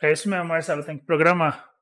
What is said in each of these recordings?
É isso mesmo, Marcelo, tem que programar.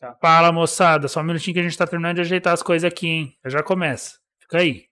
Tá. Fala, moçada. Só um minutinho que a gente tá terminando de ajeitar as coisas aqui, hein? Eu já começa. Fica aí.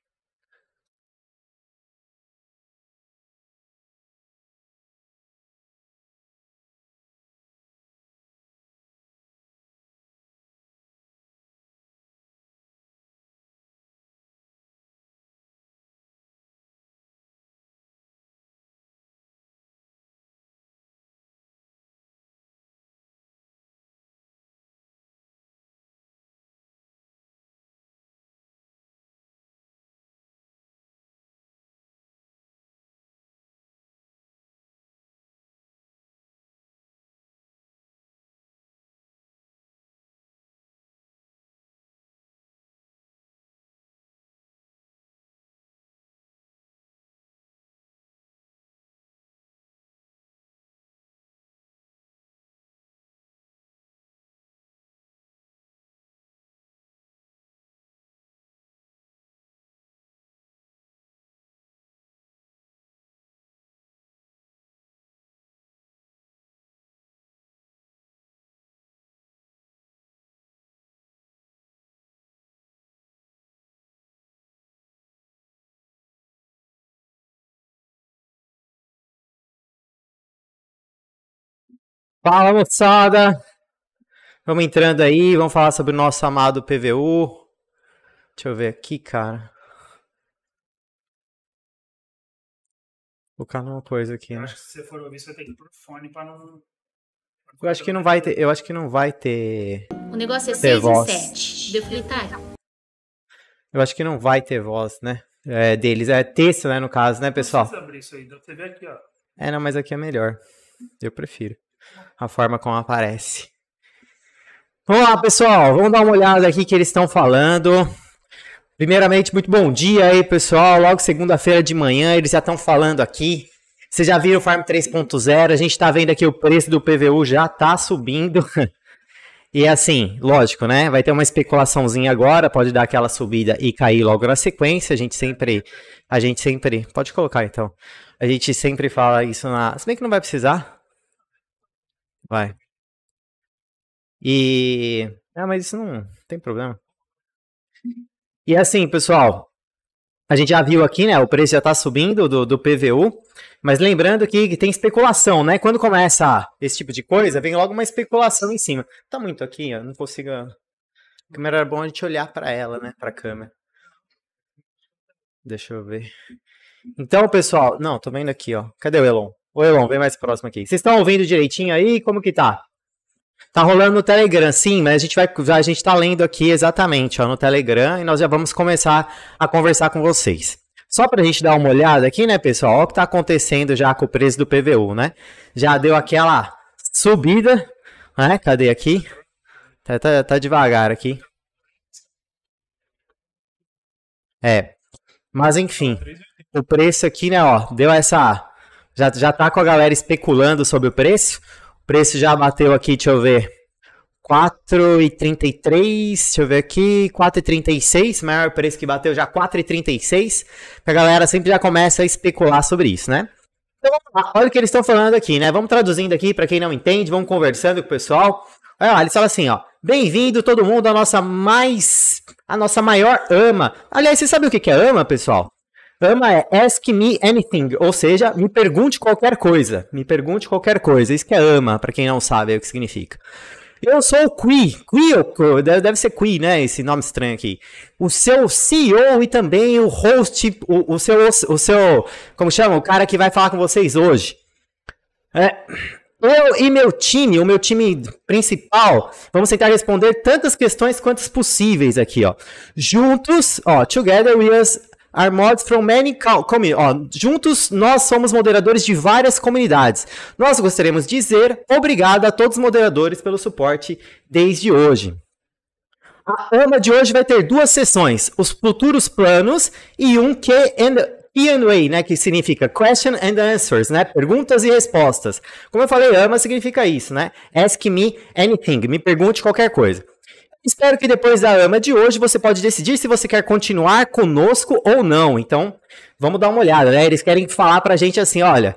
Fala moçada! Vamos entrando aí, vamos falar sobre o nosso amado PVU. Deixa eu ver aqui, cara. Vou colocar uma coisa aqui. Né? Eu acho que se você for ouvir, você vai ter que ir pro fone pra não. Eu acho que não vai ter. Eu acho que não vai ter. O negócio é 6 e 7. Deflitar. Eu acho que não vai ter voz, né? É, deles. É texto, né, no caso, né, pessoal? Não abrir isso aí. Dá TV aqui, ó. É, não, mas aqui é melhor. Eu prefiro a forma como aparece. Vamos lá, pessoal. Vamos dar uma olhada aqui que eles estão falando. Primeiramente, muito bom dia aí, pessoal. Logo segunda-feira de manhã, eles já estão falando aqui. Vocês já viram o Farm 3.0, a gente está vendo aqui o preço do PVU já está subindo. E é assim, lógico, né? Vai ter uma especulaçãozinha agora, pode dar aquela subida e cair logo na sequência. A gente sempre, a gente sempre, pode colocar então. A gente sempre fala isso na, se bem que não vai precisar, Vai. E. Ah, mas isso não, não tem problema. E assim, pessoal, a gente já viu aqui, né? O preço já está subindo do, do PVU, mas lembrando que tem especulação, né? Quando começa esse tipo de coisa, vem logo uma especulação em cima. Tá muito aqui, ó, não consigo. A câmera era bom a gente olhar para ela, né? Para a câmera. Deixa eu ver. Então, pessoal, não, tô vendo aqui, ó. Cadê o Elon? Ô, Elon, vem mais próximo aqui. Vocês estão ouvindo direitinho aí? Como que tá? Tá rolando no Telegram, sim, mas a gente vai a gente tá lendo aqui exatamente, ó, no Telegram e nós já vamos começar a conversar com vocês. Só para a gente dar uma olhada aqui, né, pessoal? Olha o que está acontecendo já com o preço do PVU, né? Já deu aquela subida, né? Cadê aqui? Tá, tá, tá devagar aqui. É. Mas enfim, o preço aqui, né, ó, deu essa já, já tá com a galera especulando sobre o preço. O preço já bateu aqui, deixa eu ver. 4,33, deixa eu ver aqui, 4,36, maior preço que bateu já 4,36. A galera sempre já começa a especular sobre isso, né? Então, olha o que eles estão falando aqui, né? Vamos traduzindo aqui para quem não entende, vamos conversando com o pessoal. Olha lá, eles falam assim, ó. Bem-vindo todo mundo à nossa mais a nossa maior ama. Aliás, você sabe o que é ama, pessoal? Ama é ask me anything, ou seja, me pergunte qualquer coisa. Me pergunte qualquer coisa. Isso que é ama, para quem não sabe é o que significa. Eu sou o Qui, Qui ou deve ser Qui, né? Esse nome estranho aqui. O seu CEO e também o host, o, o seu, o seu, como chama? O cara que vai falar com vocês hoje. É, eu e meu time, o meu time principal, vamos tentar responder tantas questões quantas possíveis aqui, ó. Juntos, ó, together we are are mods from many communities. juntos nós somos moderadores de várias comunidades. Nós gostaríamos de dizer obrigado a todos os moderadores pelo suporte desde hoje. A AMA de hoje vai ter duas sessões, os futuros planos e um Q&A, né, que significa Question and Answers, né, perguntas e respostas. Como eu falei, AMA significa isso, né, Ask Me Anything, me pergunte qualquer coisa. Espero que depois da ama de hoje você pode decidir se você quer continuar conosco ou não. Então, vamos dar uma olhada, né? Eles querem falar pra gente assim, olha,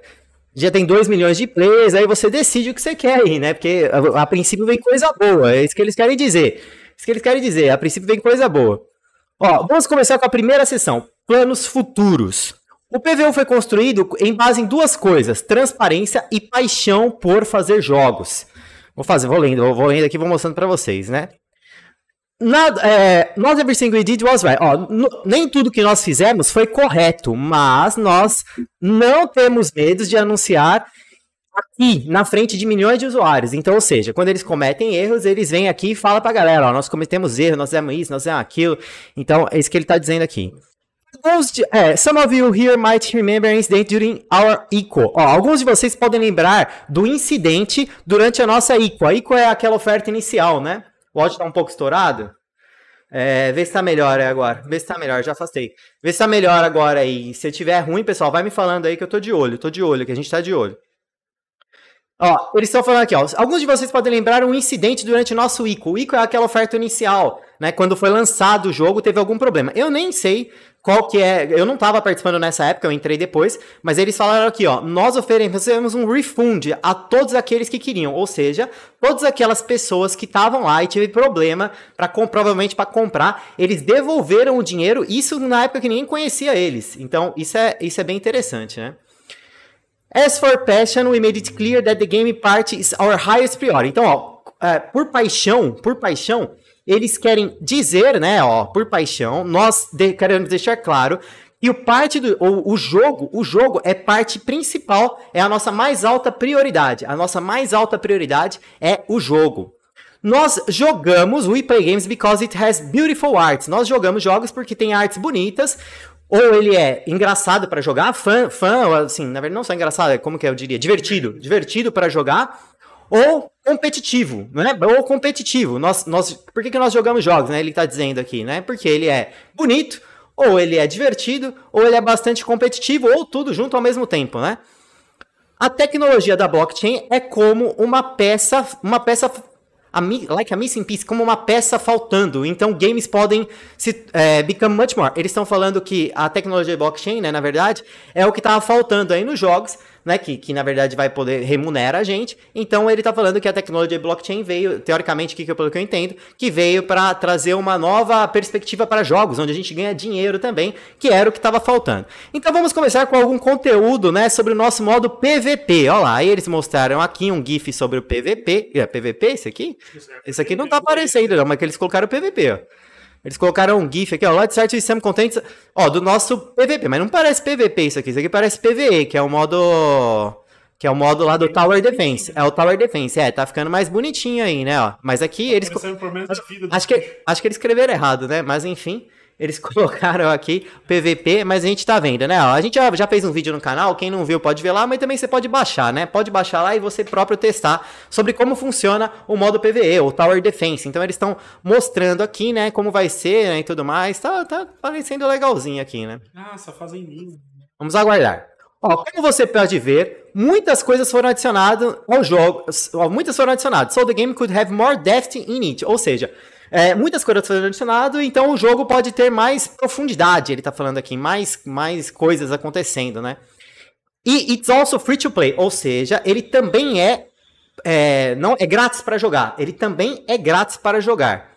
já tem 2 milhões de plays, aí você decide o que você quer aí, né? Porque a, a, princípio vem coisa boa, é isso que eles querem dizer. É isso que eles querem dizer, a princípio vem coisa boa. Ó, vamos começar com a primeira sessão, planos futuros. O PVU foi construído em base em duas coisas, transparência e paixão por fazer jogos. Vou fazer, vou lendo, vou lendo aqui, vou mostrando para vocês, né? Nada, é, not everything we did was right. Ó, nem tudo que nós fizemos foi correto, mas nós não temos medo de anunciar aqui na frente de milhões de usuários. Então, ou seja, quando eles cometem erros, eles vêm aqui e falam pra galera, ó, nós cometemos erro, nós fizemos isso, nós fizemos aquilo. Então, é isso que ele tá dizendo aqui. é, some of you here might remember an incident during our ICO. Ó, alguns de vocês podem lembrar do incidente durante a nossa ICO. A ICO é aquela oferta inicial, né? O áudio tá um pouco estourado. É, vê se tá melhor agora. Vê se tá melhor, já afastei. Vê se tá melhor agora aí. Se tiver ruim, pessoal, vai me falando aí que eu tô de olho, tô de olho, que a gente tá de olho. Ó, eles estão falando aqui, ó. Alguns de vocês podem lembrar um incidente durante o nosso ICO. O ICO é aquela oferta inicial, né? Quando foi lançado o jogo, teve algum problema. Eu nem sei qual que é. Eu não estava participando nessa época, eu entrei depois, mas eles falaram aqui, ó, nós oferecemos um refund a todos aqueles que queriam, ou seja, todas aquelas pessoas que estavam lá e tiveram problema para provavelmente para comprar, eles devolveram o dinheiro, isso na época que ninguém conhecia eles. Então, isso é, isso é bem interessante, né? As for passion, we made it clear that the game part is our highest priority. Então, ó, é, por paixão, por paixão, eles querem dizer, né, ó, por paixão, nós de queremos deixar claro que o parte do o, o, jogo, o jogo é parte principal, é a nossa mais alta prioridade. A nossa mais alta prioridade é o jogo. Nós jogamos We Play Games because it has beautiful arts. Nós jogamos jogos porque tem artes bonitas. Ou ele é engraçado para jogar, fã, fã, assim, na verdade não só engraçado, é como que eu diria, divertido, divertido para jogar ou competitivo, né? Ou competitivo. Nós, nós, por que, que nós jogamos jogos, né? Ele está dizendo aqui, né? Porque ele é bonito, ou ele é divertido, ou ele é bastante competitivo, ou tudo junto ao mesmo tempo, né? A tecnologia da blockchain é como uma peça, uma peça a, like a missing piece, como uma peça faltando. Então, games podem se é, become much more. Eles estão falando que a tecnologia blockchain, né, na verdade, é o que estava faltando aí nos jogos né? Que, que na verdade vai poder remunerar a gente. Então ele está falando que a tecnologia blockchain veio, teoricamente, que, pelo que eu entendo, que veio para trazer uma nova perspectiva para jogos, onde a gente ganha dinheiro também, que era o que estava faltando. Então vamos começar com algum conteúdo, né, sobre o nosso modo PVP. Olha lá, aí eles mostraram aqui um GIF sobre o PVP. É PVP esse aqui? É esse aqui não está aparecendo, não, mas que eles colocaram o PVP, ó. Eles colocaram um GIF aqui, ó. lá de certo estamos contents. Ó, do nosso PVP. Mas não parece PVP isso aqui. Isso aqui parece PVE, que é o modo. Que é o modo lá do Tower Defense. Né? É o Tower Defense. É, tá ficando mais bonitinho aí, né? Ó. Mas aqui tá eles. Acho, acho, que, acho que eles escreveram errado, né? Mas enfim. Eles colocaram aqui PVP, mas a gente tá vendo, né? a gente já, fez um vídeo no canal, quem não viu pode ver lá, mas também você pode baixar, né? Pode baixar lá e você próprio testar sobre como funciona o modo PVE, o Tower Defense. Então eles estão mostrando aqui, né, como vai ser né, e tudo mais. Tá, tá parecendo legalzinho aqui, né? Nossa, ah, fazem Vamos aguardar. Ó, como você pode ver, muitas coisas foram adicionadas ao jogo. muitas foram adicionadas. So the game could have more depth in it. Ou seja, é, muitas coisas foram adicionadas, então o jogo pode ter mais profundidade, ele está falando aqui, mais, mais coisas acontecendo, né? E it's also free to play, ou seja, ele também é, é não é grátis para jogar, ele também é grátis para jogar.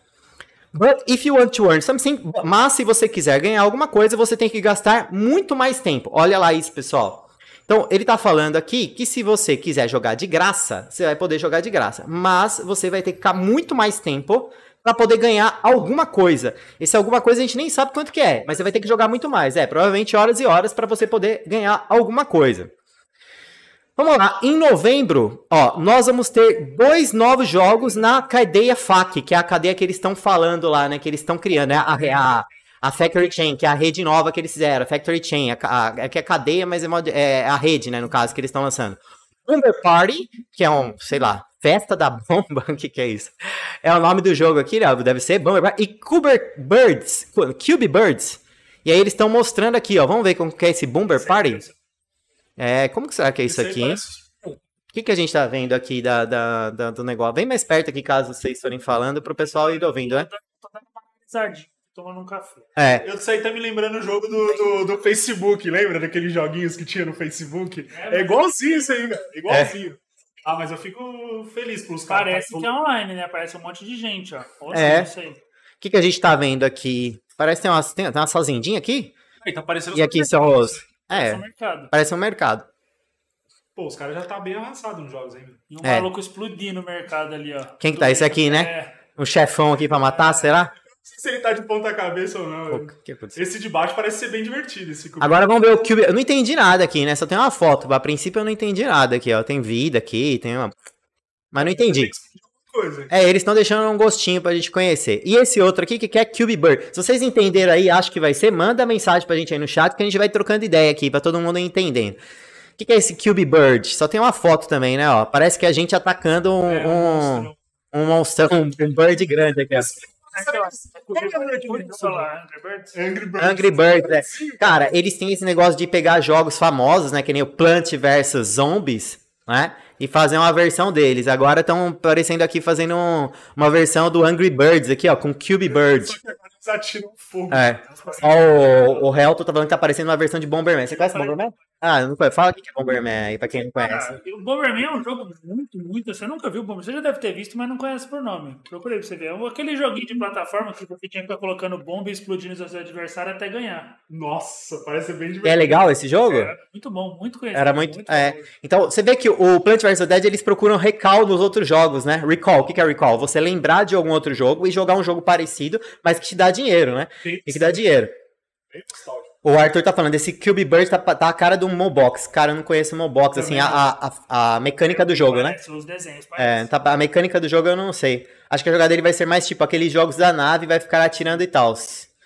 But if you want to earn something, mas se você quiser ganhar alguma coisa, você tem que gastar muito mais tempo. Olha lá isso, pessoal. Então, ele está falando aqui que se você quiser jogar de graça, você vai poder jogar de graça, mas você vai ter que ficar muito mais tempo para poder ganhar alguma coisa. Esse alguma coisa a gente nem sabe quanto que é, mas você vai ter que jogar muito mais. É, provavelmente horas e horas para você poder ganhar alguma coisa. Vamos lá, em novembro, ó, nós vamos ter dois novos jogos na cadeia FAC, que é a cadeia que eles estão falando lá, né? Que eles estão criando, né? A, é a, a Factory Chain, que é a rede nova que eles fizeram, a Factory Chain, a, a, é que é cadeia, mas é, é a rede, né? No caso, que eles estão lançando. Under Party, que é um, sei lá, Festa da Bomba? O que, que é isso? É o nome do jogo aqui, Léo, deve ser Bomber e Cuber Birds, Cube Birds. E aí eles estão mostrando aqui, ó, vamos ver como que é esse Bomber Party? É, como que será que é isso aqui, O que, que a gente tá vendo aqui da, da, da do negócio? Vem mais perto aqui, caso vocês forem falando, pro pessoal ir ouvindo, né? Tô dando uma tomando um café. É. Eu saí tá me lembrando o jogo do, do, do, Facebook, lembra? Daqueles joguinhos que tinha no Facebook? É, é né? igualzinho isso aí, velho. É. Igualzinho. Ah, mas eu fico feliz pelos caras. Tá parece que é online, né? Parece um monte de gente, ó. é. O que, que a gente tá vendo aqui? Parece que tem uma, tem, uma fazendinha aqui? Aí, tá e aqui são os... É, um parece um mercado. Pô, os caras já tá bem avançados nos jogos ainda. E um é. maluco explodindo no mercado ali, ó. Quem que tá? Esse aqui, né? É. Um chefão aqui pra matar, será? se ele tá de ponta cabeça ou não. que aconteceu? Esse de baixo parece ser bem divertido. Esse cube. Agora vamos ver o cube. Eu não entendi nada aqui, né? Só tem uma foto. A princípio eu não entendi nada aqui, ó. Tem vida aqui, tem uma... Mas não entendi. Coisa. É, eles estão deixando um gostinho pra gente conhecer. E esse outro aqui que é Cube Bird. Se vocês entenderam aí, acho que vai ser, manda mensagem pra gente aí no chat que a gente vai trocando ideia aqui, pra todo mundo entendendo. O que, que, é esse Cube Bird? Só tem uma foto também, né? Ó, parece que a gente atacando um, é, um, um monstrão, um, um bird grande aqui. Ó. É Angry Birds. Angry Birds, é. Cara, eles têm esse negócio de pegar jogos famosos, né? Que nem o Plant vs Zombies, né? E fazer uma versão deles. Agora estão aparecendo aqui fazendo um, uma versão do Angry Birds aqui, ó, com Cube Bird. Eles atiram fogo. É. Ó, o, o Helton tá falando que tá aparecendo uma versão de Bomberman. Você conhece Bomberman? Ah, não conhece. Fala o que é Bomberman aí, pra quem não conhece. Ah, o Bomberman é um jogo muito, muito. Você nunca viu o Bomberman? Você já deve ter visto, mas não conhece por nome. Procurei pra você ver. É aquele joguinho de plataforma que você tinha que ficar colocando bomba e explodindo os adversários até ganhar. Nossa, parece bem é divertido. é legal esse jogo? É, muito bom, muito conhecido. Era muito. muito é. Então, você vê que o Plant vs Dead eles procuram recall nos outros jogos, né? Recall. O que é recall? Você lembrar de algum outro jogo e jogar um jogo parecido, mas que te dá dinheiro, né? Sim, e que dá dinheiro. Bem nostálgico. O Arthur tá falando, esse Cube Burst tá, tá a cara do Mobox. Cara, eu não conheço o Mobox, assim, a, a, a mecânica do jogo, né? parece, né? Os desenhos, é, parece. É, tá, a mecânica do jogo eu não sei. Acho que a jogada dele vai ser mais tipo aqueles jogos da nave, vai ficar atirando e tal.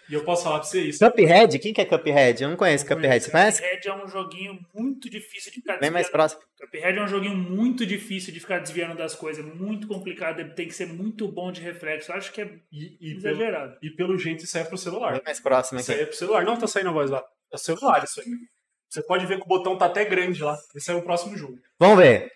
E eu posso falar pra você isso. Cuphead? Quem que é Cuphead? Eu não conheço não Cuphead. Você conhece? Cuphead é um joguinho muito difícil de ficar Bem mais próximo. Cuphead é um joguinho muito difícil de ficar desviando das coisas. Muito complicado. Tem que ser muito bom de reflexo. Eu acho que é e, e exagerado. Pelo, e pelo jeito isso é pro celular. Bem mais próximo aqui. Isso é pro celular. Não tá saindo a voz lá. É celular isso aí. Você pode ver que o botão tá até grande lá. Esse é o próximo jogo. Vamos ver.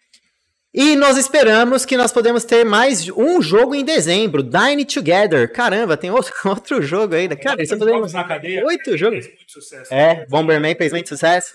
E nós esperamos que nós podemos ter mais um jogo em dezembro, Dine Together. Caramba, tem outro, outro jogo ainda. Cara, eles estão na cadeia. Oito jogos. muito sucesso. É, Bomberman fez muito sucesso.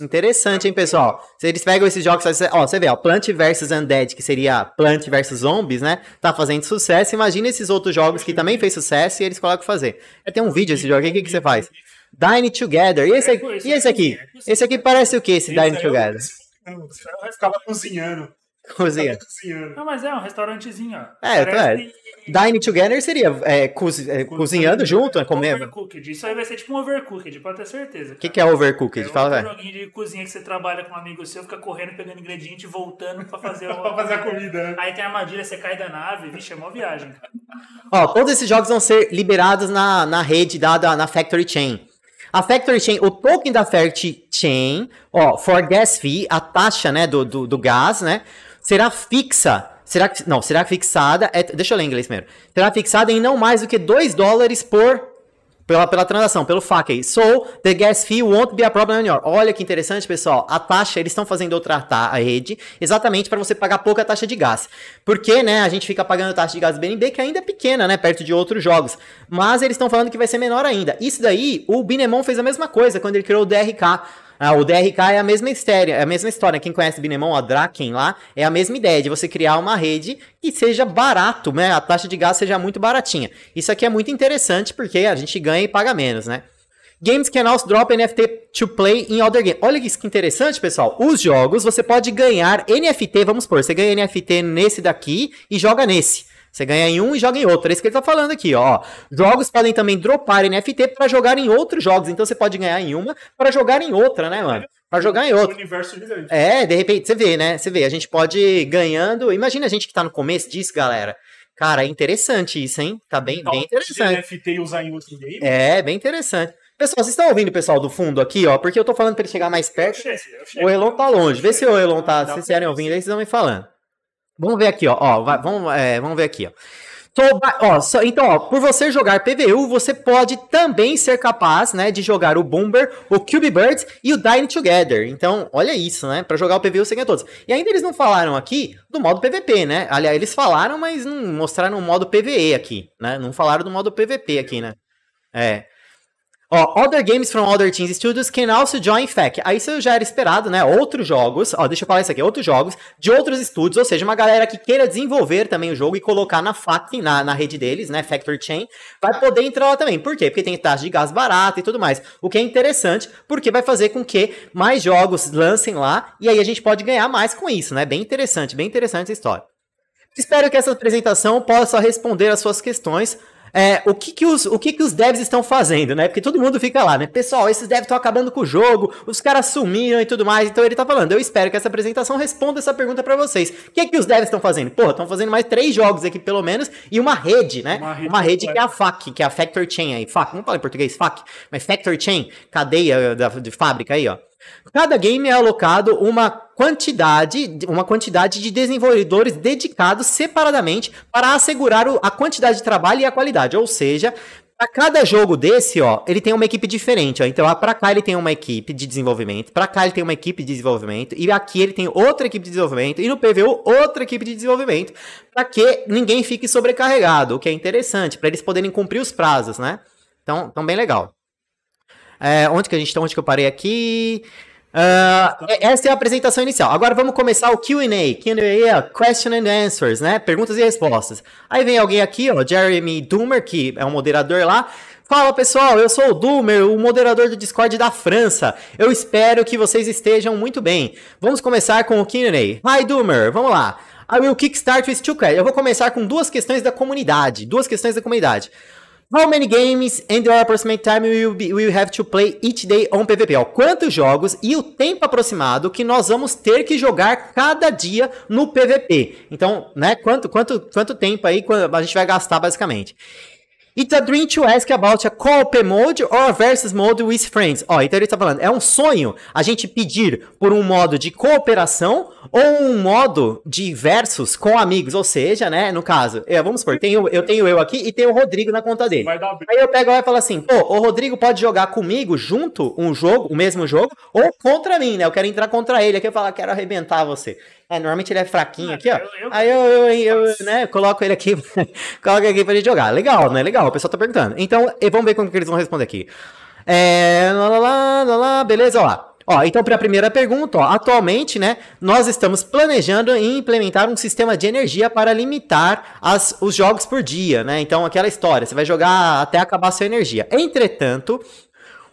Interessante, hein, pessoal? Se eles pegam esses jogos, ó, você vê, ó, Plant vs Undead, que seria Plant vs Zombies, né? Tá fazendo sucesso. Imagina esses outros jogos que também fez sucesso e eles colocam fazer. É Tem um vídeo esse jogo, o que, que você faz? Dine Together. E esse, aqui? E esse aqui? Esse aqui parece o que, esse Dine é Together? Não, eu ficava cozinhando cozinha. Não, mas é um restaurantezinho, ó. É, então é. De... together seria é, é cozinhando junto, é, é Comendo. Overcooked. Isso aí vai ser tipo um overcooked, pode ter certeza. O que, que é overcooked? É um Fala, é. joguinho de cozinha que você trabalha com um amigo seu, fica correndo, pegando ingrediente e voltando pra fazer, pra fazer a comida. Né? Aí tem armadilha, você cai da nave, vixe, é mó viagem, Ó, todos esses jogos vão ser liberados na, na rede dada na Factory Chain. A Factory Chain, o token da Factory Chain, ó, for gas fee, a taxa, né, do, do, do gás, né? será fixa. Será não, será fixada. É, deixa eu ler em inglês primeiro. Será fixada em não mais do que 2 dólares por. Pela, pela transação, pelo FAQ aí. So, the gas fee won't be a problem anymore. Olha que interessante, pessoal. A taxa, eles estão fazendo outra a rede exatamente para você pagar pouca taxa de gás. Porque, né, a gente fica pagando taxa de gás do BNB, que ainda é pequena, né, perto de outros jogos. Mas eles estão falando que vai ser menor ainda. Isso daí, o Binemon fez a mesma coisa quando ele criou o DRK. Ah, o DRK é a mesma história, é a mesma história. Quem conhece Binemon, a Draken lá, é a mesma ideia de você criar uma rede que seja barato, né? A taxa de gás seja muito baratinha. Isso aqui é muito interessante porque a gente ganha e paga menos, né? Games can also drop NFT to play in other games. Olha isso que interessante, pessoal. Os jogos, você pode ganhar NFT, vamos por, você ganha NFT nesse daqui e joga nesse. Você ganha em um e joga em outro. É isso que ele tá falando aqui, ó. Jogos podem também dropar NFT para jogar em outros jogos. Então você pode ganhar em uma para jogar em outra, né, mano? Para jogar em outra. É, de repente, você vê, né? Você vê, a gente pode ganhando. Imagina a gente que tá no começo disso, galera. Cara, é interessante isso, hein? Tá bem, bem interessante. NFT usar em outro game? É, bem interessante. Pessoal, vocês estão ouvindo o pessoal do fundo aqui, ó? Porque eu tô falando para ele chegar mais perto. Eu cheguei, eu cheguei. O Elon tá longe. Vê se o Elon tá. Se vocês estiverem ouvindo aí, vocês estão me falando. Vamos ver aqui, ó. ó vai, vamos, é, vamos ver aqui, ó. Toba, ó, so, então, ó, por você jogar PVU, você pode também ser capaz, né, de jogar o Bomber, o Cube Birds e o Dying Together. Então, olha isso, né? Para jogar o PVU você ganha todos. E ainda eles não falaram aqui do modo PVP, né? Aliás, eles falaram, mas não mostraram o modo PVE aqui, né? Não falaram do modo PVP aqui, né? É. Ó, other games from other teams studios can also join FAC. Aí isso já era esperado, né? Outros jogos, ó, deixa eu falar isso aqui, outros jogos de outros estúdios, ou seja, uma galera que queira desenvolver também o jogo e colocar na FAC, na, na rede deles, né? Factor Chain, vai poder entrar lá também. Por quê? Porque tem taxa de gás barata e tudo mais. O que é interessante, porque vai fazer com que mais jogos lancem lá e aí a gente pode ganhar mais com isso, né? Bem interessante, bem interessante essa história. Espero que essa apresentação possa responder às suas questões é, o, que, que, os, o que, que os devs estão fazendo, né? Porque todo mundo fica lá, né? Pessoal, esses devs estão acabando com o jogo, os caras sumiram e tudo mais. Então ele tá falando, eu espero que essa apresentação responda essa pergunta para vocês. O que, que os devs estão fazendo? Porra, estão fazendo mais três jogos aqui, pelo menos, e uma rede, né? Uma rede, uma rede que é a FAC, que é a Factor Chain aí. FAC, não fala em português, FAC, mas Factor Chain, cadeia da, de fábrica aí, ó. Cada game é alocado uma quantidade, uma quantidade de desenvolvedores dedicados separadamente para assegurar a quantidade de trabalho e a qualidade. Ou seja, para cada jogo desse, ó, ele tem uma equipe diferente, ó. Então, ah, para cá ele tem uma equipe de desenvolvimento, para cá ele tem uma equipe de desenvolvimento e aqui ele tem outra equipe de desenvolvimento e no PVU outra equipe de desenvolvimento, para que ninguém fique sobrecarregado, o que é interessante, para eles poderem cumprir os prazos, né? Então, então bem legal. É, onde que a gente está Onde que eu parei aqui? Uh, essa é a apresentação inicial. Agora vamos começar o QA. QA, é question and answers, né? Perguntas e respostas. Aí vem alguém aqui, ó, Jeremy Doomer, que é um moderador lá. Fala pessoal, eu sou o Doomer, o moderador do Discord da França. Eu espero que vocês estejam muito bem. Vamos começar com o QA. Hi Doomer, vamos lá. I will kickstart with two questions. Eu vou começar com duas questões da comunidade. Duas questões da comunidade. How many games and the approximate time will, be, will have to play each day on PvP? Ó, quantos jogos e o tempo aproximado que nós vamos ter que jogar cada dia no PvP. Então, né, quanto, quanto, quanto tempo aí a gente vai gastar basicamente. It's a dream to ask about a co-op mode or versus mode with friends. Ó, então ele está falando, é um sonho a gente pedir por um modo de cooperação ou um modo de versus com amigos. Ou seja, né, no caso, eu, vamos supor, tenho, eu tenho eu aqui e tenho o Rodrigo na conta dele. Aí eu pego e falo assim, pô, o Rodrigo pode jogar comigo junto um jogo, o mesmo jogo, ou contra mim, né? Eu quero entrar contra ele aqui e falar, ah, quero arrebentar você. É, normalmente ele é fraquinho ah, aqui, ó. Aí eu, eu, eu, né, coloco ele aqui, coloco aqui pra gente jogar. Legal, né? Legal, o pessoal tá perguntando. Então, vamos ver como que eles vão responder aqui. É, lá, lá, lá, lá, beleza, ó lá. Ó, então, para a primeira pergunta, ó, atualmente, né, nós estamos planejando e implementar um sistema de energia para limitar as, os jogos por dia, né? Então, aquela história, você vai jogar até acabar a sua energia. Entretanto,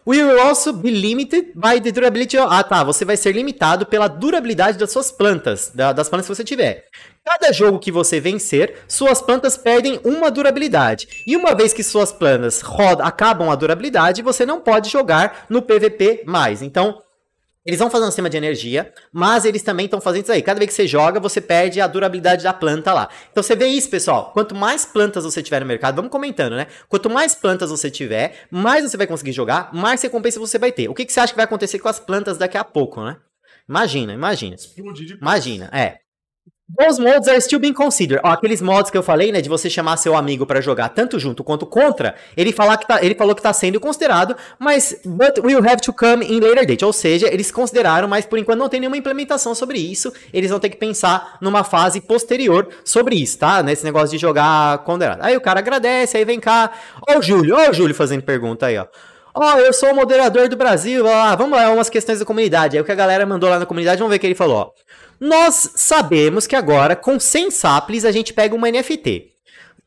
We will also be limited by the durability. Of... Ah, tá. Você vai ser limitado pela durabilidade das suas plantas, da, das plantas que você tiver. Cada jogo que você vencer, suas plantas perdem uma durabilidade. E uma vez que suas plantas roda, acabam a durabilidade, você não pode jogar no PVP mais. Então, eles vão fazendo um sistema de energia, mas eles também estão fazendo isso aí. Cada vez que você joga, você perde a durabilidade da planta lá. Então você vê isso, pessoal. Quanto mais plantas você tiver no mercado, vamos comentando, né? Quanto mais plantas você tiver, mais você vai conseguir jogar, mais recompensa você vai ter. O que, que você acha que vai acontecer com as plantas daqui a pouco, né? Imagina, imagina. Explodir de Imagina, é. Os mods are still being considered. Ó, aqueles mods que eu falei, né, de você chamar seu amigo para jogar tanto junto quanto contra, ele, falar que tá, ele falou que tá sendo considerado, mas but will have to come in later date. Ou seja, eles consideraram, mas por enquanto não tem nenhuma implementação sobre isso. Eles vão ter que pensar numa fase posterior sobre isso, tá? Nesse negócio de jogar condenado. Aí o cara agradece, aí vem cá. Ó o Júlio, ó o Júlio fazendo pergunta aí, ó. Ó, oh, eu sou o moderador do Brasil, lá, vamos lá, umas questões da comunidade. Aí o que a galera mandou lá na comunidade, vamos ver o que ele falou, ó. Nós sabemos que agora, com 100 saples, a gente pega uma NFT.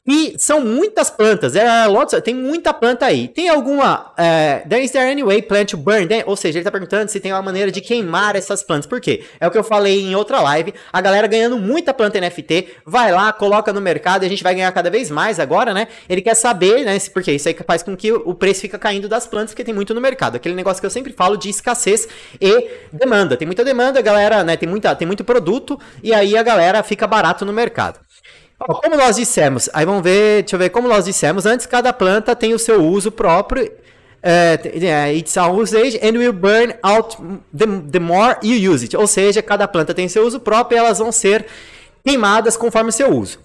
E são muitas plantas. É, lots, tem muita planta aí. Tem alguma. É, there is there anyway plant to burn? There? Ou seja, ele tá perguntando se tem uma maneira de queimar essas plantas. Por quê? É o que eu falei em outra live. A galera ganhando muita planta NFT. Vai lá, coloca no mercado e a gente vai ganhar cada vez mais agora, né? Ele quer saber, né? Porque isso aí faz com que o preço fica caindo das plantas, porque tem muito no mercado. Aquele negócio que eu sempre falo de escassez e demanda. Tem muita demanda, a galera, né? Tem, muita, tem muito produto e aí a galera fica barato no mercado. Ó, como nós dissemos, aí vamos ver, deixa eu ver, como nós dissemos, antes cada planta tem o seu uso próprio. Uh, it's all usage and will burn out the, the more you use it. Ou seja, cada planta tem seu uso próprio e elas vão ser queimadas conforme seu uso.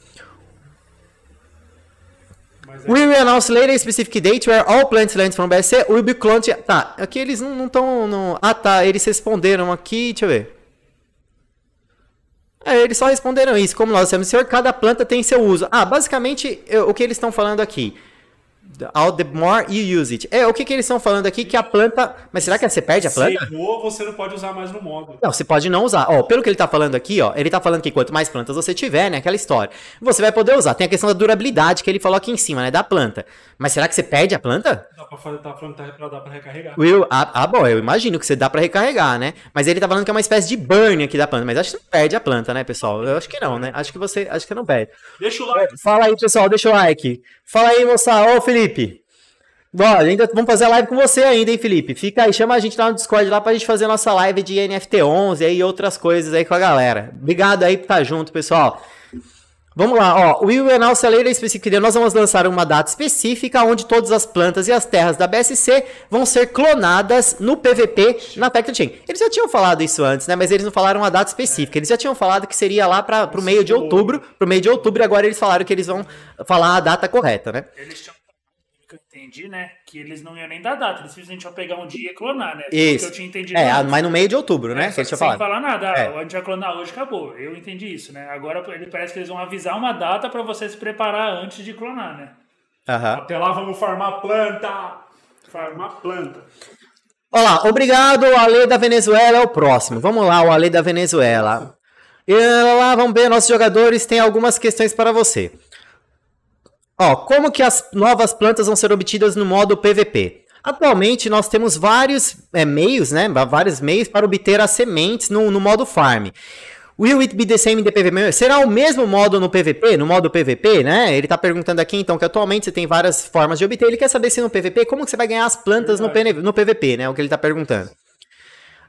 É We will announce later a specific date where all plants land from BSC will be cloned. Tá, aqui eles não estão. Ah, tá, eles responderam aqui, deixa eu ver. É, eles só responderam isso, como nós temos, senhor, cada planta tem seu uso. Ah, basicamente, eu, o que eles estão falando aqui? All the more you use it. É, o que, que eles estão falando aqui? Que a planta. Mas será que você perde a planta? Secou, você não pode usar mais no modo. Não, você pode não usar. Ó, pelo que ele está falando aqui, ó, ele está falando que quanto mais plantas você tiver, né? Aquela história. Você vai poder usar. Tem a questão da durabilidade que ele falou aqui em cima, né? Da planta. Mas será que você perde a planta? Dá pra fazer, dá tá, pra, tá, dá pra recarregar. Will, ah, ah, bom, eu imagino que você dá pra recarregar, né? Mas ele está falando que é uma espécie de burn aqui da planta. Mas acho que você não perde a planta, né, pessoal? Eu acho que não, né? Acho que você. Acho que não perde. Deixa o like. Fala aí, pessoal, deixa o like. Fala aí, moça. Ô, Felipe. Ó, ainda tá- vamos fazer a live com você ainda, hein, Felipe? Fica aí, chama a gente lá no Discord lá pra gente fazer a nossa live de NFT 11 e outras coisas aí com a galera. Obrigado aí por estar tá junto, pessoal. Vamos lá, ó. We will announce a later specific Nós vamos lançar uma data específica onde todas as plantas e as terras da BSC vão ser clonadas no PVP na Pact Chain. Eles já tinham falado isso antes, né? Mas eles não falaram uma data específica. Eles já tinham falado que seria lá para pro meio de outubro, pro meio de outubro, e agora eles falaram que eles vão falar a data correta, né? Eles tinham entendi, né? Que eles não iam nem dar data, eles simplesmente iam pegar um dia e clonar, né? Isso. eu tinha entendido. É, mas no meio de outubro, né? É, Só sem falar. falar nada. É. Ah, a gente vai clonar hoje, acabou. Eu entendi isso, né? Agora ele parece que eles vão avisar uma data para você se preparar antes de clonar, né? Uhum. Até lá vamos farmar planta! Farmar planta. Olá, obrigado, o Ale da Venezuela é o próximo. Vamos lá, o Ale da Venezuela. E lá, vamos ver, nossos jogadores têm algumas questões para você. Ó, como que as novas plantas vão ser obtidas no modo PVP? Atualmente nós temos vários é, meios, né? Vários meios para obter as sementes no, no modo farm. Will it be the same in the PvP? Será o mesmo modo no PvP? No modo PvP, né? Ele tá perguntando aqui, então, que atualmente você tem várias formas de obter. Ele quer saber se no PvP, como que você vai ganhar as plantas no, PN, no PvP, né? É o que ele tá perguntando.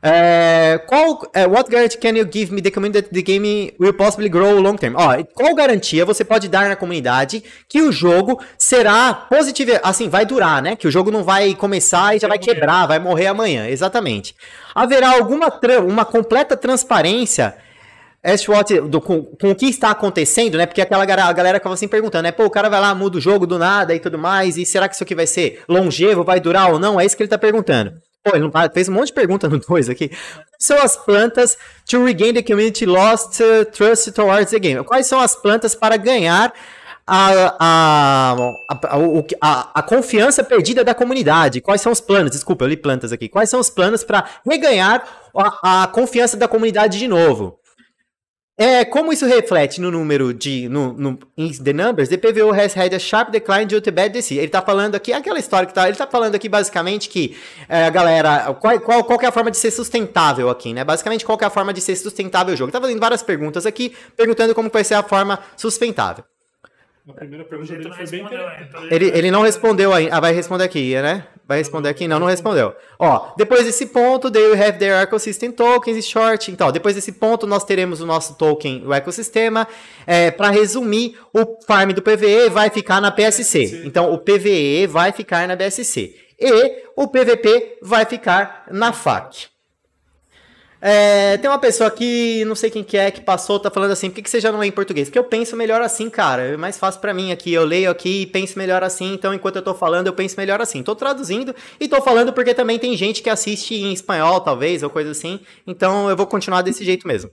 É, qual, é, what guarantee can you give me the community that the game will possibly grow long term? Ó, qual garantia você pode dar na comunidade que o jogo será positivo, assim, vai durar, né? Que o jogo não vai começar e já vai quebrar, vai morrer amanhã, exatamente. Haverá alguma uma completa transparência Ashwatch, do, com, com, o que está acontecendo, né? Porque aquela a galera acaba assim perguntando, né? Pô, o cara vai lá, muda o jogo do nada e tudo mais, e será que isso aqui vai ser longevo, vai durar ou não? É isso que ele está perguntando. Pô, ele não fez um monte de pergunta no 2 aqui. Quais são as plantas to regain the community lost uh, trust towards the game? Quais são as plantas para ganhar a, a, a, a, confiança perdida da comunidade. Quais são os planos? Desculpa, eu li plantas aqui. Quais são os planos para reganhar a, a confiança da comunidade de novo? É, como isso reflete no número de. No, no, in the numbers, the PVO has had a sharp decline due to bad DC. Ele tá falando aqui, aquela história que tá. Ele tá falando aqui basicamente que, é, galera, qual, qual, qual é a forma de ser sustentável aqui, né? Basicamente, qual é a forma de ser sustentável o jogo? Ele tá fazendo várias perguntas aqui, perguntando como vai ser a forma sustentável. A primeira pergunta dele foi bem é, então ele, ele não respondeu ainda. Ah, vai responder aqui, é, né? Vai responder aqui? Não, não respondeu. Ó, depois desse ponto, they will have their ecosystem tokens e short. Então, depois desse ponto, nós teremos o nosso token, o ecossistema. É, Para resumir, o farm do PVE vai ficar na PSC. Então, o PVE vai ficar na BSC. E o PVP vai ficar na FAC. É, tem uma pessoa aqui, não sei quem que é, que passou, tá falando assim, por que, que você já não lê em português? Porque eu penso melhor assim, cara. É mais fácil para mim aqui. Eu leio aqui e penso melhor assim, então enquanto eu tô falando, eu penso melhor assim. Tô traduzindo e tô falando porque também tem gente que assiste em espanhol, talvez, ou coisa assim. Então eu vou continuar desse jeito mesmo.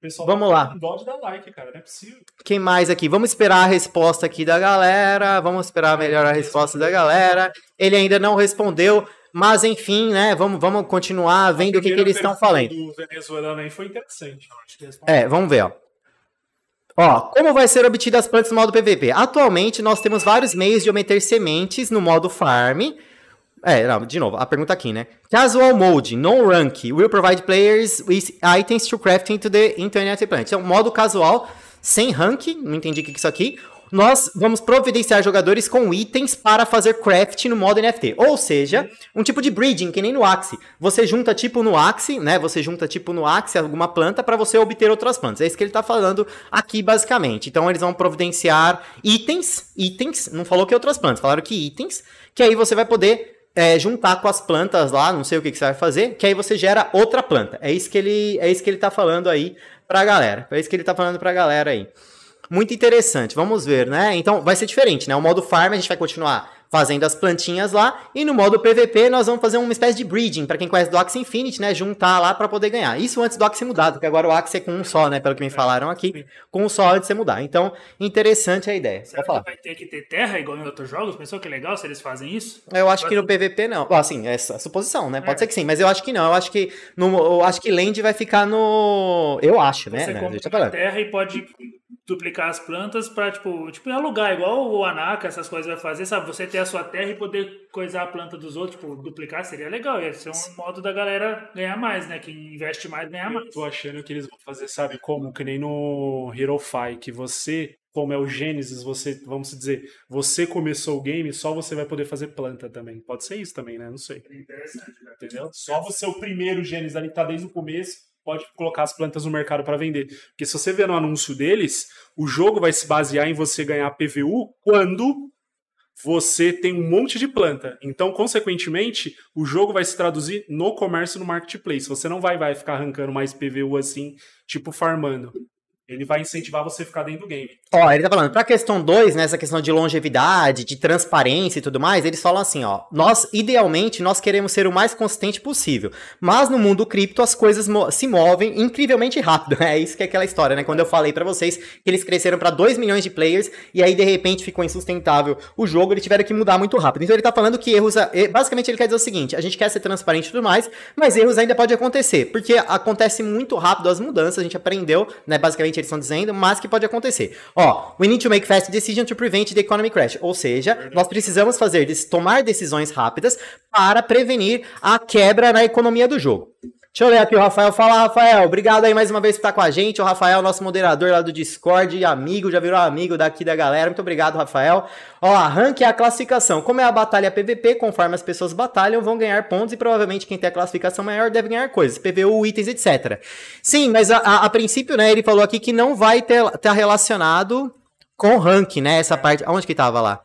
Pessoal, vamos lá. de dar like, cara, não é possível. Quem mais aqui? Vamos esperar a resposta aqui da galera. Vamos esperar melhor a resposta da galera. Ele ainda não respondeu. Mas, enfim, né? Vamos, vamos continuar vendo o que, que eles estão falando. O venezuelano aí foi interessante. É, vamos ver, ó. Ó, como vai ser obtida as plantas no modo PVP? Atualmente, nós temos vários meios de obter sementes no modo farm. É, não, de novo, a pergunta aqui, né? Casual mode, no rank, will provide players with items to craft into the internet plant. um então, modo casual, sem rank, não entendi o que é isso aqui nós vamos providenciar jogadores com itens para fazer craft no modo NFT. Ou seja, um tipo de breeding, que nem no Axie. Você junta tipo no Axie, né? Você junta tipo no Axie alguma planta para você obter outras plantas. É isso que ele está falando aqui, basicamente. Então, eles vão providenciar itens, itens, não falou que outras plantas, falaram que itens, que aí você vai poder é, juntar com as plantas lá, não sei o que, que, você vai fazer, que aí você gera outra planta. É isso que ele, é isso que ele tá falando aí pra galera. É isso que ele tá falando pra galera aí. Muito interessante, vamos ver, né? Então vai ser diferente, né? O modo farm a gente vai continuar fazendo as plantinhas lá. E no modo PVP nós vamos fazer uma espécie de breeding, para quem conhece do Axie Infinity, né? Juntar lá para poder ganhar. Isso antes do Axie mudar, porque agora o Axie é com um só, né? Pelo que me falaram aqui, com um só antes de você mudar. Então, interessante a ideia. Será falar. vai ter que ter terra igual em outros jogos? Pensou que legal se eles fazem isso? Eu acho que no PVP não. Assim, essa é a suposição, né? Pode é. ser que sim, mas eu acho que não. Eu acho que no, eu acho que land vai ficar no eu acho, né? Você né? compra terra e pode duplicar as plantas para tipo, tipo, alugar, igual o Anaka, essas coisas vai fazer, sabe? Você ter a sua terra e poder coisar a planta dos outros, tipo, duplicar seria legal. Ia ser um Sim. modo da galera ganhar mais, né? Quem investe mais ganha mais. Eu tô achando que eles vão fazer, sabe como? Que nem no Hero Fight, que você como é o Gênesis, você, vamos dizer, você começou o game, só você vai poder fazer planta também. Pode ser isso também, né? Não sei. É interessante, né? Entendeu? Só você é o primeiro Gênesis ali que tá desde o começo pode colocar as plantas no mercado para vender. Porque se você vê no anúncio deles, o jogo vai se basear em você ganhar PVU quando você tem um monte de planta. Então, consequentemente, o jogo vai se traduzir no comércio no marketplace. Você não vai, vai ficar arrancando mais PVU assim, tipo farmando ele vai incentivar você a ficar dentro do game. Ó, ele tá falando, pra questão 2, né, essa questão de longevidade, de transparência e tudo mais, eles falam assim, ó, nós, idealmente, nós queremos ser o mais consistente possível, mas no mundo cripto as coisas mo se movem incrivelmente rápido, né? é isso que é aquela história, né, quando eu falei para vocês que eles cresceram para 2 milhões de players e aí, de repente, ficou insustentável o jogo, eles tiveram que mudar muito rápido. Então ele tá falando que erros, basicamente ele quer dizer o seguinte, a gente quer ser transparente e tudo mais, mas erros ainda pode acontecer, porque acontece muito rápido as mudanças, a gente aprendeu, né, basicamente eles estão dizendo, mas que pode acontecer. Ó, we need to make fast decision to prevent the economy crash. Ou seja, nós precisamos fazer tomar decisões rápidas para prevenir a quebra na economia do jogo. Deixa eu ler aqui o Rafael. Fala, Rafael. Obrigado aí mais uma vez por estar com a gente. O Rafael, nosso moderador lá do Discord e amigo, já virou amigo daqui da galera. Muito obrigado, Rafael. Ó, é a classificação. Como é a batalha PVP, conforme as pessoas batalham, vão ganhar pontos e provavelmente quem tem a classificação maior deve ganhar coisas, PVU, itens, etc. Sim, mas a, a, a princípio, né, ele falou aqui que não vai estar ter tá relacionado com rank, né, essa é. parte. Aonde que tava lá?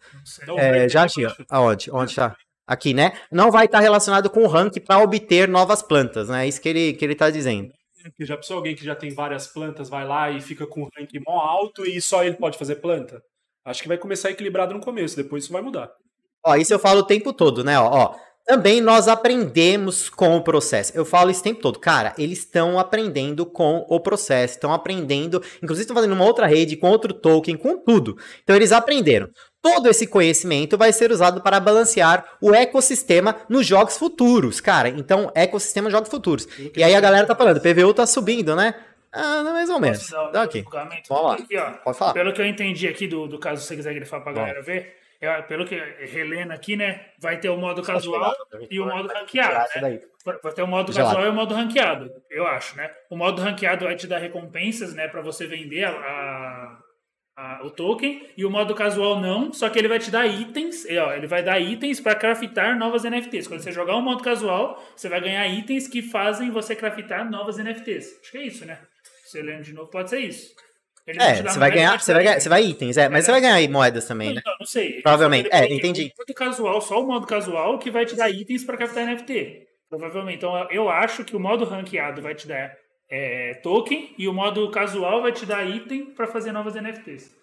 É, já achei. Aonde? Onde tá? aqui, né? Não vai estar tá relacionado com o rank para obter novas plantas, né? É isso que ele, que ele tá dizendo. já pensou alguém que já tem várias plantas, vai lá e fica com o rank mó alto e só ele pode fazer planta? Acho que vai começar equilibrado no começo, depois isso vai mudar. Ó, isso eu falo o tempo todo, né? Ó, ó também nós aprendemos com o processo. Eu falo isso o tempo todo. Cara, eles estão aprendendo com o processo, estão aprendendo, inclusive estão fazendo uma outra rede, com outro token, com tudo. Então eles aprenderam. Todo esse conhecimento vai ser usado para balancear o ecossistema nos jogos futuros, cara. Então, ecossistema jogos futuros. Incrível. E aí a galera tá falando, PVU tá subindo, né? Ah, mais ou menos. Dá tá aqui. Vamos lá. Aqui, Pode falar. Pelo que eu entendi aqui do, do caso, se você quiser grifar pra Bom. galera ver, é, pelo que Helena aqui, né? Vai ter o modo casual e o é modo ranqueado. Né? Vai ter o modo casual e o modo ranqueado, eu acho, né? O modo ranqueado vai te dar recompensas, né? Para você vender a, a, a, o token. E o modo casual não, só que ele vai te dar itens. Ó, ele vai dar itens para craftar novas NFTs. Quando você jogar o modo casual, você vai ganhar itens que fazem você craftar novas NFTs. Acho que é isso, né? Se eu lembro de novo, pode ser isso. Ele é, você vai, ganhar, você, vai ganhar, você vai itens, é, mas é. você vai ganhar moedas também, né? Não, não sei. Provavelmente, é, entendi. Modo casual, só o modo casual que vai te dar itens para captar NFT. Provavelmente. Então, eu acho que o modo ranqueado vai te dar é, token e o modo casual vai te dar item para fazer novas NFTs.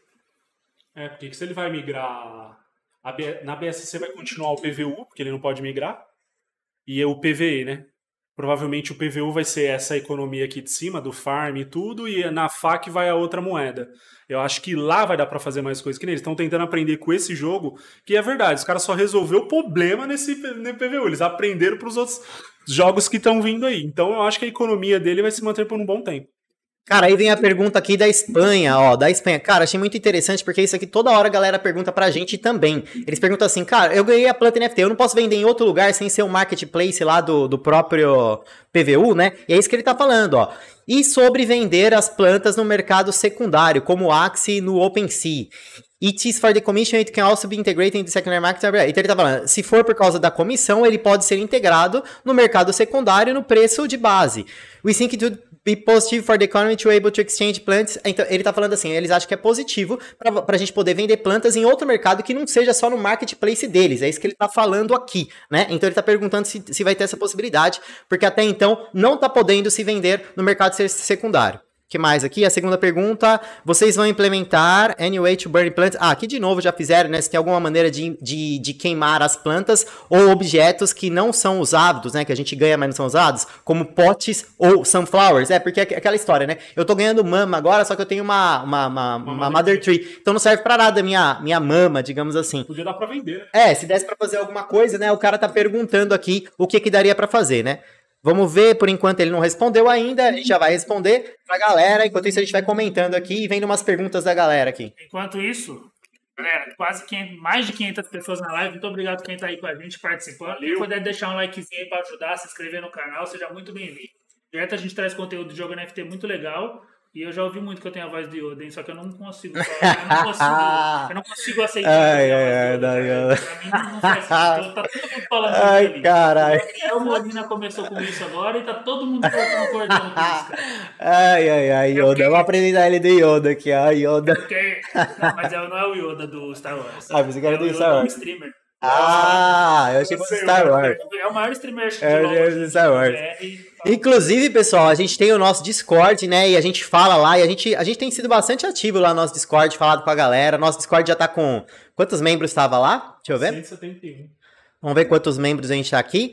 É, porque se ele vai migrar. na BSC vai continuar o PVU, porque ele não pode migrar. E é o PVE, né? Provavelmente o PVU vai ser essa economia aqui de cima, do farm e tudo, e na FAC vai a outra moeda. Eu acho que lá vai dar para fazer mais coisas que nem eles. Estão tentando aprender com esse jogo, que é verdade, os caras só resolveu o problema nesse, nesse PVU. Eles aprenderam para os outros jogos que estão vindo aí. Então eu acho que a economia dele vai se manter por um bom tempo. Cara, aí vem a pergunta aqui da Espanha, ó, da Espanha. Cara, achei muito interessante porque isso aqui toda hora a galera pergunta pra gente também. Eles perguntam assim, cara, eu ganhei a planta NFT, eu não posso vender em outro lugar sem ser o um marketplace lá do, do próprio PVU, né? E é isso que ele tá falando, ó. E sobre vender as plantas no mercado secundário, como o Axie no OpenSea. It is for the commission, it can also be integrated in the secondary market. Então ele tá falando, se for por causa da comissão, ele pode ser integrado no mercado secundário no preço de base. We think it be positive for the economy to able to exchange plants. Então, ele tá falando assim, eles acham que é positivo para a gente poder vender plantas em outro mercado que não seja só no marketplace deles. É isso que ele tá falando aqui, né? Então, ele tá perguntando se, se vai ter essa possibilidade, porque até então não tá podendo se vender no mercado secundário que mais aqui? A segunda pergunta, vocês vão implementar way to Burn Plants. Ah, aqui de novo já fizeram, né? Se tem alguma maneira de, de, de, queimar as plantas ou objetos que não são usados, né? Que a gente ganha, mas não são usados, como potes ou sunflowers. É, porque é aquela história, né? Eu tô ganhando mama agora, só que eu tenho uma, uma, uma, uma, uma mother tree. tree. Então não serve pra nada minha, minha mama, digamos assim. Podia dar pra vender, né? É, se desse pra fazer alguma coisa, né? O cara tá perguntando aqui o que que daria pra fazer, né? Vamos ver, por enquanto ele não respondeu ainda, a gente já vai responder pra galera. Enquanto isso, a gente vai comentando aqui e vendo umas perguntas da galera aqui. Enquanto isso, galera, quase 500, mais de 500 pessoas na live. Muito obrigado quem tá aí com a gente participando. Valeu. Se puder deixar um likezinho aí pra ajudar, se inscrever no canal, seja muito bem-vindo. Direto a gente traz conteúdo de jogo NFT muito legal. E eu já ouvi muito que eu tenho a voz de Oden, só que eu não consigo falar, eu não consigo, eu não consigo aceitar. Ai, ai, ai, daí eu... Pra mim não faz sentido, tá todo mundo falando Ai, ali. caralho. A Molina começou com isso agora e tá todo mundo concordando com isso. Ai, ai, ai, Yoda, eu vou aproveitar ele de Yoda aqui, ai, Yoda. Porque... Não, mas não é o Yoda do Star Wars. Ah, você quer é do Star Wars. É um streamer. Ah, eu achei que fosse Star Wars. É o maior streamer de que é, de é, longe, Star né? Wars. É, Inclusive, pessoal, a gente tem o nosso Discord, né? E a gente fala lá, e a gente, a gente tem sido bastante ativo lá no nosso Discord, falado com a galera. Nosso Discord já tá com. Quantos membros estava lá? Deixa eu ver. 171. Vamos ver quantos membros a gente tá aqui.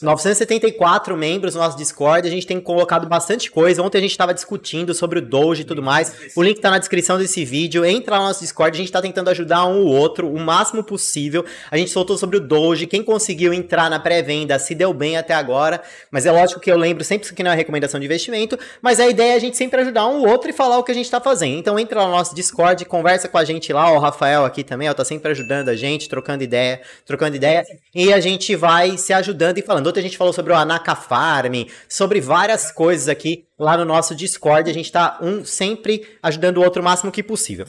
974 membros no nosso Discord, a gente tem colocado bastante coisa. Ontem a gente estava discutindo sobre o Doge e tudo mais. O link está na descrição desse vídeo. Entra lá no nosso Discord, a gente está tentando ajudar um o outro o máximo possível. A gente soltou sobre o Doge, quem conseguiu entrar na pré-venda se deu bem até agora. Mas é lógico que eu lembro sempre que não é recomendação de investimento, mas a ideia é a gente sempre ajudar um o outro e falar o que a gente está fazendo. Então entra lá no nosso Discord, conversa com a gente lá, o Rafael aqui também, ó, tá sempre ajudando a gente, trocando ideia, trocando ideia, e a gente vai se ajudando e falando mandou, a gente falou sobre o Anaka Farming, sobre várias coisas aqui lá no nosso Discord. A gente está um sempre ajudando o outro o máximo que possível.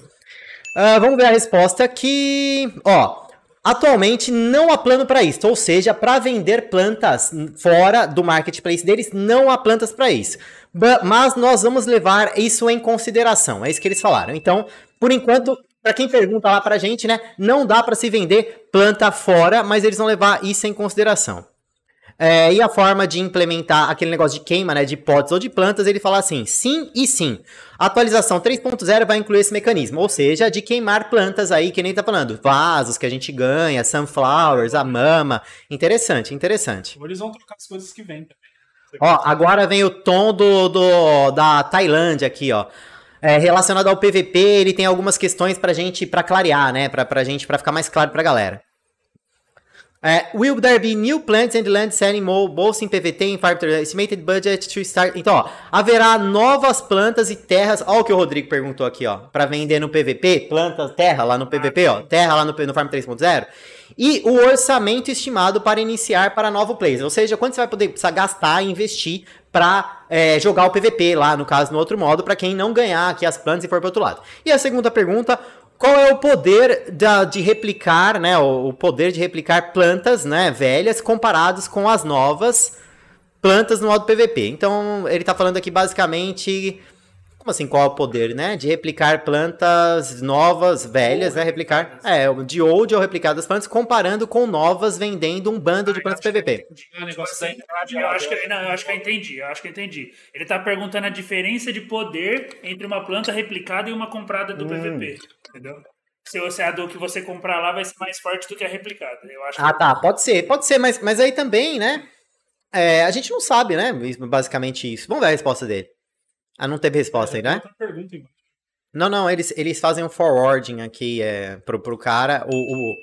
Uh, vamos ver a resposta aqui. Ó, Atualmente não há plano para isso, ou seja, para vender plantas fora do marketplace deles, não há plantas para isso. Mas nós vamos levar isso em consideração, é isso que eles falaram. Então, por enquanto, para quem pergunta lá para a gente, né, não dá para se vender planta fora, mas eles vão levar isso em consideração. É, e a forma de implementar aquele negócio de queima, né, de potes ou de plantas, ele fala assim, sim e sim. A atualização 3.0 vai incluir esse mecanismo, ou seja, de queimar plantas aí, que nem tá falando, vasos que a gente ganha, sunflowers, a mama. Interessante, interessante. Eles vão trocar as coisas que vêm também. Né? Ó, agora vem o tom do, do da Tailândia aqui, ó. É, relacionado ao PVP, ele tem algumas questões pra gente, pra clarear, né, pra, pra gente, pra ficar mais claro pra galera. É, will there be new plants and land selling more both in PVT and farm estimated budget to start? Então, ó, haverá novas plantas e terras. Olha o que o Rodrigo perguntou aqui, ó, para vender no PVP, plantas, terra lá no PVP, ó, terra lá no, no Farm 3.0. E o orçamento estimado para iniciar para novo player, ou seja, quanto você vai poder precisar gastar e investir para é, jogar o PVP lá, no caso, no outro modo, para quem não ganhar aqui as plantas e for pro outro lado. E a segunda pergunta, qual é o poder da, de replicar, né? O, o, poder de replicar plantas, né, velhas comparados com as novas plantas no modo PVP. Então, ele está falando aqui basicamente como assim, qual é o poder, né? De replicar plantas novas, velhas, né? Replicar. É, de old ou replicar das plantas, comparando com novas vendendo um bando de ah, plantas PVP. Eu acho que eu entendi, eu acho que eu entendi. Ele tá perguntando a diferença de poder entre uma planta replicada e uma comprada do hum. PVP entendeu? Se você, a do que você comprar lá vai ser mais forte do que a replicada. Eu acho ah, que... tá. Pode ser, pode ser, mas, mas aí também, né? É, a gente não sabe, né? Basicamente isso. Vamos ver a resposta dele. Ah, não teve resposta aí, né? não, não, eles, eles fazem um forwarding aqui é, pro, pro cara. O, o,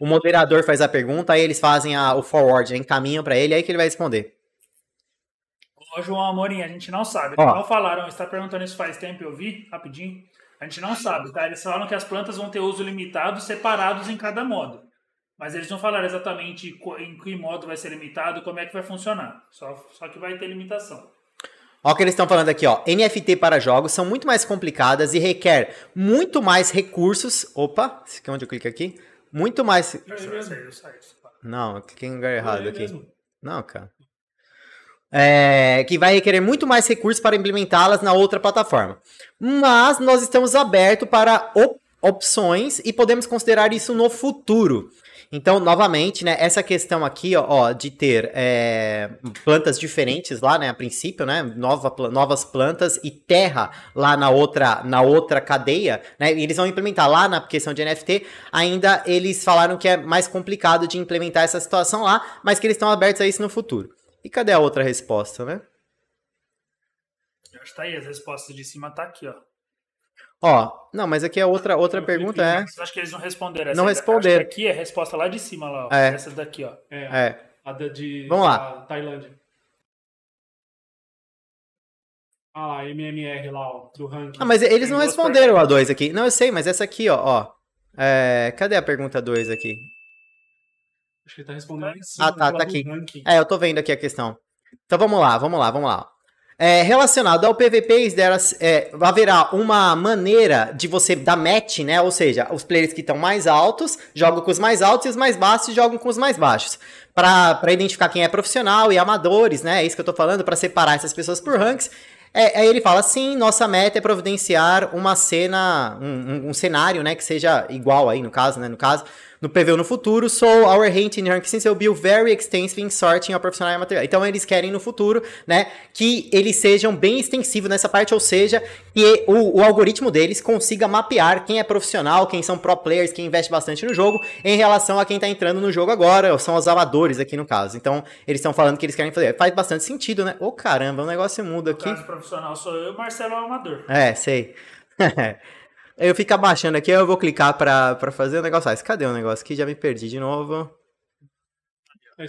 o moderador faz a pergunta, aí eles fazem a, o forwarding, encaminham para ele, aí que ele vai responder. Ô, João Amorim, a gente não sabe. Né? Ó. Não falaram, está perguntando isso faz tempo, eu vi, rapidinho. A gente não sabe, tá? Eles falaram que as plantas vão ter uso limitado separados em cada modo. Mas eles não falaram exatamente em que modo vai ser limitado, como é que vai funcionar. Só, só que vai ter limitação. Olha o que eles estão falando aqui, ó. NFT para jogos são muito mais complicadas e requer muito mais recursos. Opa, é onde eu clico aqui? Muito mais. Não, é eu cliquei em lugar errado é aqui. Não, cara é, que vai requerer muito mais recursos para implementá-las na outra plataforma. Mas nós estamos abertos para op opções e podemos considerar isso no futuro. Então, novamente, né, essa questão aqui, ó, ó de ter é, plantas diferentes lá, né, a princípio, né, nova, novas plantas e terra lá na outra, na outra cadeia, né, eles vão implementar lá na questão de NFT, ainda eles falaram que é mais complicado de implementar essa situação lá, mas que eles estão abertos a isso no futuro. E cadê a outra resposta, né? Acho que tá aí, as respostas de cima tá aqui, ó. Ó, não, mas aqui a é outra, outra pergunta é. Acho que eles não responderam essa. Não responderam. Aqui é a resposta lá de cima, lá, ó. É. Essa daqui, ó. É. é. A da de Vamos lá. Tailândia. Ah lá, MMR lá, ó, do ranking. Ah, mas eles Tem não responderam a 2 aqui. Não, eu sei, mas essa aqui, ó, ó. É, cadê a pergunta 2 aqui? Acho que ele tá respondendo em cima. Ah, tá, tá aqui. Ranking. É, eu tô vendo aqui a questão. Então vamos lá, vamos lá, vamos lá. É, relacionado ao PVP, é, haverá uma maneira de você dar match, né? Ou seja, os players que estão mais altos jogam com os mais altos e os mais baixos jogam com os mais baixos. Para identificar quem é profissional e amadores, né? É isso que eu tô falando, para separar essas pessoas por ranks. É, aí ele fala assim: nossa meta é providenciar uma cena, um, um, um cenário, né? Que seja igual aí, no caso, né? No caso, no PVU no futuro. So, our hint in rank since will be very extensive in sorting a profissional material. Então, eles querem no futuro, né, que eles sejam bem extensivos nessa parte, ou seja, que o, o algoritmo deles consiga mapear quem é profissional, quem são pro players, quem investe bastante no jogo, em relação a quem tá entrando no jogo agora, são os amadores aqui no caso. Então, eles estão falando que eles querem fazer. Faz bastante sentido, né? Ô, oh, caramba, o negócio muda aqui. No profissional sou eu, Marcelo é o amador. É, sei. Eu fico abaixando aqui, eu vou clicar pra, pra fazer o negócio. Ah, cadê o negócio aqui? Já me perdi de novo.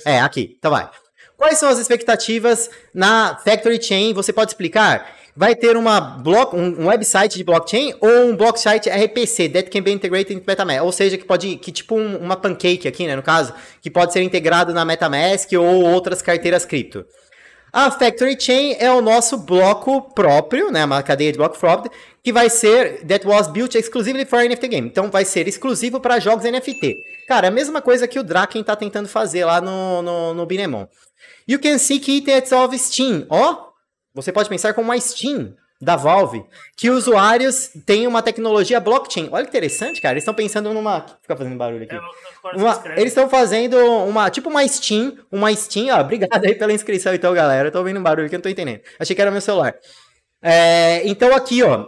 É, aqui. Então vai. Quais são as expectativas na Factory Chain? Você pode explicar? Vai ter uma block, um, website de blockchain ou um blockchain RPC, that can be integrated into MetaMask, ou seja, que pode, que tipo um, uma pancake aqui, né, no caso, que pode ser integrado na MetaMask ou outras carteiras cripto. A Factory Chain é o nosso bloco próprio, né? Uma cadeia de bloco próprio, que vai ser That was built exclusively for NFT game. Então vai ser exclusivo para jogos NFT. Cara, a mesma coisa que o Draken tá tentando fazer lá no, no, no Binemon. You can see que it's of Steam. Ó, oh, você pode pensar como uma Steam da Valve, que usuários têm uma tecnologia blockchain. Olha que interessante, cara. Eles estão pensando numa. Fica fazendo barulho aqui. É, uma... Eles estão fazendo uma. Tipo uma Steam. Uma Steam, ó. Obrigado aí pela inscrição, então, galera. Eu tô ouvindo um barulho que eu não tô entendendo. Achei que era meu celular. É... Então, aqui, ó.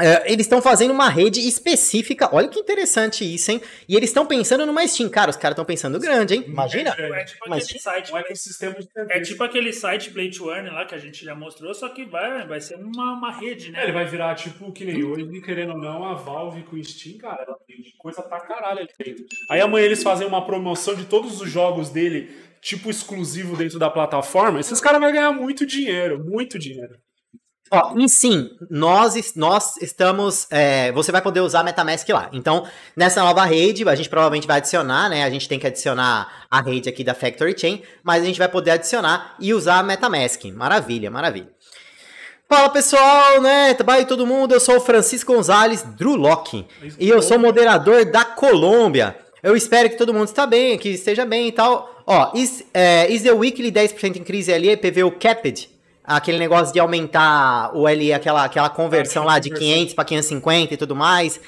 É, eles estão fazendo uma rede específica. Olha que interessante isso, hein? E eles estão pensando numa Steam. Cara, os caras estão pensando grande, hein? Imagina. É, é tipo aquele Mas... site. Um ecossistema é tipo aquele site Play to Earn lá que a gente já mostrou, só que vai, vai ser uma, uma rede, né? É, ele vai virar tipo que nem hoje, querendo ou não, a Valve com Steam, cara, ela tem coisa pra caralho ali dentro. Aí amanhã eles fazem uma promoção de todos os jogos dele, tipo exclusivo dentro da plataforma. Esses caras vão ganhar muito dinheiro, muito dinheiro. Ó, e sim, nós, nós estamos. É, você vai poder usar MetaMask lá. Então, nessa nova rede, a gente provavelmente vai adicionar, né? A gente tem que adicionar a rede aqui da Factory Chain, mas a gente vai poder adicionar e usar a MetaMask. Maravilha, maravilha. Fala pessoal, né? Vai tá todo mundo, eu sou o Francisco Gonzalez Drulock e eu sou moderador da Colômbia. Eu espero que todo mundo está bem, que esteja bem e tal. Ó, is, é, is the weekly 10% em crise ali, o capped? aquele negócio de aumentar o ali aquela aquela conversão lá de 500 para 550 e tudo mais.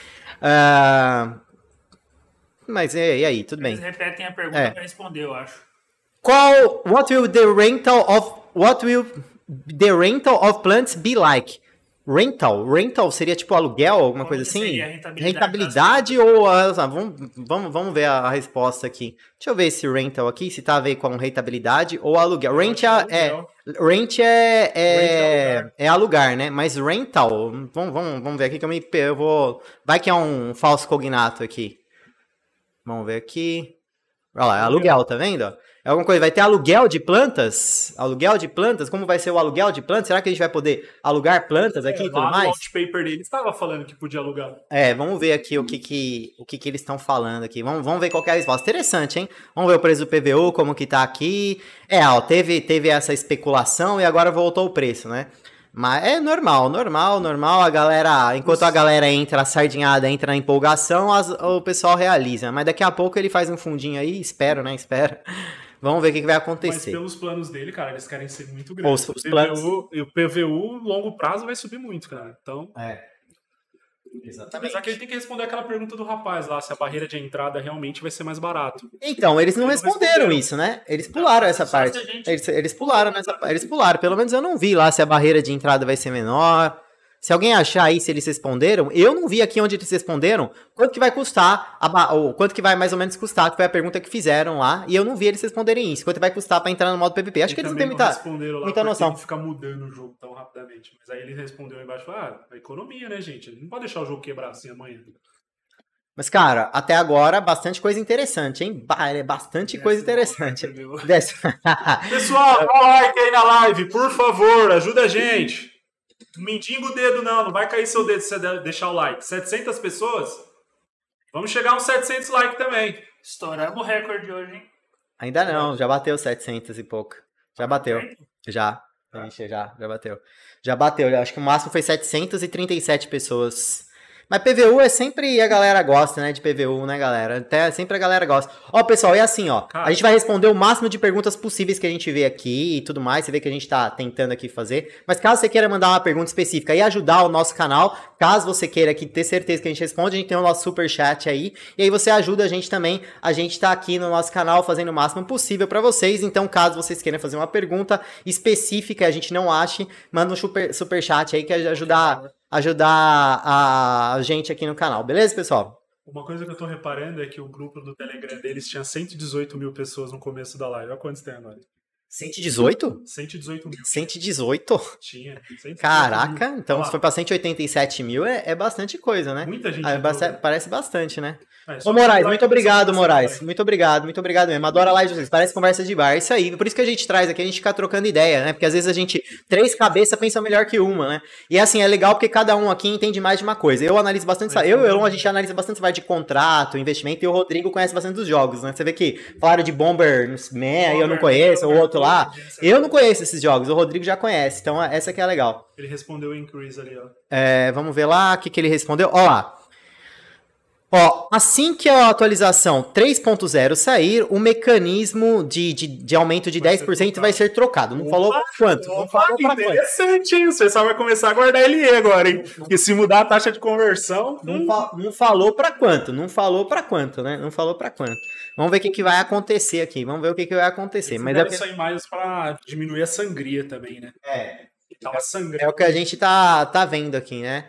Uh, mas e, e, aí, tudo bem. Eles repetem a pergunta é. para responder, eu acho. Qual what will the rental of what will the rental of plants be like? rental. Rental seria tipo aluguel, alguma Como coisa assim? Seria? Rentabilidade, rentabilidade ou. A, ah, vamos, vamos, vamos ver a, resposta aqui. Deixa eu ver esse rental aqui, se tá a ver com rentabilidade ou aluguel. É é, é, rent é. é rent é, é, é, alugar, né? Mas rental. Vamos, vamos, vamos ver aqui que eu me. Eu vou. Vai que é um falso cognato aqui. Vamos ver aqui. Olha lá, aluguel, tá vendo? É alguma coisa, vai ter aluguel de plantas? Aluguel de plantas? Como vai ser o aluguel de plantas? Será que a gente vai poder alugar plantas aqui é, e tudo lá mais? o paper dele estava falando que podia tipo alugar. É, vamos ver aqui o que, que, o que, que eles estão falando aqui. Vamos, vamos ver qual é a resposta. Interessante, hein? Vamos ver o preço do PVU, como que tá aqui. É, ó, teve, teve essa especulação e agora voltou o preço, né? Mas é normal, normal, normal. A galera, enquanto a galera entra a sardinhada, entra na empolgação, as, o pessoal realiza. Mas daqui a pouco ele faz um fundinho aí, espero, né? Espero. Vamos ver o que, que vai acontecer. Mas pelos planos dele, cara, eles querem ser muito grandes. Os, os planos... E o PVU, longo prazo, vai subir muito, cara. Então. É. Tipo, Exatamente. Mas que ele tem que responder aquela pergunta do rapaz lá, se a barreira de entrada realmente vai ser mais barato. Então, eles não, eles não responderam, responderam, isso, né? Eles pularam essa parte. Gente... Eles, eles pularam nessa Eles pularam. Pelo menos eu não vi lá se a barreira de entrada vai ser menor se alguém achar aí se eles responderam, eu não vi aqui onde eles responderam quanto que vai custar, a, ou quanto que vai mais ou menos custar, que foi a pergunta que fizeram lá, e eu não vi eles responderem isso, quanto vai custar para entrar no modo PVP. Acho e que eles não têm muita, lá muita noção. ficar mudando o jogo tão rapidamente. Mas aí eles responderam aí embaixo, ah, a economia, né, gente? Não pode deixar o jogo quebrar assim amanhã. Mas, cara, até agora, bastante coisa interessante, hein? É bastante Desce coisa interessante. Pessoal, dá like aí na live, por favor, ajuda a gente mendiga o dedo, não. Não vai cair seu dedo se você deixar o like. 700 pessoas? Vamos chegar uns 700 likes também. Estouramos o recorde hoje, hein? Ainda não, já bateu 700 e pouco. Já tá bateu. Já. Tá. já, já bateu. Já bateu. Acho que o máximo foi 737 pessoas mas PVU é sempre a galera gosta, né? De PVU, né, galera? Até sempre a galera gosta. Ó, pessoal, é assim, ó. Cara. A gente vai responder o máximo de perguntas possíveis que a gente vê aqui e tudo mais. Você vê que a gente tá tentando aqui fazer. Mas caso você queira mandar uma pergunta específica e ajudar o nosso canal, caso você queira aqui ter certeza que a gente responde, a gente tem o nosso super chat aí. E aí você ajuda a gente também. A gente tá aqui no nosso canal fazendo o máximo possível para vocês. Então, caso vocês queiram fazer uma pergunta específica e a gente não ache, manda um super, super chat aí que ajudar ajudar a gente aqui no canal, beleza, pessoal? Uma coisa que eu tô reparando é que o grupo do Telegram deles tinha 118 mil pessoas no começo da live. Olha quantos tem agora. 118? 118 mil. 118? Tinha. 118 Caraca, mil. então se foi pra 187 mil é, é bastante coisa, né? Muita gente. Ah, é, né? parece bastante, né? É, Ô, Moraes, muito obrigado, Moraes. Muito obrigado, muito obrigado mesmo. Adoro a live de vocês. Parece conversa de bar. Isso aí. Por isso que a gente traz aqui, a gente fica trocando ideia, né? Porque às vezes a gente, três cabeças pensa melhor que uma, né? E é assim, é legal porque cada um aqui entende mais de uma coisa. Eu analiso bastante, é, eu então. a gente analisa bastante vai de contrato, investimento, e o Rodrigo conhece bastante dos jogos, né? Você vê que falaram de bomber Bomberman, né? Bomber, eu não conheço, o outro lá. Eu não conheço esses jogos, o Rodrigo já conhece, então essa que é legal. Ele respondeu o increase ali, ó. É, vamos ver lá o que, que ele respondeu. Ó lá. Ó, assim que a atualização 3.0 sair, o mecanismo de, de, de aumento de vai 10% ser vai ser trocado. Não opa, falou quanto? Opa, não falou interessante, hein? O pessoal vai começar a guardar ele agora, hein? E se mudar a taxa de conversão. Não, hum. fa não falou para quanto, não falou para quanto, né? Não falou para quanto. Vamos ver o que, que vai acontecer aqui. Vamos ver o que, que vai acontecer. Eles Mas é porque... sair mais para diminuir a sangria também, né? É. Tava então, É o que a gente tá, tá vendo aqui, né?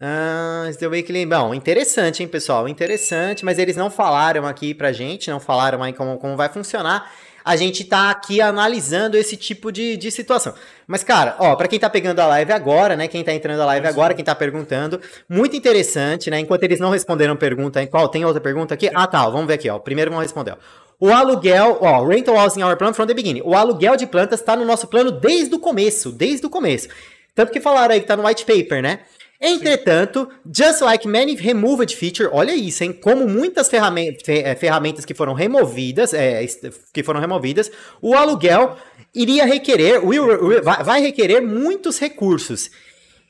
Ah, The Wakeling. Bom, interessante, hein, pessoal? Interessante, mas eles não falaram aqui pra gente, não falaram aí como, como vai funcionar. A gente tá aqui analisando esse tipo de, de situação. Mas, cara, ó, pra quem tá pegando a live agora, né? Quem tá entrando a live é agora, sim. quem tá perguntando, muito interessante, né? Enquanto eles não responderam pergunta, hein? Qual? Tem outra pergunta aqui? Ah, tá, vamos ver aqui, ó. Primeiro vão responder, ó. O aluguel, ó, rental housing our plan from the beginning. O aluguel de plantas tá no nosso plano desde o começo, desde o começo. Tanto que falaram aí que tá no white paper, né? Entretanto, just like many removed feature, olha isso, hein? Como muitas ferramentas, eh, ferramentas que foram removidas, é, que foram removidas, o aluguel iria requerer, will, will, vai requerer muitos recursos.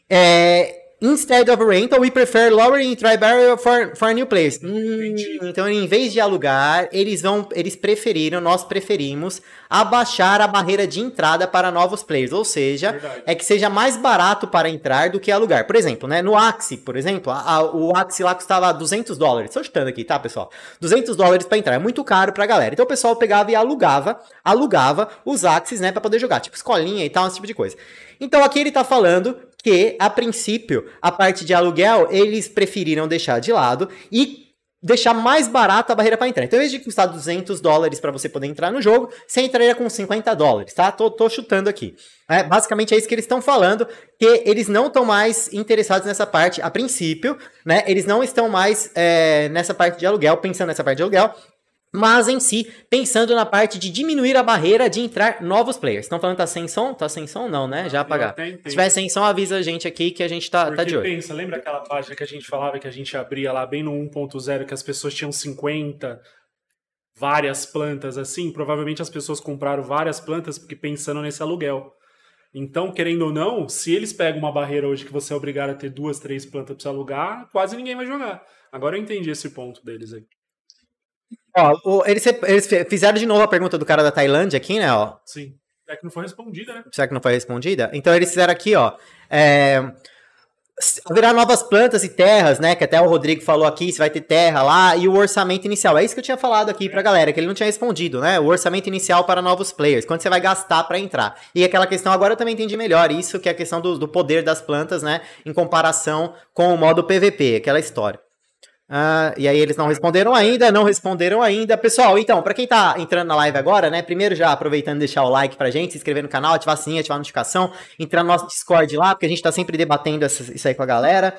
É, Instead of rental, we prefer lowering in try barrier for, for new place. Hum, então, em vez de alugar, eles vão, eles preferiram, nós preferimos abaixar a barreira de entrada para novos players. Ou seja, Verdade. é que seja mais barato para entrar do que alugar. Por exemplo, né, no Axie, por exemplo, a, a, o Axie lá custava 200 dólares. Estou chutando aqui, tá, pessoal? 200 dólares para entrar. É muito caro para a galera. Então, o pessoal pegava e alugava, alugava os Axies, né, para poder jogar. Tipo, escolinha e tal, esse tipo de coisa. Então, aqui ele está falando que, a princípio, a parte de aluguel eles preferiram deixar de lado e deixar mais barata a barreira para entrar. Então, em vez de custar 200 dólares para você poder entrar no jogo, você entraria com 50 dólares, tá? Tô, tô chutando aqui. É, basicamente é isso que eles estão falando, que eles não estão mais interessados nessa parte a princípio, né? Eles não estão mais é, nessa parte de aluguel, pensando nessa parte de aluguel mas em si, pensando na parte de diminuir a barreira de entrar novos players. Estão falando que tá sem som? Tá sem som não, né? Já apagar. Se tiver sem som, avisa a gente aqui que a gente tá, tá Porque tá de olho. pensa, lembra aquela página que a gente falava que a gente abria lá bem no 1.0 que as pessoas tinham 50 várias plantas assim? Provavelmente as pessoas compraram várias plantas porque pensando nesse aluguel. Então, querendo ou não, se eles pegam uma barreira hoje que você é obrigado a ter duas, três plantas para alugar, quase ninguém vai jogar. Agora eu entendi esse ponto deles aí. Ó, o, eles, eles fizeram de novo a pergunta do cara da Tailândia aqui, né, ó. Sim. Será é que não foi respondida, né? Será que não foi respondida? Então eles fizeram aqui, ó. É, haverá novas plantas e terras, né? Que até o Rodrigo falou aqui, se vai ter terra lá, e o orçamento inicial. É isso que eu tinha falado aqui é. pra galera, que ele não tinha respondido, né? O orçamento inicial para novos players, quanto você vai gastar para entrar. E aquela questão, agora eu também entendi melhor, isso que é a questão do, do poder das plantas, né? Em comparação com o modo PVP, aquela história. Ah, e aí eles não responderam ainda, não responderam ainda. Pessoal, então, para quem tá entrando na live agora, né? Primeiro já aproveitando deixar o like pra gente, se inscrever no canal, ativar a sininho, ativar a notificação, entrar no nosso Discord lá, porque a gente tá sempre debatendo isso aí com a galera.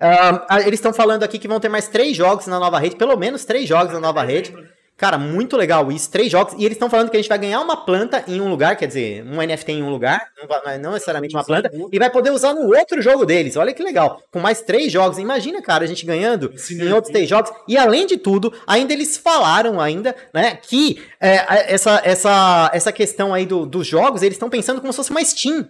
Ah, eles estão falando aqui que vão ter mais três jogos na nova rede, pelo menos três jogos na nova rede. Cara, muito legal isso. Três jogos. E eles estão falando que a gente vai ganhar uma planta em um lugar, quer dizer, um NFT em um lugar, não, é, não necessariamente uma planta, e vai poder usar no outro jogo deles. Olha que legal. Com mais três jogos. Imagina, cara, a gente ganhando Sim, em outros três jogos. E além de tudo, ainda eles falaram ainda, né, que é, essa, essa, essa questão aí do, dos jogos, eles estão pensando como se fosse uma Steam.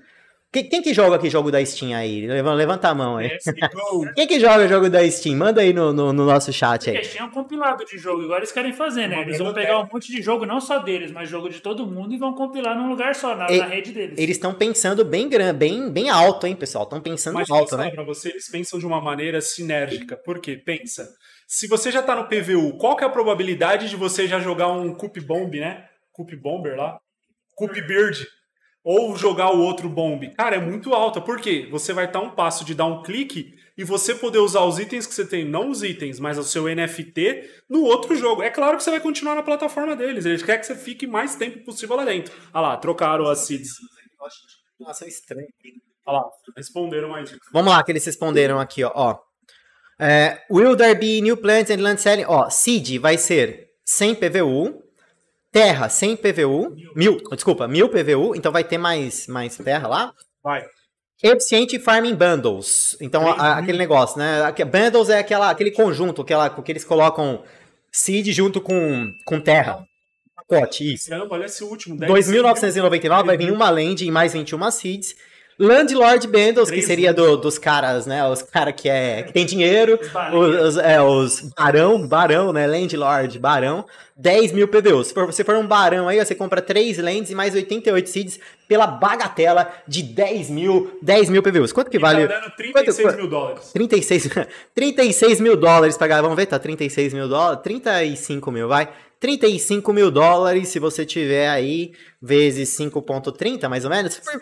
Quem que joga aqui jogo da Steam aí? Levanta, levanta a mão aí. É, quem que joga jogo da Steam? Manda aí no, no, no nosso chat aí. A Steam é um compilado de jogo, agora eles querem fazer, né? Eles vão pegar um monte de jogo, não só deles, mas jogo de todo mundo e vão compilar num lugar só, na, e, na rede deles. Eles estão pensando bem grande, bem, bem alto, hein, pessoal? Estão pensando mas, alto, né? Pra você, eles pensam de uma maneira sinérgica. Por quê? Pensa. Se você já tá no PVU, qual que é a probabilidade de você já jogar um Coop Bomb, né? Coop Bomber lá? Coop Bird ou jogar o outro bombe. Cara, é muito alta. Por quê? Você vai estar tá um passo de dar um clique e você poder usar os itens que você tem, não os itens, mas o seu NFT no outro jogo. É claro que você vai continuar na plataforma deles. Eles querem que você fique mais tempo possível lá dentro. Ah lá, trocaram as seeds. Nossa, é estranho. Ah lá, responderam aí. Vamos lá, que eles responderam aqui, ó. ó. É, will there be new plants and land selling? Ó, seed vai ser sem PVU, terra sem PVU, mil, desculpa, mil PVU, então vai ter mais, mais terra lá. Vai. Eficiente Farming Bundles. Então, a, aquele negócio, né? Bundles é aquela, aquele conjunto aquela, que eles colocam seed junto com, com terra. Pacote, isso. Caramba, olha esse último. 2.999 vai vir uma land e mais 21 seeds. Landlord Bandles, que seria do, dos caras, né? Os caras que, é, que tem dinheiro, os, os, é, os barão, barão, né? Landlord, barão, 10 mil PDU. Se você for, for um barão aí, você compra 3 lands e mais 88 seeds pela bagatela de 10 mil, 10 mil PVUs. Quanto que e vale? Tá dando 36 Quanto? mil dólares. 36, 36 mil dólares pra galera. Vamos ver, tá 36 mil dólares, 35 mil, vai. 35 mil dólares, se você tiver aí, vezes 5,30 mais ou menos, por,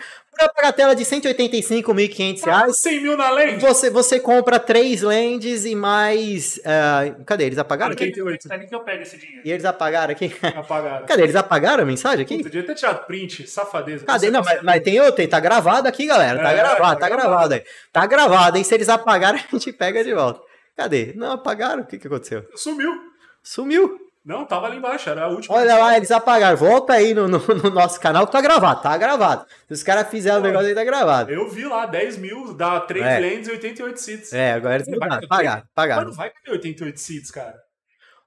por uma tela de 185.500 reais. 100 mil na lente? Você, você compra três lentes e mais. Uh, cadê? Eles apagaram? Cara, aqui? 88. que eu pegue esse dinheiro. E eles apagaram aqui? Apagaram. Cadê? Eles apagaram a mensagem aqui? Puta, devia ter tirado print, safadeza. Cadê? Não, mas, mas tem outra, tá gravado aqui, galera. Tá é, gravado, é, tá, tá gravado. gravado aí. Tá gravado, hein? se eles apagaram, a gente pega de volta. Cadê? Não, apagaram? O que, que aconteceu? Sumiu. Sumiu. Não, tava ali embaixo, era a última. Olha lá, eles apagaram. Volta aí no, no, no nosso canal que tá gravado, tá gravado. Se os caras fizeram o negócio aí, tá gravado. Eu vi lá, 10 mil, dá 3 é. lands e 88 seats. É, agora eles mudaram. Pagaram, pagaram. Mas não vai caber 88 seats, cara.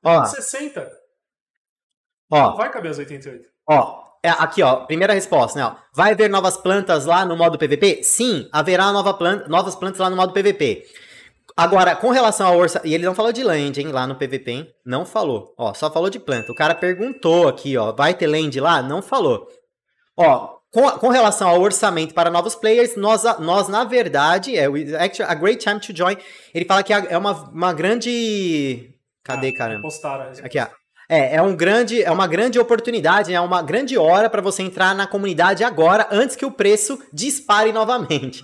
Ó. 60. Ó. Não vai caber as 88. Ó. É, aqui, ó, primeira resposta, né? Ó. Vai haver novas plantas lá no modo PVP? Sim, haverá nova planta, novas plantas lá no modo PVP. Agora, com relação ao orçamento. E ele não falou de land, hein? Lá no PVP, hein? Não falou. Ó, só falou de planta. O cara perguntou aqui, ó. Vai ter land lá? Não falou. Ó, com, com relação ao orçamento para novos players, nós, nós na verdade, é actually, a great time to join. Ele fala que é uma, uma grande. Cadê, ah, caramba? Postaram. Aqui, ó. É, é, um grande, é uma grande oportunidade, é uma grande hora para você entrar na comunidade agora, antes que o preço dispare novamente.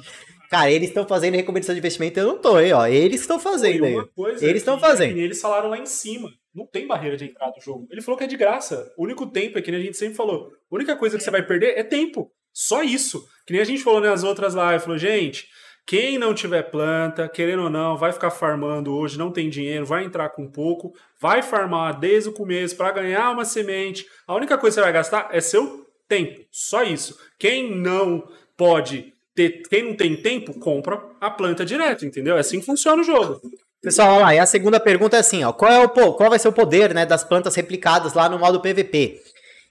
Cara, eles estão fazendo recomendação de investimento, eu não tô, hein, ó. Eles estão fazendo aí. Eles estão é fazendo. E eles falaram lá em cima. Não tem barreira de entrada no jogo. Ele falou que é de graça. O único tempo é que nem a gente sempre falou. A única coisa que você vai perder é tempo. Só isso. Que nem a gente falou nas outras lives. Falou, gente, quem não tiver planta, querendo ou não, vai ficar farmando hoje, não tem dinheiro, vai entrar com pouco, vai farmar desde o começo para ganhar uma semente. A única coisa que você vai gastar é seu tempo. Só isso. Quem não pode ter, quem não tem tempo, compra a planta direto, entendeu? É assim que funciona o jogo. Pessoal, olha lá, e a segunda pergunta é assim, ó, qual, é o, qual vai ser o poder né, das plantas replicadas lá no modo PVP?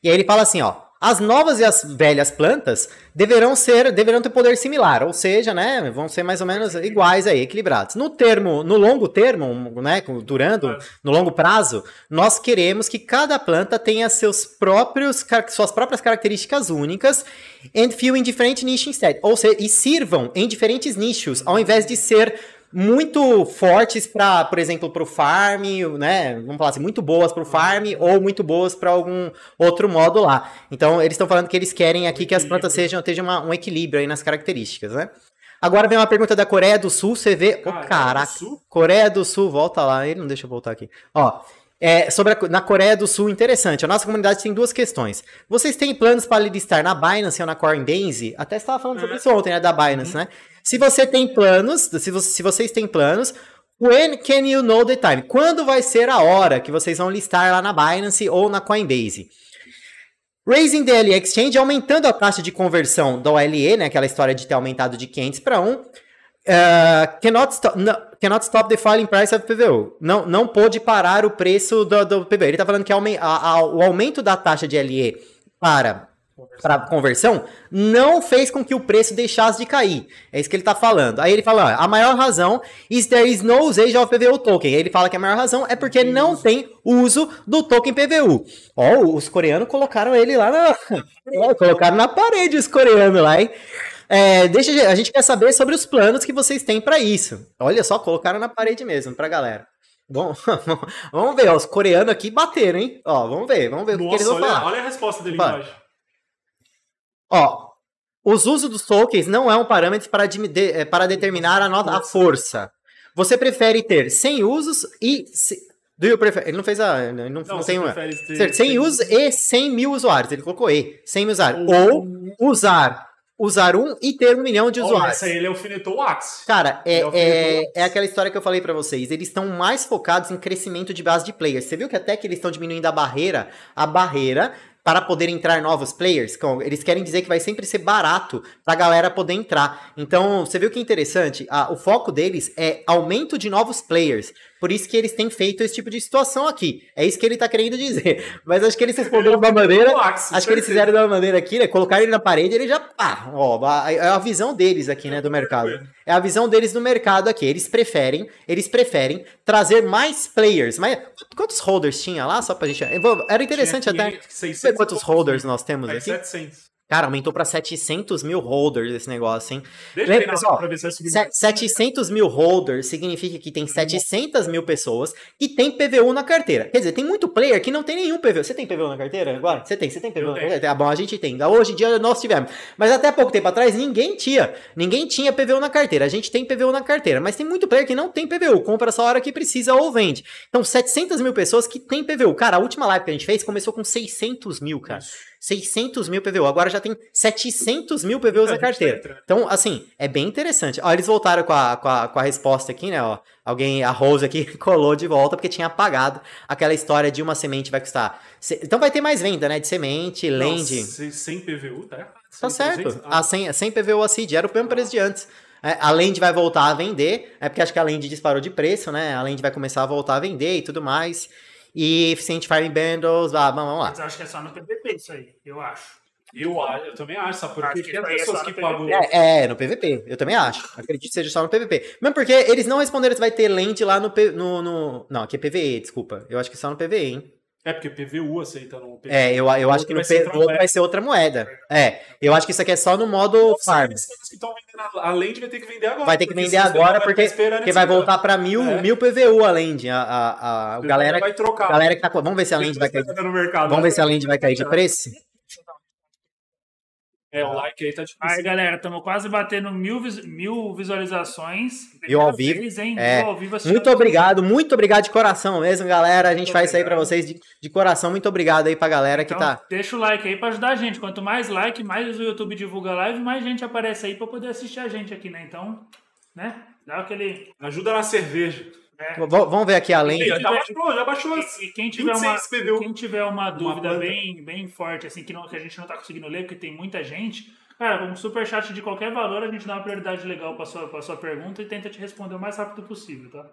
E aí ele fala assim, ó, as novas e as velhas plantas deverão ser, deverão ter poder similar, ou seja, né, vão ser mais ou menos iguais aí, equilibrados. No termo, no longo termo, né, durando, no longo prazo, nós queremos que cada planta tenha seus próprios, suas próprias características únicas and fill in different niche instead, ou seja, e sirvam em diferentes nichos, ao invés de ser muito fortes para, por exemplo, para o farm, né? Vamos falar assim, muito boas para o farm ou muito boas para algum outro modo lá. Então, eles estão falando que eles querem aqui que as plantas sejam estejam um equilíbrio aí nas características, né? Agora vem uma pergunta da Coreia do Sul, você vê. Ô, oh, caraca! Coreia do Sul, volta lá, ele não deixa eu voltar aqui. Ó. É, sobre a, na Coreia do Sul, interessante. A nossa comunidade tem duas questões. Vocês têm planos para listar na Binance ou na Coinbase? Até você estava falando sobre isso ontem, né? Da Binance, uhum. né? Se você tem planos, se, você, se vocês têm planos, When can you know the time? Quando vai ser a hora que vocês vão listar lá na Binance ou na Coinbase? Raising the LE Exchange, aumentando a taxa de conversão da OLE, né, aquela história de ter aumentado de 500 para 1, uh, cannot, stop, no, cannot stop the filing price of PVO. Não, não pôde parar o preço do, do PVO. Ele está falando que a, a, o aumento da taxa de LE para para conversão, não fez com que o preço deixasse de cair. É isso que ele está falando. Aí ele fala, a maior razão is there is no usage of PVU token. Aí ele fala que a maior razão é porque Deus. não tem uso do token PVU. Ó, os coreanos colocaram ele lá na... colocaram na parede os coreanos lá, hein? É, deixa, a gente quer saber sobre os planos que vocês têm para isso. Olha só, colocaram na parede mesmo pra galera. Bom, vamos ver, ó, os coreanos aqui bateram, hein? Ó, vamos ver, vamos ver Nossa, o que eles vão olha, falar. Olha a resposta dele embaixo. Ó, os usos dos tokens não é um parâmetro para, de, eh, para determinar a, nota, a força. Você prefere ter 100 usos e. Se, do you prefer, ele não fez a. Ele não, não, não tem uma. Ter, 100 ter... usos e 100 mil usuários. Ele colocou E. 100 mil usuários. Ou, Ou usar usar um e ter um milhão de usuários. aí ele alfinetou é o Axe. Cara, é, é, é, é, aquela história que eu falei para vocês. Eles estão mais focados em crescimento de base de players. Você viu que até que eles estão diminuindo a barreira, a barreira para poder entrar novos players. Eles querem dizer que vai sempre ser barato para a galera poder entrar. Então, você viu que interessante? Ah, o foco deles é aumento de novos players. Por isso que eles têm feito esse tipo de situação aqui. É isso que ele tá querendo dizer. Mas acho que eles responderam é de uma maneira. acho que eles fizeram de uma maneira aqui, né? Colocaram ele na parede ele já. Pá, ah, ó, é a visão deles aqui, né? Do é mercado. É a visão deles do mercado aqui. Eles preferem, eles preferem trazer mais players. Mas quantos holders tinha lá? Só pra gente. Era interessante até. 600, quantos holders né? nós temos aqui? 700. Cara, aumentou para 700 mil holders esse negócio, hein? Deixa Lembra, pessoal, ver se 700 é mil holders significa que tem 700 uhum. mil pessoas que tem PVU na carteira. Quer dizer, tem muito player que não tem nenhum PVU. Você tem PVU na carteira agora? Você tem, você tem PVU Eu na tenho. carteira? Tá bom, a gente tem. Então, hoje em dia nós tivemos. Mas até pouco tempo atrás ninguém tinha. Ninguém tinha PVU na carteira. A gente tem PVU na carteira, mas tem muito player que não tem PVU. Compra só a hora que precisa ou vende. Então, 700 mil pessoas que tem PVU. Cara, a última live que a gente fez começou com 600 mil, cara. Isso. 600 mil PVU. Agora já tem 700 mil PVUs na tá carteira. Então, assim, é bem interessante. Ó, eles voltaram com a, com a, com a resposta aqui, né? Ó, alguém, a Rose aqui, colou de volta porque tinha apagado aquela história de uma semente vai custar. Então vai ter mais venda, né? De semente, land. Sem PVU, tá errado. Tá certo. A 100, 100 PVU a seed era o mesmo preço de antes. É, a Land vai voltar a vender, é porque acho que a Land disparou de preço, né? A Land vai começar a voltar a vender e tudo mais e Efficient Firing Bundles, ah, vamos lá. Mas acho que é só no PVP isso aí, eu acho. Eu, eu também acho, sabe? Porque acho que tem é pessoas que pagam. É, é, no PVP, eu também acho. Acredito que seja só no PVP. Mesmo porque eles não responderam se vai ter lente lá no. no, no... Não, aqui é PVE, desculpa. Eu acho que é só no PVE, hein? É, porque PVU aceita no PVU. É, eu, eu acho que no PVU vai ser outra moeda. É. é, eu acho que isso aqui é só no modo farm. A Land vai ter que vender agora. Vai ter que vender agora porque, porque vai voltar para mil, é. mil PVU a Land. A, a, a, galera, vai trocar. Galera que tá, vamos ver se a Land vai cair. Vamos né? ver se a Land vai cair de é. preço. É, o like aí tá difícil. Aí, galera, estamos quase batendo mil, mil visualizações. E ao vivo. Vez, é. ao vivo muito obrigado, tudo. muito obrigado de coração mesmo, galera. A gente muito faz obrigado. isso aí pra vocês de, de, coração. Muito obrigado aí pra galera então, que tá. Deixa o like aí pra ajudar a gente. Quanto mais like, mais o YouTube divulga a live, mais gente aparece aí pra poder assistir a gente aqui, né? Então, né? Dá aquele. Ajuda na cerveja. É. Vamos ver aqui além. Sim, já baixou, já baixou. E quem tiver, uma, quem tiver uma dúvida bem, bem forte, assim, que, não, que a gente não está conseguindo ler, porque tem muita gente, cara, um superchat de qualquer valor, a gente dá uma prioridade legal para sua, pra sua pergunta e tenta te responder o mais rápido possível, tá?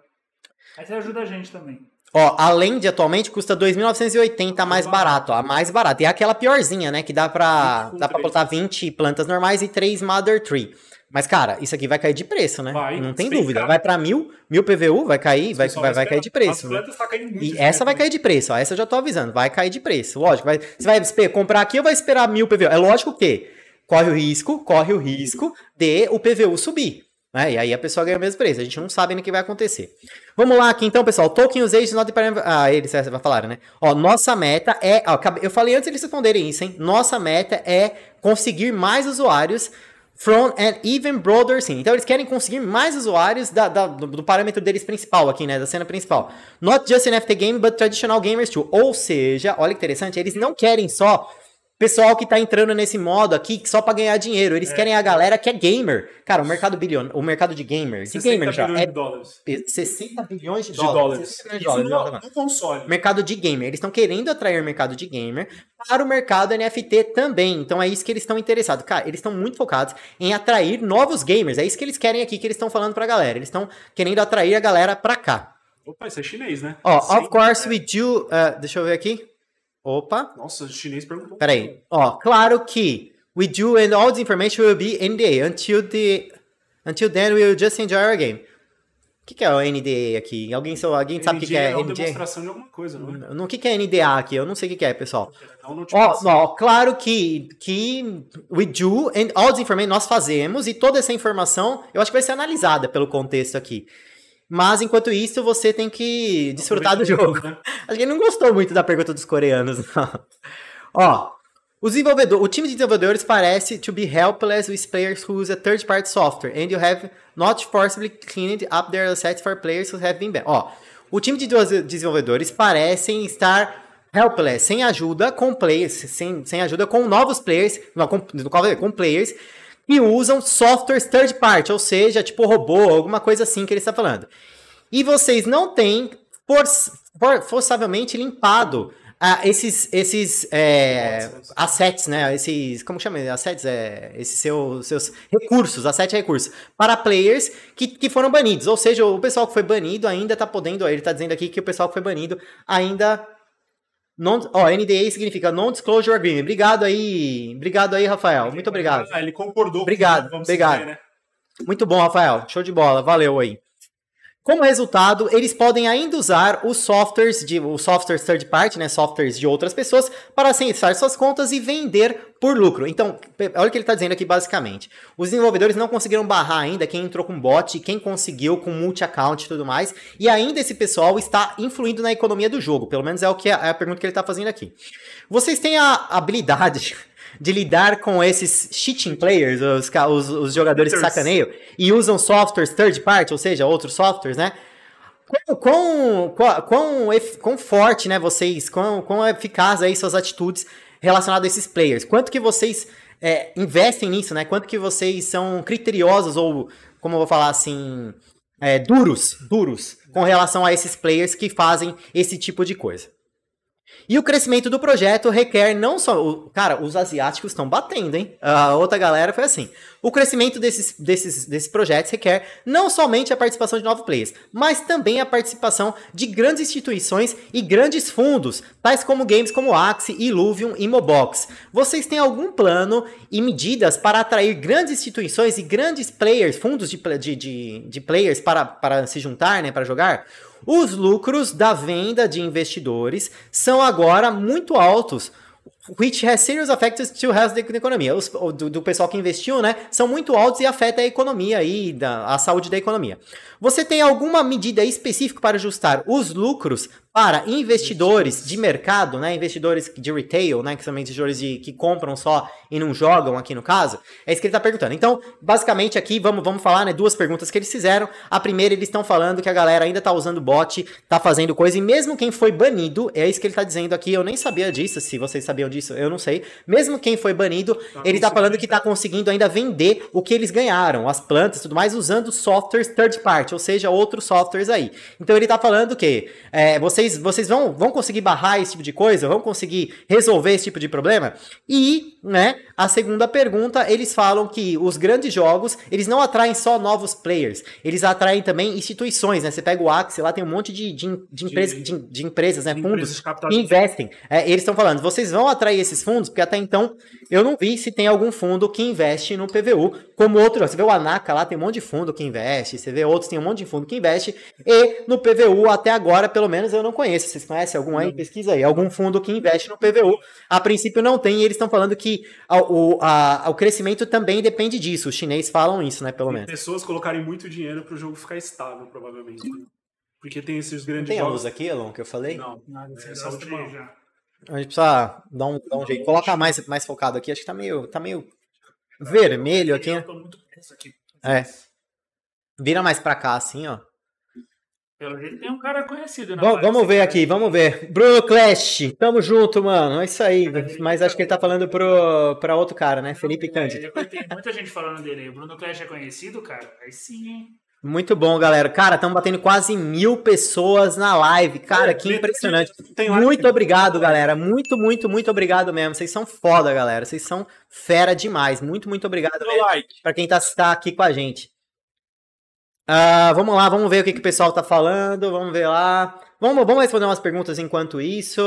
Aí você ajuda a gente também. Ó, a de atualmente custa 2.980 a mais barato, a mais barata. E é aquela piorzinha, né? Que dá pra, dá pra botar 20 plantas normais e 3 Mother Tree. Mas, cara, isso aqui vai cair de preço, né? Vai, não tem dúvida. Vai para mil, mil PVU, vai cair, vai, vai, vai, cair de preço. Né? Tá e essa vai né? cair de preço, ó, essa eu já tô avisando, vai cair de preço. Lógico, vai, você vai comprar aqui ou vai esperar mil PVU? É lógico que corre o risco, corre o risco de o PVU subir. Né? E aí a pessoa ganha o mesmo preço. A gente não sabe ainda o que vai acontecer. Vamos lá aqui então, pessoal. Token usage not dependent... Ah, eles é, vai falar, né? Ó, nossa meta é... Ó, eu falei antes de eles responderem isso, hein? Nossa meta é conseguir mais usuários From an even broader scene. Então eles querem conseguir mais usuários da, da, do, do, parâmetro deles principal aqui, né? Da cena principal. Not just NFT game, but traditional gamers too. Ou seja, olha que interessante, eles não querem só pessoal que tá entrando nesse modo aqui só para ganhar dinheiro. Eles é. querem a galera que é gamer. Cara, o mercado bilion, o mercado de gamer, de gamer já é de dólares. 60 bilhões de, de dólares. dólares. 60 bilhões de dólares. No, é console. Mercado de gamer. Eles estão querendo atrair o mercado de gamer para o mercado NFT também. Então é isso que eles estão interessados. Cara, eles estão muito focados em atrair novos gamers. É isso que eles querem aqui que eles estão falando pra galera. Eles estão querendo atrair a galera para cá. Opa, isso é chinês, né? Ó, oh, of course we do, uh, deixa eu ver aqui. Opa. Nossa, o chinês perguntou. Peraí. Ó, claro que we do and all the information will be NDA. Until, the, until then we will just enjoy our game. O que, que é o NDA aqui? Alguém, seu, alguém sabe o que, que, é? É uma demonstração de alguma coisa, não é? O que, que é NDA aqui? Eu não sei o que, que é, pessoal. É ó, ó, claro que, que we do and all the information nós fazemos e toda essa informação eu acho que vai ser analisada pelo contexto aqui. Mas enquanto isso, você tem que desfrutar do jogo. Né? Acho que ele não gostou muito da pergunta dos coreanos. Ó, o, desenvolvedor, o time de desenvolvedores parece to be helpless with players who use a third-party software and you have not forcibly cleaned up their assets for players who have been banned. Ó, o time de desenvolvedores parece estar helpless, sem ajuda com players, sem, sem ajuda com novos players, não, com, com players e usam softwares third party, ou seja, tipo robô, alguma coisa assim que ele está falando. E vocês não têm for, for, forçavelmente limpado ah, esses, esses é, assets, né? Esses. Como chama? Assets? É, esses seus recursos, asset é recursos. Para players que, que foram banidos. Ou seja, o pessoal que foi banido ainda está podendo. Ele está dizendo aqui que o pessoal que foi banido ainda Non, ó, NDA significa Non-Disclosure Agreement. Obrigado aí. Obrigado aí, Rafael. Muito obrigado. Ah, ele concordou. Obrigado. obrigado. né? Muito bom, Rafael. Show de bola. Valeu aí. Como resultado, eles podem ainda usar os softwares de os softwares third party, né, softwares de outras pessoas, para acessar suas contas e vender por lucro. Então, olha o que ele está dizendo aqui basicamente. Os desenvolvedores não conseguiram barrar ainda quem entrou com bot, quem conseguiu com multi-account e tudo mais, e ainda esse pessoal está influindo na economia do jogo, pelo menos é o que é, é a pergunta que ele está fazendo aqui. Vocês têm a habilidade de lidar com esses cheating players, os, os, os jogadores que sacaneiam, e usam softwares third party, ou seja, outros softwares, né? Quão, quão, quão, quão forte, né, vocês, quão, quão eficaz aí suas atitudes relacionadas a esses players? Quanto que vocês é, investem nisso, né? Quanto que vocês são criteriosos ou, como eu vou falar assim, é, duros, duros com relação a esses players que fazem esse tipo de coisa? E o crescimento do projeto requer não só. O, cara, os asiáticos estão batendo, hein? A outra galera foi assim. O crescimento desses, desses, desses projetos requer não somente a participação de novos players, mas também a participação de grandes instituições e grandes fundos, tais como games como Axie, Illuvium e Mobox. Vocês têm algum plano e medidas para atrair grandes instituições e grandes players, fundos de, de, de, de players para, para se juntar, né, para jogar? Os lucros da venda de investidores são agora muito altos, which has serious effects to health the economy. Os, do, do, pessoal que investiu, né? São muito altos e afeta a economia e da, a saúde da economia. Você tem alguma medida específica para ajustar os lucros para investidores de mercado, né? Investidores de retail, né? Que são investidores de, que compram só e não jogam aqui no caso. É isso que ele está perguntando. Então, basicamente aqui, vamos, vamos falar, né? Duas perguntas que eles fizeram. A primeira, eles estão falando que a galera ainda está usando bot, está fazendo coisa, e mesmo quem foi banido, é isso que ele está dizendo aqui. Eu nem sabia disso, se vocês sabiam disso disso, eu não sei. Mesmo quem foi banido, tá ele tá falando que tá conseguindo ainda vender o que eles ganharam, as plantas e tudo mais, usando softwares third party, ou seja, outros softwares aí. Então ele tá falando que é, vocês, vocês vão, vão conseguir barrar esse tipo de coisa, vão conseguir resolver esse tipo de problema. E, né, a segunda pergunta, eles falam que os grandes jogos, eles não atraem só novos players, eles atraem também instituições, né? Você pega o Axie, lá tem um monte de, de, de, de empresa, de, de, empresas, né? Fundos que investem. É, eles estão falando, vocês vão atrair atrair esses fundos? Porque até então eu não vi se tem algum fundo que investe no PVU, como outro. Você vê o Anaca lá, tem um monte de fundo que investe, você vê outros, tem um monte de fundo que investe, e no PVU até agora, pelo menos, eu não conheço. Vocês conhecem algum aí? Pesquisa aí. Algum fundo que investe no PVU. A princípio não tem, e eles estão falando que a, o, a, o crescimento também depende disso. Os chineses falam isso, né, pelo menos. Pessoas colocarem muito dinheiro para o jogo ficar estável, provavelmente. Né? Porque tem esses grandes não tem jogos. aqui, Elon, que eu falei? Não, não, não é, é essa última já. A gente precisa dar um, dar um jeito. Colocar mais, mais focado aqui. Acho que tá meio, tá meio vermelho aqui. É. Vira mais pra cá, assim, ó. Pelo jeito tem um cara conhecido, né? Vamos ver aqui, vamos ver. Bruno Clash, tamo junto, mano. É isso aí. Mas acho que ele tá falando pro, pra outro cara, né? Felipe é, Cândido. Tem muita gente falando dele aí. O Bruno Clash é conhecido, cara? Aí sim, hein? Muito bom, galera. Cara, estamos batendo quase mil pessoas na live. Cara, que impressionante. Muito obrigado, galera. Muito, muito, muito obrigado mesmo. Vocês são foda, galera. Vocês são fera demais. Muito, muito obrigado mesmo. para quem está tá, aqui com a gente. Uh, vamos lá, vamos ver o que, que o pessoal está falando. Vamos ver lá. Vamos, vamos responder umas perguntas enquanto isso.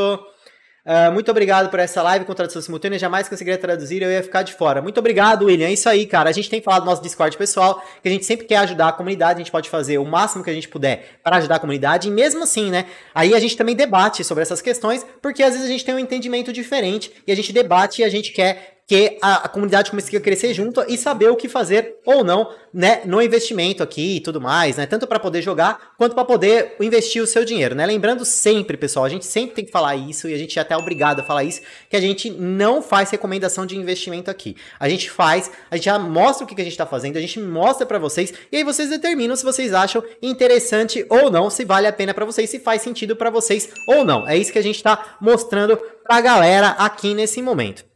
Ah, muito obrigado por essa live com tradução simultânea. Jamais conseguiria traduzir, eu ia ficar de fora. Muito obrigado, William. É isso aí, cara. A gente tem falado no nosso Discord pessoal que a gente sempre quer ajudar a comunidade. A gente pode fazer o máximo que a gente puder para ajudar a comunidade. E mesmo assim, né? Aí a gente também debate sobre essas questões, porque às vezes a gente tem um entendimento diferente e a gente debate e a gente quer que a, a, comunidade a crescer junto e saber o que fazer ou não, né, no investimento aqui e tudo mais, né, tanto para poder jogar quanto para poder investir o seu dinheiro, né? Lembrando sempre, pessoal, a gente sempre tem que falar isso e a gente é até obrigado a falar isso, que a gente não faz recomendação de investimento aqui. A gente faz, a gente já mostra o que, que a gente está fazendo, a gente mostra para vocês e aí vocês determinam se vocês acham interessante ou não, se vale a pena para vocês, se faz sentido para vocês ou não. É isso que a gente está mostrando para a galera aqui nesse momento.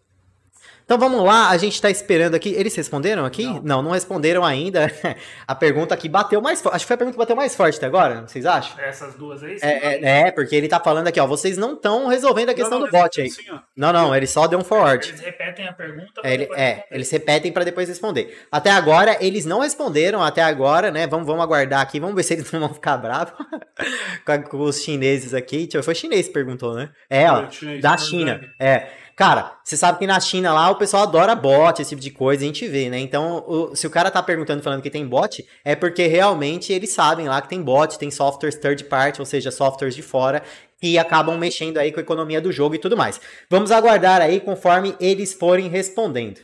Então vamos lá, a gente está esperando aqui. Eles responderam aqui? Não, não, não responderam ainda. a pergunta que bateu mais forte. Acho que foi a pergunta que bateu mais forte até agora, vocês acham? É essas duas aí? É, é, é, porque ele tá falando aqui, ó. Vocês não estão resolvendo a questão não, não, do bot aí. Assim, não, não, ele só deu um forward. Eles repetem a pergunta. É, ele, é, eles repetem para depois responder. Até agora, eles não responderam, até agora, né? Vamos, vamos aguardar aqui, vamos ver se eles não vão ficar bravos com os chineses aqui. Tipo, foi chinês que perguntou, né? É, ó, da China. É. Cara, você sabe que na China lá o pessoal adora bot, esse tipo de coisa, a gente vê, né? Então, o, se o cara tá perguntando, falando que tem bot, é porque realmente eles sabem lá que tem bot, tem softwares third party, ou seja, softwares de fora, que acabam mexendo aí com a economia do jogo e tudo mais. Vamos aguardar aí conforme eles forem respondendo.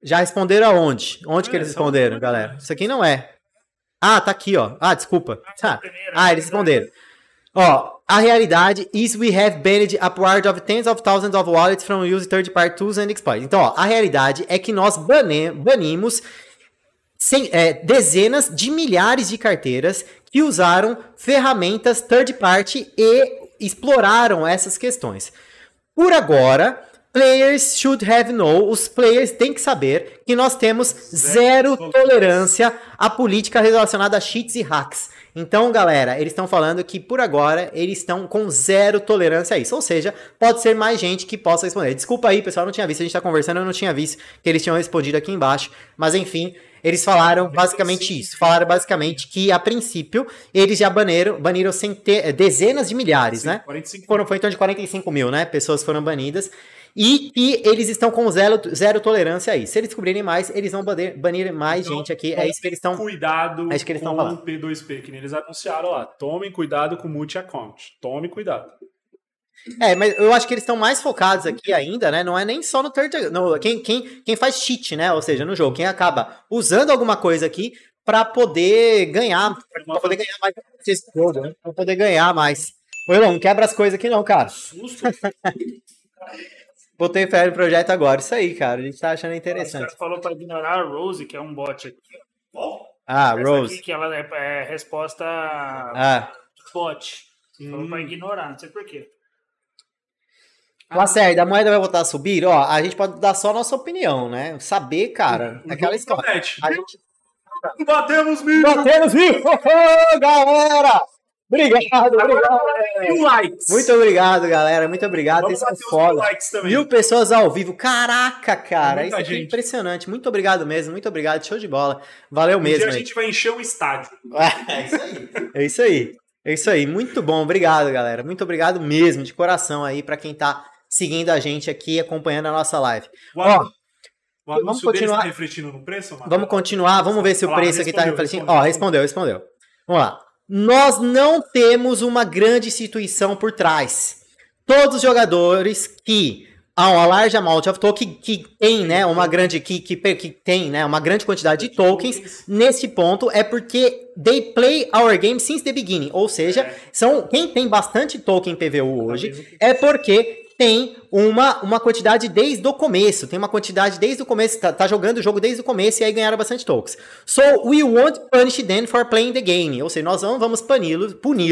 Já responderam aonde? Onde é, que eles é, responderam, galera? Isso aqui não é. Ah, tá aqui, ó. Ah, desculpa. Tá. Ah, ah eles responderam. Ó, a realidade is we have banned upward of tens of thousands of wallets from using third-party tools and exploits. Então, ó, a realidade é que nós bane, banimos sem, é, dezenas de milhares de carteiras que usaram ferramentas third-party e exploraram essas questões. Por agora, players should have know, os players têm que saber que nós temos zero, zero tolerância à política relacionada a cheats e hacks. Então, galera, eles estão falando que por agora eles estão com zero tolerância a isso. Ou seja, pode ser mais gente que possa responder. Desculpa aí, pessoal, não tinha visto. A gente tá conversando, eu não tinha visto que eles tinham respondido aqui embaixo. Mas enfim, eles falaram basicamente isso. Falaram basicamente que, a princípio, eles já baniram, baniram dezenas de milhares, Sim, né? 45 Quando foi então de 45 mil, né? Pessoas foram banidas. E e eles estão com zero, zero tolerância aí. Se eles descobrirem mais, eles vão banir, banir mais então, gente aqui. É isso que eles estão. Cuidado é isso que eles com falando. o P2P, que eles anunciaram lá. Tomem cuidado com o multi-account. Tome cuidado. É, mas eu acho que eles estão mais focados aqui ainda, né? Não é nem só no third. No, quem, quem, quem faz cheat, né? Ou seja, no jogo, quem acaba usando alguma coisa aqui para poder ganhar. Pra poder ganhar mais né? Pra poder ganhar mais. Ô, Elon, não quebra as coisas aqui não, cara. Susto. Botei fé no projeto agora. Isso aí, cara. A gente tá achando interessante. Você falou pra ignorar a Rose, que é um bot aqui. Oh, ah, Essa Rose. Aqui, que ela é, é resposta ah. bot. Hum. Falou pra hum. ignorar, não sei porquê. Lacerda, a moeda vai voltar a subir? Ó, a gente pode dar só a nossa opinião, né? Saber, cara, uhum. aquela história. A gente... Batemos mil! Batemos mil! galera! Obrigado, obrigado. Mil likes. Muito obrigado, galera. Muito obrigado. Vamos Isso é foda. Mil, likes também. mil pessoas ao vivo. Caraca, cara. É Isso é impressionante. Muito obrigado mesmo. Muito obrigado. Show de bola. Valeu um mesmo. E aí. a gente vai encher o estádio. É isso aí. É isso aí. É isso aí. Muito bom. Obrigado, galera. Muito obrigado mesmo, de coração aí, para quem tá seguindo a gente aqui, acompanhando a nossa live. Uau. Ó, o vamos tá continuar. Tá refletindo no preço, Marcos? Vamos continuar, vamos ver se o Olá, preço aqui está refletindo. respondeu, respondeu. Vamos lá nós não temos uma grande instituição por trás. Todos os jogadores que há uma large amount of token que tem, né, uma grande que, que, que tem, né, uma grande quantidade de tokens nesse ponto é porque they play our game since the beginning, ou seja, é. são quem tem bastante token PVU tá hoje é porque tem uma, uma quantidade desde o começo. Tem uma quantidade desde o começo, tá, tá jogando o jogo desde o começo e aí ganharam bastante tokens. So we won't punish them for playing the game. Ou seja, nós não vamos puni-los, puni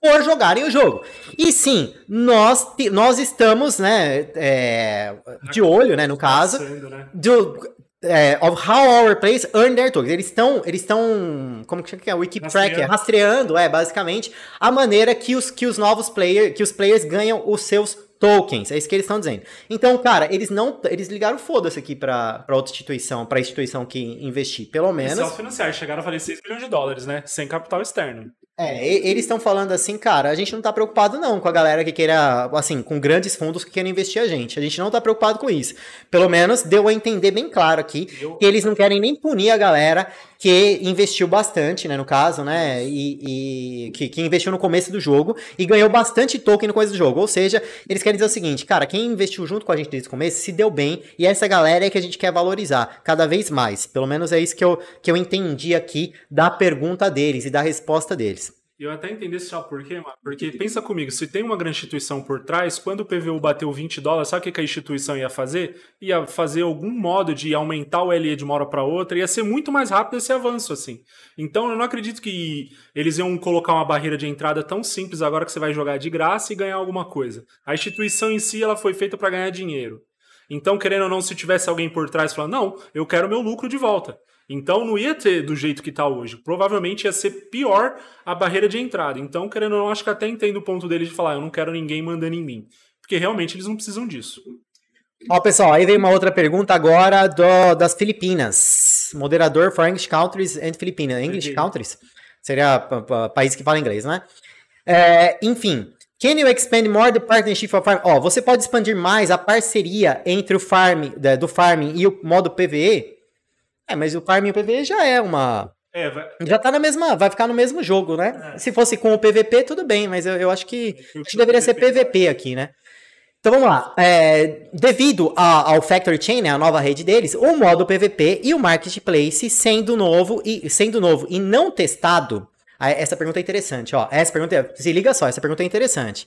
por jogarem o jogo. E sim, nós, nós estamos, né, é, de olho, né, no caso, né? do, é, of how our players earn their tokens. Eles estão, eles estão, como que é, wiki tracker, rastreando, é basicamente a maneira que os que os novos players, que os players ganham os seus tokens, é isso que eles estão dizendo. Então, cara, eles não, eles ligaram foda-se aqui para outra instituição, para instituição que investir, pelo menos. Eles só financiar, chegaram a valer 6 bilhões de dólares, né? Sem capital externo. É, eles estão falando assim, cara, a gente não tá preocupado não com a galera que queira, assim, com grandes fundos que queiram investir a gente. A gente não tá preocupado com isso. Pelo menos deu a entender bem claro aqui eu... que eles não querem nem punir a galera que investiu bastante, né, no caso, né, e, e que, que, investiu no começo do jogo e ganhou bastante token no começo do jogo. Ou seja, eles querem dizer o seguinte, cara, quem investiu junto com a gente desde o começo se deu bem e essa galera é que a gente quer valorizar cada vez mais. Pelo menos é isso que eu, que eu entendi aqui da pergunta deles e da resposta deles. E eu até entendi esse sabe por quê, mano? Porque pensa comigo, se tem uma grande instituição por trás, quando o PVU bateu 20 dólares, sabe o que a instituição ia fazer? Ia fazer algum modo de aumentar o LE de uma hora para outra, ia ser muito mais rápido esse avanço, assim. Então eu não acredito que eles iam colocar uma barreira de entrada tão simples agora que você vai jogar de graça e ganhar alguma coisa. A instituição em si, ela foi feita para ganhar dinheiro. Então, querendo ou não, se tivesse alguém por trás falando, não, eu quero meu lucro de volta. Então não ia ter do jeito que está hoje. Provavelmente ia ser pior a barreira de entrada. Então, querendo ou não, acho que até entendo o ponto dele de falar, ah, eu não quero ninguém mandando em mim. Porque realmente eles não precisam disso. Ó, pessoal, aí vem uma outra pergunta agora do, das Filipinas. Moderador for English Countries and Filipinas. English okay. Countries? Seria país que fala inglês, né? É, enfim, Can you expand more the partnership of farm? Ó, oh, você pode expandir mais a parceria entre o farm, é, do farming e o modo PVE? É, mas o Farming e o PVE já é uma. É, vai... Já tá na mesma. Vai ficar no mesmo jogo, né? É. Se fosse com o PVP, tudo bem, mas eu, eu acho que. É, acho que deveria ser PVP aqui, né? Então vamos lá. É, devido a, ao Factory Chain, né, a nova rede deles, o modo PVP e o Marketplace sendo novo e sendo novo e não testado. Ah, essa pergunta é interessante, ó. Essa pergunta, é, se liga só, essa pergunta é interessante.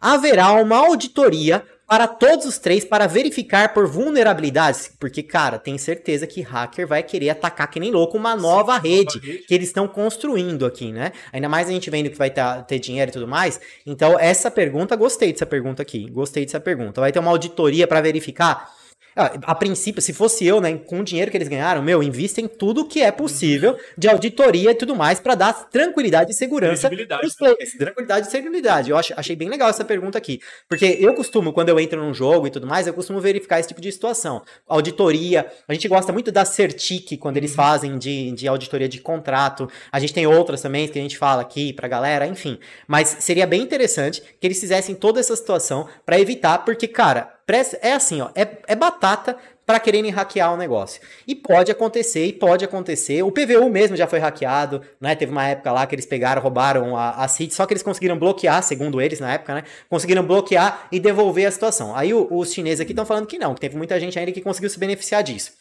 Haverá uma auditoria para todos os três para verificar por vulnerabilidades, porque cara, tem certeza que hacker vai querer atacar que nem louco uma nova, Sim, rede, nova rede, que eles estão construindo aqui, né? Ainda mais a gente vendo que vai ter, tá, ter dinheiro e tudo mais. Então essa pergunta, gostei dessa pergunta aqui, gostei dessa pergunta. Vai ter uma auditoria para verificar ah, a, princípio, se fosse eu, né, com o dinheiro que eles ganharam, meu, invista em tudo que é possível de auditoria e tudo mais para dar tranquilidade e segurança pros players. Né? Tranquilidade e seguridade. Eu achei, achei bem legal essa pergunta aqui, porque eu costumo, quando eu entro num jogo e tudo mais, eu costumo verificar esse tipo de situação. Auditoria, a gente gosta muito da Certic, quando eles uhum. fazem de, de auditoria de contrato. A gente tem outras também que a gente fala aqui pra galera, enfim. Mas seria bem interessante que eles fizessem toda essa situação para evitar, porque, cara, é assim, ó, é, é batata para quererem hackear o negócio. E pode acontecer, e pode acontecer. O PVU mesmo já foi hackeado, né? Teve uma época lá que eles pegaram, roubaram a, a CID, só que eles conseguiram bloquear, segundo eles na época, né? Conseguiram bloquear e devolver a situação. Aí o, os chineses aqui estão falando que não, que teve muita gente ainda que conseguiu se beneficiar disso.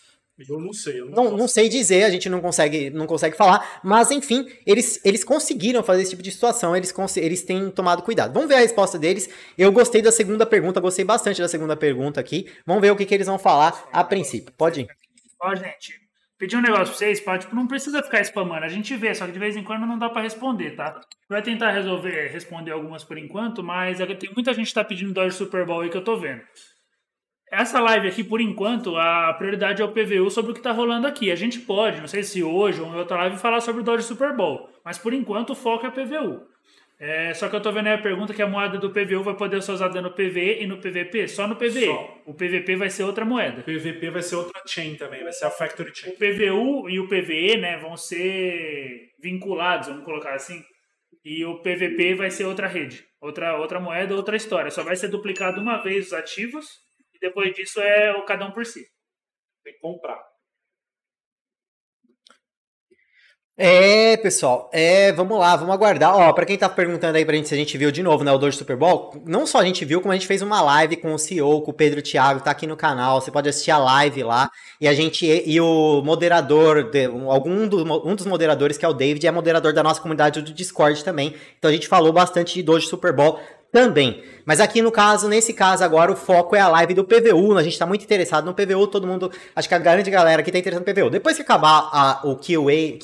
Eu não sei. Eu não, não, não, sei dizer, a gente não consegue, não consegue falar. Mas, enfim, eles, eles conseguiram fazer esse tipo de situação, eles, eles têm tomado cuidado. Vamos ver a resposta deles. Eu gostei da segunda pergunta, gostei bastante da segunda pergunta aqui. Vamos ver o que, que eles vão falar a princípio. Pode ir. Ó, gente, pedi um negócio pra vocês, pá, tipo, não precisa ficar spamando. A gente vê, só que de vez em quando não dá para responder, tá? Vai tentar resolver, responder algumas por enquanto, mas é tem muita gente que tá pedindo Dodge Super Bowl aí que eu tô vendo. Essa live aqui, por enquanto, a prioridade é o PVU sobre o que está rolando aqui. A gente pode, não sei se hoje ou em outra live, falar sobre o Dodge Super Bowl, mas por enquanto o foco é PVU. É, só que eu tô vendo aí a pergunta que a moeda do PVU vai poder ser usada no PVE e no PVP? Só no PVE. Só. O PVP vai ser outra moeda. O PVP vai ser outra chain também, vai ser a Factory Chain. O PVU e o PVE, né, vão ser vinculados, vamos colocar assim. E o PVP vai ser outra rede, outra, outra moeda, outra história. Só vai ser duplicado uma vez os ativos e depois disso é o cada um por si. Tem que comprar. É, pessoal, é, vamos lá, vamos aguardar. Ó, para quem tá perguntando aí pra gente se a gente viu de novo, né, o Dojo Super Bowl, não só a gente viu, como a gente fez uma live com o CEO, com o Pedro Thiago, tá aqui no canal, você pode assistir a live lá, e a gente, e o moderador, algum do, um dos moderadores, que é o David, é moderador da nossa comunidade do Discord também, então a gente falou bastante de Dojo Super Bowl, também. Mas aqui no caso, nesse caso agora, o foco é a live do PVU. Né? A gente está muito interessado no PVU, todo mundo, acho que a grande galera aqui está interessada no PVU. Depois que acabar a, o QA,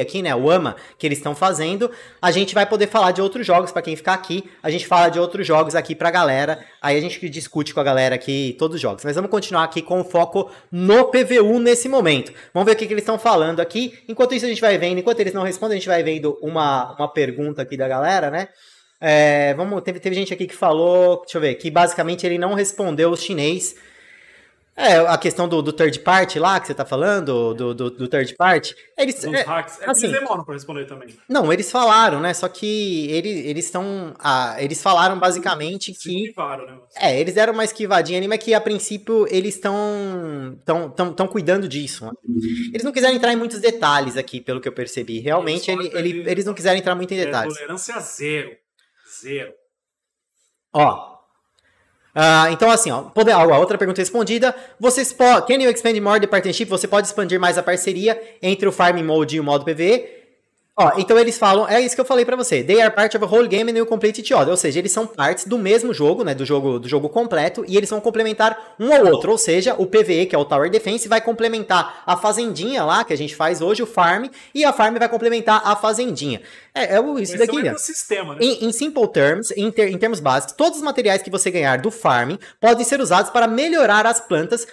aqui, né, o AMA, que eles estão fazendo, a gente vai poder falar de outros jogos para quem ficar aqui. A gente fala de outros jogos aqui para a galera. Aí a gente discute com a galera aqui todos os jogos. Mas vamos continuar aqui com o foco no PVU nesse momento. Vamos ver o que, que eles estão falando aqui. Enquanto isso, a gente vai vendo, enquanto eles não respondem, a gente vai vendo uma, uma pergunta aqui da galera, né? É, vamos, teve, teve gente aqui que falou, deixa eu ver, que basicamente ele não respondeu o chinês. É, a questão do, do third party lá que você tá falando, do, do, do third party. Eles, é, hacks. É assim, eles demoram pra responder também. Não, eles falaram, né? Só que eles, eles estão. Ah, eles falaram basicamente que. esquivaram, né? É, eles deram uma esquivadinha ali, mas que a princípio eles estão. Tão, tão, tão cuidando disso. Né? Eles não quiseram entrar em muitos detalhes aqui, pelo que eu percebi. Realmente, eles, ele, ele, eles não quiseram entrar muito em é detalhes. É, tolerância zero parceiro. Ó. Uh, então, assim, ó, poder, a outra pergunta respondida. Vocês podem. Can you expand more the partnership? Você pode expandir mais a parceria entre o farming Mode e o modo PVE? Ó, então eles falam, é isso que eu falei para você. They are part of a whole game and you complete it all. Ou seja, eles são partes do mesmo jogo, né? Do jogo, do jogo completo, e eles vão complementar um ao outro. Ou seja, o PVE, que é o Tower Defense, vai complementar a fazendinha lá que a gente faz hoje, o farm, e a farm vai complementar a fazendinha. É, é o, isso Esse é daqui, é né? Sistema, né? Em, em simple terms, em, ter, em termos básicos, todos os materiais que você ganhar do farm podem ser usados para melhorar as plantas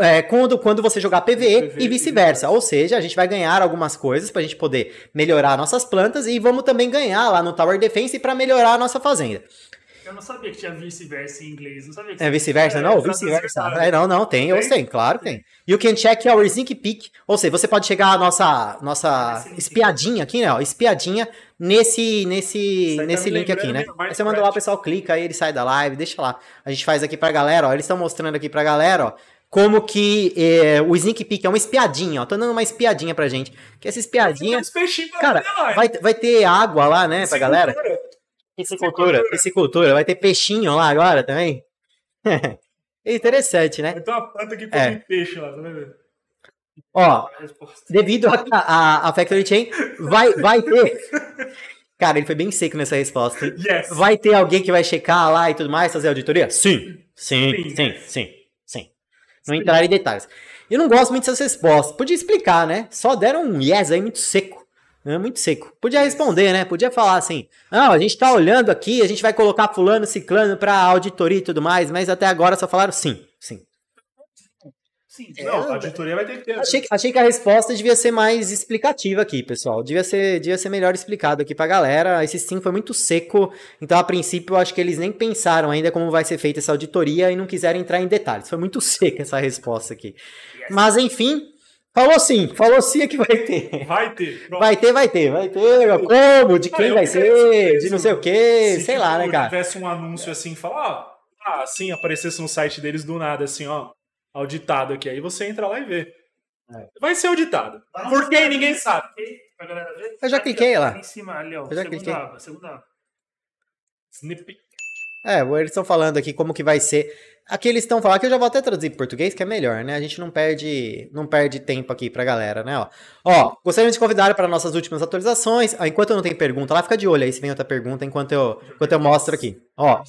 é, quando, quando você jogar PVE, PVE e vice-versa. Ou seja, a gente vai ganhar algumas coisas para a gente poder melhorar nossas plantas e vamos também ganhar lá no Tower Defense para melhorar a nossa fazenda. Eu não sabia que tinha vice-versa em inglês. Não sabia que é vice-versa, é, não? vice-versa. É, não, não, tem, tem? eu sei, claro que tem. You can check our zinc peak. Ou seja, você pode chegar a nossa, nossa espiadinha aqui, né? Ó, espiadinha nesse, nesse, tá nesse link aqui, né? Aí você manda lá, o pessoal clica, aí ele sai da live, deixa lá. A gente faz aqui pra galera, ó. Eles estão mostrando aqui pra galera, ó como que é, o Sneak Peek é uma espiadinha, ó. Tô dando uma espiadinha pra gente. Que essa espiadinha. Cara, vai, vai ter água lá, né, pra galera? Piscicultura, piscicultura. Vai ter peixinho lá agora também. é interessante, né? Vai ter uma planta que come é. peixe lá, tá vendo? Ó, devido à a, a, a, Factory Chain, vai, vai ter. Cara, ele foi bem seco nessa resposta. Yes. Vai ter alguém que vai checar lá e tudo mais, fazer auditoria? Sim, sim, sim, sim. sim não entrar em detalhes. Eu não gosto muito dessas respostas. Podia explicar, né? Só deram um yes aí muito seco. Né? Muito seco. Podia responder, né? Podia falar assim: não, a gente tá olhando aqui, a gente vai colocar fulano, ciclano pra auditoria e tudo mais, mas até agora só falaram sim, sim. É, a auditoria vai ter que ter. Né? Achei, achei, que a resposta devia ser mais explicativa aqui, pessoal. Devia ser, devia ser melhor explicado aqui pra galera. Esse sim foi muito seco. Então, a princípio, eu acho que eles nem pensaram ainda como vai ser feita essa auditoria e não quiseram entrar em detalhes. Foi muito seca essa resposta aqui. Yes. Mas, enfim. Falou sim, falou sim é que vai ter. Vai ter. Pronto. Vai ter, vai ter, vai ter. Como? De quem ah, vai ser? De não sei o quê, se sei lá, né, cara? Se tivesse um anúncio assim, falar, ah, assim, aparecesse no site deles do nada, assim, ó auditado aqui. Aí você entra lá e vê. É. Vai ser auditado. Tá Por quem? Ninguém sabe. Eu já cliquei lá. Em cima, ali, ó, Eu já cliquei. segunda É, eles estão falando aqui como que vai ser. Aqui eles estão falando, que eu já vou até traduzir em português, que é melhor, né? A gente não perde, não perde tempo aqui pra galera, né? Ó, ó gostaria de convidar para nossas últimas atualizações. enquanto eu não tenho pergunta lá, fica de olho aí se vem outra pergunta enquanto eu, enquanto eu mostro aqui. Ó,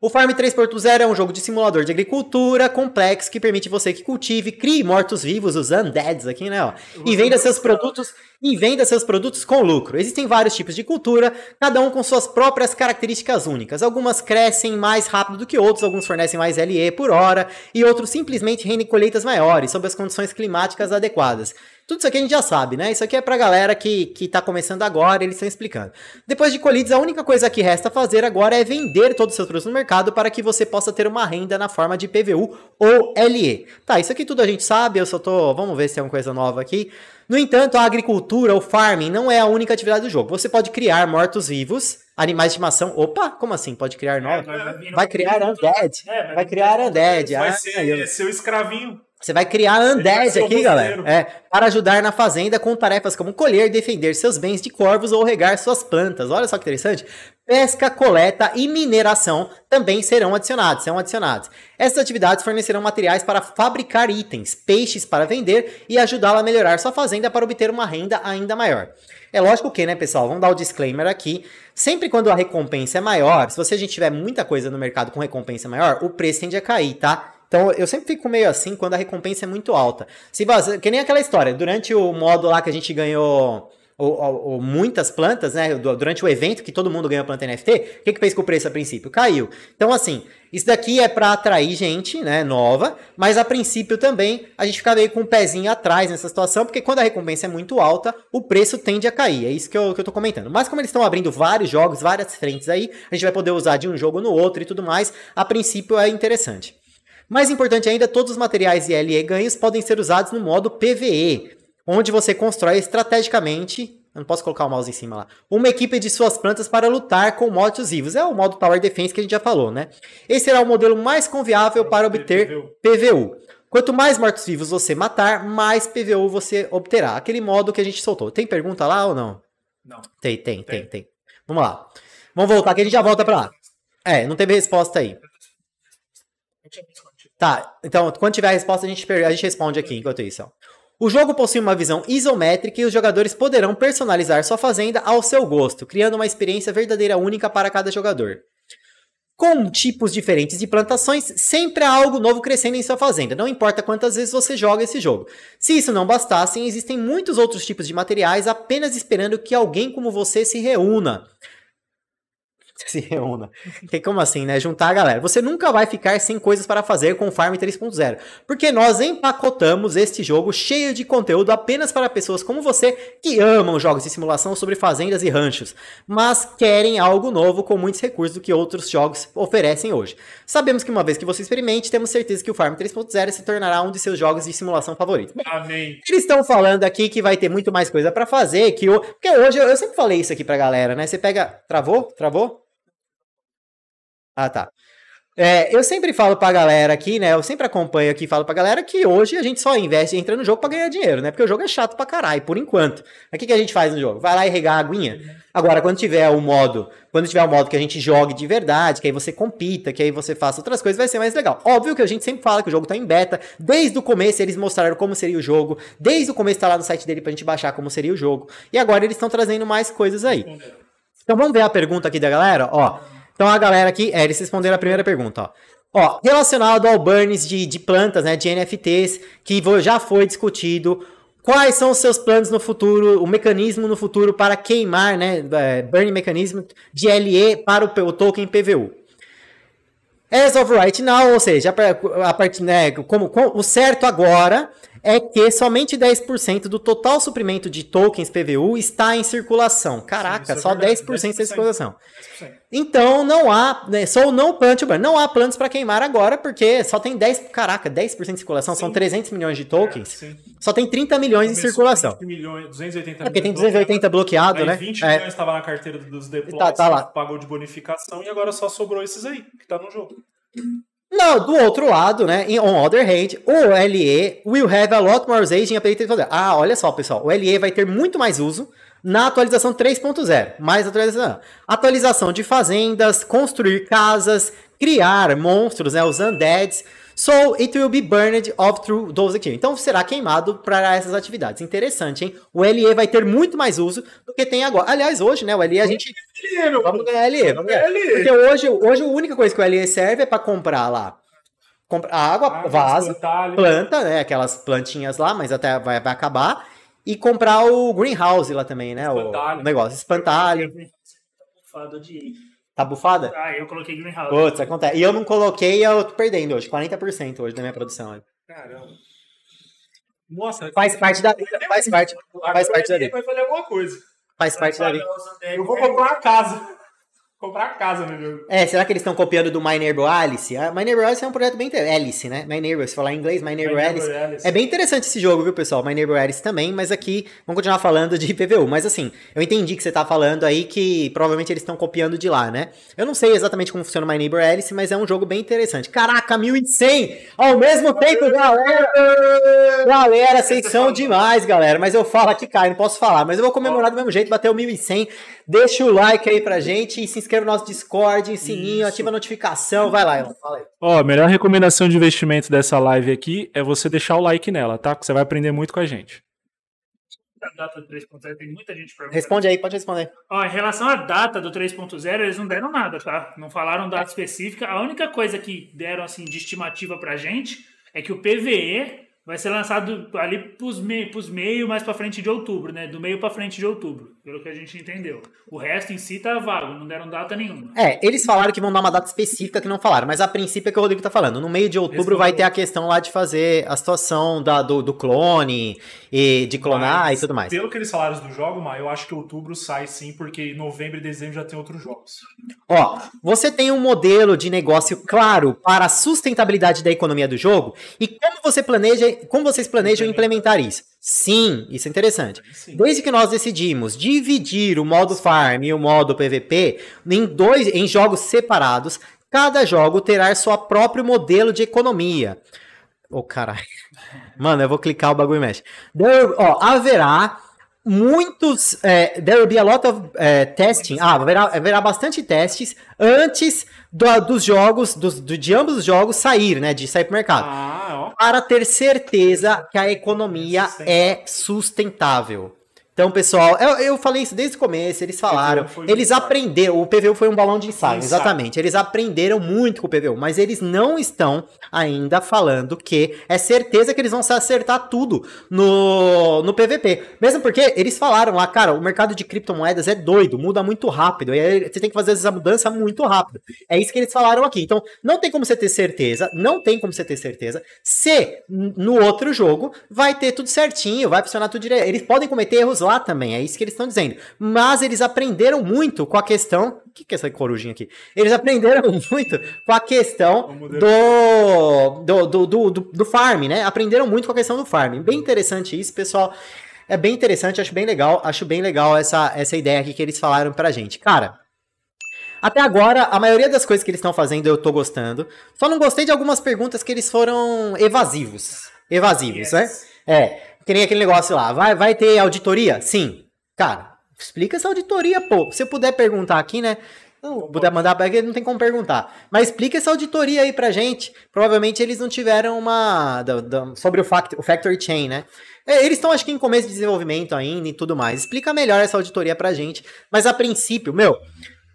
o Farm 3.0 é um jogo de simulador de agricultura complexo que permite você que cultive, crie mortos-vivos, os undeads aqui, né? Ó, e venda seus produtos e venda seus produtos com lucro. Existem vários tipos de cultura, cada um com suas próprias características únicas. Algumas crescem mais rápido do que outros, alguns fornecem mais LE por hora e outros simplesmente rendem colheitas maiores, sob as condições climáticas adequadas. Tudo isso aqui a gente já sabe, né? Isso aqui é pra galera que, que tá começando agora, eles estão explicando. Depois de colhidos, a única coisa que resta fazer agora é vender todos os seus produtos no mercado para que você possa ter uma renda na forma de PVU ou LE. Tá, isso aqui tudo a gente sabe, eu só tô... Vamos ver se é uma coisa nova aqui. No entanto, a agricultura o farming não é a única atividade do jogo. Você pode criar mortos-vivos, animais de estimação. Opa, como assim? Pode criar novos? É, vai criar undead. É, vai criar undead. Vai ser ah, seu escravinho. Você vai criar undead aqui, galera. É, para ajudar na fazenda com tarefas como colher, defender seus bens de corvos ou regar suas plantas. Olha só que interessante pesca, coleta e mineração também serão adicionados, são adicionados. Essas atividades fornecerão materiais para fabricar itens, peixes para vender e ajudá-la a melhorar sua fazenda para obter uma renda ainda maior. É lógico que, né, pessoal? Vamos dar o um disclaimer aqui. Sempre quando a recompensa é maior, se você a gente tiver muita coisa no mercado com recompensa maior, o preço tende a cair, tá? Então eu sempre fico meio assim quando a recompensa é muito alta. Se você, que nem aquela história, durante o modo lá que a gente ganhou ou, ou, ou, muitas plantas, né? Durante o evento que todo mundo ganhou planta NFT, o que, que fez com o preço a princípio? Caiu. Então, assim, isso daqui é para atrair gente, né? Nova, mas a princípio também a gente fica meio com o um pezinho atrás nessa situação, porque quando a recompensa é muito alta, o preço tende a cair. É isso que eu, que eu tô comentando. Mas como eles estão abrindo vários jogos, várias frentes aí, a gente vai poder usar de um jogo no outro e tudo mais, a princípio é interessante. Mais importante ainda, todos os materiais ILE ganhos podem ser usados no modo PVE, onde você constrói estrategicamente. Eu não posso colocar o mouse em cima lá. Uma equipe de suas plantas para lutar com modos vivos. É o modo Power Defense que a gente já falou, né? Esse será o modelo mais conviável é para obter PVU. Quanto mais mortos-vivos você matar, mais PVU você obterá. Aquele modo que a gente soltou. Tem pergunta lá ou não? Não. Tem, tem, tem, tem. tem. Vamos lá. Vamos voltar que a gente já volta para lá. É, não teve resposta aí. Tá, então quando tiver a resposta a gente, a gente responde aqui enquanto isso. Ó. O jogo possui uma visão isométrica e os jogadores poderão personalizar sua fazenda ao seu gosto, criando uma experiência verdadeira única para cada jogador. Com tipos diferentes de plantações, sempre há algo novo crescendo em sua fazenda, não importa quantas vezes você joga esse jogo. Se isso não bastasse, existem muitos outros tipos de materiais apenas esperando que alguém como você se reúna. se reúna. Que como assim, né? Juntar a galera. Você nunca vai ficar sem coisas para fazer com o Farm 3.0, porque nós empacotamos este jogo cheio de conteúdo apenas para pessoas como você que amam jogos de simulação sobre fazendas e ranchos, mas querem algo novo com muitos recursos do que outros jogos oferecem hoje. Sabemos que uma vez que você experimente, temos certeza que o Farm 3.0 se tornará um de seus jogos de simulação favoritos. Amém. Eles estão falando aqui que vai ter muito mais coisa para fazer, que o... porque hoje eu, eu sempre falei isso aqui pra galera, né? Você pega, travou? Travou? Ah, tá. É, eu sempre falo pra galera aqui, né? Eu sempre acompanho aqui e falo pra galera que hoje a gente só investe, entra no jogo pra ganhar dinheiro, né? Porque o jogo é chato pra caralho, por enquanto. O que, que a gente faz no jogo? Vai lá e regar a aguinha. Agora, quando tiver o modo, quando tiver o modo que a gente jogue de verdade, que aí você compita, que aí você faça outras coisas, vai ser mais legal. Óbvio que a gente sempre fala que o jogo tá em beta. Desde o começo eles mostraram como seria o jogo. Desde o começo tá lá no site dele pra gente baixar como seria o jogo. E agora eles estão trazendo mais coisas aí. Então vamos ver a pergunta aqui da galera, ó. Então a galera aqui, é, eles responderam a primeira pergunta, ó. Ó, relacionado ao burns de, de plantas, né, de NFTs, que já foi discutido, Quais são os seus planos no futuro, o mecanismo no futuro para queimar, né, é, burn mecanismo de LE para o, o token PVU? As of right now, ou seja, a, a parte, né, como, como, o certo agora é que somente 10% do total suprimento de tokens PVU está em circulação. Caraca, Sim, é só verdade, 10%, está em circulação. 10%. Então não há, né, só não plant, não há planos para queimar agora, porque só tem 10, caraca, 10% de circulação, sim. são 300 milhões de tokens. É, só tem 30 milhões Começou em circulação. Milhões, 280 é porque tem 280 bloqueado, né? 20 é. milhões estava na carteira dos deploys, tá, tá lá. pagou de bonificação e agora só sobrou esses aí que tá no jogo. Não, do outro lado, né? In, on other hand, o LE will have a lot more usage in update 3.0. Ah, olha só, pessoal. O LE vai ter muito mais uso na atualização 3.0. Mais atualização. Atualização de fazendas, construir casas, criar monstros, né? Os undeads. So it will be burned off through those activities. Então será queimado para essas atividades. Interessante, hein? O LE vai ter muito mais uso do que tem agora. Aliás, hoje, né? O LE a gente. Vamos ganhar LE. Vamos ganhar LE. Porque hoje, hoje a única coisa que o LE serve é para comprar lá. Compra, a água, ah, vaso, planta, né? Aquelas plantinhas lá, mas até vai, vai acabar. E comprar o greenhouse lá também, né? Espantalho. O negócio, espantalho. Fado de Tá bufada? Ah, eu coloquei Green House. Putz, acontece. E eu não coloquei, eu tô perdendo hoje, 40% hoje da minha produção. Caramba. Nossa, faz parte da vida, faz parte, faz parte da vida. Vai fazer alguma coisa. Faz parte da vida. Eu vou comprar uma casa comprar casa no né, jogo. É, será que eles estão copiando do My Neighbor Alice? A ah, My Neighbor Alice é um projeto bem interessante. Alice, né? My Neighbor, se falar em inglês, My Neighbor, Alice. Alice. É bem interessante esse jogo, viu, pessoal? My Neighbor Alice também, mas aqui vamos continuar falando de PVU. Mas assim, eu entendi que você tá falando aí que provavelmente eles estão copiando de lá, né? Eu não sei exatamente como funciona My Neighbor Alice, mas é um jogo bem interessante. Caraca, 1100! Ao mesmo tempo, galera! Galera, vocês são demais, galera. Mas eu falo aqui, cara, não posso falar, mas eu vou comemorar do mesmo jeito, bateu 1100. Deixa o like aí pra gente e se inscreve no nosso Discord, sininho, Isso. ativa a notificação. Vai lá, Elon, fala aí. Ó, a melhor recomendação de investimento dessa live aqui é você deixar o like nela, tá? Porque você vai aprender muito com a gente. A data do 3.0, tem muita gente perguntando. Responde aí, pode responder. Ó, em relação à data do 3.0, eles não deram nada, tá? Não falaram data específica. A única coisa que deram, assim, de estimativa pra gente é que o PVE vai ser lançado ali pros, me, pros meio mais para frente de outubro, né? Do meio para frente de outubro, pelo que a gente entendeu. O resto em si tá vago, não deram data nenhuma. É, eles falaram que vão dar uma data específica que não falaram, mas a princípio é que o Rodrigo tá falando. No meio de outubro vai ter a questão lá de fazer a situação da, do, do clone e de clonar mas, e tudo mais. Pelo que eles falaram do jogo, Ma, eu acho que outubro sai sim, porque novembro e dezembro já tem outros jogos. Ó, você tem um modelo de negócio claro para a sustentabilidade da economia do jogo e como você planeja como vocês planejam implementar isso? Sim, isso é interessante. Desde que nós decidimos dividir o modo farm e o modo PVP em dois em jogos separados, cada jogo terá seu próprio modelo de economia. Ô, oh, caralho. Mano, eu vou clicar o bagulho mexe. ó, haverá muitos. É, there will be a lot of é, testing. Ah, haverá, haverá bastante testes antes do, dos jogos, dos, do, de ambos os jogos sair, né? De sair para o mercado. Ah, para ter certeza que a economia é sustentável. Então, pessoal, eu, eu, falei isso desde o começo, eles falaram. Eles aprenderam, o PVU foi um balão de ensaio, exatamente. Eles aprenderam muito com o PVU, mas eles não estão ainda falando que é certeza que eles vão se acertar tudo no, no PVP. Mesmo porque eles falaram lá, cara, o mercado de criptomoedas é doido, muda muito rápido. E você tem que fazer essa mudança muito rápido. É isso que eles falaram aqui. Então, não tem como você ter certeza, não tem como você ter certeza se no outro jogo vai ter tudo certinho, vai funcionar tudo direito. Eles podem cometer erros lá lá também, é isso que eles estão dizendo. Mas eles aprenderam muito com a questão. O que, que é essa corujinha aqui? Eles aprenderam muito com a questão do, do, do, do, do, do farm, né? Aprenderam muito com a questão do farm. Bem interessante isso, pessoal. É bem interessante, acho bem legal, acho bem legal essa, essa ideia aqui que eles falaram pra gente. Cara, até agora, a maioria das coisas que eles estão fazendo eu tô gostando. Só não gostei de algumas perguntas que eles foram evasivos. Evasivos, né? yes. né? É. Que nem aquele negócio lá. Vai, vai ter auditoria? Sim. Cara, explica essa auditoria, pô. Se eu puder perguntar aqui, né? Não, puder mandar para ele, não tem como perguntar. Mas explica essa auditoria aí pra gente. Provavelmente eles não tiveram uma. sobre o, fact, o Factory Chain, né? É, eles estão, acho que, em começo de desenvolvimento ainda e tudo mais. Explica melhor essa auditoria pra gente. Mas a princípio, meu,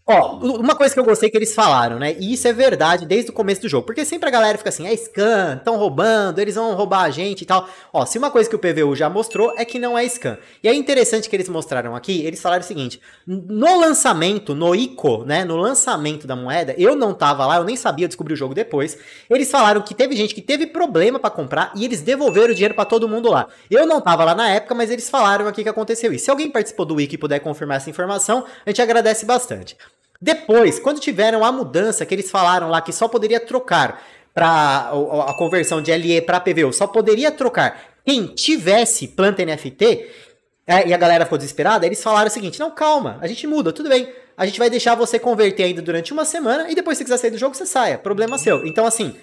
Ó, uma coisa que eu gostei que eles falaram, né? E isso é verdade desde o começo do jogo. Porque sempre a galera fica assim, é scan, estão roubando, eles vão roubar a gente e tal. Ó, se uma coisa que o PVU já mostrou é que não é scan. E é interessante que eles mostraram aqui, eles falaram o seguinte: no lançamento, no ICO, né? No lançamento da moeda, eu não tava lá, eu nem sabia, descobri o jogo depois. Eles falaram que teve gente que teve problema para comprar e eles devolveram o dinheiro para todo mundo lá. Eu não tava lá na época, mas eles falaram aqui que aconteceu isso. Se alguém participou do Wiki e puder confirmar essa informação, a gente agradece bastante. Depois, quando tiveram a mudança que eles falaram lá que só poderia trocar para a conversão de LE para PVU, só poderia trocar quem tivesse planta NFT, é, e a galera ficou desesperada, eles falaram o seguinte: não, calma, a gente muda, tudo bem. A gente vai deixar você converter ainda durante uma semana e depois, se quiser sair do jogo, você saia. Problema seu. Então, assim,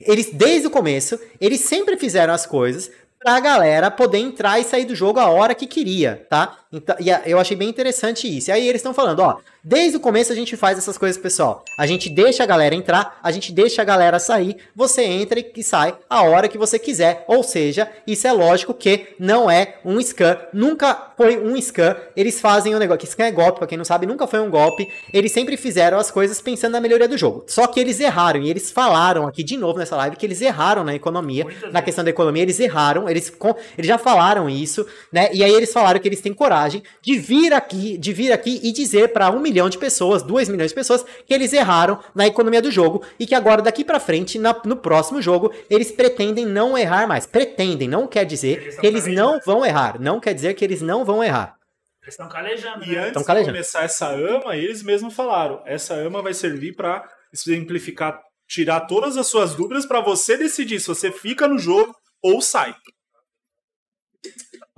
eles, desde o começo, eles sempre fizeram as coisas pra galera poder entrar e sair do jogo a hora que queria, tá? Então, e eu achei bem interessante isso. E aí eles estão falando, ó, desde o começo a gente faz essas coisas, pessoal. A gente deixa a galera entrar, a gente deixa a galera sair, você entra e sai a hora que você quiser. Ou seja, isso é lógico que não é um scan, nunca foi um scan. Eles fazem um negócio, que scan é golpe, pra quem não sabe, nunca foi um golpe. Eles sempre fizeram as coisas pensando na melhoria do jogo. Só que eles erraram, e eles falaram aqui de novo nessa live que eles erraram na economia, Muito na questão da economia, eles erraram, eles, eles já falaram isso, né? E aí eles falaram que eles têm coragem coragem de vir aqui, de vir aqui e dizer para um milhão de pessoas, duas milhões de pessoas, que eles erraram na economia do jogo e que agora daqui para frente, na, no próximo jogo, eles pretendem não errar mais. Pretendem, não quer dizer eles que eles não vão errar. Não quer dizer que eles não vão errar. Eles estão calejando. E né? antes calejando. de começar essa ama, eles mesmos falaram: essa ama vai servir para exemplificar, tirar todas as suas dúvidas para você decidir se você fica no jogo ou sai.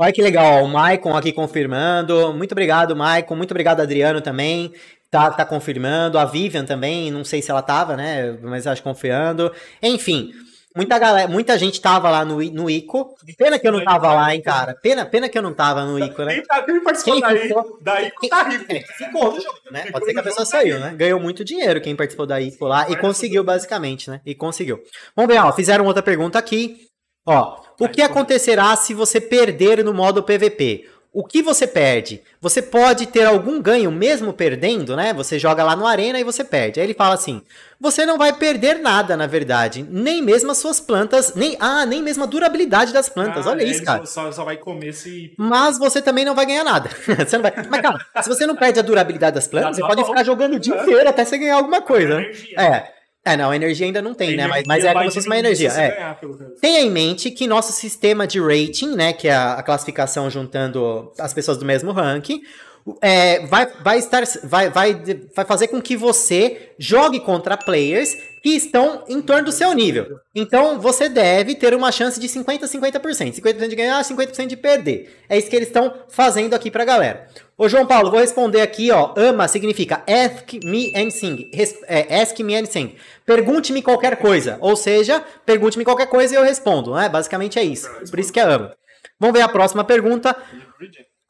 Olha que legal, o Maicon aqui confirmando. Muito obrigado, Maicon. Muito obrigado, Adriano, também. Tá, tá confirmando. A Vivian também, não sei se ela tava, né? Mas acho confiando. Enfim, muita galera, muita gente tava lá no, no ICO. Pena que eu não tava lá, hein, cara. Pena, pena que eu não tava no ICO, né? Tá, quem, quem participou da ICO, da ICO tá rico. ficou no jogo, né? Pode ser que a pessoa saiu, né? Ganhou muito dinheiro quem participou da ICO lá e conseguiu, basicamente, né? E conseguiu. Vamos ver, ó. Fizeram outra pergunta aqui. Ó, o que acontecerá se você perder no modo PVP? O que você perde? Você pode ter algum ganho mesmo perdendo, né? Você joga lá no Arena e você perde. Aí ele fala assim: você não vai perder nada, na verdade. Nem mesmo as suas plantas, nem ah, nem mesmo a durabilidade das plantas. Ah, Olha é, isso, cara. Só, só vai comer se. Mas você também não vai ganhar nada. você não vai... Mas, calma, se você não perde a durabilidade das plantas, você tá pode ficar jogando o dia inteiro até você ganhar alguma coisa. Né? É. É, não, a energia ainda não tem, né? Mas, mas é como se fosse uma energia. É. Tenha em mente que nosso sistema de rating, né? Que é a, a classificação juntando as pessoas do mesmo ranking, é, vai, vai, estar, vai, vai, vai fazer com que você jogue contra players que estão em torno do seu nível. Então você deve ter uma chance de 50 50%. 50% de ganhar, 50% de perder. É isso que eles estão fazendo aqui pra galera. Ô João Paulo, vou responder aqui, ó. Ama significa ask me anything. Res, é, ask me anything. Pergunte-me qualquer coisa. Ou seja, pergunte-me qualquer coisa e eu respondo, né? Basicamente é isso. Por isso que é ama. Vamos ver a próxima pergunta.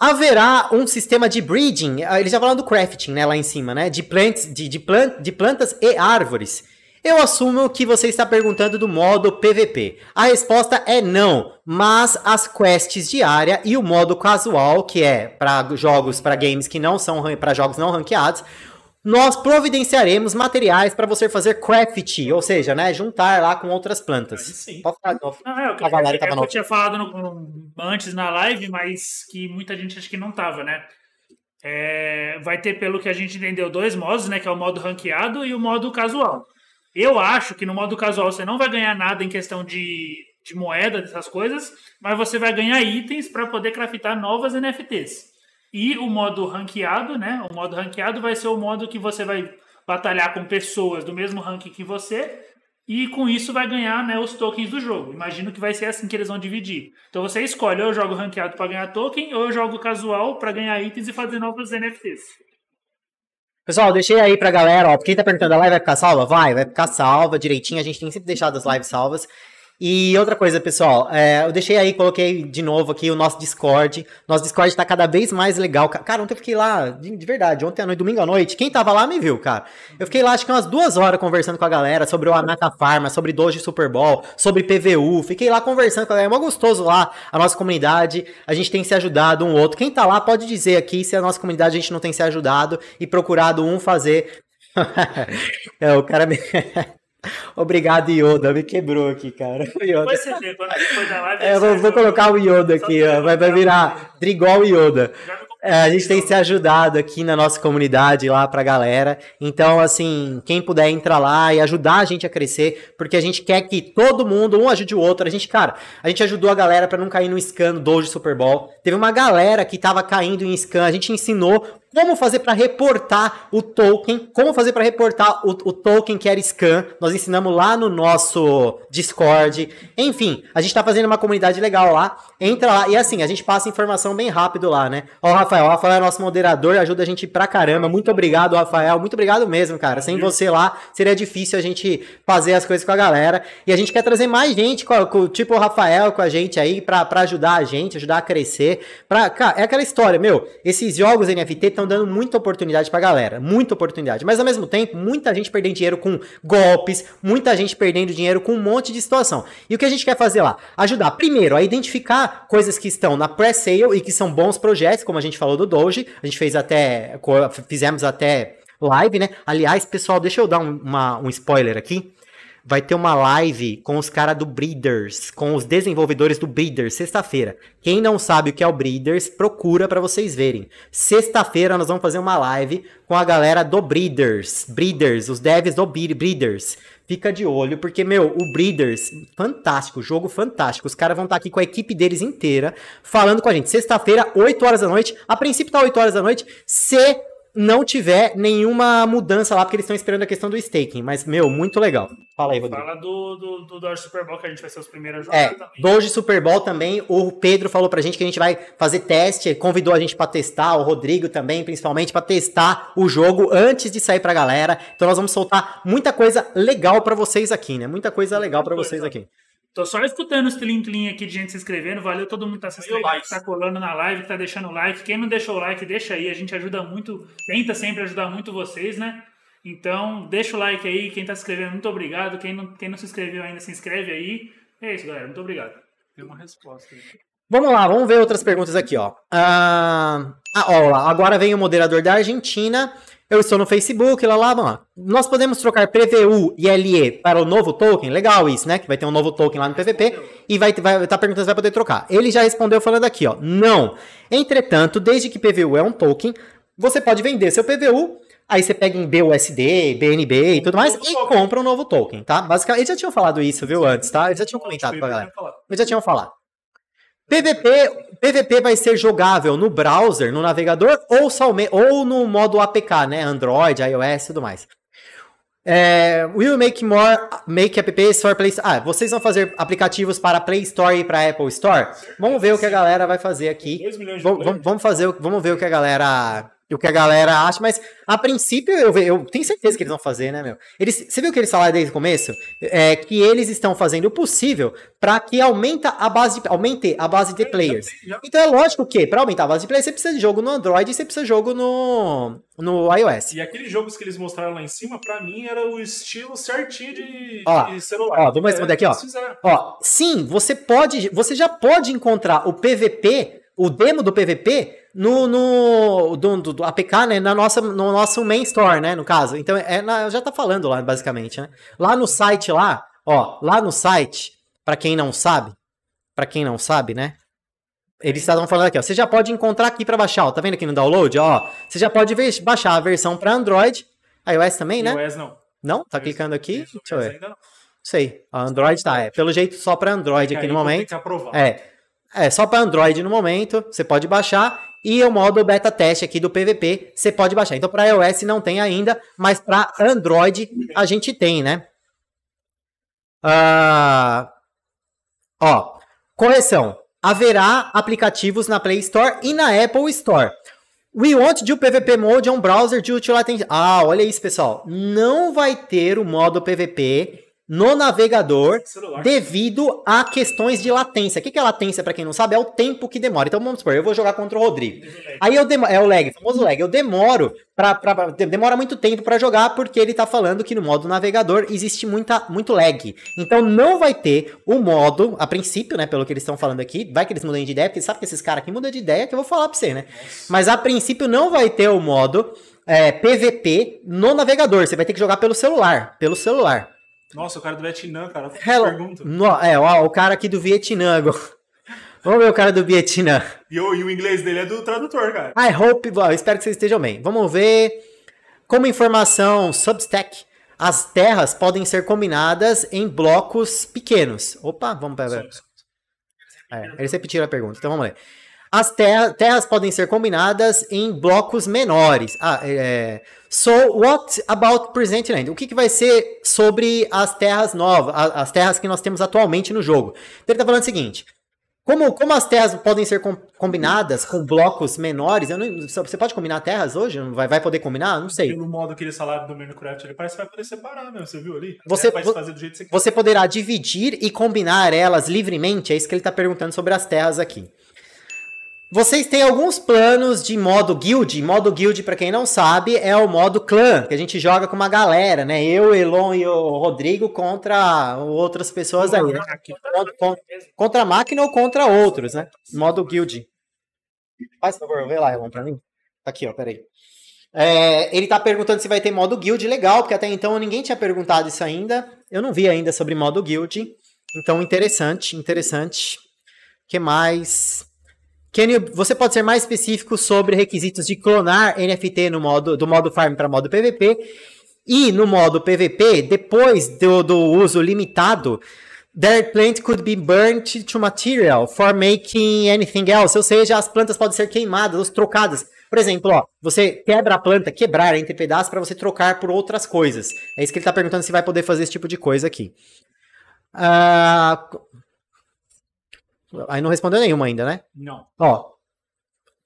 Haverá um sistema de breeding, ah, eles já falaram do crafting, né, lá em cima, né, de, plants, de, de, plant, de plantas e árvores. Eu assumo que você está perguntando do modo PVP. A resposta é não, mas as quests diária e o modo casual, que é para jogos, para games que não são para jogos não ranqueados, nós providenciaremos materiais para você fazer craft, ou seja, né, juntar lá com outras plantas. Aí sim. Pode falar de novo. Não, é, eu é tinha falado no, no, antes na live, mas que muita gente acha que não tava, né? É, vai ter, pelo que a gente entendeu, dois modos, né? Que é o modo ranqueado e o modo casual. Eu acho que no modo casual você não vai ganhar nada em questão de, de moeda, dessas coisas, mas você vai ganhar itens para poder craftar novas NFTs. E o modo ranqueado, né? O modo ranqueado vai ser o modo que você vai batalhar com pessoas do mesmo rank que você e com isso vai ganhar né, os tokens do jogo. Imagino que vai ser assim que eles vão dividir. Então você escolhe, ou eu jogo ranqueado para ganhar token, ou eu jogo casual para ganhar itens e fazer novos NFTs. Pessoal, deixei aí pra galera, ó, quem tá perguntando a live vai ficar salva? Vai, vai ficar salva direitinho, a gente tem sempre deixado as lives salvas. E outra coisa, pessoal, é, eu deixei aí, coloquei de novo aqui o nosso Discord. Nosso Discord tá cada vez mais legal. Cara, ontem eu fiquei lá, de, de verdade, ontem à noite, domingo à noite, quem tava lá me viu, cara. Eu fiquei lá acho que umas duas horas conversando com a galera sobre o Amata Pharma, sobre Doge Super Bowl, sobre PVU. Fiquei lá conversando com a galera, é mó gostoso lá, a nossa comunidade. A gente tem se ajudado um outro. Quem tá lá pode dizer aqui se a nossa comunidade a gente não tem se ajudado e procurado um fazer é, o cara me... Obrigado, Yoda. Me quebrou aqui, cara. Yoda. Depois você vê, depois da live. É, vou, vou colocar o Yoda aqui, ó. Vai, vai tá virar Drigol Yoda. Já me é, a gente tem se ajudado aqui na nossa comunidade lá pra galera. Então, assim, quem puder entrar lá e ajudar a gente a crescer, porque a gente quer que todo mundo, um ajude o outro. A gente, cara, a gente ajudou a galera para não cair no scan do hoje Super Bowl. Teve uma galera que tava caindo em scan, a gente ensinou como fazer para reportar o token, como fazer para reportar o, o, token que era scan. Nós ensinamos lá no nosso Discord. Enfim, a gente tá fazendo uma comunidade legal lá. Entra lá e assim, a gente passa informação bem rápido lá, né? Ó, Rafael. O Rafael é nosso moderador, ajuda a gente pra caramba. Muito obrigado, Rafael. Muito obrigado mesmo, cara. Sem uhum. você lá, seria difícil a gente fazer as coisas com a galera. E a gente quer trazer mais gente, com, com, tipo o Rafael com a gente aí, pra, pra ajudar a gente, ajudar a crescer. Pra, cara, é aquela história, meu. Esses jogos NFT estão dando muita oportunidade pra galera. Muita oportunidade. Mas ao mesmo tempo, muita gente perdendo dinheiro com golpes, muita gente perdendo dinheiro com um monte de situação. E o que a gente quer fazer lá? Ajudar, primeiro, a identificar coisas que estão na pré-sale e que são bons projetos, como a gente falou do Doge, a gente fez até. Fizemos até live, né? Aliás, pessoal, deixa eu dar um, uma, um spoiler aqui. Vai ter uma live com os caras do Breeders, com os desenvolvedores do Breeders, sexta-feira. Quem não sabe o que é o Breeders, procura para vocês verem. Sexta-feira nós vamos fazer uma live com a galera do Breeders. Breeders, os devs do Breeders. Fica de olho, porque, meu, o Breeders, fantástico, jogo fantástico. Os caras vão estar tá aqui com a equipe deles inteira, falando com a gente. Sexta-feira, 8 horas da noite. A princípio tá 8 horas da noite. Se não tiver nenhuma mudança lá, porque eles estão esperando a questão do staking. Mas, meu, muito legal. Fala aí, Rodrigo. Fala do, do, do Doge Super Bowl, que a gente vai ser os primeiros a jogar é, também. Doge Super Bowl também. O Pedro falou pra gente que a gente vai fazer teste, convidou a gente para testar, o Rodrigo também, principalmente, para testar o jogo antes de sair pra galera. Então nós vamos soltar muita coisa legal para vocês aqui, né? Muita coisa legal para vocês aqui. Tô só escutando os tlim-tlim aqui de gente se inscrevendo. Valeu todo mundo que tá se inscrevendo, que tá colando na live, que tá deixando o like. Quem não deixou o like, deixa aí. A gente ajuda muito, tenta sempre ajudar muito vocês, né? Então, deixa o like aí. Quem tá se inscrevendo, muito obrigado. Quem não, quem não se inscreveu ainda, se inscreve aí. É isso, galera. Muito obrigado. Tem uma resposta aí. Vamos lá, vamos ver outras perguntas aqui, ó. Ah, ah ó Agora vem o moderador da Argentina. Eu estou no Facebook, lá, lá, lá. Nós podemos trocar PVU e LE para o novo token? Legal isso, né? Que vai ter um novo token lá no PVP. E vai estar tá perguntando se vai poder trocar. Ele já respondeu falando aqui, ó. Não. Entretanto, desde que PVU é um token, você pode vender seu PVU Aí você pega em BUSD, BNB e tudo mais e compra um novo token, tá? Basicamente, eles já tinham falado isso, viu, antes, tá? Eles já tinham comentado pra galera. Eles já tinham falado. PVP, PVP vai ser jogável no browser, no navegador ou, salme, ou no modo APK, né? Android, iOS e tudo mais. É, will make more make apps for play Ah, vocês vão fazer aplicativos para Play Store e para Apple Store? Vamos ver o que a galera vai fazer aqui. Vamos, vamos, fazer, vamos ver o que a galera o que a galera acha, mas a princípio eu, eu tenho certeza que eles vão fazer, né, meu? Eles, você viu o que eles falaram desde o começo? É que eles estão fazendo o possível para que aumenta a base de, aumente a base de é, players. Então é lógico que para aumentar a base de players você precisa de jogo no Android e você precisa de jogo no, no iOS. E aqueles jogos que eles mostraram lá em cima, para mim era o estilo certinho de, ó, de celular. Ó, vamos é, responder aqui, ó. ó. Sim, você pode, você já pode encontrar o PVP, o demo do PVP no, no do, do, APK, né, na nossa, no nosso main store, né, no caso. Então, é na, já tá falando lá, basicamente, né? Lá no site lá, ó, lá no site, para quem não sabe, para quem não sabe, né, eles estavam falando aqui, ó, você já pode encontrar aqui para baixar, ó, tá vendo aqui no download, ó, você já pode ver, baixar a versão para Android, iOS também, né? iOS não. Não? Tá clicando aqui? Deixa eu ver. não. Sei, Android tá, é, pelo jeito só para Android é, aqui no momento. É, é só para Android no momento, você pode baixar e o modo beta teste aqui do PVP você pode baixar. Então para iOS não tem ainda, mas para Android a gente tem, né? Uh... Ó, correção. Haverá aplicativos na Play Store e na Apple Store. We want to PVP mode on browser due to latency. Ah, olha isso, pessoal. Não vai ter o modo PVP no navegador devido a questões de latência. O que é latência, para quem não sabe? É o tempo que demora. Então vamos supor, eu vou jogar contra o Rodrigo. Uhum. Aí eu demoro, é o lag, famoso lag. Eu demoro, pra, pra demora muito tempo para jogar porque ele tá falando que no modo navegador existe muita, muito lag. Então não vai ter o modo, a princípio, né, pelo que eles estão falando aqui, vai que eles mudem de ideia, porque sabe que esses caras aqui mudam de ideia, que eu vou falar pra você, né? Mas a princípio não vai ter o modo é, PVP no navegador. Você vai ter que jogar pelo celular, pelo celular. Nossa, o cara do Vietnã, cara. Hello. No, é, ó, o cara aqui do Vietnã agora. Vamos ver o cara do Vietnã. E o, e o inglês dele é do tradutor, cara. I hope, bom, espero que vocês estejam bem. Vamos ver. Como informação Substack, as terras podem ser combinadas em blocos pequenos. Opa, vamos para. É, eles repetiram a pergunta, então vamos ler. As terra, terras podem ser combinadas em blocos menores. Ah, é, So, what about Present Land? O que, que vai ser sobre as terras novas, as terras que nós temos atualmente no jogo? Então ele está falando o seguinte. Como, como as terras podem ser com, combinadas com blocos menores? Não, você pode combinar terras hoje? Vai, vai poder combinar? Não sei. Pelo modo que ele salário do Minecraft ele parece que vai poder separar mesmo, você viu ali? Você, é, vo você, você poderá dividir e combinar elas livremente, é isso que ele está perguntando sobre as terras aqui. Vocês têm alguns planos de modo guild. Modo guild, para quem não sabe, é o modo clã, que a gente joga com uma galera, né? Eu, Elon e o Rodrigo contra outras pessoas ali. Né? Contra, a máquina ou contra outros, né? Modo guild. Faz favor, vê lá, Elon, pra mim. Tá aqui, ó, peraí. É, ele tá perguntando se vai ter modo guild. Legal, porque até então ninguém tinha perguntado isso ainda. Eu não vi ainda sobre modo guild. Então, interessante, interessante. O que mais? você pode ser mais específico sobre requisitos de clonar NFT no modo, do modo farm para modo PVP. E no modo PVP, depois do, do uso limitado, their plant could be burnt to material for making anything else. Ou seja, as plantas podem ser queimadas ou trocadas. Por exemplo, ó, você quebra a planta, quebrar entre pedaços para você trocar por outras coisas. É isso que ele está perguntando se vai poder fazer esse tipo de coisa aqui. Uh, Aí não respondeu nenhuma ainda, né? Não. Ó.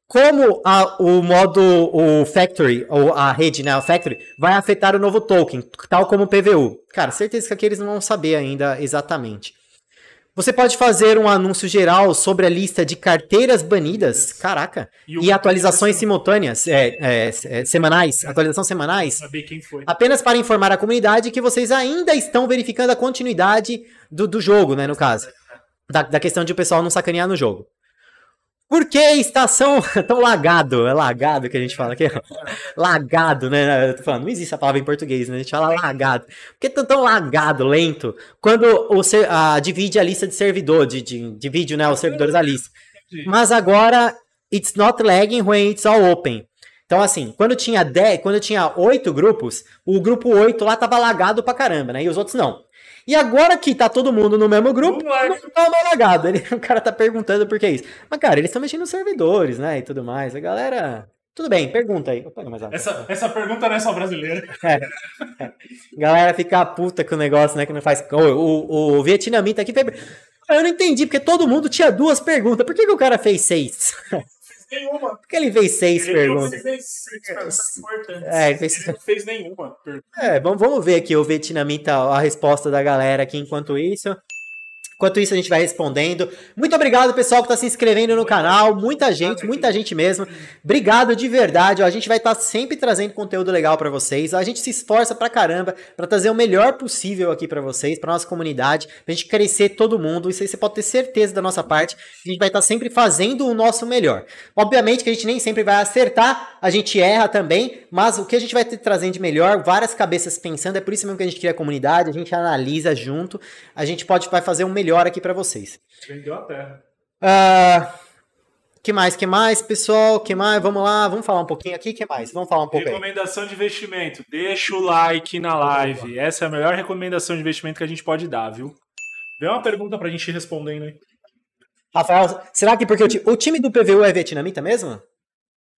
Como a, o modo, o Factory, ou a rede, né, o Factory, vai afetar o novo token, tal como o PVU? Cara, certeza que aqui eles não vão saber ainda exatamente. Você pode fazer um anúncio geral sobre a lista de carteiras banidas, caraca, e, e atualizações simultâneas, é, é, é, semanais, é. atualização semanais, apenas para informar a comunidade que vocês ainda estão verificando a continuidade do, do jogo, né, no caso da, da questão de o pessoal não sacanear no jogo. Por que estação tão lagado? É lagado que a gente fala aqui. lagado, né? Eu tô falando, não existe essa palavra em português, né? A gente fala lagado. Por que tão, tá tão lagado, lento? Quando você divide a lista de servidor, de, de, divide né, os servidores da lista. Mas agora, it's not lagging when it's all open. Então, assim, quando tinha 10, quando tinha 8 grupos, o grupo 8 lá tava lagado pra caramba, né? E os outros não. E agora que tá todo mundo no mesmo grupo, não tá né? mais lagado. Ele, o cara tá perguntando por que é isso. Mas, cara, eles estão mexendo nos servidores, né? E tudo mais. A galera. Tudo bem, pergunta aí. Opa, essa, essa pergunta não é só brasileira. É, é. Galera fica puta com o negócio, né? Que não faz. O, o, o vietnamita aqui. Eu não entendi, porque todo mundo tinha duas perguntas. Por que, que o cara fez seis? fez nenhuma. Porque ele fez seis ele perguntas. Ele fez seis perguntas é é, importantes. É, ele, fez... ele não fez nenhuma. É, vamos, vamos ver aqui o Vietnamita, a resposta da galera aqui enquanto isso. Enquanto isso, a gente vai respondendo. Muito obrigado, pessoal, que está se inscrevendo no canal. Muita gente, muita gente mesmo. Obrigado de verdade. Ó, a gente vai estar tá sempre trazendo conteúdo legal para vocês. A gente se esforça pra caramba para trazer o melhor possível aqui para vocês, para nossa comunidade, pra gente crescer todo mundo. Isso aí você pode ter certeza da nossa parte. A gente vai estar tá sempre fazendo o nosso melhor. Obviamente que a gente nem sempre vai acertar, a gente erra também, mas o que a gente vai ter trazendo de melhor, várias cabeças pensando, é por isso mesmo que a gente cria a comunidade, a gente analisa junto, a gente pode vai fazer um melhor melhor aqui para vocês. Vendeu a terra. Ah, que mais, que mais, pessoal? Que mais? Vamos lá, vamos falar um pouquinho aqui. Que mais? Vamos falar um pouco. Recomendação aí. de investimento. Deixa o like na live. Essa é a melhor recomendação de investimento que a gente pode dar, viu? Vem uma pergunta pra gente respondendo aí. Rafael, será que porque o time, o time do PVU é vietnamita mesmo?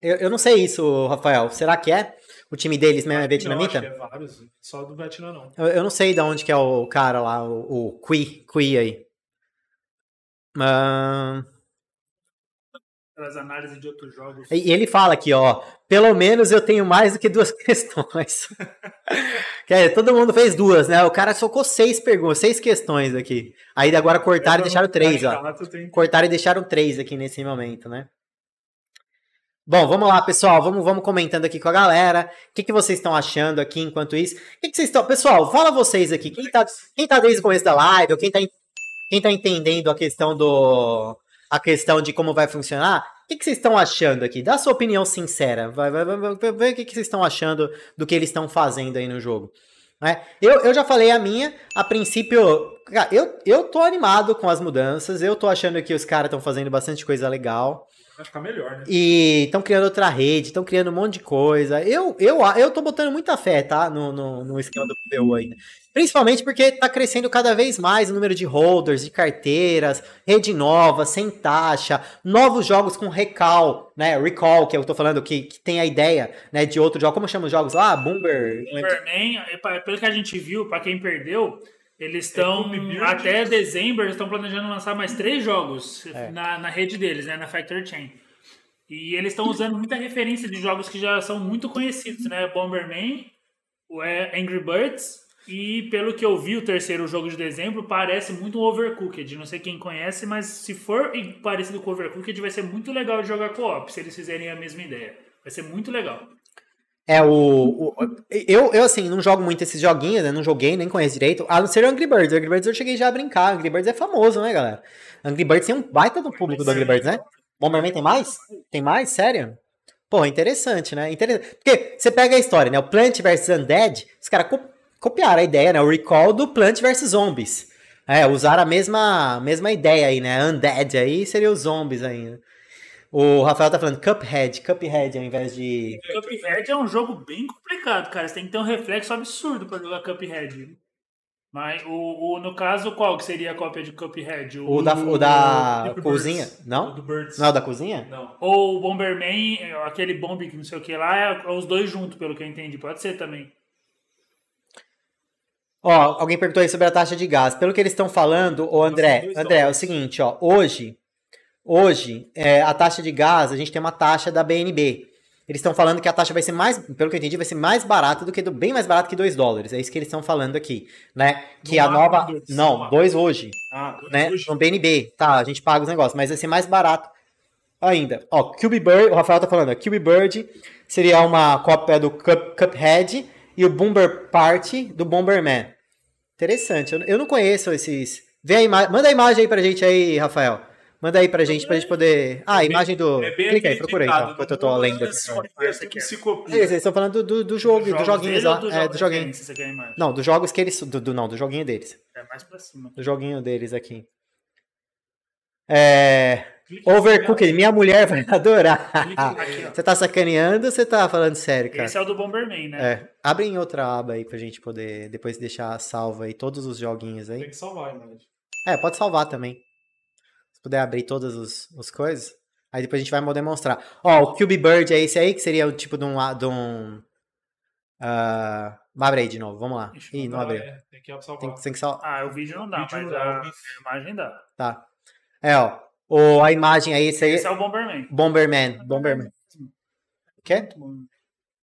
Eu, eu não sei isso, Rafael. Será que é? O time deles mesmo né? é vietnamita? Não, é vários, só do Vietnã não. Eu, eu, não sei de onde que é o cara lá, o, o Cui, aí. Uh... Pelas análises de outros jogos. E ele fala aqui, ó, pelo menos eu tenho mais do que duas questões. Quer dizer, todo mundo fez duas, né? O cara socou seis perguntas, seis questões aqui. Aí agora cortaram e deixaram três, ó. Cortaram e deixaram três aqui nesse momento, né? Bom, vamos lá, pessoal. Vamos, vamos comentando aqui com a galera. O que, que vocês estão achando aqui enquanto isso? O que, que vocês estão. Pessoal, fala vocês aqui. Quem está quem tá desde o começo da live, ou quem está quem tá entendendo a questão do. a questão de como vai funcionar, o que, que vocês estão achando aqui? Dá sua opinião sincera. Vai, vai, vai, vai ver o que, que vocês estão achando do que eles estão fazendo aí no jogo. Né? Eu, eu já falei a minha, a princípio, eu, eu tô animado com as mudanças, eu tô achando que os caras estão fazendo bastante coisa legal. Vai ficar melhor, né? E estão criando outra rede, estão criando um monte de coisa. Eu, eu, eu tô botando muita fé, tá? No, no, no esquema do PBU ainda. Principalmente porque tá crescendo cada vez mais o número de holders, de carteiras, rede nova, sem taxa, novos jogos com recall né? Recall, que eu tô falando, que, que tem a ideia né, de outro jogo. Como chama os jogos lá? Boomer. Bomberman, pelo que a gente viu, para quem perdeu, eles estão é até dezembro, eles estão planejando lançar mais três jogos é. na, na rede deles, né, na Factor Chain. E eles estão usando muita referência de jogos que já são muito conhecidos, né? Bomberman, Angry Birds e pelo que eu vi o terceiro jogo de dezembro parece muito um Overcooked. Não sei quem conhece, mas se for parecido com Overcooked vai ser muito legal de jogar co-op se eles fizerem a mesma ideia. Vai ser muito legal. É o, o. eu, eu, assim, não jogo muito esses joguinhos, né? Não joguei, nem conheço direito. A não ser Angry Birds. Angry Birds eu cheguei já a brincar. Angry Birds é famoso, né, galera? Angry Birds tem um baita do público do Angry Birds, né? Bomberman tem mais? Tem mais? Sério? Pô, interessante, né? Interessante. Porque você pega a história, né? O Plant vs Undead, os caras co copiaram a ideia, né? O recall do Plant vs Zombies. É, usaram a mesma, mesma ideia aí, né? Undead aí seria os zombies ainda. Né? O Rafael tá falando Cuphead, Cuphead ao invés de. Cuphead é um jogo bem complicado, cara. Você tem que ter um reflexo absurdo pra jogar Cuphead. Mas o, o no caso, qual que seria a cópia de Cuphead? O, o da, o da o, cozinha? Não? do Birds. Não, é da cozinha? Não. Ou o Bomberman, aquele Bomb que não sei o que lá, é, é os dois juntos, pelo que eu entendi. Pode ser também. Ó, alguém perguntou aí sobre a taxa de gás. Pelo que eles estão falando, o André, André, é o seguinte, ó, hoje Hoje, é, a taxa de gás, a gente tem uma taxa da BNB. Eles estão falando que a taxa vai ser mais, pelo que eu entendi, vai ser mais barata do que, bem mais barato que 2 dólares. É isso que eles estão falando aqui, né? Que no a nova, dois, não, 2 hoje, ah, né? Hoje. No BNB, tá, a gente paga os negócios, mas vai ser mais barato ainda. Ó, Cube Bird, o Rafael tá falando, ó, Cube Bird seria uma cópia do Cup, Cuphead e o Bomber Party do Bomberman. Interessante, eu, eu não conheço esses. Vê a manda a imagem aí pra gente aí, Rafael. Manda aí pra gente, pra gente poder. Ah, a é imagem do. É Clica aí, procura aí, enquanto eu tô lendo. É vocês estão falando do, do jogo, dos joguinhos lá. Do é, do joguinho. Não, dos jogos que eles. Do, do, não, do joguinho deles. É mais pra cima. Do joguinho deles aqui. É. Overcooked, minha mulher vai adorar. você tá sacaneando ou você tá falando sério, cara? Esse é o do Bomberman, né? É. Abre em outra aba aí pra gente poder depois deixar salvo aí todos os joguinhos aí. Tem que salvar, imagem. É, pode salvar também puder abrir todas os, os coisas. Aí depois a gente vai demonstrar. Ó, o Cube Bird é esse aí, que seria o tipo de um. De um uh, abre aí de novo, vamos lá. Ixi, Ih, não abriu. É, tem que salvar. Tem, tem que Ah, o vídeo não dá, vídeo mas dá. a imagem dá. Tá. É, ó. O, a imagem aí, esse aí. Esse é o Bomberman. Bomberman. Bomberman. O quê?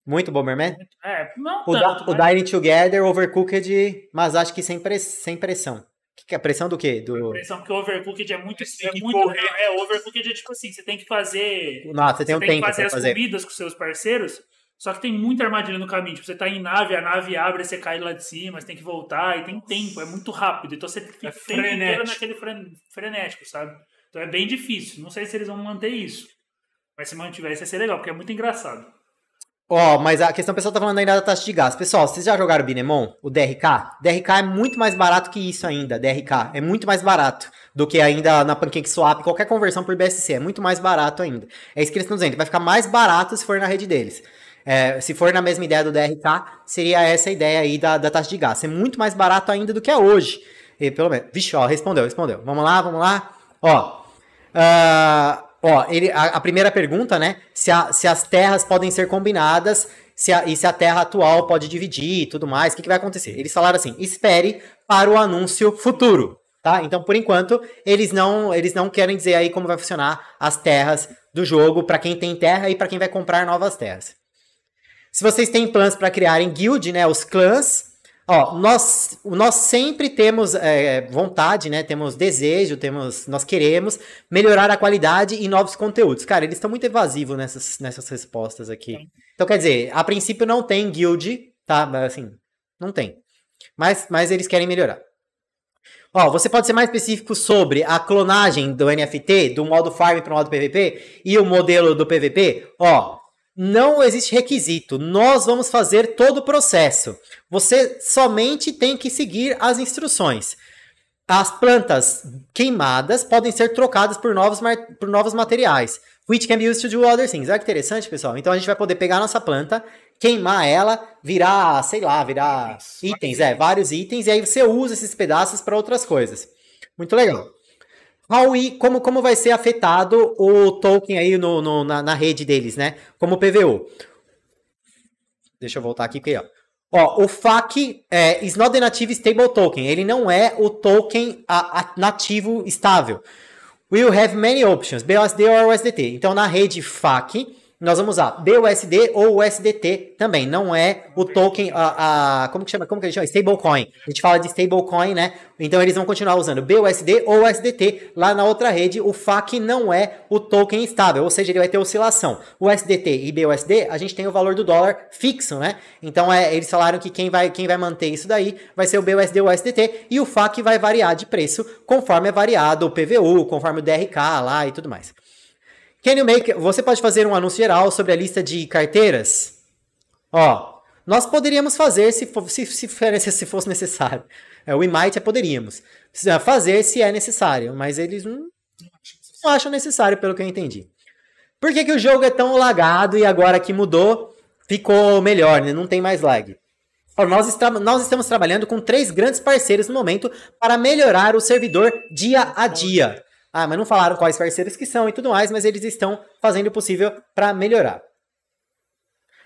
Muito Bomberman? É, não o, tanto, da, mas... o Dining Together, Overcooked, mas acho que sem, press, sem pressão. Que, é a pressão do quê? Do... A pressão porque overcooked é muito. É, muito correr. é, overcooked é tipo assim, você tem que fazer. Nossa, você tem um você tem tempo. Que fazer as fazer. comidas com seus parceiros. Só que tem muita armadilha no caminho. Tipo, você tá em nave, a nave abre, você cai lá de cima, você tem que voltar, e tem tempo, é muito rápido. Então você tem é frenético. naquele fren... frenético, sabe? Então é bem difícil. Não sei se eles vão manter isso. Mas se mantiver, isso ia ser legal, porque é muito engraçado. Ó, oh, mas a questão pessoal tá falando ainda da taxa de gás. Pessoal, vocês já jogaram o Binemon? O DRK? DRK é muito mais barato que isso ainda. DRK é muito mais barato do que ainda na Pancake Swap, qualquer conversão por BSC. É muito mais barato ainda. É isso que eles estão dizendo. Vai ficar mais barato se for na rede deles. É, se for na mesma ideia do DRK, seria essa a ideia aí da, da taxa de gás. É muito mais barato ainda do que é hoje. E pelo menos. Vixe, ó, respondeu, respondeu. Vamos lá, vamos lá. Ó. Uh... Ó, ele, a, a primeira pergunta, né? Se, a, se as terras podem ser combinadas se a, e se a terra atual pode dividir e tudo mais, o que, que vai acontecer? Eles falaram assim: espere para o anúncio futuro. Tá? Então, por enquanto, eles não, eles não querem dizer aí como vai funcionar as terras do jogo para quem tem terra e para quem vai comprar novas terras. Se vocês têm planos para criarem guild, né, os clãs, Ó, nós, nós sempre temos é, vontade, né? Temos desejo, temos, nós queremos melhorar a qualidade e novos conteúdos. Cara, eles estão muito evasivos nessas, nessas respostas aqui. Sim. Então, quer dizer, a princípio não tem guild, tá? Assim, não tem. Mas, mas eles querem melhorar. Ó, você pode ser mais específico sobre a clonagem do NFT, do modo farm para o modo PVP e o modelo do PVP? Ó, não existe requisito. Nós vamos fazer todo o processo. Você somente tem que seguir as instruções. As plantas queimadas podem ser trocadas por novos, por novos materiais. Which can be used to do other things. Olha que interessante, pessoal. Então a gente vai poder pegar a nossa planta, queimar ela, virar, sei lá, virar itens é, vários itens, e aí você usa esses pedaços para outras coisas. Muito legal. How, como, como vai ser afetado o token aí no, no na, na, rede deles, né? Como PVO. Deixa eu voltar aqui, porque, ó. Ó, o FAC é, Snowden native stable token. Ele não é o token a, a, nativo estável. Will have many options, BUSD ou USDT. Então, na rede FAC, nós vamos usar BUSD ou USDT também. Não é o token, a, a como que chama, como que chama? Stablecoin. A gente fala de stablecoin, né? Então eles vão continuar usando BUSD ou USDT. Lá na outra rede, o FAC não é o token estável, ou seja, ele vai ter oscilação. O USDT e BUSD, a gente tem o valor do dólar fixo, né? Então é, eles falaram que quem vai, quem vai manter isso daí vai ser o BUSD ou USDT e o FAC vai variar de preço conforme é variado o PVU, conforme o DRK lá e tudo mais. Can you make. Você pode fazer um anúncio geral sobre a lista de carteiras? Ó, nós poderíamos fazer se, se, se, se fosse necessário. É, we might é poderíamos. É, fazer se é necessário, mas eles não, não acham necessário, pelo que eu entendi. Por que, que o jogo é tão lagado e agora que mudou, ficou melhor, né? Não tem mais lag. Nós, nós estamos trabalhando com três grandes parceiros no momento para melhorar o servidor dia a dia. Ah, mas não falaram quais parceiros que são e tudo mais, mas eles estão fazendo o possível para melhorar.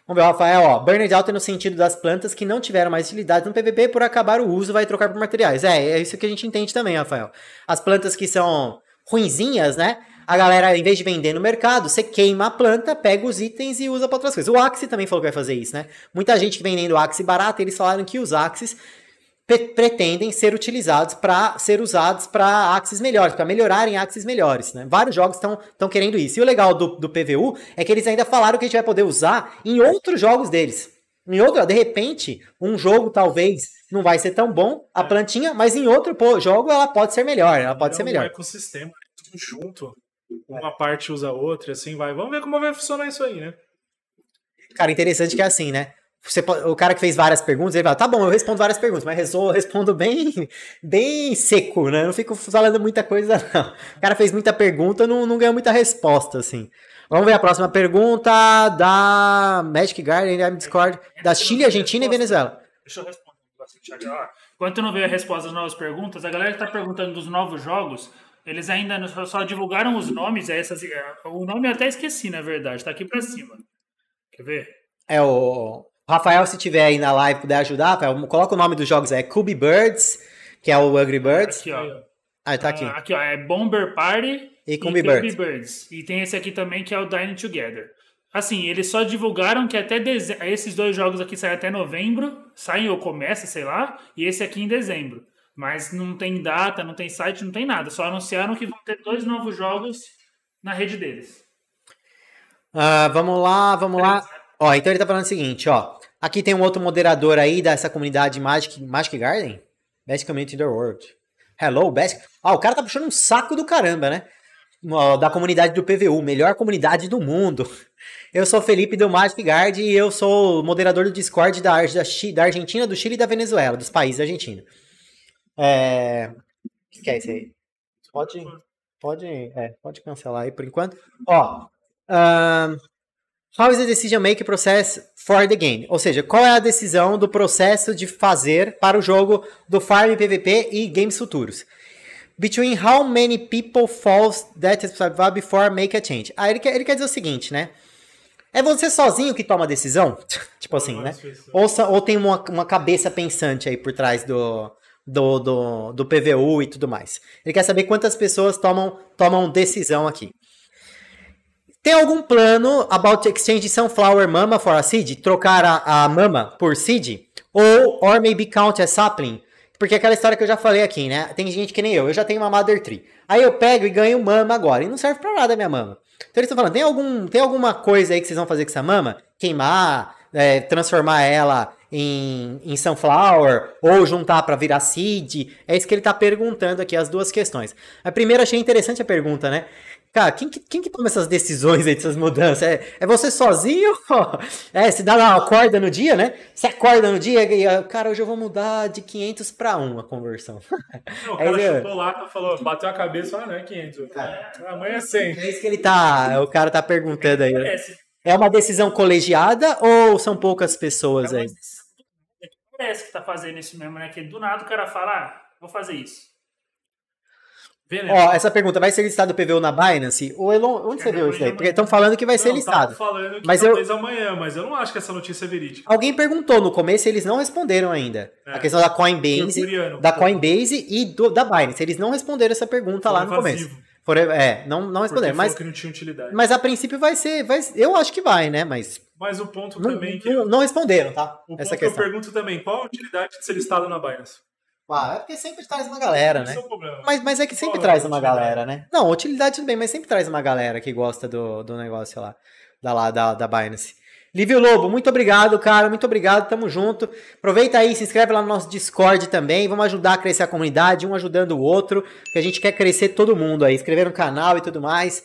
Vamos ver, Rafael, ó. Burnout alto é no sentido das plantas que não tiveram mais utilidade no PVP, por acabar o uso, vai trocar por materiais. É, é isso que a gente entende também, Rafael. As plantas que são ruinzinhas, né? A galera, em vez de vender no mercado, você queima a planta, pega os itens e usa para outras coisas. O Axie também falou que vai fazer isso, né? Muita gente vendendo Axie barato, eles falaram que os Axis pretendem ser utilizados para ser usados para axes melhores, para melhorarem axes melhores. Né? Vários jogos estão querendo isso. E o legal do, do PVU é que eles ainda falaram que a gente vai poder usar em outros jogos deles. Em outro de repente, um jogo talvez não vai ser tão bom, a é. plantinha, mas em outro pô, jogo ela pode ser melhor, ela pode é ser melhor. Um ecossistema, né? tudo junto. Uma parte usa a outra, assim vai. Vamos ver como vai funcionar isso aí, né? Cara, interessante que é assim, né? Você, o cara que fez várias perguntas, ele fala, tá bom, eu respondo várias perguntas, mas eu respondo bem, bem seco, né? Eu não fico falando muita coisa, não. O cara fez muita pergunta, não, não ganhou muita resposta, assim. Vamos ver a próxima pergunta da Magic Garden, Discord, da Chile, Argentina e Venezuela. Deixa eu responder Enquanto não veio a resposta às novas perguntas, a galera que tá perguntando dos novos jogos, eles ainda só divulgaram os nomes, é essas, é, o nome eu até esqueci, na verdade, tá aqui pra cima. Quer ver? É o Rafael, se tiver aí na live puder ajudar, Rafael, coloca o nome dos jogos. É Cuby Birds, que é o Angry Birds. Aqui, ó. Ah, tá aqui. Ah, aqui, ó. É Bomber Party e Cuby Birds. Birds. E tem esse aqui também, que é o Dining Together. Assim, eles só divulgaram que até deze... esses dois jogos aqui saem até novembro, saem ou começa, sei lá, e esse aqui em dezembro. Mas não tem data, não tem site, não tem nada. Só anunciaram que vão ter dois novos jogos na rede deles. Ah, vamos lá, vamos lá. Né? Ó, então ele tá falando o seguinte, ó. Aqui tem um outro moderador aí dessa comunidade Magic, Magic Garden. Best Community in the World. Hello, Best. Ah, o cara tá puxando um saco do caramba, né? Da comunidade do PVU, melhor comunidade do mundo. Eu sou Felipe do Magic Guard e eu sou moderador do Discord da, da, da Argentina, do Chile e da Venezuela, dos países da Argentina. É... O que é isso aí? Pode, pode, é, pode cancelar aí por enquanto. Ó, uh... How is the decision making process for the game? Ou seja, qual é a decisão do processo de fazer para o jogo do farm PVP e games futuros? Between how many people falls that responsible before make a change? Aí ah, ele quer, ele quer dizer o seguinte, né? É você sozinho que toma a decisão? tipo assim, né? Ou, ou tem uma, uma cabeça pensante aí por trás do, do, do, do PVU e tudo mais. Ele quer saber quantas pessoas tomam, tomam decisão aqui. Tem algum plano about exchange sunflower mama for a seed? Trocar a, a mama por seed? Ou or maybe count as sapling? Porque é aquela história que eu já falei aqui, né? Tem gente que nem eu, eu já tenho uma mother tree. Aí eu pego e ganho mama agora. E não serve pra nada a minha mama. Então eles estão falando, tem, algum, tem alguma coisa aí que vocês vão fazer com essa mama? Queimar, é, transformar ela em, em sunflower, ou juntar para virar seed? É isso que ele está perguntando aqui, as duas questões. A primeira achei interessante a pergunta, né? Cara, quem que, quem que toma essas decisões aí, dessas mudanças? É, é você sozinho? É, se dá uma acorda no dia, né? Você acorda no dia e, ah, cara, hoje eu vou mudar de 500 para 1 a conversão. Não, o é cara é, chutou lá, tá, falou, bateu a cabeça, ah, não é 500. É, amanhã é 100. É isso que ele tá, o cara tá perguntando aí. Né? É, é uma decisão colegiada ou são poucas pessoas é aí? Parece que tá fazendo isso mesmo, né? Que do nada o cara fala, ah, vou fazer isso. Veneno. Ó, essa pergunta, vai ser listado o PVU na Binance? O Elon, onde você viu isso aí Porque estão falando que vai não, ser listado. falando que mas talvez eu... amanhã, mas eu não acho que essa notícia é verídica. Alguém perguntou no começo e eles não responderam ainda. É. A questão da Coinbase, da Coinbase e do, da Binance. Eles não responderam essa pergunta lá no invasivo. começo. Por, é, não, não responder. Mas, que não tinha utilidade. mas a princípio vai ser. Vai, eu acho que vai, né? Mas. Mas o ponto não, também que. Não, responderam, tá? O Essa ponto questão. eu pergunto também: qual a utilidade de ser listado na Binance? Uau, é porque sempre traz uma galera, né? É mas, mas é que sempre Qual traz é uma galera, né? Não, utilidade tudo bem, mas sempre traz uma galera que gosta do, do negócio lá, da, lá da, da Binance. Livio Lobo, muito obrigado, cara. Muito obrigado, tamo junto. Aproveita aí, se inscreve lá no nosso Discord também. Vamos ajudar a crescer a comunidade, um ajudando o outro, que a gente quer crescer todo mundo aí. Inscrever no canal e tudo mais.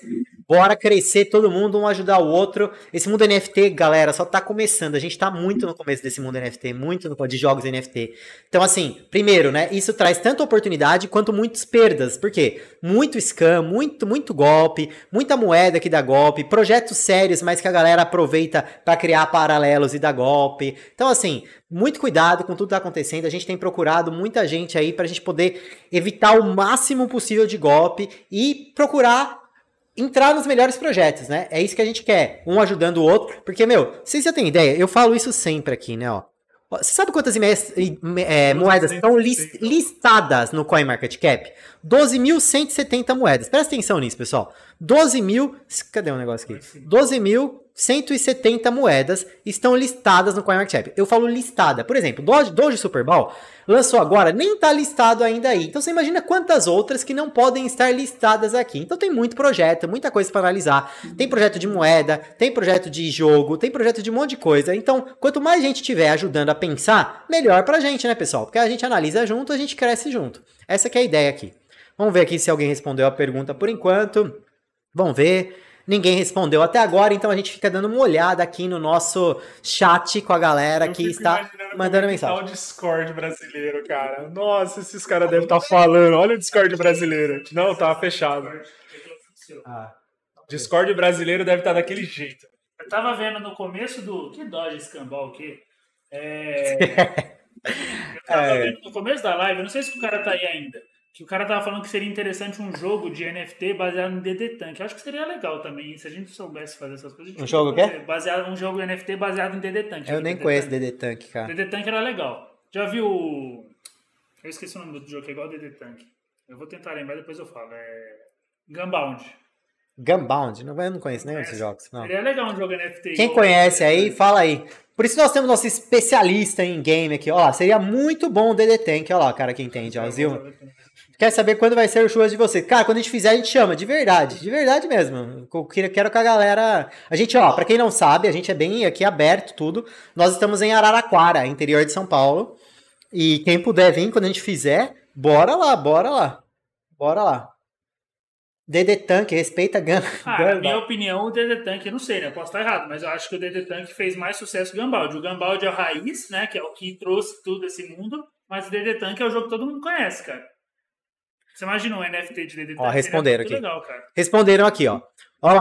Bora crescer todo mundo, um ajudar o outro. Esse mundo NFT, galera, só tá começando. A gente tá muito no começo desse mundo NFT, muito no, de jogos NFT. Então, assim, primeiro, né? Isso traz tanto oportunidade quanto muitas perdas. Por quê? Muito scam, muito, muito golpe, muita moeda que dá golpe, projetos sérios, mas que a galera aproveita para criar paralelos e dar golpe. Então, assim, muito cuidado com tudo que tá acontecendo. A gente tem procurado muita gente aí pra gente poder evitar o máximo possível de golpe e procurar entrar nos melhores projetos, né? É isso que a gente quer, um ajudando o outro. Porque, meu, vocês já têm ideia, eu falo isso sempre aqui, né? Ó. Você sabe quantas é, moedas estão list, listadas no CoinMarketCap? 12.170 moedas. Presta atenção nisso, pessoal. 12 mil. Cadê o um negócio aqui? 12 mil. 170 moedas estão listadas no CoinMarketCap. Eu falo listada. Por exemplo, Doge, Doge Super Bowl lançou agora, nem está listado ainda aí. Então você imagina quantas outras que não podem estar listadas aqui. Então tem muito projeto, muita coisa para analisar. Tem projeto de moeda, tem projeto de jogo, tem projeto de um monte de coisa. Então, quanto mais gente tiver ajudando a pensar, melhor para a gente, né, pessoal? Porque a gente analisa junto, a gente cresce junto. Essa é a ideia aqui. Vamos ver aqui se alguém respondeu a pergunta por enquanto. Vamos ver. Ninguém respondeu até agora, então a gente fica dando uma olhada aqui no nosso chat com a galera Eu que está mandando é tá mensagem. Olha o Discord brasileiro, cara. Nossa, esses caras devem estar tá falando. Olha o Discord brasileiro. Não, tava tá fechado. Ah. Discord brasileiro deve estar tá daquele jeito. Eu tava vendo no começo do. Que Dodge Scambal que é... Eu tava é. vendo no começo da live, eu não sei se o cara tá aí ainda. Que o cara tava falando que seria interessante um jogo de NFT baseado no DD Tank. Eu acho que seria legal também, se a gente soubesse fazer essas coisas. Um jogo o quê? Baseado, um jogo NFT baseado em DD Tank. Eu nem DD conheço DD Tank, cara. DD Tank era legal. Já viu. Eu esqueci o nome do jogo, que é igual DD Tank. Eu vou tentar lembrar, depois eu falo. É. Gunbound. Gunbound? Não, eu não conheço nenhum desses é, jogos. Não. Seria legal um jogo NFT. Quem conhece aí, Tank. fala aí. Por isso nós temos nosso especialista em game aqui. Ó, seria muito bom o DD Tank. Ó lá, cara que entende, ó, quer saber quando vai ser o show de vocês. Cara, quando a gente fizer, a gente chama, de verdade, de verdade mesmo. quero que a galera. A gente, ó, pra quem não sabe, a gente é bem aqui aberto, tudo. Nós estamos em Araraquara, interior de São Paulo. E quem puder vir quando a gente fizer, bora lá, bora lá. Bora lá. DD Tank, respeita a Gambá. Ah, na minha opinião, o DD Tank, não sei, né? Posso estar errado, mas eu acho que o DD Tank fez mais sucesso que o Gambaldi. O Gambaldi é a raiz, né? Que é o que trouxe tudo esse mundo. Mas o DD Tank é o jogo que todo mundo conhece, cara. Você imagina um NFT de DDT? Ó, responderam aqui. Legal, responderam aqui, ó.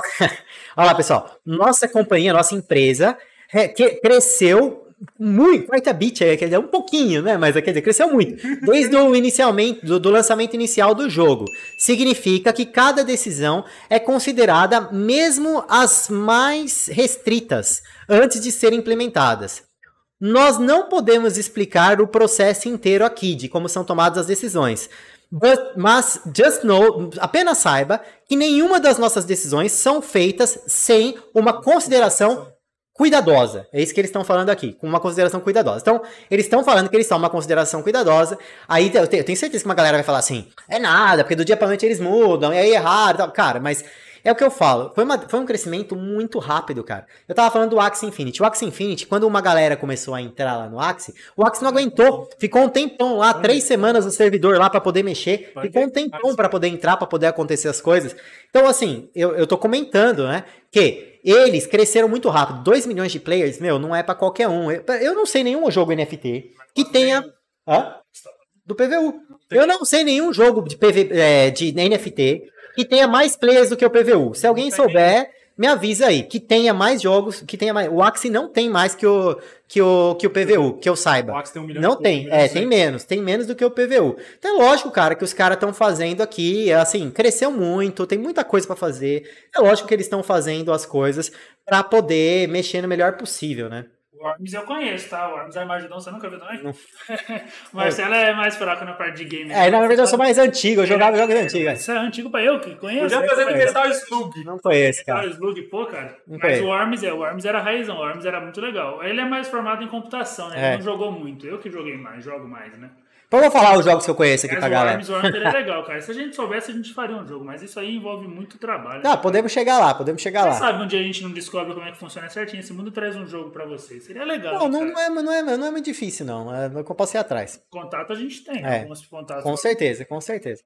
Ó, lá, pessoal. Nossa companhia, nossa empresa é, cresceu muito, Quarta bit, quer dizer, um pouquinho, né? Mas quer dizer, cresceu muito. Desde o inicialmente, do, do, lançamento inicial do jogo. Significa que cada decisão é considerada, mesmo as mais restritas, antes de serem implementadas. Nós não podemos explicar o processo inteiro aqui, de como são tomadas as decisões. But, mas just know, apenas saiba que nenhuma das nossas decisões são feitas sem uma consideração cuidadosa. É isso que eles estão falando aqui, com uma consideração cuidadosa. Então, eles estão falando que eles são uma consideração cuidadosa. Aí eu tenho certeza que uma galera vai falar assim: é nada, porque do dia para noite eles mudam, e aí é errado, tal. cara, mas é o que eu falo. Foi, uma, foi um crescimento muito rápido, cara. Eu tava falando do Axie Infinity. O Axie Infinity, quando uma galera começou a entrar lá no Axie, o Axie não aguentou. Ficou um tempão lá, três semanas no servidor lá para poder mexer. Ficou um tempão para poder entrar, para poder acontecer as coisas. Então, assim, eu, eu tô comentando, né? Que eles cresceram muito rápido. 2 milhões de players, meu, não é para qualquer um. Eu, eu não sei nenhum jogo NFT que tenha. Hã? Do PVU. Eu não sei nenhum jogo de, PV, é, de NFT que tenha mais players do que o PVU. Se alguém souber, me avisa aí. Que tenha mais jogos, que tenha mais. O Axi não tem mais que o, que o, que o PVU, que eu saiba. O Axie tem um milhão Não tem, pouco, é, tem menos, tem menos do que o PVU. Então é lógico, cara, que os caras estão fazendo aqui, assim, cresceu muito, tem muita coisa para fazer. É lógico que eles estão fazendo as coisas para poder mexer no melhor possível, né? O Worms eu conheço, tá? O Worms Armagedon você nunca viu também? Não. Marcelo é mais fraco na parte de game. É, na verdade eu sou mais antigo, eu jogava jogos é, antigos. Isso é antigo pra eu que conheço. Podia fazer testar tá o Slug. Não conheço, cara. Ah, o Slug, pô, cara. Não Mas o Arms é, o Arms era raizão, o Arms era muito legal. Ele é mais formado em computação, né? Ele é. não jogou muito. Eu que joguei mais, jogo mais, né? Então eu vou falar os jogos que eu conheço aqui Mas pra galera. Arms Hunter é legal, cara. Se a gente soubesse, a gente faria um jogo, mas isso aí envolve muito trabalho. Não, podemos chegar lá, podemos chegar lá. Você sabe onde a gente não descobre como é que funciona certinho? Esse mundo traz um jogo pra vocês. Seria legal. Não, não, não, é, não, é, não é muito difícil, não. É, eu posso ir atrás. Contato a gente tem, é, contatos. Com certeza, com certeza.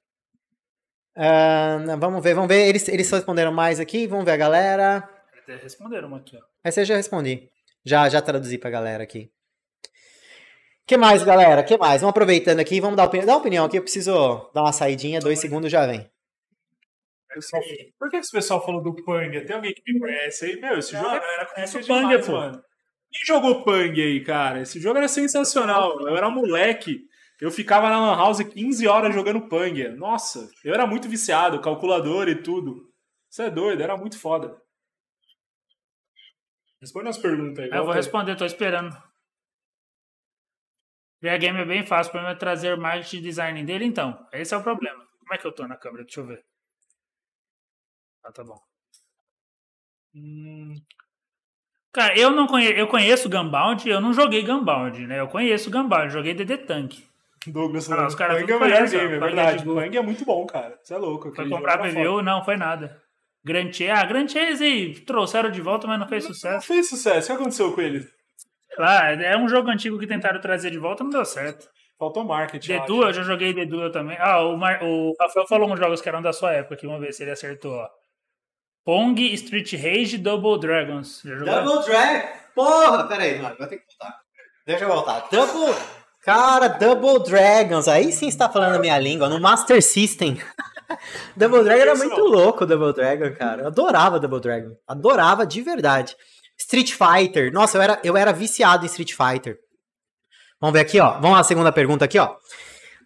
Uh, vamos ver, vamos ver. Eles, eles responderam mais aqui, vamos ver a galera. Até responderam uma aqui, ó. Essa eu já respondi. Já, já traduzi pra galera aqui que mais, galera? que mais? Vamos aproveitando aqui, vamos dar opinião. Dá opinião aqui, eu preciso dar uma saidinha, dois segundos já vem. Pessoal, por que esse pessoal falou do Pang? Tem alguém que me conhece aí? Meu, esse jogo era é conhece o Panga, pô. Mano. Quem jogou Pang aí, cara? Esse jogo era sensacional. Eu era um moleque. Eu ficava na Lan House 15 horas jogando Pang. Nossa, eu era muito viciado, calculador e tudo. Isso é doido, era muito foda. Responde as perguntas aí. Eu vou responder, tô esperando. VR game é bem fácil. O problema é trazer marketing de design dele, então. Esse é o problema. Como é que eu tô na câmera? Deixa eu ver. Ah, tá bom. Hum... Cara, eu não conheço, eu conheço Gunbound, eu não joguei Gunbound, né? Eu conheço Gunbound, joguei DD Tank. Douglas, ah, os caras Pang é o melhor conhece, game, é, é verdade. Pang é muito bom, cara. Você é louco. Foi comprar preview? Não, foi nada. Grantier, ah, Grantier e trouxeram de volta, mas não fez não, sucesso. Não fez sucesso. O que aconteceu com ele? lá, ah, é um jogo antigo que tentaram trazer de volta, não deu certo. Faltou marketing. Dedu, eu, eu já joguei Dedu também. Ah, o, Mar... o Rafael falou uns jogos que eram da sua época aqui, vamos ver se ele acertou, ó. Pong, Street Rage Double Dragons. Double Dragon? Porra, peraí, mano, vou ter que voltar. Deixa eu voltar. Double. Cara, Double Dragons, aí sim está falando a minha língua, no Master System. Double Dragon era muito louco, Double Dragon, cara. Eu adorava Double Dragon. Adorava de verdade. Street Fighter. Nossa, eu era, eu era viciado em Street Fighter. Vamos ver aqui, ó. Vamos à segunda pergunta aqui, ó.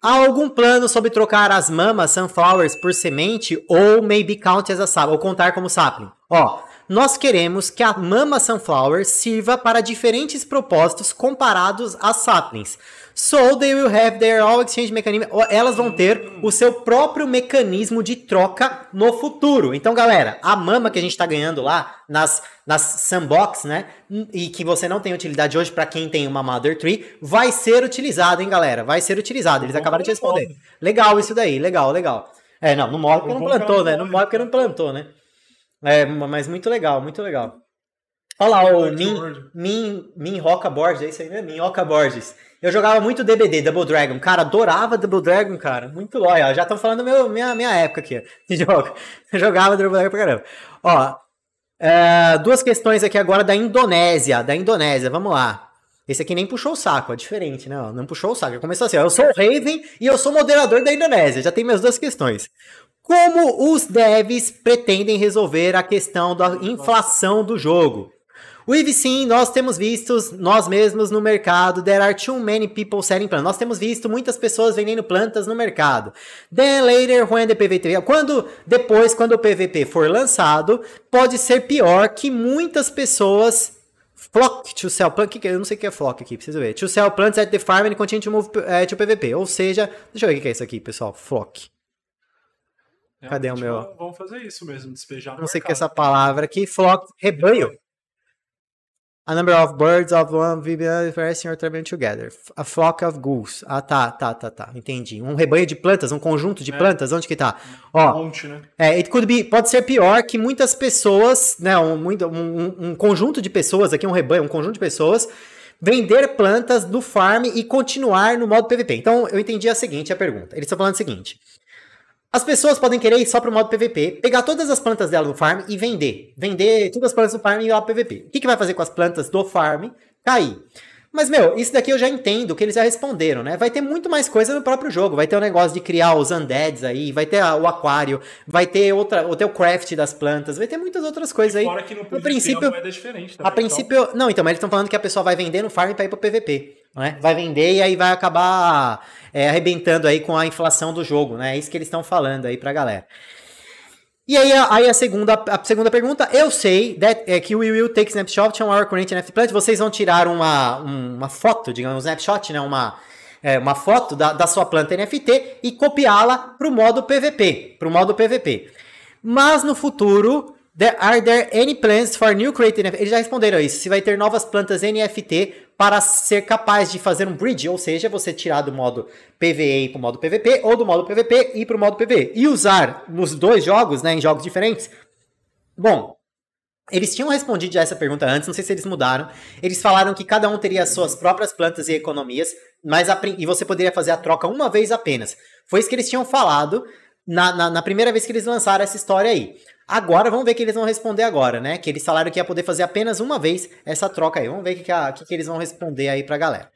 Há algum plano sobre trocar as mamas sunflowers por semente ou maybe count as a sap, ou contar como sapling? Ó, nós queremos que a mama sunflower sirva para diferentes propósitos comparados às saplings. So they will have their all exchange mechanism. Elas vão ter o seu próprio mecanismo de troca no futuro. Então, galera, a mama que a gente está ganhando lá nas, nas sandbox, né? E que você não tem utilidade hoje para quem tem uma mother tree, vai ser utilizado, hein, galera? Vai ser utilizado. Eles acabaram de responder. Legal isso daí, legal, legal. É, não, não morre né? porque não plantou, né? Não morre porque não plantou, né? É, mas muito legal, muito legal. Olha lá, o Min, Min, Min Roca Borges, é isso aí mesmo? Né? Min Roca Borges. Eu jogava muito DBD, Double Dragon. Cara, adorava Double Dragon, cara. Muito olha, já estão falando meu, minha, minha época aqui, de jogo. Eu jogava Double Dragon pra caramba. Ó, é, duas questões aqui agora da Indonésia, da Indonésia, vamos lá. Esse aqui nem puxou o saco, é diferente, né? Não puxou o saco. Começou assim, ó, eu sou o Raven e eu sou moderador da Indonésia. Já tem minhas duas questões. Como os devs pretendem resolver a questão da inflação do jogo? O Eve sim, nós temos visto nós mesmos no mercado. There are too many people selling plants. Nós temos visto muitas pessoas vendendo plantas no mercado. Then later, when the PVP. Quando, depois, quando o PVP for lançado, pode ser pior que muitas pessoas Flock to sell plant, que, é? eu não sei o que é flock aqui, preciso ver. To sell plants at the farm and continue to move uh, to PVP. Ou seja, deixa eu ver o que é isso aqui, pessoal. Flock. Realmente, Cadê o meu? Vamos fazer isso mesmo, despejar Não sei o que é essa palavra aqui. Flock, rebanho. A number of birds of one vibrating or traveling together. A flock of goose. Ah, tá, tá, tá, tá. Entendi. Um rebanho de plantas, um conjunto de é. plantas. Onde que tá? Ó, monte, né? É, it could be, pode ser pior que muitas pessoas, né? Um, muito, um, um conjunto de pessoas, aqui um rebanho, um conjunto de pessoas, vender plantas do farm e continuar no modo PVP. Então, eu entendi a seguinte, a pergunta. Eles estão falando o seguinte. As pessoas podem querer ir só pro modo PVP, pegar todas as plantas dela do farm e vender. Vender todas as plantas do farm e ir lá pro PVP. O que, que vai fazer com as plantas do farm? Cair. Tá mas, meu, isso daqui eu já entendo, que eles já responderam, né? Vai ter muito mais coisa no próprio jogo. Vai ter o negócio de criar os undeads aí, vai ter o aquário, vai ter outra, o teu craft das plantas, vai ter muitas outras coisas aí. Fora que no, no princípio, moeda é diferente também, A então. princípio, então. não, então, mas eles estão falando que a pessoa vai vender no farm pra ir pro PVP, né? Vai vender e aí vai acabar é, arrebentando aí com a inflação do jogo, né? É isso que eles estão falando aí pra galera. E aí, aí a, segunda, a segunda pergunta, eu sei that, né, é, que o Will Will Take Snapshot é um maior corrente NFT Plant, vocês vão tirar uma, uma foto, digamos, um snapshot, né? Uma, é, uma foto da, da sua planta NFT e copiá-la para o modo PVP, para o modo PVP. Mas no futuro, there, are there any plans for new created NFT? Eles já responderam isso, se vai ter novas plantas NFT para ser capaz de fazer um bridge, ou seja, você tirar do modo PvE para o modo PvP, ou do modo PvP e para o modo PvE, e usar nos dois jogos, né, em jogos diferentes. Bom, eles tinham respondido já essa pergunta antes, não sei se eles mudaram. Eles falaram que cada um teria suas próprias plantas e economias, mas e você poderia fazer a troca uma vez apenas. Foi isso que eles tinham falado na, na, na primeira vez que eles lançaram essa história aí. Agora, vamos ver o que eles vão responder agora, né? Que eles falaram que ia poder fazer apenas uma vez essa troca aí. Vamos ver o que, que, que, que eles vão responder aí pra galera.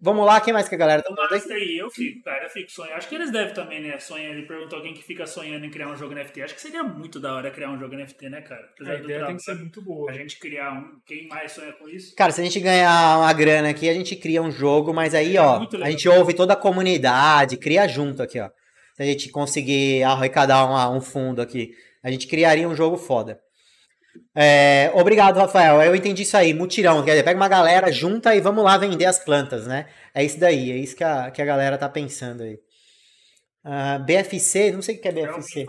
Vamos lá, quem mais que a galera tá Master Aí, eu fico, cara, eu fico sonhando. Acho que eles devem também, né? Sonhar, ele perguntou alguém que fica sonhando em criar um jogo NFT. Acho que seria muito da hora criar um jogo NFT, né, cara? Apesar a ideia tem que ser muito boa. A gente criar um. Quem mais sonha com isso? Cara, se a gente ganhar uma grana aqui, a gente cria um jogo, mas aí, é ó, a gente ouve toda a comunidade, cria junto aqui, ó se a gente conseguir arrecadar uma, um fundo aqui. A gente criaria um jogo foda. É, obrigado, Rafael. Eu entendi isso aí. Mutirão, quer dizer, pega uma galera, junta e vamos lá vender as plantas, né? É isso daí, é isso que a, que a galera tá pensando aí. Uh, ah, BFC, não sei o que é, é BFC.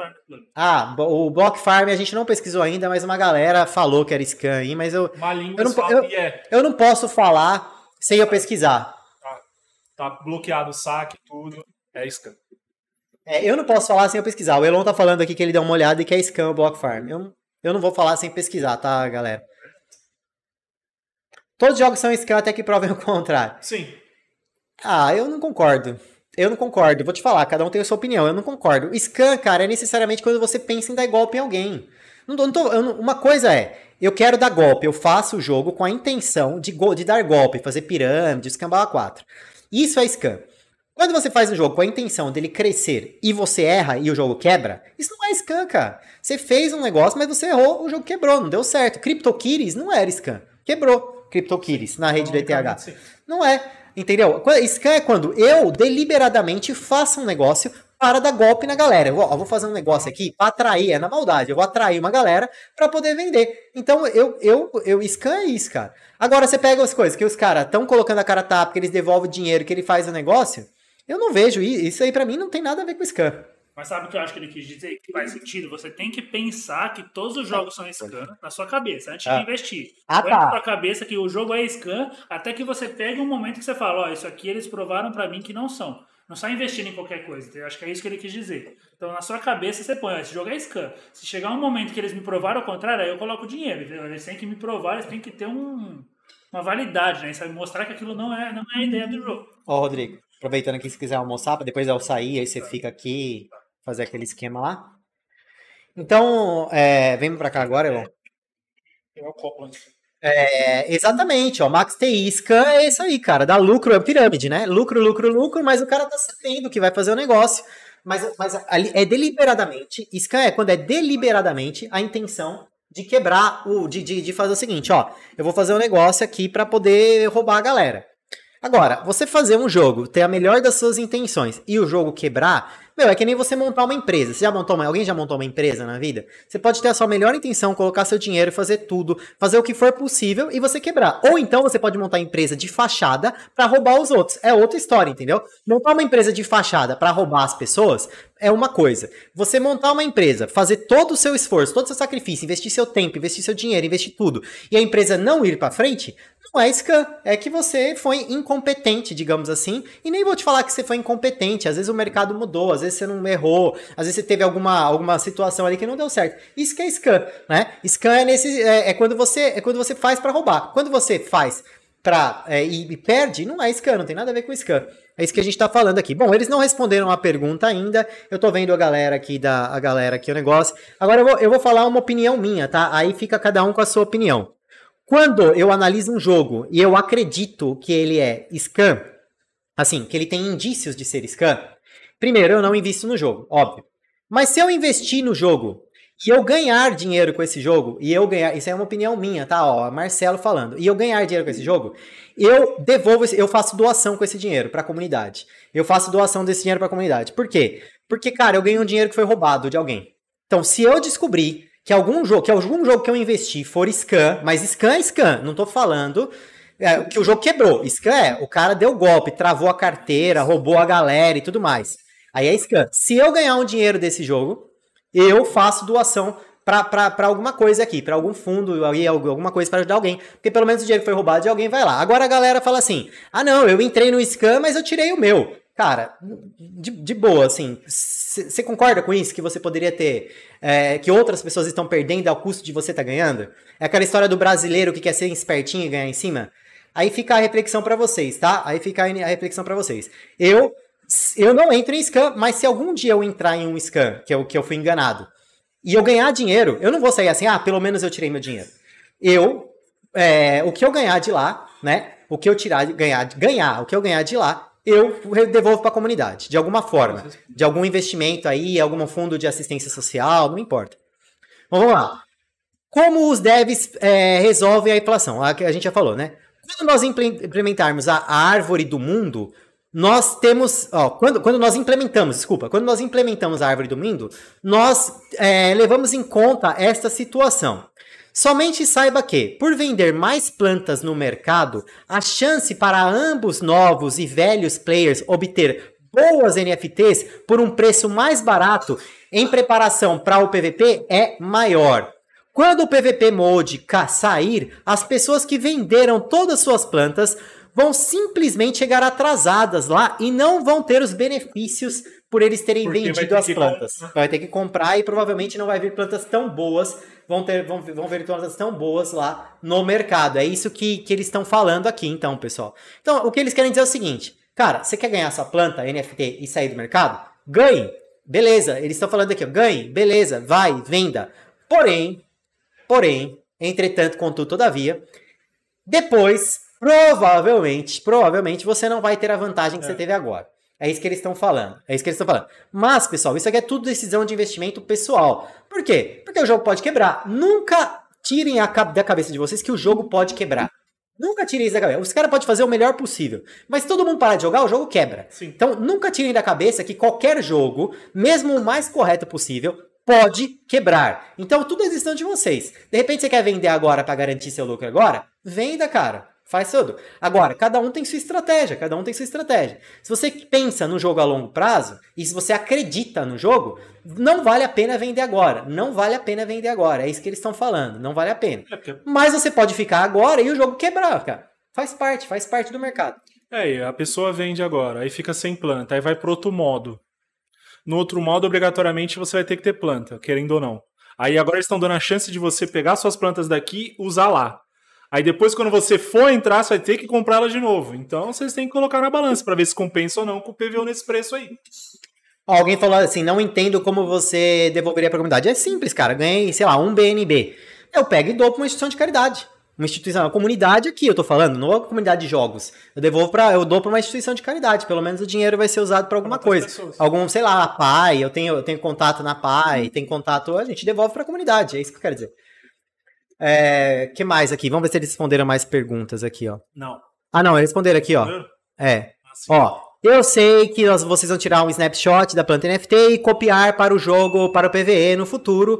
Ah, o Block Farm a gente não pesquisou ainda, mas uma galera falou que era scan aí, mas eu, eu não, eu, é. eu, não, posso falar sem eu tá. pesquisar. Tá, tá bloqueado o saque, tudo, é scan. É, eu não posso falar sem eu pesquisar. O Elon tá falando aqui que ele deu uma olhada e que é scam o Block Farm. Eu, eu não vou falar sem pesquisar, tá, galera? Todos os jogos são scam até que provem o contrário. Sim. Ah, eu não concordo. Eu não concordo. Vou te falar, cada um tem a sua opinião. Eu não concordo. Scam, cara, é necessariamente quando você pensa em dar golpe em alguém. Não, não tô, não, uma coisa é, eu quero dar golpe, eu faço o jogo com a intenção de, go, de dar golpe, fazer pirâmide, escambar a 4. Isso é scam. Quando você faz um jogo com a intenção dele crescer e você erra e o jogo quebra, isso não é scan, cara. Você fez um negócio, mas você errou, o jogo quebrou, não deu certo. CryptoKitties não era scan. Quebrou CryptoKitties na rede não, do ETH. Sim. Não é. Entendeu? Scan é quando eu deliberadamente faço um negócio para dar golpe na galera. Eu, vou fazer um negócio aqui para atrair, é na maldade. Eu vou atrair uma galera para poder vender. Então eu, eu, eu scan é isso, cara. Agora você pega as coisas que os caras estão colocando a cara tapa, que eles devolvem o dinheiro, que ele faz o negócio. Eu não vejo isso aí para mim não tem nada a ver com scan. Mas sabe o que eu acho que ele quis dizer? Que faz sentido. Você tem que pensar que todos os jogos são scan na sua cabeça, antes ah. de investir. Ah, tá. na sua cabeça que o jogo é scan, até que você pegue um momento que você fala, ó, oh, isso aqui eles provaram para mim que não são. Não sai investindo em qualquer coisa. Então, eu acho que é isso que ele quis dizer. Então, na sua cabeça, você põe, ó, esse jogo é scan. Se chegar um momento que eles me provaram o contrário, aí eu coloco dinheiro. Entendeu? Eles têm que me provar, eles têm que ter um, uma validade, né? Sabe? Mostrar que aquilo não é, não é a ideia do jogo. Ó, Rodrigo, Aproveitando que se quiser almoçar, para depois eu sair, aí você fica aqui, fazer aquele esquema lá. Então, é, vem para cá agora, Elon. Eu é, é copo. é, exatamente, ó. Max Teisca é isso aí, cara. Dá lucro, é pirâmide, né? Lucro, lucro, lucro, mas o cara tá sabendo que vai fazer o negócio. Mas, mas ali é deliberadamente, isca é quando é deliberadamente a intenção de quebrar o. De, de, de fazer o seguinte, ó. Eu vou fazer um negócio aqui para poder roubar a galera. Agora, você fazer um jogo, ter a melhor das suas intenções e o jogo quebrar, meu, é que nem você montar uma empresa. Você já montou uma, alguém já montou uma empresa na vida? Você pode ter a sua melhor intenção, colocar seu dinheiro, fazer tudo, fazer o que for possível e você quebrar. Ou então você pode montar empresa de fachada para roubar os outros. É outra história, entendeu? Montar uma empresa de fachada para roubar as pessoas é uma coisa. Você montar uma empresa, fazer todo o seu esforço, todo o seu sacrifício, investir seu tempo, investir seu dinheiro, investir tudo, e a empresa não ir para frente, não é scam, é que você foi incompetente, digamos assim. E nem vou te falar que você foi incompetente. Às vezes o mercado mudou, às vezes você não errou, às vezes você teve alguma, alguma situação ali que não deu certo. Isso que é scam, né? Scam é, nesse, é, é quando, você, é quando você faz para roubar. Quando você faz pra, é, e, e, perde, não é scam, não tem nada a ver com scam. É isso que a gente está falando aqui. Bom, eles não responderam a pergunta ainda. Eu estou vendo a galera aqui da a galera aqui o negócio. Agora eu vou, eu vou falar uma opinião minha, tá? Aí fica cada um com a sua opinião. Quando eu analiso um jogo e eu acredito que ele é scam, assim, que ele tem indícios de ser scam, primeiro, eu não invisto no jogo, óbvio. Mas se eu investir no jogo e eu ganhar dinheiro com esse jogo, e eu ganhar, isso é uma opinião minha, tá? Ó, Marcelo falando, e eu ganhar dinheiro com esse jogo, eu devolvo, eu faço doação com esse dinheiro para a comunidade. Eu faço doação desse dinheiro para a comunidade. Por quê? Porque, cara, eu ganhei um dinheiro que foi roubado de alguém. Então, se eu descobrir que algum jogo, que algum jogo que eu investi for scan, mas scan é scan, não tô falando é, que o jogo quebrou. Scan é, o cara deu golpe, travou a carteira, roubou a galera e tudo mais. Aí é scan. Se eu ganhar um dinheiro desse jogo, eu faço doação para alguma coisa aqui, para algum fundo, alguma coisa para ajudar alguém. Porque pelo menos o dinheiro que foi roubado de alguém vai lá. Agora a galera fala assim: ah, não, eu entrei no scan, mas eu tirei o meu. Cara, de, de boa, assim, você concorda com isso? Que você poderia ter. É, que outras pessoas estão perdendo ao custo de você estar tá ganhando? É aquela história do brasileiro que quer ser espertinho e ganhar em cima? Aí fica a reflexão para vocês, tá? Aí fica a reflexão para vocês. Eu eu não entro em scam, mas se algum dia eu entrar em um scam, que é o que eu fui enganado, e eu ganhar dinheiro, eu não vou sair assim, ah, pelo menos eu tirei meu dinheiro. Eu, é, o que eu ganhar de lá, né? O que eu tirar, ganhar, ganhar, o que eu ganhar de lá, eu devolvo para a comunidade, de alguma forma. De algum investimento aí, algum fundo de assistência social, não importa. Bom, vamos lá. Como os devs é, resolvem a inflação? A, a gente já falou, né? Quando nós implementarmos a, a árvore do mundo, nós temos. Ó, quando, quando nós implementamos, desculpa, quando nós implementamos a árvore do mundo, nós é, levamos em conta esta situação. Somente saiba que, por vender mais plantas no mercado, a chance para ambos novos e velhos players obter boas NFTs por um preço mais barato em preparação para o PVP é maior. Quando o PVP Mode sair, as pessoas que venderam todas suas plantas vão simplesmente chegar atrasadas lá e não vão ter os benefícios por eles terem Porque vendido as plantas. Vai ter que comprar e provavelmente não vai vir plantas tão boas, vão, ter, vão, vão ver plantas tão boas lá no mercado. É isso que, que eles estão falando aqui, então, pessoal. Então, o que eles querem dizer é o seguinte: cara, você quer ganhar sua planta NFT e sair do mercado? Ganhe! Beleza, eles estão falando aqui, ó, ganhe, beleza, vai, venda. Porém, porém, entretanto, contudo, todavia, depois, provavelmente, provavelmente você não vai ter a vantagem que é. você teve agora. É isso que eles estão falando. É isso que eles estão falando. Mas, pessoal, isso aqui é tudo decisão de investimento pessoal. Por quê? Porque o jogo pode quebrar. Nunca tirem a, da cabeça de vocês que o jogo pode quebrar. Nunca tirem isso da cabeça. Os caras podem fazer o melhor possível. Mas todo mundo parar de jogar, o jogo quebra. Sim. Então, nunca tirem da cabeça que qualquer jogo, mesmo o mais correto possível, pode quebrar. Então, tudo é decisão de vocês. De repente, você quer vender agora para garantir seu lucro agora? Venda, cara. Faz tudo. Agora, cada um tem sua estratégia, cada um tem sua estratégia. Se você pensa no jogo a longo prazo e se você acredita no jogo, não vale a pena vender agora. Não vale a pena vender agora. É isso que eles estão falando. Não vale a pena. É, Mas você pode ficar agora e o jogo quebrar, cara. Faz parte, faz parte do mercado. É, a pessoa vende agora, aí fica sem planta, aí vai para outro modo. No outro modo, obrigatoriamente, você vai ter que ter planta, querendo ou não. Aí agora eles estão dando a chance de você pegar suas plantas daqui usar lá. Aí depois, quando você for entrar, você vai ter que comprá-la de novo. Então vocês têm que colocar na balança para ver se compensa ou não com o PVU nesse preço aí. Alguém falou assim: não entendo como você devolveria para a comunidade. É simples, cara. Ganhei, sei lá, um BNB. Eu pego e dou para uma instituição de caridade. Uma instituição, uma comunidade aqui, eu estou falando, não é uma comunidade de jogos. Eu devolvo para, eu dou para uma instituição de caridade, pelo menos o dinheiro vai ser usado para alguma coisa. Pessoas. Algum, sei lá, a PAI, eu tenho, eu tenho contato na PAI, tem contato, a gente devolve para a comunidade, é isso que eu quero dizer. É, que mais aqui? Vamos ver se eles responderam mais perguntas aqui, ó. Não. Ah, não, eles responderam aqui, ó. É. Assim. Ó, eu sei que vocês vão tirar um snapshot da planta NFT e copiar para o jogo ou para o PVE no futuro.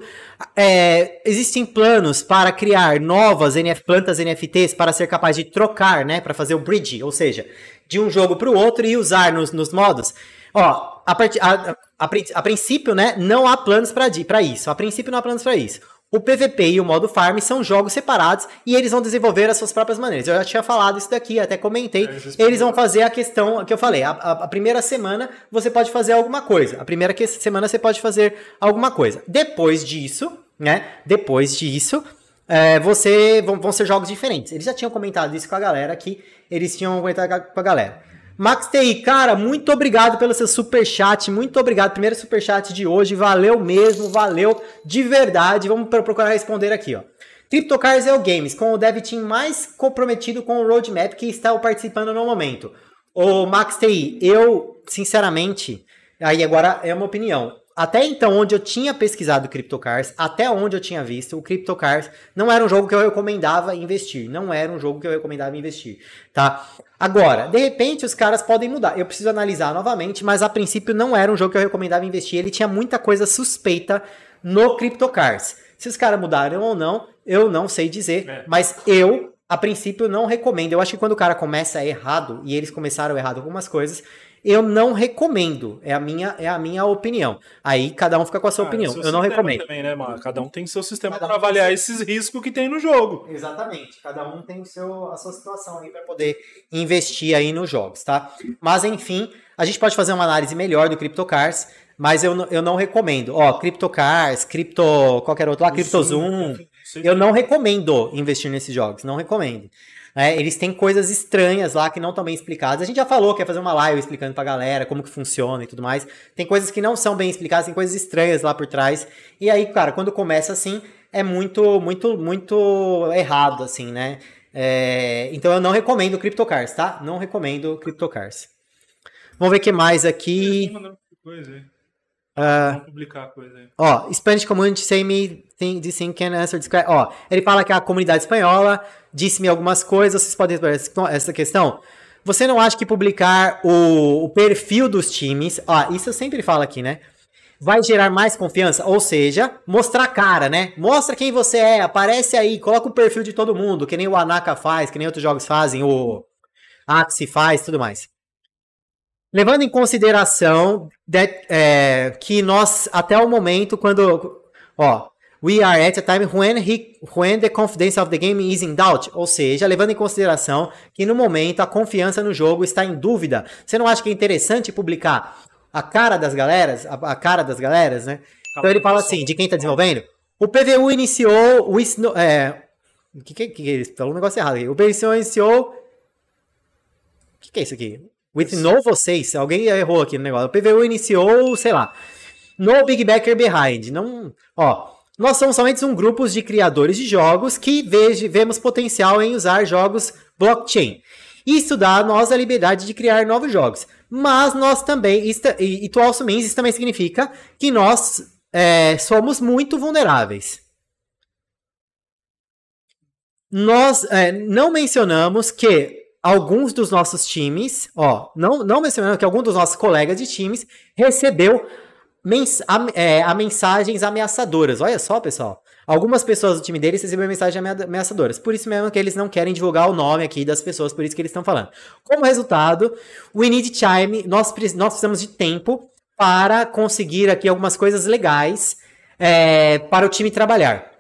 É, existem planos para criar novas NF, plantas NFTs para ser capaz de trocar, né? Para fazer o bridge, ou seja, de um jogo para o outro e usar nos, nos modos. Ó, a, part, a, a, a princípio, né? Não há planos para isso. A princípio, não há planos para isso. O PVP e o modo farm são jogos separados e eles vão desenvolver as suas próprias maneiras. Eu já tinha falado isso daqui, até comentei. É, eles vão fazer a questão que eu falei. A, a, a primeira semana você pode fazer alguma coisa. A primeira semana você pode fazer alguma coisa. Depois disso, né? Depois disso, é, você vão, vão, ser jogos diferentes. Eles já tinham comentado isso com a galera aqui, eles tinham comentado com a galera. Max TI, cara, muito obrigado pelo seu super chat, muito obrigado, primeiro super chat de hoje, valeu mesmo, valeu de verdade. Vamos procurar responder aqui, ó. CryptoCars é o Games, com o dev team mais comprometido com o roadmap que está participando no momento. O Max TI, eu, sinceramente, aí agora é uma opinião até então, onde eu tinha pesquisado CryptoCars, até onde eu tinha visto, o CryptoCars não era um jogo que eu recomendava investir. Não era um jogo que eu recomendava investir, tá? Agora, de repente, os caras podem mudar. Eu preciso analisar novamente, mas a princípio não era um jogo que eu recomendava investir. Ele tinha muita coisa suspeita no CryptoCars. Se os caras mudaram ou não, eu não sei dizer, é. mas eu, a princípio, não recomendo. Eu acho que quando o cara começa errado, e eles começaram errado algumas coisas, eu não recomendo. É a minha, é a minha opinião. Aí cada um fica com a sua ah, opinião. Eu não recomendo. Também, né, Cada um tem seu sistema um para avaliar esses riscos que tem no jogo. Exatamente. Cada um tem o seu, a sua situação aí para poder investir aí nos jogos, tá? Mas enfim, a gente pode fazer uma análise melhor do CryptoCars, mas eu, eu não recomendo. Ó, CryptoCars, Crypto, qualquer outro lá, CryptoZoom. Eu não recomendo investir nesses jogos, não recomendo. Né? Eles têm coisas estranhas lá que não estão bem explicadas. A gente já falou que ia fazer uma live explicando pra galera como que funciona e tudo mais. Tem coisas que não são bem explicadas, tem coisas estranhas lá por trás. E aí, cara, quando começa assim, é muito, muito, muito errado, assim, né? É, então eu não recomendo CryptoCars, tá? Não recomendo CryptoCars. Vamos ver o que mais aqui. Coisa, Uh, publicar coisa aí. Ó, Spanish community same me this thing can answer this question. Ó, ele fala que a comunidade espanhola disse-me algumas coisas, vocês podem responder essa questão. Você não acha que publicar o, o perfil dos times, ó, isso eu sempre falo aqui, né? Vai gerar mais confiança, ou seja, mostrar a cara, né? Mostra quem você é, aparece aí, coloca o perfil de todo mundo, que nem o Anaka faz, que nem outros jogos fazem, o Axie faz, tudo mais. Levando em consideração é, que nós, até o momento, quando. Ó, we are at a time when, he, when the confidence of the game is in doubt. Ou seja, levando em consideração que no momento a confiança no jogo está em dúvida. Você não acha que é interessante publicar a cara das galeras? A, a cara das galeras, né? Então ele fala assim, de quem está desenvolvendo? O PVU iniciou o. Snow, é, que, que, é, que, é falou um negócio errado aqui. O PVU iniciou. O que, que é isso aqui? With no vocês, alguém errou aqui no negócio. O PVU iniciou, sei lá. No Big Backer Behind. Não, ó, nós somos somente um grupo de criadores de jogos que vemos potencial em usar jogos blockchain. E isso dá a nós a liberdade de criar novos jogos. Mas nós também, e, e tu also means, isso também significa que nós é, somos muito vulneráveis. Nós é, não mencionamos que alguns dos nossos times, ó, não, não mencionando que algum dos nossos colegas de times recebeu mens a, é, a mensagens ameaçadoras. Olha só, pessoal. Algumas pessoas do time deles receberam mensagens ameaçadoras. Por isso mesmo que eles não querem divulgar o nome aqui das pessoas, por isso que eles estão falando. Como resultado, o Need Time, nós, nós precisamos de tempo para conseguir aqui algumas coisas legais é, para o time trabalhar.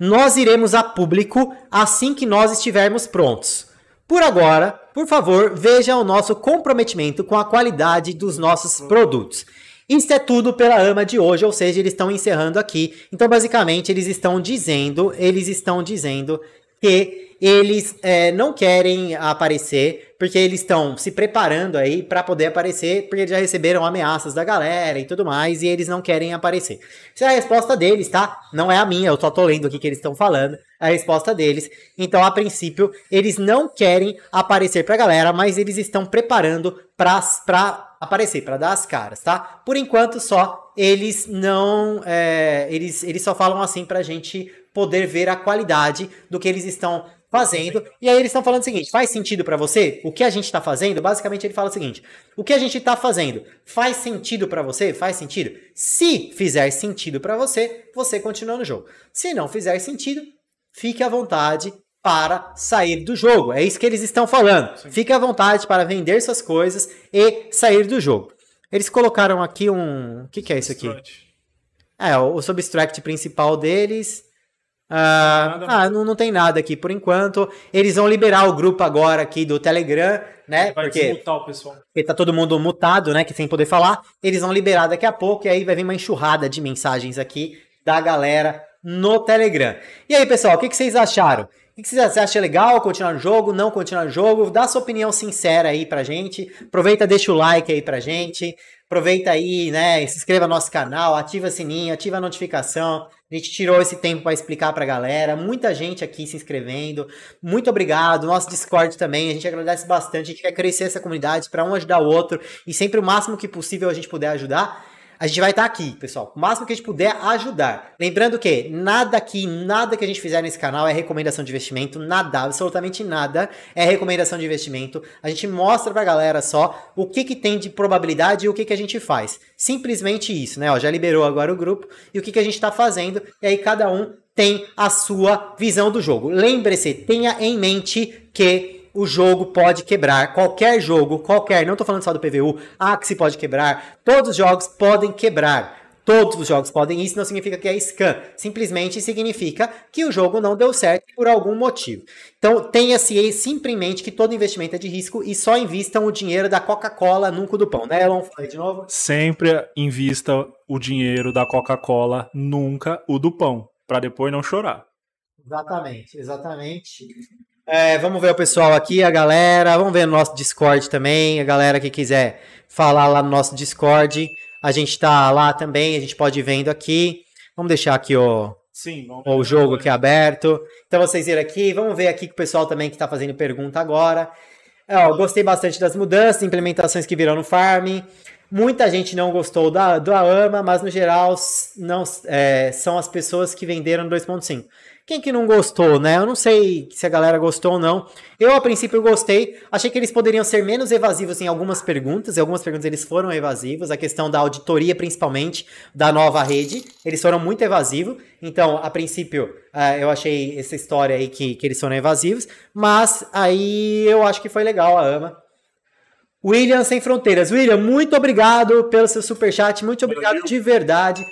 Nós iremos a público assim que nós estivermos prontos. Por agora, por favor, veja o nosso comprometimento com a qualidade dos nossos produtos. Isso é tudo pela AMA de hoje, ou seja, eles estão encerrando aqui. Então, basicamente, eles estão dizendo, eles estão dizendo que eles é, não querem aparecer, porque eles estão se preparando aí para poder aparecer, porque eles já receberam ameaças da galera e tudo mais, e eles não querem aparecer. Essa é a resposta deles, tá? Não é a minha, eu só tô lendo o que eles estão falando a resposta deles. Então, a princípio, eles não querem aparecer pra galera, mas eles estão preparando pra, pra aparecer, pra dar as caras, tá? Por enquanto, só eles não. É, eles, eles só falam assim pra gente poder ver a qualidade do que eles estão fazendo. E aí eles estão falando o seguinte: faz sentido para você? O que a gente está fazendo? Basicamente ele fala o seguinte: o que a gente está fazendo faz sentido para você? Faz sentido? Se fizer sentido para você, você continua no jogo. Se não fizer sentido, fique à vontade para sair do jogo. É isso que eles estão falando. Sim. Fique à vontade para vender suas coisas e sair do jogo. Eles colocaram aqui um. O que, que é isso aqui? É, o subtract principal deles. Ah, não, ah não, não, tem nada aqui por enquanto. Eles vão liberar o grupo agora aqui do Telegram, né? Vai porque, desmutar o pessoal. Porque tá todo mundo mutado, né? Que sem poder falar. Eles vão liberar daqui a pouco e aí vai vir uma enxurrada de mensagens aqui da galera no Telegram. E aí, pessoal, o que, vocês acharam? O que vocês acham legal? Continuar no jogo? Não continuar no jogo? Dá sua opinião sincera aí pra gente. Aproveita, deixa o like aí pra gente. Aproveita aí, né? Se inscreva no nosso canal, ativa o sininho, ativa a notificação. A gente tirou esse tempo para explicar pra galera. Muita gente aqui se inscrevendo. Muito obrigado. Nosso Discord também. A gente agradece bastante. A gente quer crescer essa comunidade para um ajudar o outro e sempre o máximo que possível a gente puder ajudar. A gente vai estar tá aqui, pessoal, o máximo que a gente puder ajudar. Lembrando que nada aqui, nada que a gente fizer nesse canal é recomendação de investimento, nada, absolutamente nada é recomendação de investimento. A gente mostra pra galera só o que, que tem de probabilidade e o que, que a gente faz. Simplesmente isso, né? Ó, já liberou agora o grupo e o que, que a gente está fazendo, e aí cada um tem a sua visão do jogo. Lembre-se, tenha em mente que o jogo pode quebrar. Qualquer jogo, qualquer, não estou falando só do PVU, Axie ah, pode quebrar, todos os jogos podem quebrar. Todos os jogos podem, isso não significa que é scan, simplesmente significa que o jogo não deu certo por algum motivo. Então tenha-se sempre em mente que todo investimento é de risco e só invistam o dinheiro da Coca-Cola nunca do pão, né, Elon? Falei de novo? Sempre invista o dinheiro da Coca-Cola, nunca o do pão, para depois não chorar. Exatamente, exatamente. É, vamos ver o pessoal aqui, a galera. Vamos ver o nosso Discord também. A galera que quiser falar lá no nosso Discord. A gente tá lá também, a gente pode ir vendo aqui. Vamos deixar aqui o, Sim, o jogo aqui aberto. Então vocês viram aqui, vamos ver aqui com o pessoal também que está fazendo pergunta agora. É, ó, gostei bastante das mudanças, implementações que viram no farm. Muita gente não gostou da, do AMA, mas no geral não é, são as pessoas que venderam 2.5. Quem que não gostou, né? Eu não sei se a galera gostou ou não. Eu, a princípio, gostei. Achei que eles poderiam ser menos evasivos em algumas perguntas. Em algumas perguntas eles foram evasivos. A questão da auditoria, principalmente, da nova rede. Eles foram muito evasivos. Então, a princípio, uh, eu achei essa história aí que, que eles foram evasivos. Mas aí eu acho que foi legal a AMA. William Sem Fronteiras. William, muito obrigado pelo seu superchat. Muito obrigado de verdade.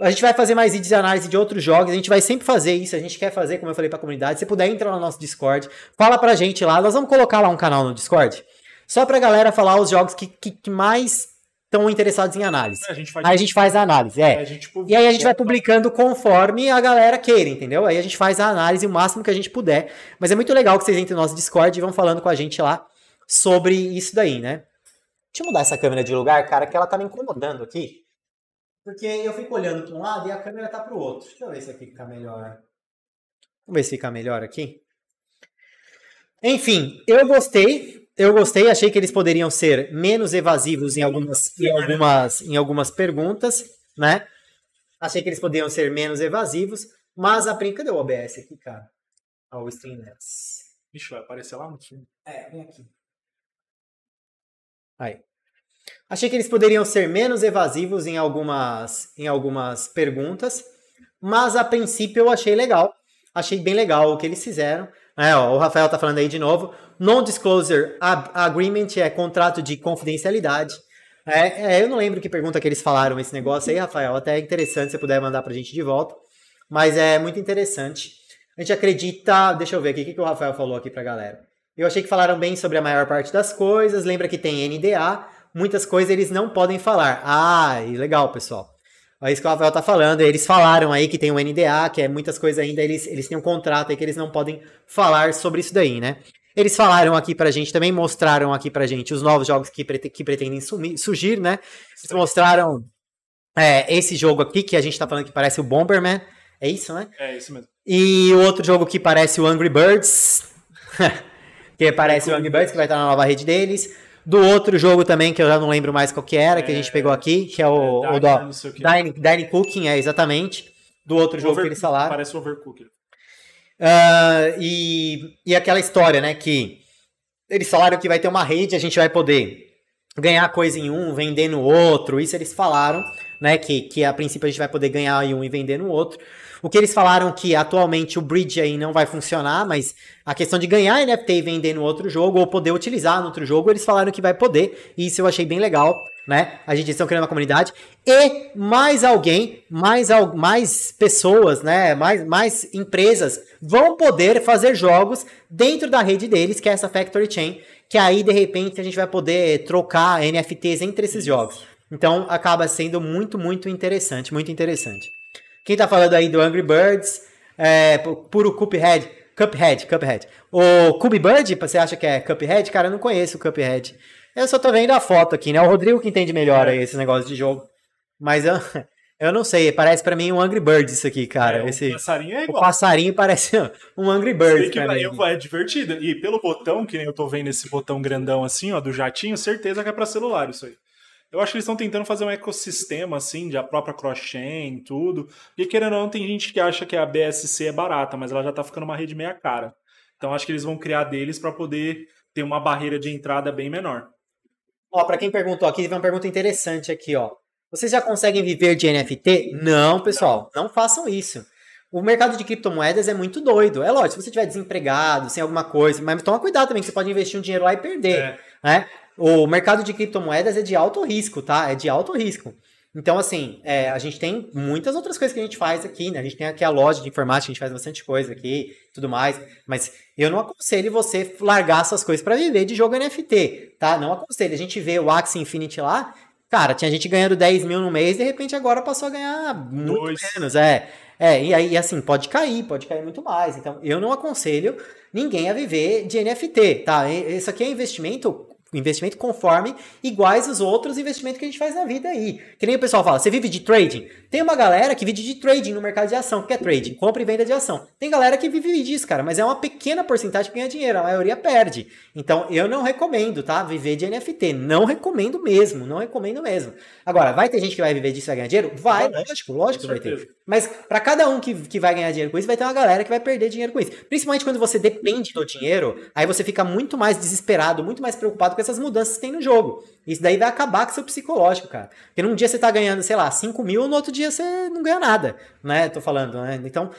A gente vai fazer mais vídeos de análise de outros jogos, a gente vai sempre fazer isso, a gente quer fazer, como eu falei pra comunidade. Se puder, entra no nosso Discord, fala pra gente lá, nós vamos colocar lá um canal no Discord, só pra galera falar os jogos que, que, que mais estão interessados em análise. É, a gente faz, aí a gente faz a análise, é. é a gente... e aí a gente vai publicando conforme a galera queira, entendeu? Aí a gente faz a análise o máximo que a gente puder. Mas é muito legal que vocês entrem no nosso Discord e vão falando com a gente lá sobre isso daí, né? Deixa eu mudar essa câmera de lugar, cara, que ela tá me incomodando aqui. Porque eu fico olhando para um lado e a câmera tá para o outro. Deixa eu ver se aqui fica melhor. Vamos ver se fica melhor aqui. Enfim, eu gostei. Eu gostei, achei que eles poderiam ser menos evasivos em algumas, em algumas, em algumas perguntas, né? Achei que eles poderiam ser menos evasivos, mas a brinca deu OBS aqui, cara. O Streamlabs. Vixe, vai aparecer lá no time. É, vem aqui. Aí. Achei que eles poderiam ser menos evasivos em algumas, em algumas perguntas, mas a princípio eu achei legal. Achei bem legal o que eles fizeram. É, ó, o Rafael tá falando aí de novo. Non-disclosure agreement é contrato de confidencialidade. É, é, eu não lembro que pergunta que eles falaram esse negócio aí, Rafael. Até é interessante se você puder mandar pra gente de volta. Mas é muito interessante. A gente acredita. Deixa eu ver aqui o que, que o Rafael falou aqui pra galera. Eu achei que falaram bem sobre a maior parte das coisas. Lembra que tem NDA muitas coisas eles não podem falar. Ah, legal, pessoal. É isso que o Rafael tá falando. Eles falaram aí que tem o NDA, que é muitas coisas ainda, eles, eles têm um contrato aí que eles não podem falar sobre isso daí, né? Eles falaram aqui pra gente também, mostraram aqui pra gente os novos jogos que, que pretendem sumir, surgir, né? Eles mostraram é, esse jogo aqui que a gente tá falando que parece o Bomberman. É isso, né? É isso mesmo. E o outro jogo que parece o Angry Birds. que parece o Angry Birds, que vai estar na nova rede deles do outro jogo também, que eu já não lembro mais qual que era, é, que a gente é, pegou aqui, que é o, é, o da, Dine, Dine Cooking, é exatamente, do outro jogo Over, que eles falaram. Parece Overcooked. Uh, ah, e, e aquela história, né, que eles falaram que vai ter uma rede, a gente vai poder ganhar coisa em um, vender no outro, isso eles falaram, né, que, que a princípio a gente vai poder ganhar em um e vender no outro. O que eles falaram que atualmente o bridge aí não vai funcionar, mas a questão de ganhar NFT e vender no outro jogo ou poder utilizar no outro jogo, eles falaram que vai poder. E isso eu achei bem legal, né? A gente está criando uma comunidade e mais alguém, mais mais pessoas, né? Mais mais empresas vão poder fazer jogos dentro da rede deles, que é essa Factory Chain, que aí de repente a gente vai poder trocar NFTs entre esses jogos. Então acaba sendo muito, muito interessante, muito interessante. Quem tá falando aí do Angry Birds, é, puro Cuphead, Cuphead, Cuphead. O Cube Bird, você acha que é Cuphead? Cara, eu não conheço o Cuphead. Eu só tô vendo a foto aqui, né? O Rodrigo que entende melhor aí esse negócio de jogo. Mas eu, eu não sei, parece para mim um Angry Birds isso aqui, cara. É, esse, o passarinho é igual. O passarinho parece um Angry Birds que pra mim. É divertido. E pelo botão, que nem eu tô vendo esse botão grandão assim, ó, do jatinho, certeza que é pra celular isso aí. Eu acho que eles estão tentando fazer um ecossistema, assim, de a própria cross-chain, tudo. E querendo ou não, tem gente que acha que a BSC é barata, mas ela já tá ficando uma rede meia cara. Então acho que eles vão criar deles para poder ter uma barreira de entrada bem menor. Ó, para quem perguntou aqui, teve uma pergunta interessante aqui, ó. Vocês já conseguem viver de NFT? Não, pessoal, não, façam isso. O mercado de criptomoedas é muito doido. É lógico, se você estiver desempregado, sem alguma coisa, mas toma cuidado também, que você pode investir um dinheiro lá e perder. É. Né? O mercado de criptomoedas é de alto risco, tá? É de alto risco. Então, assim, é, a gente tem muitas outras coisas que a gente faz aqui, né? A gente tem aqui a loja de informática, a gente faz bastante coisa aqui, tudo mais. Mas eu não aconselho você largar essas coisas para viver de jogo NFT, tá? Não aconselho. A gente vê o Axie Infinity lá, cara, tinha gente ganhando 10 mil no mês, de repente agora passou a ganhar muito Dois. menos, é. É, e aí, assim, pode cair, pode cair muito mais. Então, eu não aconselho ninguém a viver de NFT, tá? Isso aqui é investimento investimento conforme iguais os outros investimentos que a gente faz na vida aí. Que nem o pessoal fala, você vive de trading? Tem uma galera que vive de trading no mercado de ação. que é trading? Compra e venda de ação. Tem galera que vive disso, cara, mas é uma pequena porcentagem que ganha dinheiro, a maioria perde. Então, eu não recomendo, tá? Viver de NFT. Não recomendo mesmo, não recomendo mesmo. Agora, vai ter gente que vai viver disso e vai ganhar dinheiro? Vai, lógico, lógico que vai ter. Mas para cada um que, que vai ganhar dinheiro com isso, vai ter uma galera que vai perder dinheiro com isso. Principalmente quando você depende do dinheiro, aí você fica muito mais desesperado, muito mais preocupado com essas mudanças que tem no jogo. Isso daí vai acabar com seu psicológico, cara. Porque num dia você tá ganhando, sei lá, 5 mil, no outro dia você não ganha nada, né? Tô falando, né? Então,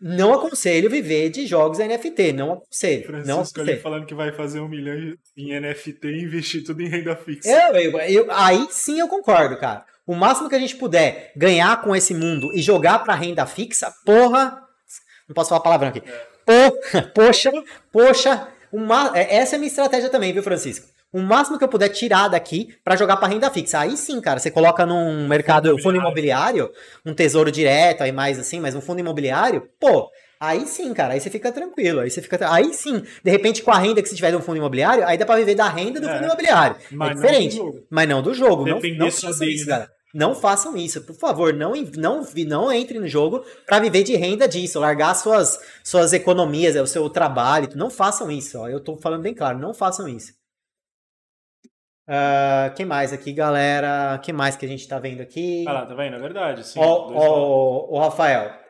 não aconselho viver de jogos NFT, não aconselho. Francisco não aconselho. ali falando que vai fazer um milhão em NFT e investir tudo em renda fixa. Eu, eu, eu, aí sim eu concordo, cara. O máximo que a gente puder ganhar com esse mundo e jogar pra renda fixa, porra. Não posso falar palavrão aqui. É. Porra, poxa, poxa. Uma, é, essa é a minha estratégia também, viu, Francisco? o máximo que eu puder tirar daqui para jogar para renda fixa. Aí sim, cara, você coloca num mercado, fundo imobiliário, um tesouro direto, aí mais assim, mas um fundo imobiliário, pô, Aí sim, cara, aí você fica tranquilo. Aí você fica. Aí sim, de repente, com a renda que você tiver de um fundo imobiliário, aí dá pra viver da renda do é, fundo imobiliário. é diferente. Mas não do jogo. Não, não façam isso, né? cara. Não façam isso, por favor, não, não, não entre no jogo para viver de renda disso, largar suas, suas economias, o seu trabalho. Não façam isso, ó. Eu tô falando bem claro, não façam isso. Uh, ah, quem mais aqui, galera? que mais que a gente tá vendo aqui? Ah tá vendo? É verdade, sim. O, o, o Rafael.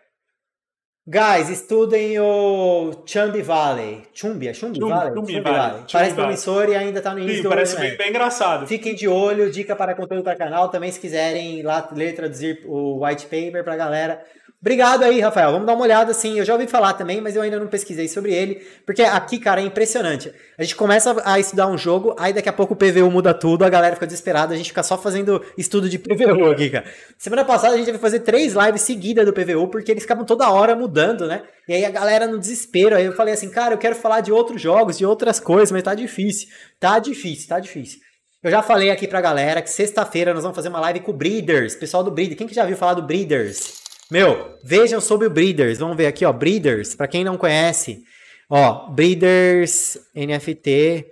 Guys, estudem o Chumbi Valley. Chumbi, é Chumbi, Chumbi Valley? Chumbi, Chumbi Valley. Chumbi parece Valley. promissor e ainda tá no início Sim, do parece bem, né? bem, engraçado. Fiquem de olho, dica para conteúdo para canal. Também se quiserem lá ler traduzir o white paper pra galera. Obrigado aí, Rafael. Vamos dar uma olhada, sim. Eu já ouvi falar também, mas eu ainda não pesquisei sobre ele, porque aqui, cara, é impressionante. A gente começa a estudar um jogo, aí daqui a pouco o PVU muda tudo, a galera fica desesperada, a gente fica só fazendo estudo de PVU aqui, cara. Semana passada a gente teve fazer três lives seguidas do PVU, porque eles ficavam toda hora mudando, né? E aí a galera no desespero, aí eu falei assim, cara, eu quero falar de outros jogos, de outras coisas, mas tá difícil. Tá difícil, tá difícil. Eu já falei aqui pra galera que sexta-feira nós vamos fazer uma live com o Breeders, pessoal do Breeders. Quem que já viu falar do Breeders? Meu, vejam sobre o Breeders. Vamos ver aqui, ó. Breeders, para quem não conhece, ó, Breeders NFT.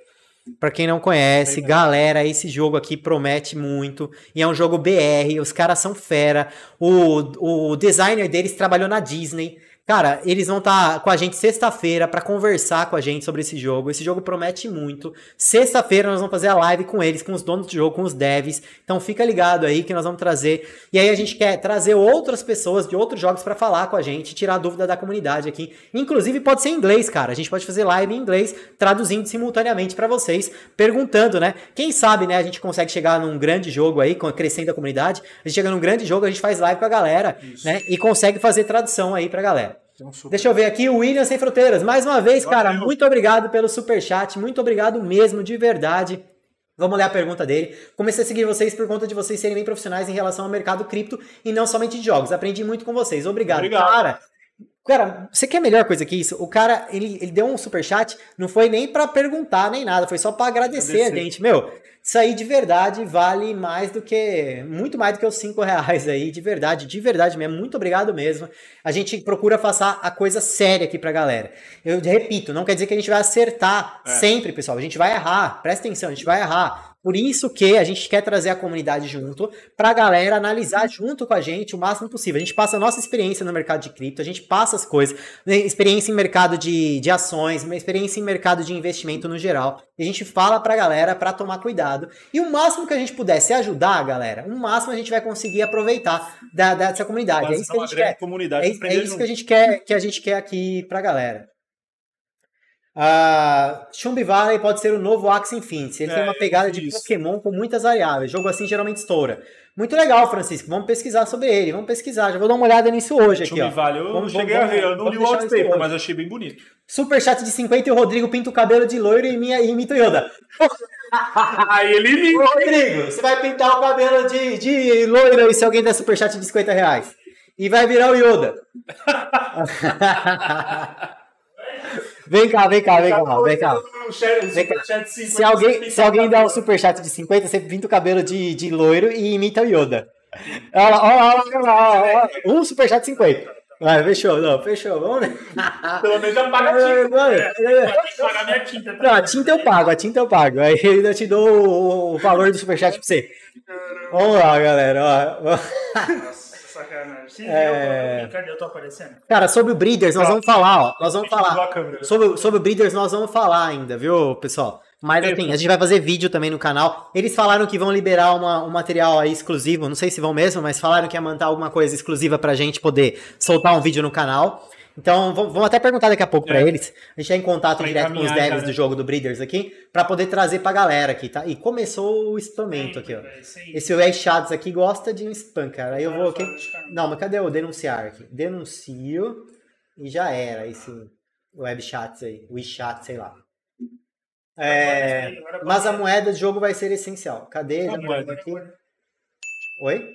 Para quem não conhece, galera, esse jogo aqui promete muito. E é um jogo BR, os caras são fera. O, o designer deles trabalhou na Disney. Cara, eles vão estar tá com a gente sexta-feira para conversar com a gente sobre esse jogo. Esse jogo promete muito. Sexta-feira nós vamos fazer a live com eles, com os donos do jogo, com os devs. Então fica ligado aí que nós vamos trazer. E aí a gente quer trazer outras pessoas de outros jogos para falar com a gente, tirar dúvida da comunidade aqui. Inclusive pode ser em inglês, cara. A gente pode fazer live em inglês, traduzindo simultaneamente para vocês, perguntando, né? Quem sabe, né, a gente consegue chegar num grande jogo aí, crescendo a comunidade. A gente chega num grande jogo, a gente faz live com a galera, Isso. né? E consegue fazer tradução aí pra galera. Um Deixa eu ver aqui, o William Sem Fronteiras. Mais uma vez, Valeu. cara, muito obrigado pelo super chat. Muito obrigado mesmo, de verdade. Vamos ler a pergunta dele. Comecei a seguir vocês por conta de vocês serem bem profissionais em relação ao mercado cripto e não somente de jogos. Aprendi muito com vocês. Obrigado, obrigado. cara. Cara, você quer melhor coisa que isso? O cara, ele, ele deu um super chat, não foi nem para perguntar nem nada, foi só para agradecer, agradecer a gente. Meu, isso aí de verdade vale mais do que. Muito mais do que os cinco reais aí, de verdade, de verdade mesmo. Muito obrigado mesmo. A gente procura passar a coisa séria aqui pra galera. Eu repito, não quer dizer que a gente vai acertar é. sempre, pessoal. A gente vai errar, presta atenção, a gente vai errar. Por isso que a gente quer trazer a comunidade junto para a galera analisar junto com a gente o máximo possível. A gente passa a nossa experiência no mercado de cripto, a gente passa as coisas, né, experiência em mercado de, de ações, experiência em mercado de investimento no geral. E a gente fala para a galera para tomar cuidado. E o máximo que a gente puder se ajudar, galera, o máximo a gente vai conseguir aproveitar da, dessa comunidade. é isso é é é que a gente quer que a gente quer aqui para a galera. Uh, Chumbi Valley pode ser o novo Axie Infinity. Ele é, tem uma é, pegada de isso. Pokémon com muitas variáveis. Jogo assim geralmente estoura. Muito legal, Francisco. Vamos pesquisar sobre ele. Vamos pesquisar. Já vou dar uma olhada nisso hoje Chumbi aqui. Valley, eu vamos, cheguei vamos, a ver. Eu não li o wallpaper, mas achei bem bonito. Super chat de 50 e o Rodrigo pinta o cabelo de loiro e, minha, e imita Yoda. Aí ele Rodrigo, você vai pintar o cabelo de, de loiro e se alguém der super chat de 50 reais. E vai virar o Yoda. Vem cá, vem cá, vem cá, tá vem cá. Vem cá. Se alguém, se alguém der um superchat de 50, você pinta o cabelo de, de loiro e imita o Yoda. Olha lá, olha lá, olha lá. Um superchat de 50. Vai, fechou, não, fechou, vamos né? Pelo menos eu pago a tinta. É, tá? Não, a tinta eu pago, a tinta eu pago. Aí eu ainda te dou o valor do superchat pra você. Vamos lá, galera. Nossa cara. Vocês é... viram cadê? Eu tô aparecendo? Cara, sobre o Breeders, nós vamos falar, ó. Nós vamos falar. Sobre, sobre o Breeders, nós vamos falar ainda, viu, pessoal? Mas assim, a gente vai fazer vídeo também no canal. Eles falaram que vão liberar uma, um material aí exclusivo, não sei se vão mesmo, mas falaram que ia mandar alguma coisa exclusiva pra gente poder soltar um vídeo no canal. Então, vamos até perguntar daqui a pouco é. para eles. A gente é em contato pra direto com os devs do né? jogo do Breeders aqui, para poder trazer para a galera aqui, tá? E começou o spamento aqui, ó. É esse Ray Shadows aqui gosta de um spam, cara. Aí eu vou aqui. Não, mas cadê o denunciar aqui? Denuncio e já era esse web chats aí, WeChat, sei lá. É, mas a moeda de jogo vai ser essencial. Cadê a moeda aqui? Oi?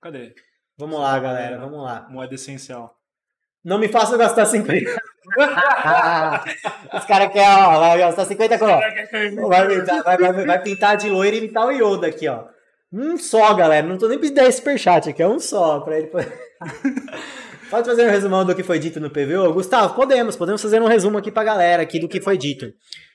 Cadê? Vamos lá, galera, vamos lá. Moeda essencial. Não me faça gastar 50. Os caras querem, ó, vai gastar 50 conto. Vai, vai, vai, vai, pintar de loiro e imitar o Yoda aqui, ó. Um só, galera. Não tô nem pedindo 10 superchat aqui, é um só. Pra ele... Pode fazer um resumão do que foi dito no Ô, Gustavo, podemos. Podemos fazer um resumo aqui pra galera aqui do que foi dito.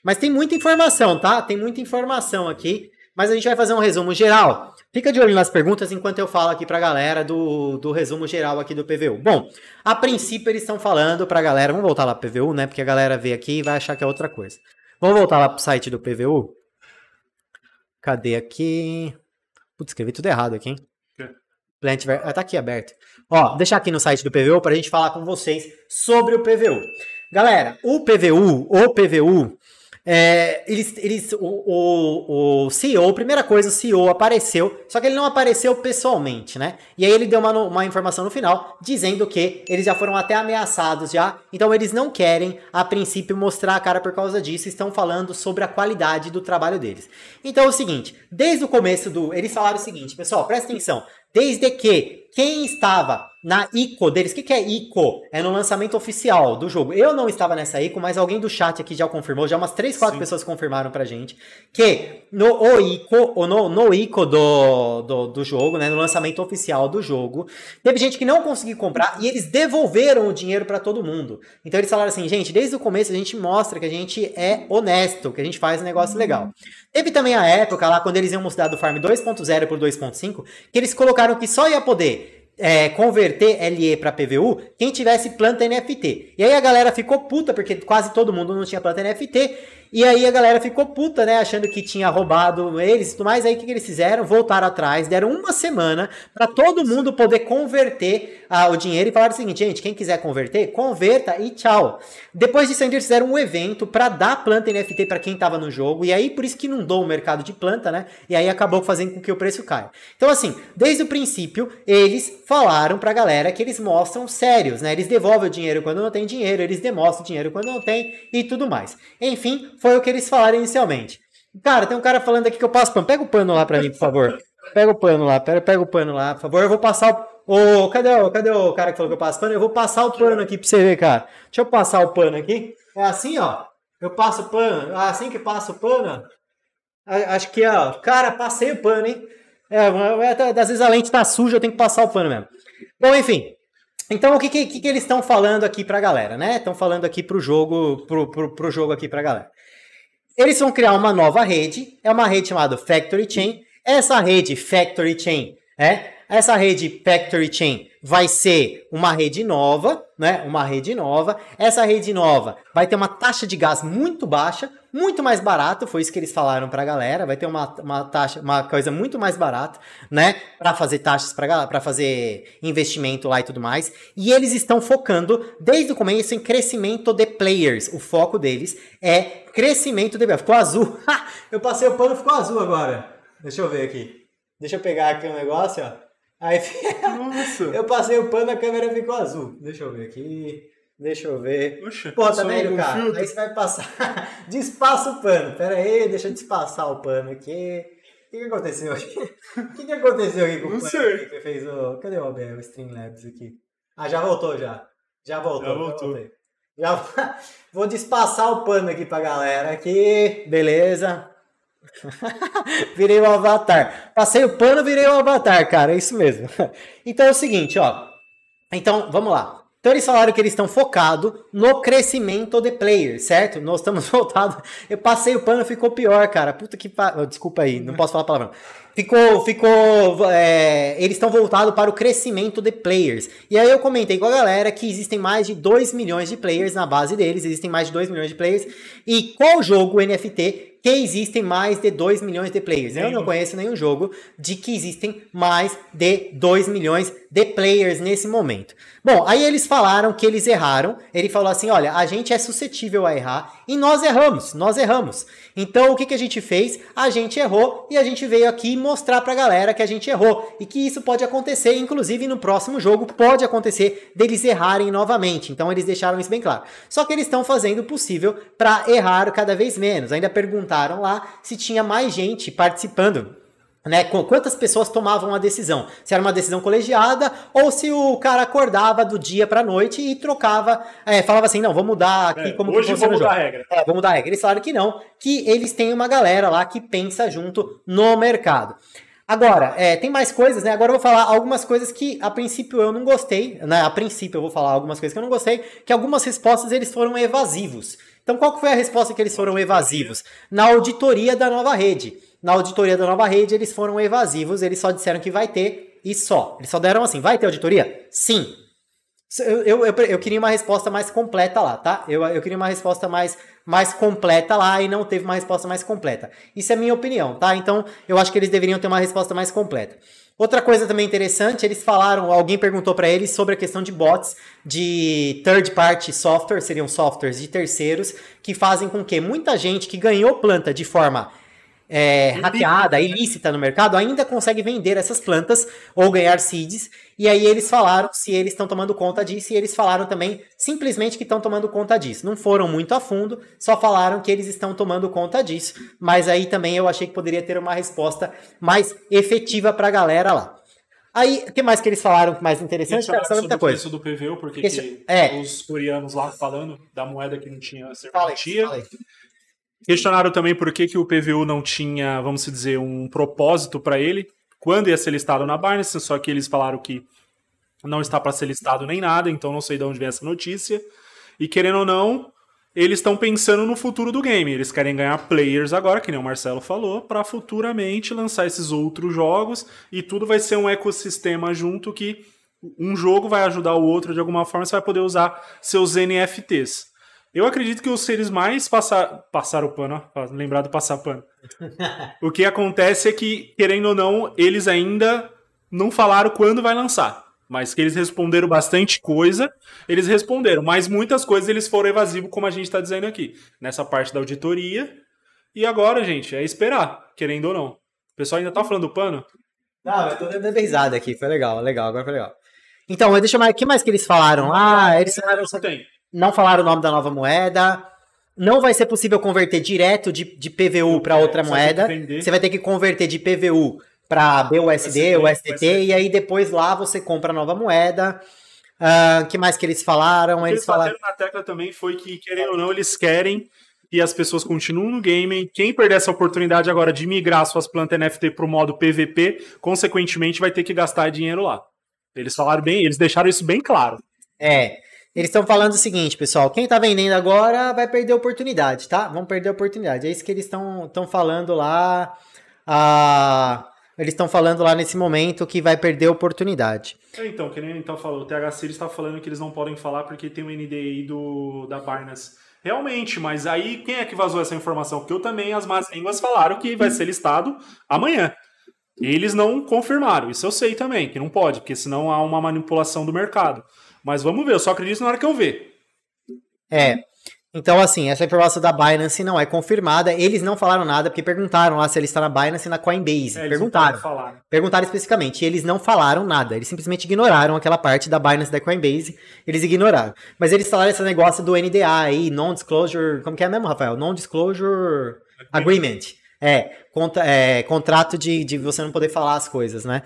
Mas tem muita informação, tá? Tem muita informação aqui mas a gente vai fazer um resumo geral. Fica de olho nas perguntas enquanto eu falo aqui pra galera do, do resumo geral aqui do PVU. Bom, a princípio eles estão falando pra galera, vamos voltar lá pro PVU, né? Porque a galera vê aqui e vai achar que é outra coisa. Vamos voltar lá pro site do PVU? Cadê aqui? Putz, escrevi tudo errado aqui, hein? Plant ah, tá aqui aberto. Ó, deixar aqui no site do PVU pra gente falar com vocês sobre o PVU. Galera, o PVU, o PVU, é, eles, eles, o, o, o CEO, primeira coisa, o CEO apareceu, só que ele não apareceu pessoalmente, né? E aí ele deu uma, uma informação no final, dizendo que eles já foram até ameaçados já, então eles não querem, a princípio, mostrar a cara por causa disso, estão falando sobre a qualidade do trabalho deles. Então é o seguinte, desde o começo do... Eles falaram o seguinte, pessoal, presta atenção, desde que quem estava na ICO deles, o que, que é ICO? É no lançamento oficial do jogo. Eu não estava nessa ICO, mas alguém do chat aqui já confirmou, já umas 3, 4 Sim. pessoas confirmaram pra gente, que no o ICO, ou no, no ICO do, do, do jogo, né, no lançamento oficial do jogo, teve gente que não conseguiu comprar e eles devolveram o dinheiro para todo mundo. Então eles falaram assim, gente, desde o começo a gente mostra que a gente é honesto, que a gente faz um negócio hum. legal. Teve também a época lá, quando eles iam mostrar do Farm 2.0 por 2.5, que eles colocaram que só ia poder é, converter LE para PVU quem tivesse planta NFT. E aí a galera ficou puta, porque quase todo mundo não tinha planta NFT. E aí a galera ficou puta, né? Achando que tinha roubado eles e tudo mais. Aí o que, que, eles fizeram? Voltaram atrás, deram uma semana para todo mundo poder converter ah, o dinheiro e falaram o seguinte, gente, quem quiser converter, converta e tchau. Depois disso, eles fizeram um evento para dar planta NFT para quem tava no jogo. E aí, por isso que inundou o mercado de planta, né? E aí acabou fazendo com que o preço caia. Então, assim, desde o princípio, eles falaram pra galera que eles mostram sérios, né? Eles devolvem o dinheiro quando não tem dinheiro, eles demonstram o dinheiro quando não tem e tudo mais. Enfim, foi o que eles falaram inicialmente. Cara, tem um cara falando aqui que eu passo pano. Pega o pano lá pra mim, por favor. Pega o pano lá, pega, pega o pano lá, por favor. Eu vou passar o. Ô, cadê, o, cadê o cara que falou que eu passo pano? Eu vou passar o pano aqui pra você ver, cara. Deixa eu passar o pano aqui. É assim, ó. Eu passo é assim o pano. Assim que passo o pano. Acho que, ó. Cara, passei o pano, hein? É, é, é, às vezes a lente tá suja, eu tenho que passar o pano mesmo. Bom, enfim. Então, o que, que, que eles estão falando aqui pra galera, né? Estão falando aqui pro jogo, pro, pro, pro jogo aqui pra galera. Eles vão criar uma nova rede, é uma rede chamada Factory Chain. Essa rede Factory Chain, é? Essa rede Factory Chain vai ser uma rede nova, né? Uma rede nova. Essa rede nova vai ter uma taxa de gás muito baixa, muito mais barato, foi isso que eles falaram para a galera, vai ter uma, uma taxa, uma coisa muito mais barata, né, para fazer taxas para para fazer investimento lá e tudo mais. E eles estão focando desde o começo em crescimento de players. O foco deles é crescimento de players. Ficou azul. eu passei o pano, ficou azul agora. Deixa eu ver aqui. Deixa eu pegar aqui o um negócio, ó. Aí Nossa. eu passei o pano, a câmera ficou azul. Deixa eu ver aqui. Deixa eu ver. Oxa, Pô, tá vendo, cara? Filtro. Aí você vai passar. Despassa o pano. Pera aí, deixa eu despassar o pano aqui. O que, que aconteceu aqui? O que, que aconteceu aqui com Não o pano sei. que fez o. Cadê o Abel? O Streamlabs aqui. Ah, já voltou já. Já voltou. Já voltou. Já, já... Vou despassar o pano aqui pra galera aqui. Beleza. virei o um avatar. Passei o pano, virei o um avatar, cara. É isso mesmo. então é o seguinte, ó. Então, vamos lá. Então eles falaram que eles estão focados no crescimento de player, certo? Nós estamos voltados. Eu passei o pano, ficou pior, cara. Puta que pariu. Desculpa aí, não posso falar palavrão ficou, ficou. É, eles estão voltados para o crescimento de players. E aí eu comentei com a galera que existem mais de 2 milhões de players na base deles, existem mais de 2 milhões de players. E qual jogo NFT que existem mais de 2 milhões de players? Eu não conheço nenhum jogo de que existem mais de 2 milhões de players nesse momento. Bom, aí eles falaram que eles erraram. Ele falou assim: olha, a gente é suscetível a errar e nós erramos, nós erramos. Então o que, que a gente fez? A gente errou e a gente veio aqui mostrar pra galera que a gente errou e que isso pode acontecer, inclusive no próximo jogo pode acontecer deles errarem novamente. Então eles deixaram isso bem claro. Só que eles estão fazendo o possível para errar cada vez menos. Ainda perguntaram lá se tinha mais gente participando né, quantas pessoas tomavam a decisão, se era uma decisão colegiada ou se o cara acordava do dia para noite e trocava, é, falava assim, não, vamos mudar aqui é, como hoje que funciona vamos mudar a regra. É, vamos mudar a regra. Eles falaram que não, que eles têm uma galera lá que pensa junto no mercado. Agora, é, tem mais coisas, né? Agora eu vou falar algumas coisas que a princípio eu não gostei, né? A princípio eu vou falar algumas coisas que eu não gostei, que algumas respostas eles foram evasivos. Então qual que foi a resposta que eles foram evasivos? Na auditoria da nova rede na auditoria da nova rede, eles foram evasivos, eles só disseram que vai ter e só. Eles só deram assim: vai ter auditoria? Sim. Eu, eu, eu, eu queria uma resposta mais completa lá, tá? Eu, eu queria uma resposta mais, mais completa lá e não teve uma resposta mais completa. Isso é minha opinião, tá? Então eu acho que eles deveriam ter uma resposta mais completa. Outra coisa também interessante, eles falaram, alguém perguntou para eles sobre a questão de bots de third party software, seriam softwares de terceiros, que fazem com que muita gente que ganhou planta de forma é, hackeada, né? ilícita no mercado, ainda consegue vender essas plantas ou ganhar seeds. E aí eles falaram se eles estão tomando conta disso, e eles falaram também simplesmente que estão tomando conta disso. Não foram muito a fundo, só falaram que eles estão tomando conta disso. Mas aí também eu achei que poderia ter uma resposta mais efetiva para a galera lá. Aí, o que mais que eles falaram mais interessante? Cara, sobre muita coisa. do PVU, porque é. os coreanos lá falando da moeda que não tinha serventia. Falei, Questionaram também por que, que o PVU não tinha, vamos dizer, um propósito para ele, quando ia ser listado na Binance, só que eles falaram que não está para ser listado nem nada, então não sei de onde vem essa notícia. E querendo ou não, eles estão pensando no futuro do game. Eles querem ganhar players agora, que nem o Marcelo falou, para futuramente lançar esses outros jogos e tudo vai ser um ecossistema junto que um jogo vai ajudar o outro de alguma forma, você vai poder usar seus NFTs. Eu acredito que os seres mais passar, passaram o pano, lembrado passar pano. o que acontece é que, querendo ou não, eles ainda não falaram quando vai lançar. Mas que eles responderam bastante coisa, eles responderam. Mas muitas coisas eles foram evasivos, como a gente está dizendo aqui, nessa parte da auditoria. E agora, gente, é esperar, querendo ou não. O pessoal ainda tá falando do pano? Não, eu tô dando risada aqui, foi legal, legal, agora foi legal. Então, deixa eu mais. O que mais que eles falaram? Ah, eles falaram só. Tem não falaram o nome da nova moeda. Não vai ser possível converter direto de, de PVU para é, outra moeda. Você vai ter que converter de PVU para BUSD, USDT, USDT, e aí depois lá você compra a nova moeda. O uh, ah, que mais que eles falaram? O que eles, falaram na tecla também foi que, querendo ou não, eles querem e as pessoas continuam no game. Quem perder essa oportunidade agora de migrar suas plantas NFT para o modo PVP, consequentemente vai ter que gastar dinheiro lá. Eles falaram bem, eles deixaram isso bem claro. É. Eles estão falando o seguinte, pessoal, quem está vendendo agora vai perder a oportunidade, tá? Vão perder a oportunidade. É isso que eles estão falando lá. Ah, eles estão falando lá nesse momento que vai perder a oportunidade. É, então, que nem então falou, o THC está falando que eles não podem falar porque tem o um NDI do, da Barnas. Realmente, mas aí quem é que vazou essa informação? Porque eu também, as más línguas falaram que vai ser listado amanhã. Eles não confirmaram, isso eu sei também, que não pode, porque senão há uma manipulação do mercado. Mas vamos ver, eu só acredito na hora que eu ver. É. Então, assim, essa informação da Binance não é confirmada. Eles não falaram nada, porque perguntaram lá se ele está na Binance e na Coinbase. É, perguntaram. Perguntaram especificamente. E eles não falaram nada. Eles simplesmente ignoraram aquela parte da Binance da Coinbase. Eles ignoraram. Mas eles falaram esse negócio do NDA aí, Non-Disclosure. Como que é mesmo, Rafael? Non-Disclosure Agreement. É, contra, é, contrato de, de você não poder falar as coisas, né?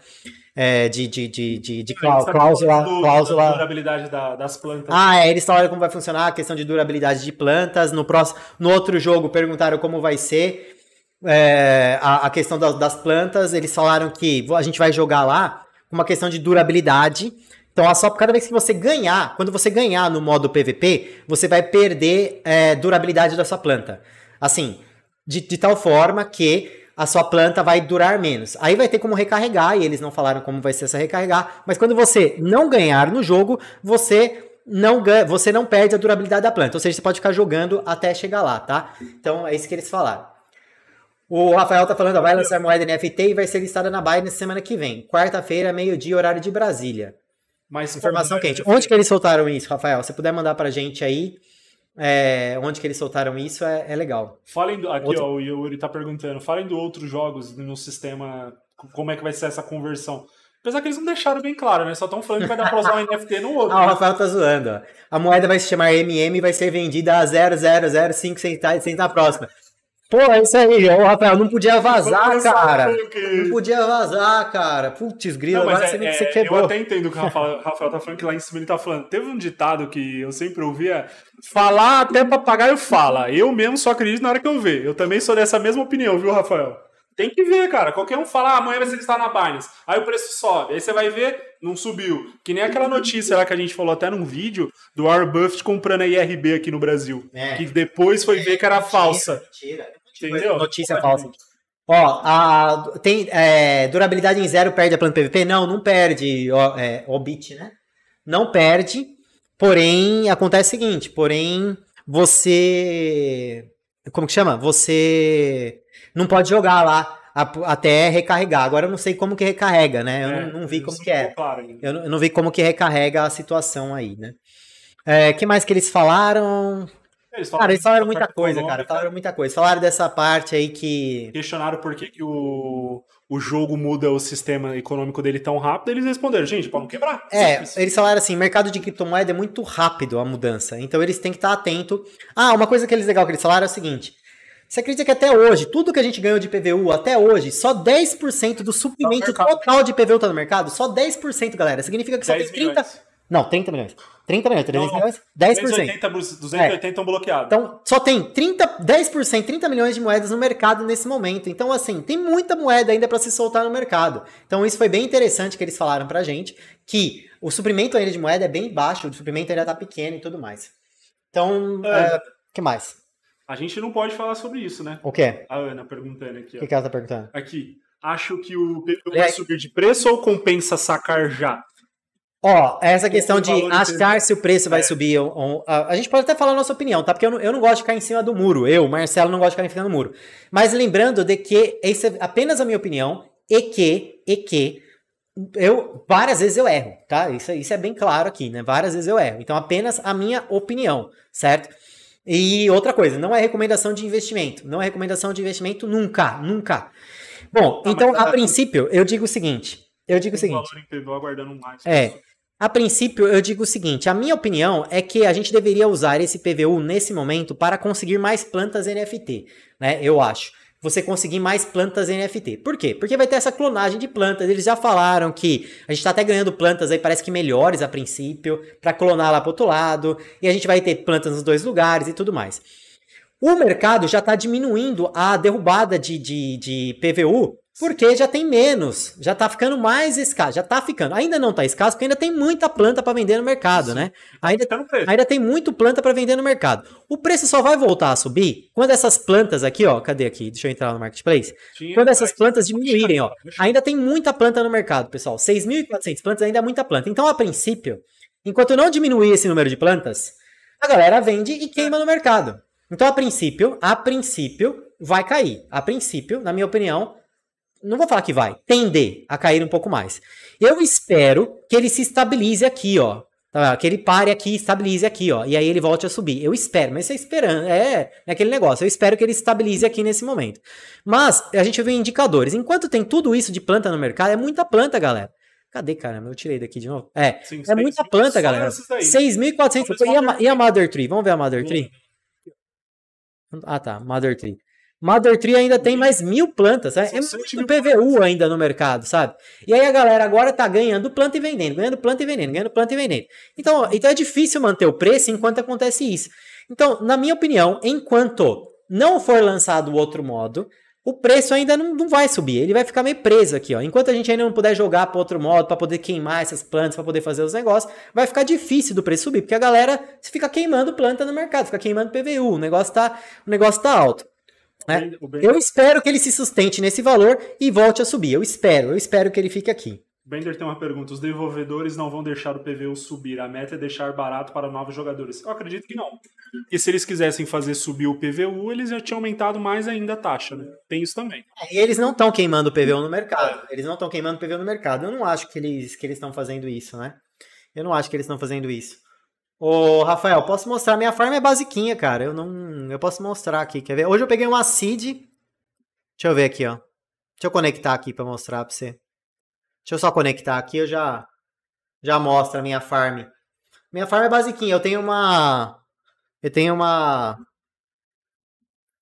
é, de, de, de, de, de cláusula. cláusula, é do, cláusula... Da durabilidade da, das plantas. Ah, é, eles falaram como vai funcionar a questão de durabilidade de plantas. No, próximo, no outro jogo perguntaram como vai ser é, a, a, questão das, das plantas. Eles falaram que a gente vai jogar lá uma questão de durabilidade. Então, a é só cada vez que você ganhar, quando você ganhar no modo PVP, você vai perder é, durabilidade da sua planta. Assim, de, de tal forma que a sua planta vai durar menos. Aí vai ter como recarregar, e eles não falaram como vai ser essa recarregar, mas quando você não ganhar no jogo, você não ganha, você não perde a durabilidade da planta. Ou seja, você pode ficar jogando até chegar lá, tá? Então é isso que eles falaram. O Rafael tá falando, ó, vai lançar moeda NFT e vai ser listada na Binance semana que vem. Quarta-feira, meio-dia, horário de Brasília. Mais informação quente. Onde que eles soltaram isso, Rafael? Se puder mandar pra gente aí é, onde que eles soltaram isso é, é legal. Falem do. Aqui, outro... ó, o Yuri tá perguntando. Falem do outros jogos no sistema. Como é que vai ser essa conversão? Apesar que eles não deixaram bem claro, né? Só estão falando que vai dar pra usar um NFT no outro. Ah, o Rafael tá zoando. A moeda vai se chamar MM e vai ser vendida a 0,005 centavos na próxima. Pô, é isso aí. o Rafael, não podia vazar, cara. Não podia vazar, cara. Putz, grilo, não, agora é, você, é, você quebrou. Eu até entendo o que o Rafael, Rafael tá falando, que lá em cima ele tá falando. Teve um ditado que eu sempre ouvia, falar até papagaio fala. Eu mesmo só acredito na hora que eu ver. Eu também sou dessa mesma opinião, viu, Rafael? Tem que ver, cara. Qualquer um fala, ah, amanhã vai ser listar na Binance. Aí o preço sobe. Aí você vai ver, não subiu. Que nem aquela notícia lá que a gente falou até num vídeo do Warren Buffett comprando a IRB aqui no Brasil. É. Que depois foi ver que era mentira, falsa. Mentira. Entendeu? Notícia falsa. Ó, a, tem é, durabilidade em zero perde a plano PVP? Não, não perde. Ó, é, OBIT, né? Não perde. Porém, acontece o seguinte: porém, você. Como que chama? Você não pode jogar lá até recarregar. Agora eu não sei como que recarrega, né? Eu é, não, não, vi como que é. Claro eu, não, eu não vi como que recarrega a situação aí, né? É, que mais que eles falaram? Eles falaram, cara, eles falaram muita coisa, cara. Falaram muita coisa. Falaram dessa parte aí que. Questionaram por que, que o, o jogo muda o sistema econômico dele tão rápido. Eles responderam, gente, para não quebrar. É, Simples. eles falaram assim: mercado de criptomoeda é muito rápido a mudança. Então eles têm que estar atento. Ah, uma coisa que eles legal que eles falaram é o seguinte: você acredita que até hoje, tudo que a gente ganhou de PVU até hoje, só 10% do suprimento total de PVU tá no mercado? Só 10%, galera. Significa que só tem 30. Milhões. Não, 30 milhões. 30 milhões, 300 não, milhões, 10%. 280, 280 estão bloqueados. Então, só tem 30, 10%, 30 milhões de moedas no mercado nesse momento. Então, assim, tem muita moeda ainda para se soltar no mercado. Então, isso foi bem interessante que eles falaram pra gente, que o suprimento ainda de moeda é bem baixo, o suprimento ainda tá pequeno e tudo mais. Então, o é. é, que mais? A gente não pode falar sobre isso, né? O quê? A Ana perguntando aqui. O que, que, ela tá perguntando? Aqui. Acho que o PVP vai subir de preço ou compensa sacar já? Ó, essa questão de achar se o preço vai é. subir. Ou, ou, a, a, gente pode até falar a nossa opinião, tá? Porque eu não, eu não gosto de ficar em cima do muro. Eu, Marcelo, não gosto de ficar em cima do muro. Mas lembrando de que essa é apenas a minha opinião e que, e que eu várias vezes eu erro, tá? Isso, é, isso é bem claro aqui, né? Várias vezes eu erro. Então, apenas a minha opinião, certo? E outra coisa, não é recomendação de investimento. Não é recomendação de investimento nunca, nunca. Bom, tá, então, tá a princípio, eu digo o seguinte. Eu digo o seguinte. É. A princípio, eu digo o seguinte: a minha opinião é que a gente deveria usar esse PVU nesse momento para conseguir mais plantas NFT, né? Eu acho você conseguir mais plantas NFT. Por quê? Porque vai ter essa clonagem de plantas. Eles já falaram que a gente está até ganhando plantas aí, parece que melhores a princípio, para clonar lá para outro lado. E a gente vai ter plantas nos dois lugares e tudo mais. O mercado já está diminuindo a derrubada de, de, de PVU porque já tem menos, já tá ficando mais escasso, já tá ficando. Ainda não tá escasso, porque ainda tem muita planta para vender no mercado, Sim. né? Ainda, tá ainda tem muito planta para vender no mercado. O preço só vai voltar a subir quando essas plantas aqui, ó, cadê aqui? Deixa eu entrar no marketplace. Tinha, quando essas plantas diminuírem, ó. Ainda tem muita planta no mercado, pessoal. 6.400 plantas ainda é muita planta. Então, a princípio, enquanto não diminuir esse número de plantas, a galera vende e queima no mercado. Então, a princípio, a princípio vai cair. A princípio, na minha opinião, não vou falar que vai, tender a cair um pouco mais. Eu espero que ele se estabilize aqui, ó. Tá, que ele pare aqui, estabilize aqui, ó. E aí ele volte a subir. Eu espero, mas isso é esperando. É, é aquele negócio. Eu espero que ele estabilize aqui nesse momento. Mas a gente vê indicadores. Enquanto tem tudo isso de planta no mercado, é muita planta, galera. Cadê, caramba? Eu tirei daqui de novo. É, Sim, é muita planta, galera. 6.400. E, e a Mother Tree? Vamos ver a Mother hum. Tree? Ah, tá. Mother Tree. Mother Tree ainda tem mais mil plantas. Né? Sabe? É muito PVU ainda no mercado, sabe? E aí a galera agora tá ganhando planta e vendendo, ganhando planta e vendendo, ganhando planta e vendendo. Então, então é difícil manter o preço enquanto acontece isso. Então, na minha opinião, enquanto não for lançado outro modo, o preço ainda não, não vai subir. Ele vai ficar meio preso aqui, ó. Enquanto a gente ainda não puder jogar para outro modo, para poder queimar essas plantas, para poder fazer os negócios, vai ficar difícil do preço subir, porque a galera fica queimando planta no mercado, fica queimando PVU, o negócio tá, o negócio tá alto. É. Eu espero que ele se sustente nesse valor e volte a subir. Eu espero, eu espero que ele fique aqui. Bender tem uma pergunta: os desenvolvedores não vão deixar o PVU subir, a meta é deixar barato para novos jogadores. Eu acredito que não. E se eles quisessem fazer subir o PVU, eles já tinham aumentado mais ainda a taxa, né? Tem isso também. É, eles não estão queimando o PVU no mercado. Eles não estão queimando o PVU no mercado. Eu não acho que eles que eles estão fazendo isso, né? Eu não acho que eles estão fazendo isso. Ô, Rafael, posso mostrar? Minha farm é basiquinha, cara. Eu não. Eu posso mostrar aqui, quer ver? Hoje eu peguei uma seed. Deixa eu ver aqui, ó. Deixa eu conectar aqui pra mostrar pra você. Deixa eu só conectar aqui, eu já. Já mostro a minha farm. Minha farm é basiquinha. Eu tenho uma. Eu tenho uma.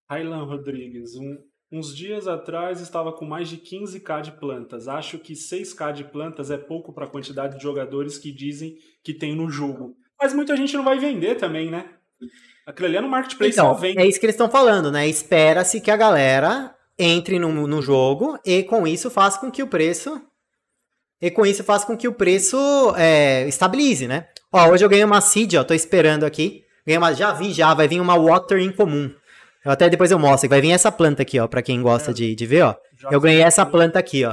Ailan Rodrigues, um, uns dias atrás estava com mais de 15k de plantas. Acho que 6k de plantas é pouco para a quantidade de jogadores que dizem que tem no jogo. Mas muita gente não vai vender também, né? Aquilo ali é no marketplace então, não vende. É isso que eles estão falando, né? Espera-se que a galera entre no, no jogo e com isso faça com que o preço. E com isso faça com que o preço é, estabilize, né? Ó, hoje eu ganhei uma seed, ó, tô esperando aqui. Ganhei uma, já vi, já, vai vir uma water em comum. Eu até depois eu mostro, vai vir essa planta aqui, ó, pra quem gosta é. de, de ver, ó. Já eu ganhei essa planta aqui, ó.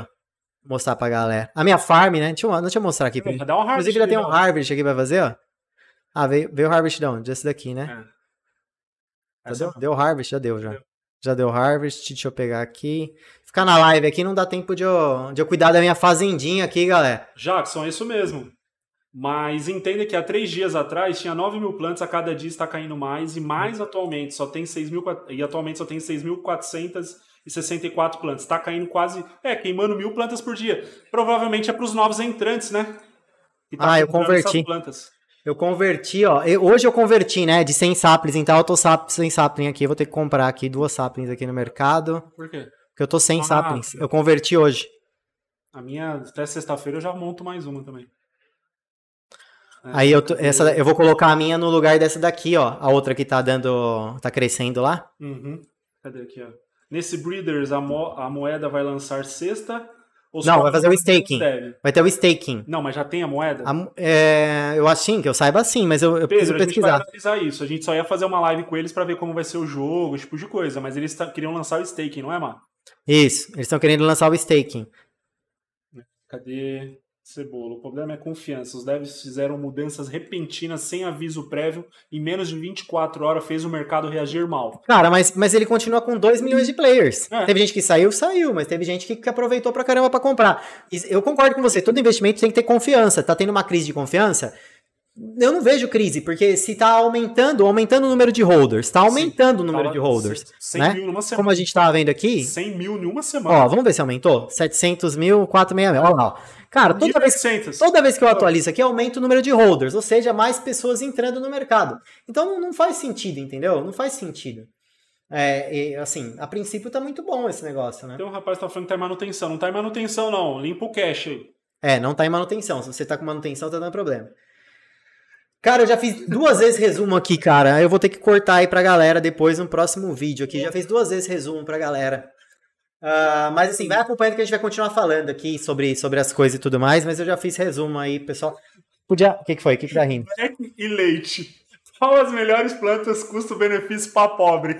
Vou mostrar pra galera. A minha farm, né? Deixa eu, deixa eu mostrar aqui. Pra... Dá um harvest, Inclusive já tem um harvest aqui pra fazer, ó. Ah, veio, veio Harvest de onde? daqui, né? É. Deu, é deu, Harvest? Já deu, já. Deu. Já deu Harvest, deixa eu pegar aqui. Ficar na live aqui não dá tempo de eu, de eu cuidar da minha fazendinha aqui, galera. Jackson, é isso mesmo. Mas entenda que há três dias atrás tinha 9 mil plantas, a cada dia está caindo mais, e mais hum. atualmente só tem 6 mil, e atualmente só tem 6.464 plantas. Está caindo quase, é, queimando mil plantas por dia. Provavelmente é para os novos entrantes, né? Tá ah, eu converti. Plantas. Eu converti, ó. Eu, hoje eu converti, né? De 100 saplings Então eu tô sap, sem sapling aqui. Eu vou ter que comprar aqui duas saplings aqui no mercado. Por quê? Porque eu tô sem ah, saplings. Eu converti hoje. A minha, até sexta-feira eu já monto mais uma também. É, Aí eu, tô, essa, eu vou colocar a minha no lugar dessa daqui, ó. A outra que tá dando. tá crescendo lá. Uhum. Cadê aqui, ó? Nesse Breeders, a, mo, a moeda vai lançar sexta não, vai fazer o staking. Vai ter o staking. Não, mas já tem a moeda? A, é, eu acho sim, que eu saiba sim, mas eu, eu Pedro, preciso pesquisar. A gente pesquisar. isso. A gente só ia fazer uma live com eles para ver como vai ser o jogo, esse tipo de coisa. Mas eles queriam lançar o staking, não é, Mar? Isso, eles estão querendo lançar o staking. Cadê? Cebola, O problema é confiança. Os devs fizeram mudanças repentinas, sem aviso prévio, em menos de 24 horas fez o mercado reagir mal. Cara, mas, mas ele continua com 2 milhões de players. É. Teve gente que saiu, saiu, mas teve gente que, que aproveitou pra caramba para comprar. Eu concordo com você, todo investimento tem que ter confiança. Tá tendo uma crise de confiança? Eu não vejo crise, porque se está aumentando, aumentando o número de holders, está aumentando Sim, o número de holders. 100 né? mil numa semana. Como a gente tava vendo aqui. 100 mil em uma semana. Ó, vamos ver se aumentou? 700 mil, 466. mil. Olha lá, ó. Cara, toda vez, toda vez que eu atualizo aqui, aumenta o número de holders, ou seja, mais pessoas entrando no mercado. Então não faz sentido, entendeu? Não faz sentido. É, e, assim, a princípio tá muito bom esse negócio, né? Então o rapaz tá falando que tá em manutenção. Não tá em manutenção, não. Limpa o cache aí. É, não tá em manutenção. Se você tá com manutenção, tá dando problema. Cara, eu já fiz duas vezes resumo aqui, cara. Eu vou ter que cortar aí pra galera depois no próximo vídeo aqui. Já fiz duas vezes resumo pra galera. Uh, mas assim, vai acompanhando que a gente vai continuar falando aqui sobre, sobre as coisas e tudo mais, mas eu já fiz resumo aí, pessoal. Podia. O que, que foi? O que, que tá rindo? E leite. Qual as melhores plantas custo-benefício para pobre?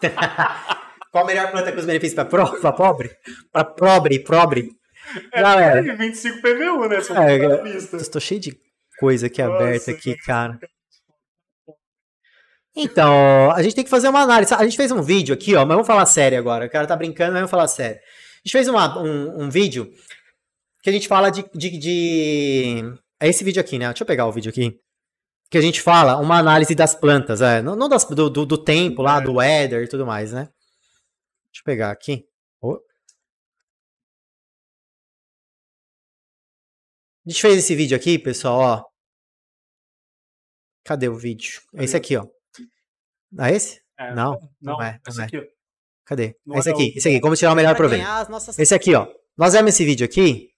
Qual a melhor planta custo-benefício para pro... Pra pobre? Para pobre, pobre. É, Galera. 25 PVU, né? É, eu, eu tô cheio de coisa aqui Nossa, aberta aqui, cara. Então, a gente tem que fazer uma análise. A gente fez um vídeo aqui, ó, mas vamos falar sério agora. O cara tá brincando, mas vamos falar sério. A gente fez uma, um, um vídeo que a gente fala de, de, de, É esse vídeo aqui, né? Deixa eu pegar o vídeo aqui. Que a gente fala uma análise das plantas, é. Não, não das, do, do, do, tempo lá, do weather e tudo mais, né? Deixa eu pegar aqui. Oh. A gente fez esse vídeo aqui, pessoal, ó. Cadê o vídeo? É esse aqui, ó. Não é esse? É, não, não, não, é. Não é. aqui, Cadê? esse é aqui, esse aqui. Como tirar o melhor proveito. Nossas... Esse aqui, ó. Nós vemos esse vídeo aqui.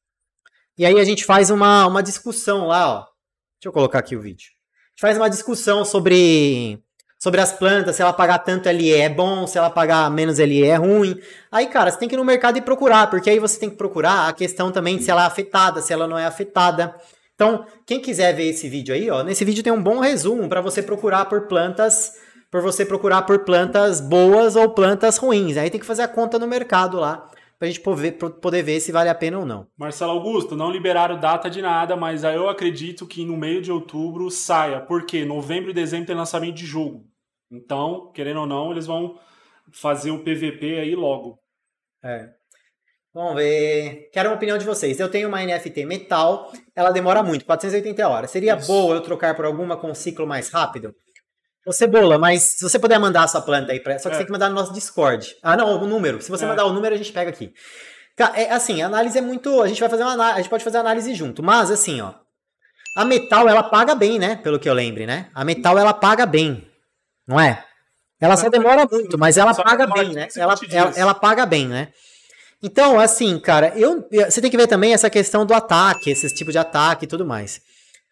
E aí a gente faz uma, uma discussão lá, ó. Deixa eu colocar aqui o vídeo. A gente faz uma discussão sobre sobre as plantas, se ela pagar tanto LE é bom, se ela pagar menos LE é ruim. Aí, cara, você tem que ir no mercado e procurar, porque aí você tem que procurar a questão também de se ela é afetada, se ela não é afetada. Então, quem quiser ver esse vídeo aí, ó, nesse vídeo tem um bom resumo para você procurar por plantas por você procurar por plantas boas ou plantas ruins. Aí tem que fazer a conta no mercado lá para a gente poder ver se vale a pena ou não. Marcelo Augusto, não liberaram data de nada, mas eu acredito que no meio de outubro saia, porque novembro e dezembro tem lançamento de jogo. Então, querendo ou não, eles vão fazer o PVP aí logo. É. Vamos ver. Quero a opinião de vocês. Eu tenho uma NFT metal, ela demora muito, 480 horas. Seria Isso. boa eu trocar por alguma com ciclo mais rápido? Ô Cebola, mas se você puder mandar a sua planta aí, pra... só que é. você tem que mandar no nosso Discord. Ah, não, o número. Se você é. mandar o número, a gente pega aqui. É, assim, a análise é muito. A gente vai fazer uma, a gente pode fazer a análise junto, mas assim, ó. A metal ela paga bem, né? Pelo que eu lembro, né? A metal ela paga bem, não é? Ela só demora muito, mas ela paga bem, né? Tipo ela, ela, ela paga bem, né? Então, assim, cara, eu, você tem que ver também essa questão do ataque, esse tipo de ataque e tudo mais.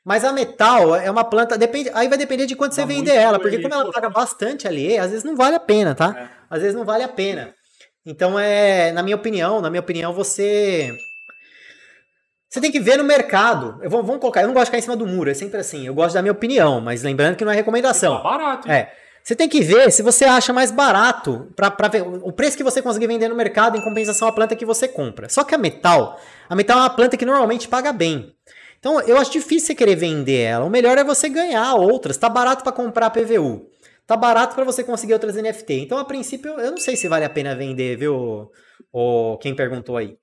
Mas a metal é uma planta. Depende, aí vai depender de quanto tá você vender ela, porque como ela paga bastante ali, às vezes não vale a pena, tá? É. Às vezes não vale a pena. Então é, na minha opinião, na minha opinião, você. Você tem que ver no mercado. Eu vou, vamos colocar, eu não gosto de ficar em cima do muro, é sempre assim. Eu gosto da minha opinião, mas lembrando que não é recomendação. Tá barato. Hein? É. Você tem que ver se você acha mais barato para ver o preço que você conseguir vender no mercado em compensação à planta que você compra. Só que a metal, a metal é uma planta que normalmente paga bem. Então, eu acho difícil você querer vender ela. O melhor é você ganhar outras. Tá barato para comprar PVU. Tá barato para você conseguir outras NFT. Então, a princípio, eu não sei se vale a pena vender, viu? Ou quem perguntou aí.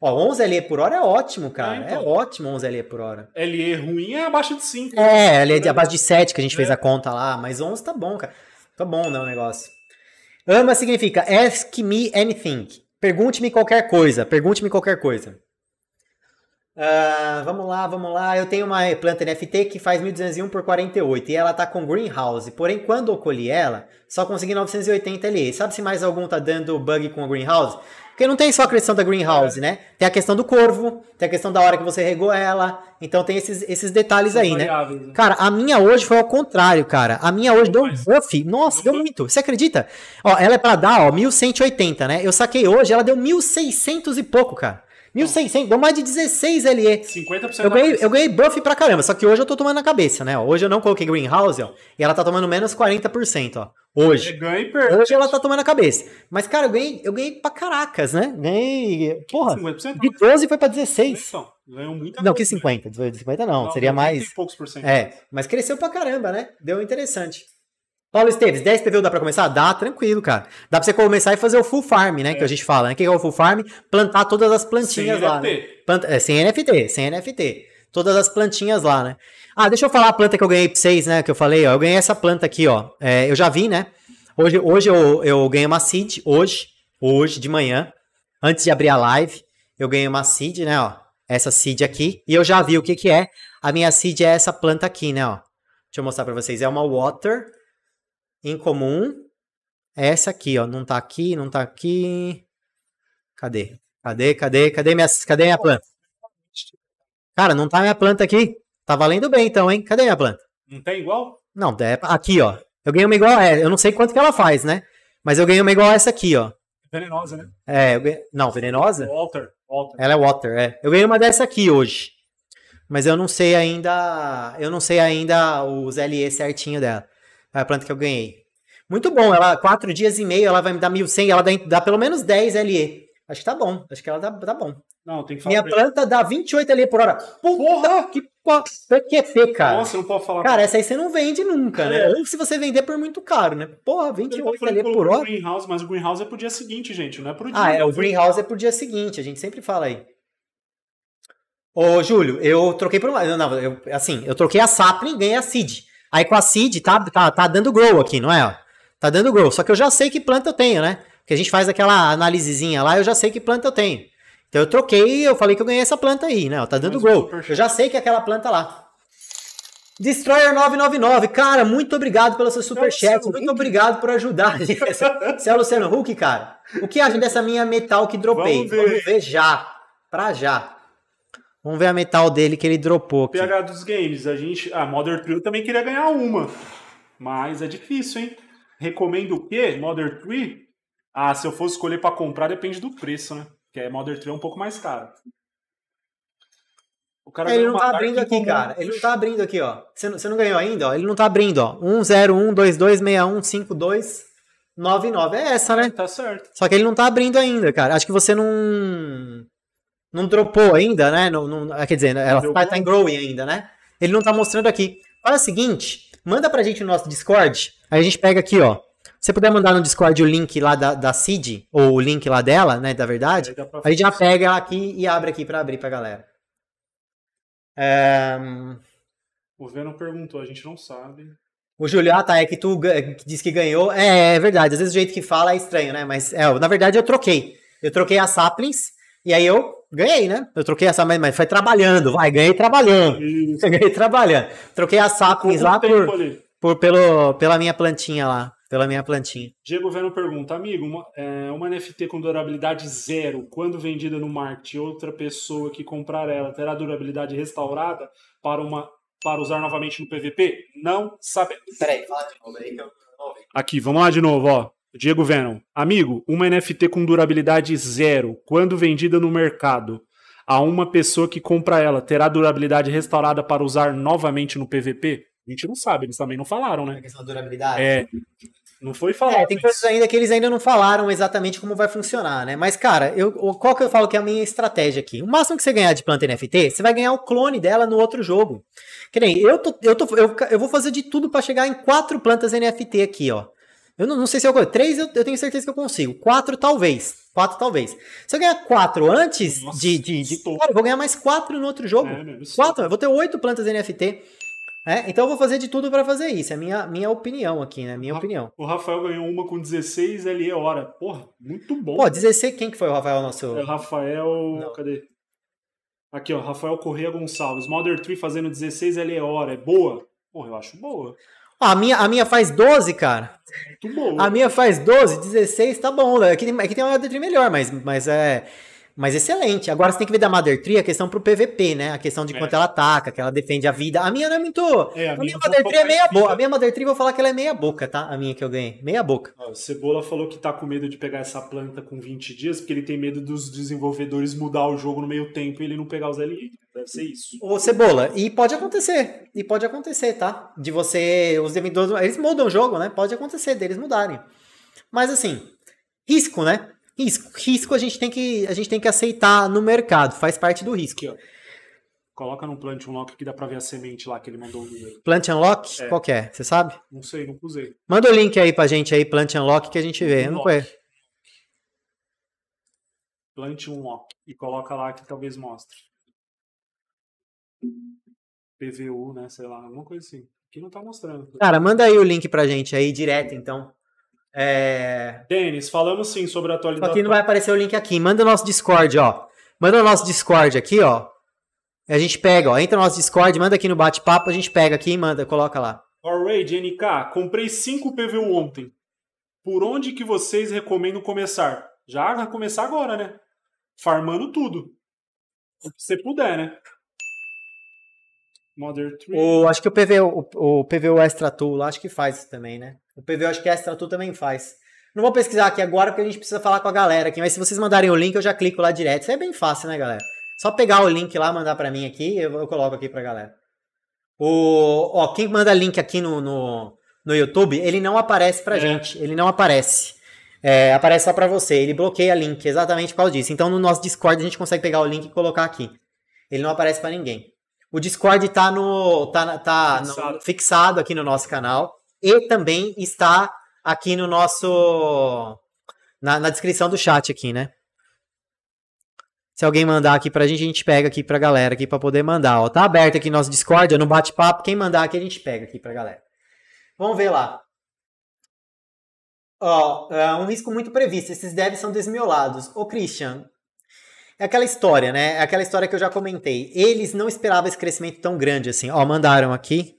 Ó, 11 LE por hora é ótimo, cara. É, é então. é ótimo 11 LE por hora. LE ruim é abaixo de 5. Né? É, LE é abaixo de 7 que a gente é. fez a conta lá. Mas 11 tá bom, cara. Tá bom, né, o negócio. AMA ah, significa Ask Me Anything. Pergunte-me qualquer coisa. Pergunte-me qualquer coisa. Uh, vamos lá, vamos lá. Eu tenho uma planta NFT que faz 1201 por 48 e ela tá com greenhouse. Porém, quando eu colhi ela, só consegui 980 ali. Sabe se mais algum tá dando bug com o greenhouse? Porque não tem só a questão da greenhouse, né? Tem a questão do corvo, tem a questão da hora que você regou ela. Então tem esses, esses detalhes São aí, né? né? Cara, a minha hoje foi ao contrário, cara. A minha hoje deu um buff. Nossa, deu uhum. muito. Você acredita? Ó, ela é pra dar, ó, 1180, né? Eu saquei hoje, ela deu 1600 e pouco, cara. 1.600, então, deu mais de 16 LE. 50% eu ganhei, eu ganhei buff pra caramba, só que hoje eu tô tomando na cabeça, né? hoje eu não coloquei Greenhouse, ó, e ela tá tomando menos 40%, ó. Hoje. É hoje ela tá tomando a cabeça. Mas, cara, eu ganhei, eu ganhei pra caracas, né? Ganhei. Porra, 50%? de 12 né? foi pra 16. Não, que 50, né? 50 não, não seria mais. poucos por cento. É, mas cresceu pra caramba, né? Deu interessante. Paulo Esteves, 10 TV dá pra começar? Dá, tranquilo, cara. Dá pra você começar e fazer o full farm, né? É. Que a gente fala, né? O que é o full farm? Plantar todas as plantinhas sem lá. NFT. Né? Planta... É, sem NFT, sem NFT. Todas as plantinhas lá, né? Ah, deixa eu falar a planta que eu ganhei pra vocês, né? Que eu falei, ó. Eu ganhei essa planta aqui, ó. É, eu já vi, né? Hoje, hoje eu, eu ganhei uma seed, hoje, hoje, de manhã. Antes de abrir a live, eu ganhei uma seed, né, ó. Essa seed aqui. E eu já vi o que que é. A minha seed é essa planta aqui, né, ó. Deixa eu mostrar pra vocês. É uma water em comum é essa aqui, ó. Não tá aqui, não tá aqui. Cadê? Cadê, cadê, cadê minha, cadê minha planta? Cara, não tá minha planta aqui? Tá valendo bem então, hein? Cadê minha planta? Não tem igual? Não, é, aqui, ó. Eu ganhei uma igual a essa. Eu não sei quanto que ela faz, né? Mas eu ganhei uma igual a essa aqui, ó. Venenosa, né? É, ganhei... não, venenosa? É Walter, Walter. Ela é Walter, é. Eu ganhei uma dessa aqui hoje. Mas eu não sei ainda. Eu não sei ainda os LE certinho dela a ah, planta que eu ganhei. Muito bom, ela quatro dias e meio, ela vai me dar 1.100, ela dá, dá, pelo menos 10 LE. Acho que tá bom, acho que ela dá, tá bom. Não, tem que falar. Minha planta ele. dá 28 LE por hora. Puta Porra! que PQP, cara. Nossa, não pode falar. Cara, essa aí você não vende nunca, né? é. né? Ou se você vender por muito caro, né? Porra, 28 le por hora. Greenhouse, mas o greenhouse é pro dia seguinte, gente, não é pro ah, dia. Ah, é, o greenhouse é pro dia seguinte, a gente sempre fala aí. Ô, Júlio, eu troquei por uma. Não, eu, assim, eu troquei a Sapling e ganhei a Seed. Aí com a seed tá, tá, tá dando grow aqui, não é? Tá dando grow. Só que eu já sei que planta eu tenho, né? Porque a gente faz aquela análisezinha lá, eu já sei que planta eu tenho. Então eu troquei, eu falei que eu ganhei essa planta aí, né? Tá dando Mas grow. Eu já sei que é aquela planta lá. Destroyer 999, cara, muito obrigado pelo seu superchat, muito obrigado por ajudar. Você é o Luciano Huck, cara? O que acha é dessa minha metal que dropei? Vamos ver, Vamos ver já, pra já. Vamos ver a metal dele que ele dropou. Aqui. PH dos games, a gente. A Mother Trio também queria ganhar uma. Mas é difícil, hein? Recomendo o quê? Mother Tree? Ah, se eu fosse escolher para comprar, depende do preço, né? Que é Mother Tree é um pouco mais caro. O cara é, ele não tá abrindo aqui, comum. cara. Ele não tá abrindo aqui, ó. Você não, você não ganhou ainda, ó. Ele não tá abrindo, ó. 10122615299. É essa, né? Tá certo. Só que ele não tá abrindo ainda, cara. Acho que você não não dropou ainda, né? Não, não, ah, quer dizer, ela está tá em growing ainda, né? Ele não está mostrando aqui. Fala o seguinte, manda pra gente no nosso Discord, aí a gente pega aqui, ó. Se você puder mandar no Discord o link lá da, da Cid, ou o link lá dela, né, da verdade, a gente já pega aqui e abre aqui para abrir pra galera. É... O Venom perguntou, a gente não sabe. O Júlio, ah tá, é que tu disse que ganhou. É, é verdade, às vezes o jeito que fala é estranho, né? Mas, é, na verdade eu troquei. Eu troquei as Saplings e aí eu ganhei, né? Eu troquei essa, mas, mas foi trabalhando, vai, ganhei trabalhando. Isso. Ganhei trabalhando. Troquei a sapiens lá por, por, pelo, pela minha plantinha lá. Pela minha plantinha. Diego Veno pergunta, amigo, uma, é, uma NFT com durabilidade zero, quando vendida no marketing, outra pessoa que comprar ela terá durabilidade restaurada para, uma, para usar novamente no PVP? Não sabemos. Peraí, fala de novo aí que eu não ouvi. Aqui, vamos lá de novo, ó. Diego Venom, amigo, uma NFT com durabilidade zero, quando vendida no mercado, a uma pessoa que compra ela, terá durabilidade restaurada para usar novamente no PVP? A gente não sabe, eles também não falaram, né? A questão da durabilidade. É. Não foi falado. É, tem coisas ainda que eles ainda não falaram exatamente como vai funcionar, né? Mas, cara, eu, qual que eu falo que é a minha estratégia aqui? O máximo que você ganhar de planta NFT, você vai ganhar o clone dela no outro jogo. Que nem, eu, tô, eu, tô, eu, eu vou fazer de tudo para chegar em quatro plantas NFT aqui, ó. Eu não, não sei se eu consigo. Três eu, eu, tenho certeza que eu consigo. Quatro, talvez. Quatro, talvez. Se eu ganhar quatro antes Nossa, de. de, de cara, eu vou ganhar mais quatro no outro jogo. É, quatro? Eu vou ter oito plantas NFT. É, então eu vou fazer de tudo para fazer isso. É minha, minha opinião aqui, né? Minha o opinião. O Rafael ganhou uma com 16 L.E é hora. Porra, muito bom. Pô, 16, quem que foi o Rafael nosso? É o Rafael. Não. Cadê? Aqui, ó, Rafael Correia Gonçalves. Mother Tree fazendo 16 ele é hora. É boa? Porra, eu acho boa. Ah, a minha, a minha faz 12, cara. Muito bom. A minha faz 12, 16, tá bom. Né? É, é que tem uma D melhor, mas, mas é mas excelente. Agora você tem que ver da Mother Tree a questão pro PVP, né? A questão de é. quanto ela ataca, que ela defende a vida. A minha não é muito. É, a, a, minha é Mother Tree é meia boca. A minha Mother Tree, vou falar que ela é meia boca, tá? A minha que eu ganhei. Meia boca. Ó, Cebola falou que tá com medo de pegar essa planta com 20 dias, porque ele tem medo dos desenvolvedores mudar o jogo no meio tempo e ele não pegar os LE. Deve ser isso. Ô, Cebola, e pode acontecer. E pode acontecer, tá? De você. Os desenvolvedores. Eles mudam o jogo, né? Pode acontecer deles mudarem. Mas assim, risco, né? Risco. Risco a gente tem que, a gente tem que aceitar no mercado, faz parte do risco. Aqui, ó. Coloca no Plant Unlock que dá pra ver a semente lá que ele mandou Plant Unlock? É. Qual que é? Você sabe? Não sei, não usei. Manda o link aí pra gente aí, Plant Unlock, que a gente vê. Unlock. Eu não conheço. Plant Unlock. E coloca lá que talvez mostre. PVU, né? Sei lá, alguma coisa assim. Que não tá mostrando. Cara, manda aí o link pra gente aí, direto então. É... Denis, falamos sim sobre a atualização. Só que não vai aparecer o link aqui. Manda o nosso Discord, ó. Manda o nosso Discord aqui, ó. A gente pega, ó. Entra no nosso Discord, manda aqui no bate-papo, a gente pega aqui e manda, coloca lá. Alright, NK, comprei 5 PVU ontem. Por onde que vocês recomendam começar? Já vai começar agora, né? Farmando tudo. O que você puder, né? Mother 3. O, acho que o PVU, o, o Extra Tool lá, acho que faz isso também, né? O PV Orquestra Tu também faz. Não vou pesquisar aqui agora porque a gente precisa falar com a galera aqui, mas se vocês mandarem o link, eu já clico lá direto. Isso é bem fácil, né, galera? Só pegar o link lá, mandar para mim aqui, eu, eu, coloco aqui pra galera. O, ó, quem manda link aqui no, no, no YouTube, ele não aparece pra é. gente, ele não aparece. É, aparece só para você, ele bloqueia link, exatamente qual eu disso. Então no nosso Discord a gente consegue pegar o link e colocar aqui. Ele não aparece para ninguém. O Discord tá no tá, tá fixado. No, fixado aqui no nosso canal e também está aqui no nosso na, na descrição do chat aqui, né? Se alguém mandar aqui pra gente, a gente pega aqui pra galera aqui pra poder mandar, ó. Tá aberto aqui nosso Discord, no bate-papo, quem mandar aqui a gente pega aqui pra galera. Vamos ver lá. Ó, é um risco muito previsto, esses devs são desmiolados. Ô, Christian, é aquela história, né? É aquela história que eu já comentei. Eles não esperavam esse crescimento tão grande assim. Ó, mandaram aqui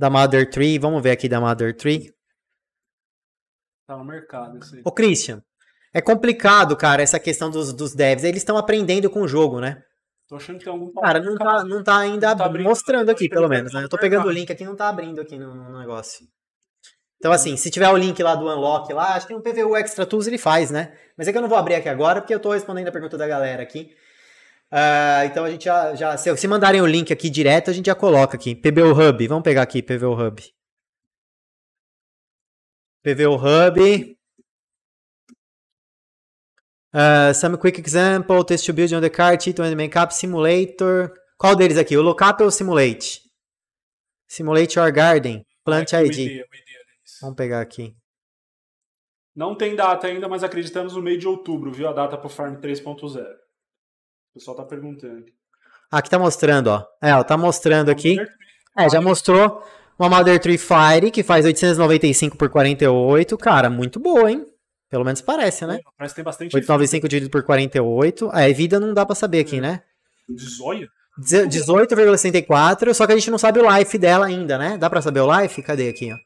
da Mother Tree. Vamos ver aqui da Mother Tree. Tá no mercado isso aí. Ô, Christian, é complicado, cara, essa questão dos, dos devs. Eles estão aprendendo com o jogo, né? Tô achando que tem é algum Cara, não tá, não tá ainda tá abrindo, mostrando aqui, pelo menos. Tá né? Eu tô pegando o link aqui, não tá abrindo aqui no, no negócio. Então, assim, se tiver o link lá do Unlock lá, acho que tem um PVU Extra Tools, ele faz, né? Mas é que eu não vou abrir aqui agora, porque eu tô respondendo a pergunta da galera aqui. Uh, então a gente já, já se, se, mandarem o link aqui direto, a gente já coloca aqui. PBO Hub, vamos pegar aqui PBO Hub. PBO Hub. Uh, some quick example, test to build on the car, Tito and Makeup Simulator. Qual deles aqui? O Lookup ou Simulate? Simulate your garden. Plant é, ID. Ideia, vamos pegar aqui. Não tem data ainda, mas acreditamos no meio de outubro, viu? A data para o Farm 3.0. O pessoal tá perguntando. Ah, aqui tá mostrando, ó. É, ó, tá mostrando aqui. É, já mostrou uma Mother Tree Fire que faz 895 por 48. Cara, muito boa, hein? Pelo menos parece, né? parece que tem bastante. 895 dividido por 48. É, vida não dá pra saber aqui, é. né? De 18,64, só que a gente não sabe o life dela ainda, né? Dá pra saber o life? Cadê aqui, ó?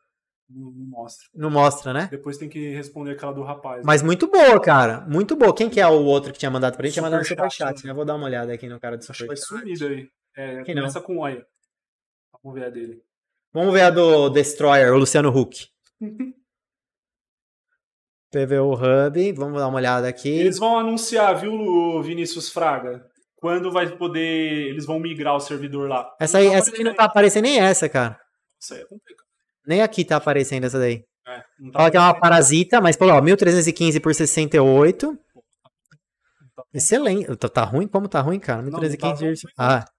Não, mostra. Não mostra, né? Depois tem que responder aquela do rapaz. Mas né? muito boa, cara. Muito boa. Quem que é o outro que tinha mandado pra gente? tinha mandado no superchat, né? né? Vou dar uma olhada aqui no cara do superchat. Acho que vai sumido aí. É, Quem começa não? com olha. Vamos ver a dele. Vamos ver a do Destroyer, o Luciano Huck. Pvu Hub, vamos dar uma olhada aqui. Eles vão anunciar, viu, Vinícius Fraga? Quando vai poder. Eles vão migrar o servidor lá. Essa, aí, não essa aqui não tá aparecendo nem essa, cara. Isso aí é complicado. Nem aqui tá aparecendo essa daí. É, tá é uma parasita, mas pô, ó, 1315 por 68. Excelente. Tá, tá, ruim? Como tá ruim, cara? 1315 não, não tá tá Ah.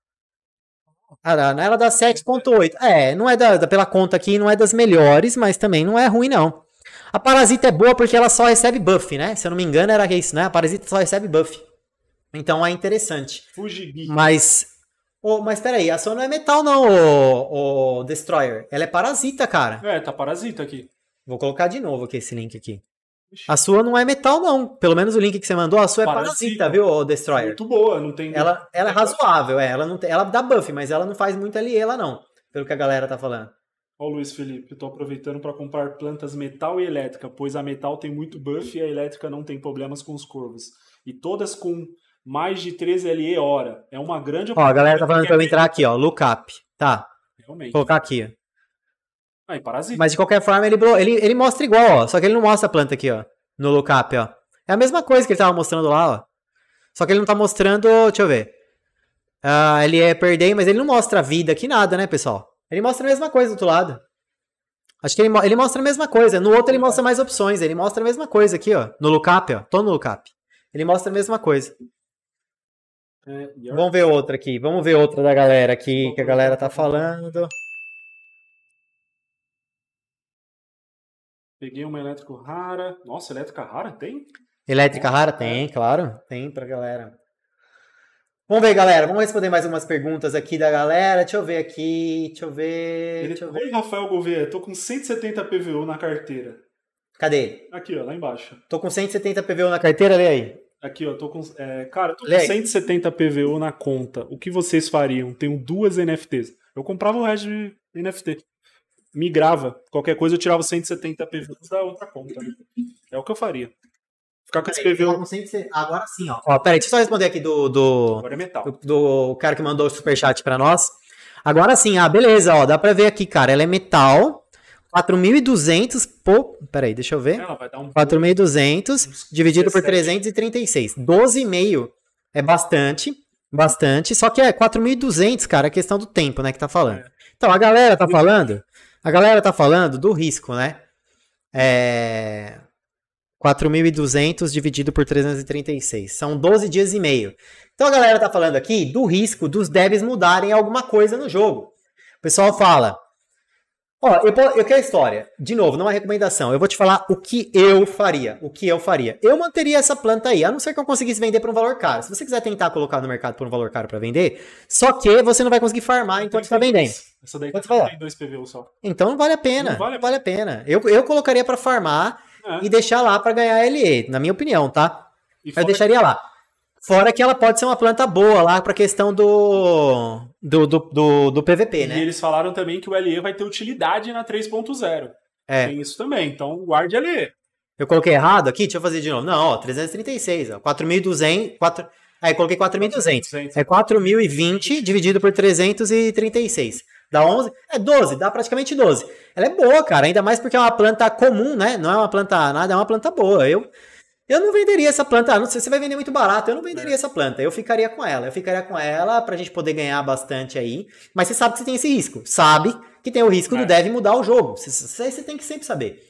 ah ela dá 7.8. É, não é da, da, pela conta aqui, não é das melhores, mas também não é ruim, não. A parasita é boa porque ela só recebe buff, né? Se eu não me engano, era isso, né? A parasita só recebe buff. Então é interessante. Fugibi. Mas Oh, mas peraí, a sua não é metal, não, o oh, oh, Destroyer. Ela é parasita, cara. É, tá parasita aqui. Vou colocar de novo aqui esse link aqui. A sua não é metal, não. Pelo menos o link que você mandou, a sua é parasita, parasita viu, Destroyer? Muito boa, não tem. Ela, ela é razoável, é. Ela, não tem, ela dá buff, mas ela não faz muito LE lá, não. Pelo que a galera tá falando. Ó, Luiz Felipe, eu tô aproveitando para comprar plantas metal e elétrica, pois a metal tem muito buff e a elétrica não tem problemas com os corvos. E todas com mais de 13 LE hora. É uma grande Ó, a galera tá falando para eu é entrar aqui, ó, lookup. Tá. Realmente. Vou colocar aqui. Aí, parasita. Mas de qualquer forma, ele, ele, ele mostra igual, ó. Só que ele não mostra a planta aqui, ó. No lookup, ó. É a mesma coisa que ele tava mostrando lá, ó. Só que ele não tá mostrando. Deixa eu ver. Uh, ele é perder, mas ele não mostra vida aqui nada, né, pessoal? Ele mostra a mesma coisa do outro lado. Acho que ele, ele mostra a mesma coisa. No outro ele mostra mais opções. Ele mostra a mesma coisa aqui, ó. No lookup, ó. Tô no lookup. Ele mostra a mesma coisa. É, vamos ver outra aqui. Vamos ver outra da galera aqui que a galera tá falando. Peguei uma elétrica rara. Nossa, elétrica rara tem? Elétrica rara tem, é. claro. Tem pra galera. Vamos ver, galera. Vamos responder mais umas perguntas aqui da galera. Deixa eu ver aqui. Deixa eu ver. Deixa eu ver. Oi, Rafael Gouveia. Tô com 170 PVU na carteira. Cadê? Aqui, ó, lá embaixo. Tô com 170 PVU na carteira, lê aí. Aqui, ó, tô com. É, cara, eu tô com Leg. 170 PVU na conta. O que vocês fariam? Tenho duas NFTs. Eu comprava o resto de NFT. Migrava. Qualquer coisa eu tirava 170 PVU da outra conta. É o que eu faria. Ficar com esse PVO. Tá agora sim, ó. ó peraí, deixa eu só responder aqui do. Do, Agora é metal. do, do cara que mandou o superchat pra nós. Agora sim, ah, beleza, ó. Dá pra ver aqui, cara. Ela é metal. 4.200 por. Peraí, deixa eu ver. um. 4.200 dividido 17. por 336. 12,5 é bastante. Bastante. Só que é 4.200, cara, a é questão do tempo, né? Que tá falando. É. Então, a galera tá falando. A galera tá falando do risco, né? É. 4.200 dividido por 336. São 12 dias e meio. Então a galera tá falando aqui do risco dos devs mudarem alguma coisa no jogo. O pessoal fala, Ó, eu, eu quero a história. De novo, não é recomendação. Eu vou te falar o que eu faria. O que eu faria. Eu manteria essa planta aí, a não ser que eu conseguisse vender por um valor caro. Se você quiser tentar colocar no mercado por um valor caro para vender, só que você não vai conseguir farmar enquanto está vendendo. Essa daí tá dois PVU só. Então não vale a pena. Não vale, a... vale a pena. Eu, eu colocaria para farmar é. e deixar lá para ganhar LE, na minha opinião, tá? eu deixaria que... lá. Fora que ela pode ser uma planta boa lá pra questão do, do, do, do, do PVP, né? E eles falaram também que o LE vai ter utilidade na 3.0. É. Tem isso também, então guarde LE. Eu coloquei errado aqui? Deixa eu fazer de novo. Não, ó, 336, ó, 4.200... 4... Aí coloquei 4.200. É 4.020 dividido por 336. Dá 11, é 12, dá praticamente 12. Ela é boa, cara, ainda mais porque é uma planta comum, né? Não é uma planta nada, é uma planta boa. Eu eu não venderia essa planta, ah, não sei, você vai vender muito barato, eu não venderia é. essa planta, eu ficaria com ela, eu ficaria com ela pra gente poder ganhar bastante aí, mas você sabe que você tem esse risco, sabe que tem o risco é. do deve mudar o jogo, você, você tem que sempre saber.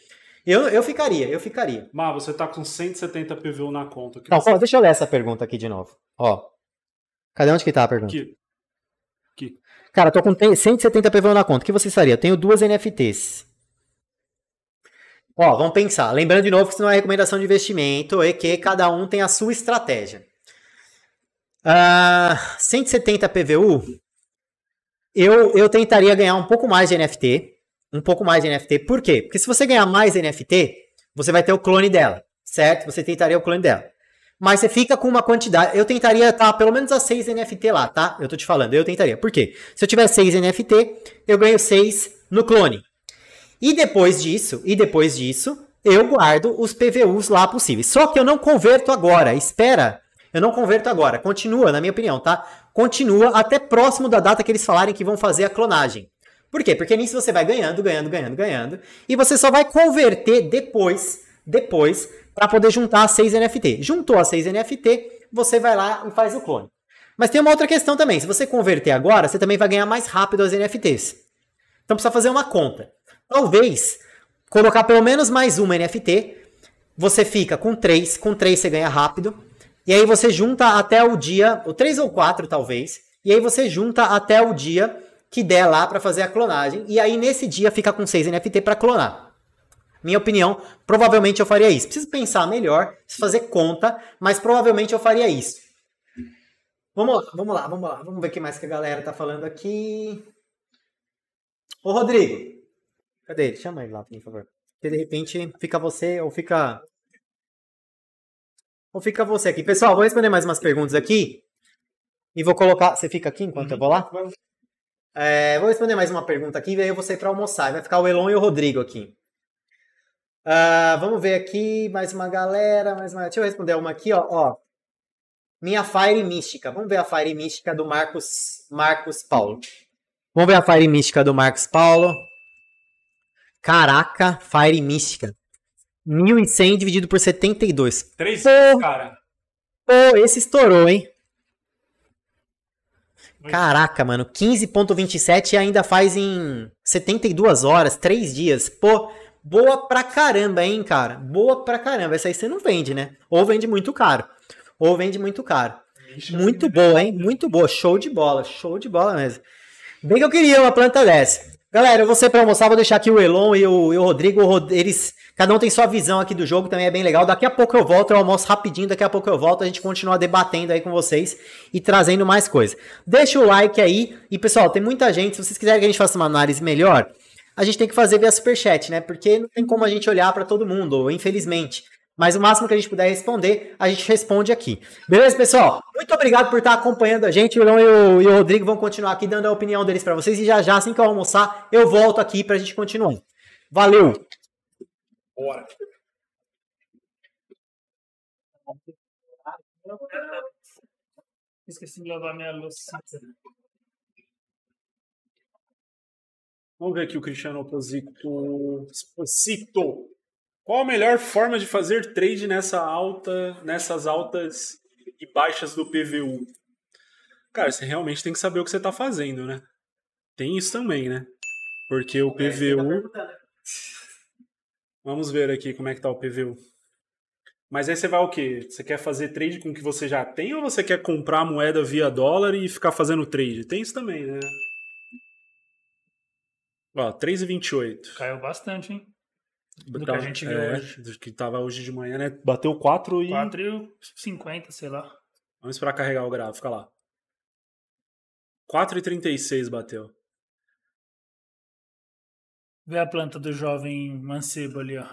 Eu, eu ficaria, eu ficaria. Mas você tá com 170 PVU na conta. Que não, você... deixa eu ler essa pergunta aqui de novo, ó. Cadê onde que tá a pergunta? Aqui. Aqui. Cara, tô com 170 PVU na conta, o que você faria? Eu tenho duas NFTs. Ó, vamos pensar. Lembrando de novo que isso não é recomendação de investimento e que cada um tem a sua estratégia. Uh, 170 PVU, eu, eu tentaria ganhar um pouco mais de NFT. Um pouco mais de NFT. Por quê? Porque se você ganhar mais NFT, você vai ter o clone dela, certo? Você tentaria o clone dela. Mas você fica com uma quantidade. Eu tentaria estar pelo menos a 6 NFT lá, tá? Eu tô te falando, eu tentaria. Por quê? Se eu tiver 6 NFT, eu ganho 6 no clone. E depois disso, e depois disso, eu guardo os PVUs lá possíveis. Só que eu não converto agora, espera. Eu não converto agora, continua, na minha opinião, tá? Continua até próximo da data que eles falarem que vão fazer a clonagem. Por quê? Porque nisso você vai ganhando, ganhando, ganhando, ganhando, e você só vai converter depois, depois, para poder juntar as 6 NFT. Juntou as 6 NFT, você vai lá e faz o clone. Mas tem uma outra questão também. Se você converter agora, você também vai ganhar mais rápido as NFTs. Então precisa fazer uma conta. Talvez colocar pelo menos mais uma NFT, você fica com três, com três você ganha rápido, e aí você junta até o dia, ou três ou quatro talvez, e aí você junta até o dia que der lá para fazer a clonagem, e aí nesse dia fica com seis NFT para clonar. Minha opinião, provavelmente eu faria isso. Preciso pensar melhor, preciso fazer conta, mas provavelmente eu faria isso. Vamos lá, vamos lá, vamos lá. Vamos ver o que mais que a galera tá falando aqui. Ô, Rodrigo, Cadê ele? Chama ele lá, por favor. Porque de repente fica você ou fica. Ou fica você aqui. Pessoal, vou responder mais umas perguntas aqui. E vou colocar. Você fica aqui enquanto uhum. eu vou lá? É, vou responder mais uma pergunta aqui e aí eu vou sair pra almoçar. Vai ficar o Elon e o Rodrigo aqui. Uh, vamos ver aqui, mais uma galera, mais uma. Deixa eu responder uma aqui, ó. ó. Minha Fire Mística. Vamos ver a Fire Mística do Marcos, Marcos Paulo. Vamos ver a Fire Mística do Marcos Paulo. Caraca, Fire Mística. 1.100 dividido por 72. 3 Pô, cara. Pô, esse estourou, hein? Caraca, mano, 15.27 ainda faz em 72 horas, 3 dias. Pô, boa pra caramba, hein, cara? Boa pra caramba. Essa aí você não vende, né? Ou vende muito caro. Ou vende muito caro. muito boa, hein? Muito boa. Show de bola. Show de bola mesmo. Bem que eu queria uma planta dessa. Galera, eu vou sair pra almoçar, vou deixar aqui o Elon e o, e o Rodrigo. Eles, cada um tem sua visão aqui do jogo, também é bem legal. Daqui a pouco eu volto, eu almoço rapidinho, daqui a pouco eu volto, a gente continua debatendo aí com vocês e trazendo mais coisas. Deixa o like aí. E, pessoal, tem muita gente. Se vocês quiserem que a gente faça uma análise melhor, a gente tem que fazer via Superchat, né? Porque não tem como a gente olhar para todo mundo, infelizmente. Mas o máximo que a gente puder responder, a gente responde aqui. Beleza, pessoal? Muito obrigado por estar acompanhando a gente. O Leão e o, e o Rodrigo vão continuar aqui dando a opinião deles para vocês. E já já, assim que eu almoçar, eu volto aqui para a gente continuar. Valeu! Bora! Esqueci de lavar minha louça. Vamos ver aqui o Cristiano Posito. Posito. Qual a melhor forma de fazer trade nessa alta, nessas altas e baixas do PVU? Cara, você realmente tem que saber o que você está fazendo, né? Tem isso também, né? Porque o é, PVU. Tá Vamos ver aqui como é que tá o PVU. Mas aí você vai o quê? Você quer fazer trade com o que você já tem ou você quer comprar moeda via dólar e ficar fazendo trade? Tem isso também, né? Ó, 3,28. Caiu bastante, hein? do que a gente viu é, hoje. Do que tava hoje de manhã, né? Bateu 4 e. 50, sei lá. Vamos esperar carregar o gráfico, fica lá. 4 36 bateu. Vê a planta do jovem mancebo ali, ó.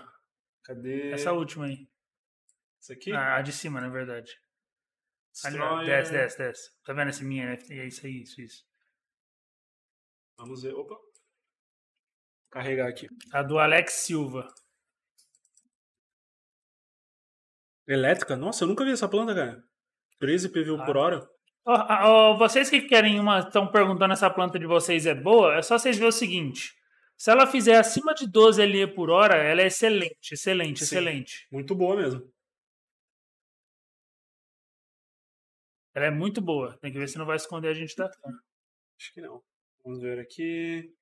Cadê? Essa última aí. Essa aqui? Ah, a de cima, na verdade. Ali, ó, desce, desce, desce. Tá vendo essa minha NFT? É isso aí, isso, isso. Vamos ver. Opa! carregar aqui. A do Alex Silva. Elétrica? Nossa, eu nunca vi essa planta, cara. 13 PV ah. por hora. Oh, oh, vocês que querem uma, estão perguntando essa planta de vocês é boa, é só vocês verem o seguinte. Se ela fizer acima de 12 LE por hora, ela é excelente, excelente, Sim, excelente. Muito boa mesmo. Ela é muito boa. Tem que ver se não vai esconder a gente da Acho que não. Vamos ver aqui.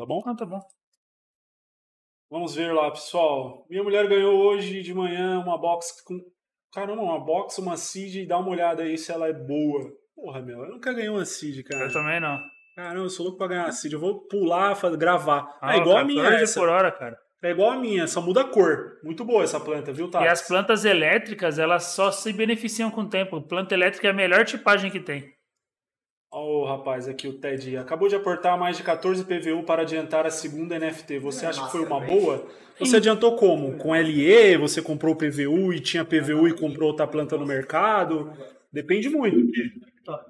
Tá bom? Ah, tá bom. Vamos ver lá, pessoal. Minha mulher ganhou hoje de manhã uma box com. Caramba, uma box, uma seed. Dá uma olhada aí se ela é boa. Porra, meu, eu nunca ganhei uma seed, cara. Eu também não. Caramba, eu sou louco pra ganhar uma seed. Eu vou pular, fazer, gravar. Ah, ah, é igual cara, a minha. Essa. por hora, cara. É igual a minha, só muda a cor. Muito boa essa planta, viu, Tati? E as plantas elétricas, elas só se beneficiam com o tempo. Planta elétrica é a melhor tipagem que tem. Ó, oh, rapaz, aqui o Ted acabou de aportar mais de 14 PVU para adiantar a segunda NFT. Você acha que foi uma boa? Você adiantou como? Com LE, você comprou PVU e tinha PVU e comprou outra planta no mercado? Depende muito.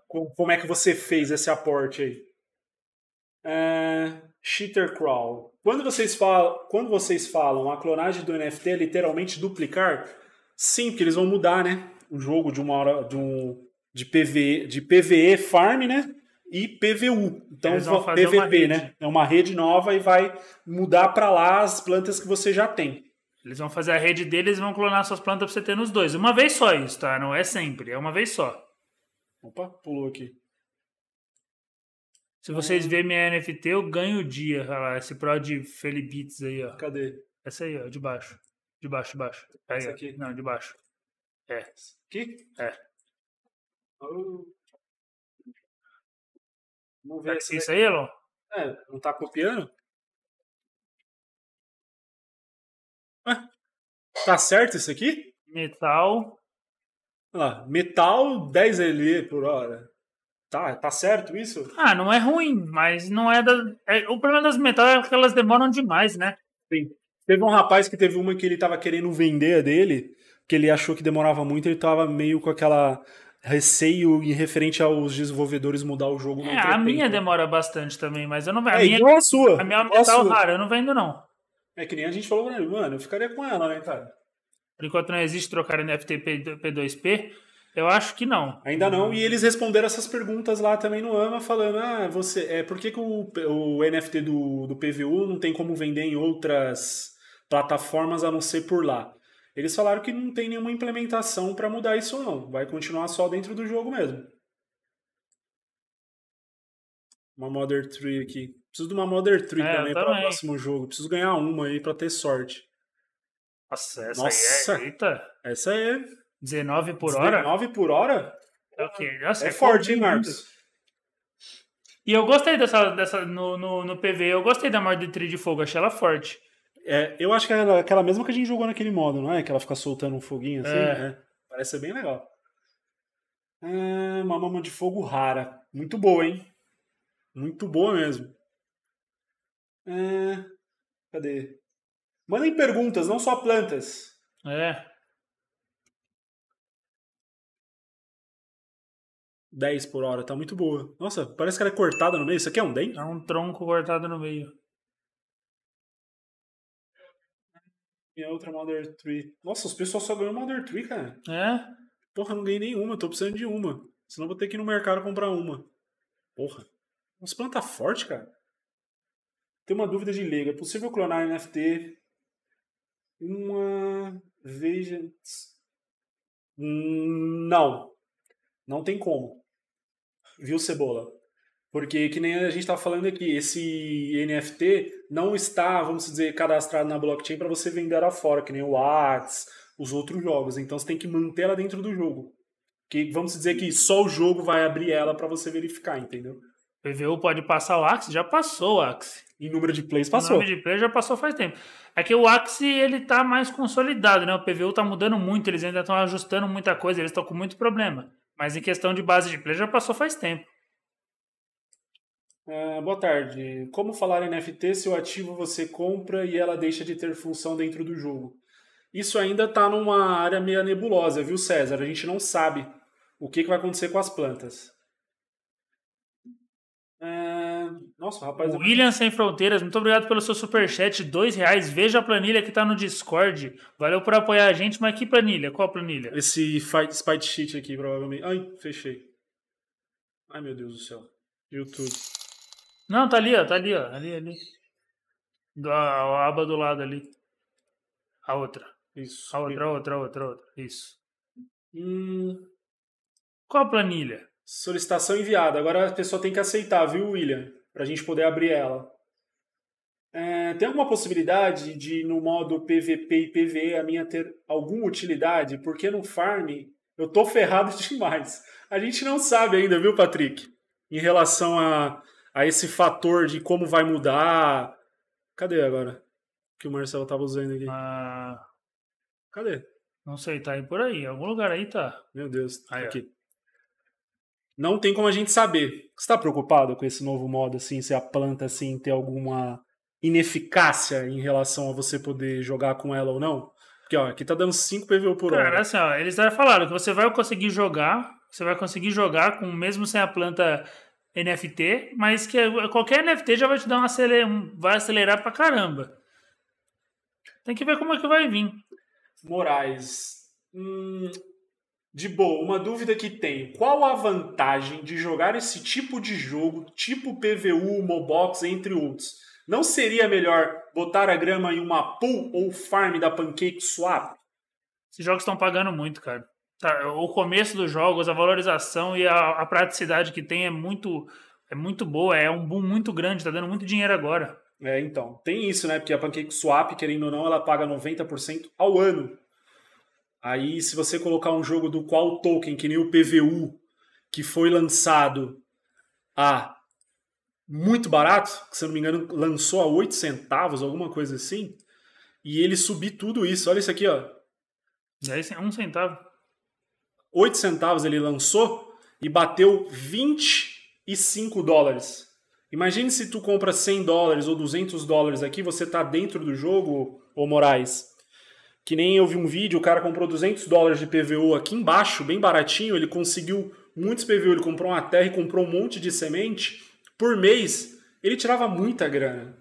Como é que você fez esse aporte aí? É... Cheater Crawl. Quando vocês, falam, quando vocês falam a clonagem do NFT é literalmente duplicar, sim, porque eles vão mudar, né? O jogo de uma hora, de um, de PVE, de PVE farm, né? E PVU, então PVP, né? É uma rede nova e vai mudar para lá as plantas que você já tem. Eles vão fazer a rede deles e vão clonar suas plantas para você ter nos dois. Uma vez só isso, tá? Não é sempre, é uma vez só. Opa, pulou aqui. Se vocês verem minha NFT, eu ganho o dia. Olha lá, esse Pro de Felibits aí, ó. Cadê? Essa aí, ó, de baixo. De baixo, de baixo. Aí, Essa aqui? Ó. Não, de baixo. É. Aqui? É. Vamos ver. é isso aí, Elon? É, não tá copiando? Ah, tá certo isso aqui? Metal. Ah, metal 10 LE por hora. Tá, tá certo isso? Ah, não é ruim, mas não é da. É, o problema das metal é que elas demoram demais, né? Sim. Teve um rapaz que teve uma que ele tava querendo vender a dele, que ele achou que demorava muito, ele tava meio com aquela receio em referente aos desenvolvedores mudar o jogo. É, a minha demora bastante também, mas eu não vendo. É, a minha, é a sua. A minha é uma metal rara, eu não vendo não. É que nem a gente falou, né? mano, eu ficaria com ela, né, cara? Por enquanto não existe trocar NFT P2P, eu acho que não. Ainda não, e eles responderam essas perguntas lá também no AMA, falando, ah, você, é, por que, que o, o NFT do, do PVU não tem como vender em outras plataformas a não ser por lá? Eles falaram que não tem nenhuma implementação para mudar isso não, vai continuar só dentro do jogo mesmo. Uma Mother 3 aqui. Preciso de uma Mother 3 é, também, para o próximo jogo. Preciso ganhar uma aí para ter sorte. Nossa, essa Nossa. aí é... Eita. Essa aí é... 19 por 19 hora? 19 por hora? É o Nossa, é, é forte, hein, Marcos? E eu gostei dessa, dessa no, no, no PV. Eu gostei da mother tree de Fogo, achei ela forte. É, eu acho que era aquela mesma que a gente jogou naquele modo, não é? Que ela fica soltando um foguinho assim, é. né? Parece ser bem legal. É uma mama de fogo rara. Muito boa, hein? Muito boa mesmo. É... Cadê? Mandem perguntas, não só plantas. É. 10 por hora, tá muito boa. Nossa, parece que ela é cortada no meio. Isso aqui é um dente? É um tronco cortado no meio. outra é Mother 3. Nossa, os pessoal só ganham Mother 3, cara. É? Porra, não ganhei nenhuma, tô precisando de uma. Senão vou ter que ir no mercado comprar uma. Porra. Uns planta forte, cara. Tem uma dúvida de liga. É possível clonar NFT? Uma. Veja. Hum, não. Não tem como. Viu, Cebola? Porque, que nem a gente estava falando aqui, esse NFT não está, vamos dizer, cadastrado na blockchain para você vender lá fora, que nem o Arts, os outros jogos. Então você tem que manter ela dentro do jogo. Que vamos dizer que só o jogo vai abrir ela para você verificar, entendeu? PVU pode passar o Axie, já passou o Axie. Em número de plays passou. Em número de plays já passou faz tempo. É que o Axie ele tá mais consolidado, né? O PVU tá mudando muito, eles ainda estão ajustando muita coisa, eles estão com muito problema. Mas em questão de base de plays já passou faz tempo. Uh, boa tarde. Como falar em NFT se o ativo você compra e ela deixa de ter função dentro do jogo? Isso ainda está numa área meio nebulosa, viu, César? A gente não sabe o que, que vai acontecer com as plantas. Uh, nossa, rapaz. É William Sem Fronteiras, muito obrigado pelo seu superchat. Dois reais. Veja a planilha que está no Discord. Valeu por apoiar a gente, mas que planilha? Qual planilha? Esse fight, spite sheet aqui, provavelmente. Ai, fechei. Ai, meu Deus do céu. YouTube. Não, tá ali, ó, tá ali, ó, ali, ali. Do, a, a aba do lado ali. A outra. Isso. A outra, a outra, a outra, a outra. Isso. Hum... Qual a planilha? Solicitação enviada. Agora a pessoa tem que aceitar, viu, William? Pra gente poder abrir ela. É, tem alguma possibilidade de, no modo PVP e PVE, a minha ter alguma utilidade? Porque no farm eu tô ferrado demais. A gente não sabe ainda, viu, Patrick? Em relação a a esse fator de como vai mudar. Cadê agora? Que o Marcelo tava usando aqui. Ah, Cadê? não sei, tá aí por aí. Algum lugar aí tá. Meu Deus, tá Aí, ó. aqui. Não tem como a gente saber. Você tá preocupado com esse novo modo, assim, se a planta, assim, ter alguma ineficácia em relação a você poder jogar com ela ou não? Porque, ó, aqui tá dando 5 PV por hora. Cara, assim, ó, eles já falaram que você vai conseguir jogar, você vai conseguir jogar com mesmo sem a planta NFT, mas que qualquer NFT já vai te dar uma aceler... vai acelerar pra caramba. Tem que ver como é que vai vir. Moraes, hum, de boa, uma dúvida que tenho. Qual a vantagem de jogar esse tipo de jogo, tipo PVU, Mobox, entre outros? Não seria melhor botar a grama em uma pool ou farm da Pancake Swap? Esses jogos estão pagando muito, cara. Tá, o começo dos jogos, a valorização e a, a, praticidade que tem é muito, é muito boa, é um boom muito grande, tá dando muito dinheiro agora. É, então, tem isso, né? Porque a PancakeSwap, querendo ou não, ela paga 90% ao ano. Aí, se você colocar um jogo do qual token, que nem o PVU, que foi lançado a muito barato, que se eu não me engano, lançou a 8 centavos, alguma coisa assim, e ele subir tudo isso. Olha isso aqui, ó. 10, 1 um centavo. 8 centavos ele lançou e bateu 25 dólares. Imagine se tu compra 100 dólares ou 200 dólares aqui, você tá dentro do jogo, ô Moraes. Que nem eu vi um vídeo, o cara comprou 200 dólares de PVO aqui embaixo, bem baratinho, ele conseguiu muitos PVO, ele comprou uma terra e comprou um monte de semente. Por mês, ele tirava muita grana.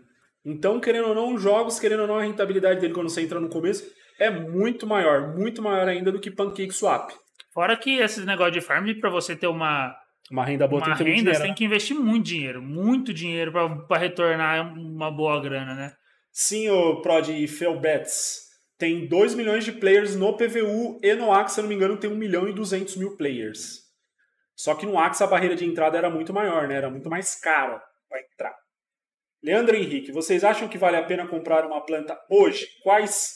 Então, querendo ou não, jogos, querendo ou não, a rentabilidade dele quando você entra no começo é muito maior, muito maior ainda do que Pancake Swap. Fora que esses negócios de farm, para você ter uma uma renda boa, uma tem, renda, dinheiro, você né? tem que investir muito dinheiro, muito dinheiro para retornar uma boa grana, né? Sim, o Prod e Felbets. Tem 2 milhões de players no PVU e no Axe, se eu não me engano, tem 1 milhão e 200 mil players. Só que no Axe a barreira de entrada era muito maior, né? Era muito mais caro para entrar. Leandro Henrique, vocês acham que vale a pena comprar uma planta hoje? Quais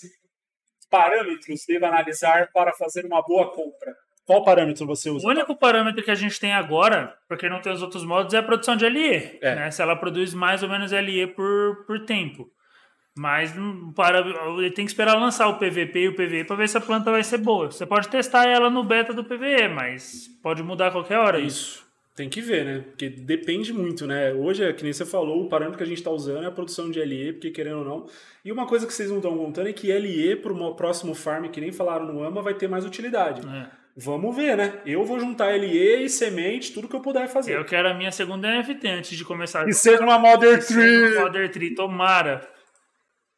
parâmetros devo analisar para fazer uma boa compra? Qual parâmetro você usa? O único parâmetro que a gente tem agora, porque não tem os outros modos, é a produção de LE. É. Né? Se ela produz mais ou menos LE por, por tempo. Mas hum, para, ele tem que esperar lançar o PVP e o PVE para ver se a planta vai ser boa. Você pode testar ela no beta do PVE, mas pode mudar a qualquer hora isso. isso. Tem que ver, né? Porque depende muito, né? Hoje, é que nem você falou, o parâmetro que a gente está usando é a produção de LE, porque querendo ou não. E uma coisa que vocês não estão contando é que LE para o próximo farm, que nem falaram no AMA, vai ter mais utilidade. É. Vamos ver, né? Eu vou juntar LE e semente, tudo que eu puder fazer. Eu quero a minha segunda NFT antes de começar. E ser uma Mother Tree! Mother Tree, tomara!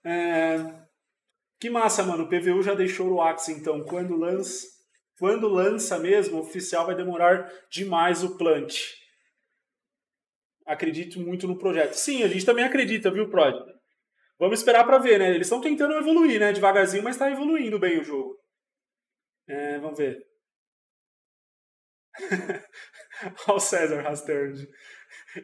É... Que massa, mano. O PVU já deixou o Axe, então. Quando lança, quando lança mesmo, o oficial vai demorar demais o plant. Acredito muito no projeto. Sim, a gente também acredita, viu, Prod? Vamos esperar para ver, né? Eles estão tentando evoluir, né? Devagarzinho, mas está evoluindo bem o jogo. É, vamos ver. o César Rasterd.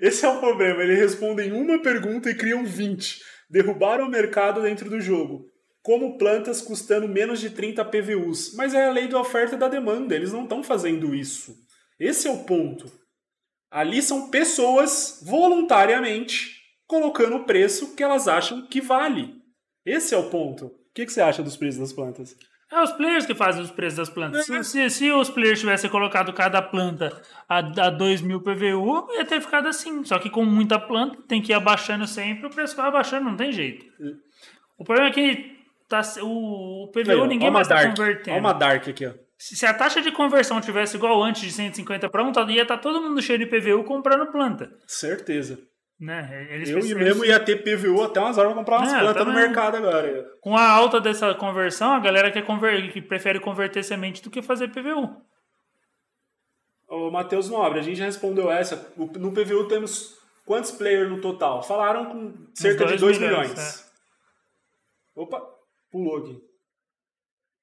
Esse é o problema. Ele responde em uma pergunta e criam 20. Derrubaram o mercado dentro do jogo. Como plantas custando menos de 30 PVUs. Mas é a lei da oferta e da demanda. Eles não estão fazendo isso. Esse é o ponto. Ali são pessoas voluntariamente colocando o preço que elas acham que vale. Esse é o ponto. O que você acha dos preços das plantas? É os players que fazem os preços das plantas. É. Se, se, os players tivessem colocado cada planta a, a 2 mil PVU, ia ter ficado assim. Só que com muita planta, tem que ir abaixando sempre, o preço vai abaixando, não tem jeito. É. O problema é que tá, o, o PVU Aí, ninguém mais está convertendo. Olha uma Dark aqui, ó. Se, se, a taxa de conversão tivesse igual antes de 150 para 1, ia estar tá todo mundo cheio de PVU comprando planta. Certeza. Né? É, é eles eu precisam... mesmo ia ter PVU até umas horas comprar umas é, plantas tá no mercado agora. Com a alta dessa conversão, a galera quer conver... que prefere converter semente do que fazer PVU. Ô, Matheus Nobre, a gente já respondeu essa. No PVU temos quantos players no total? Falaram com cerca dois de 2 milhões. milhões. É. Opa, pulou aqui.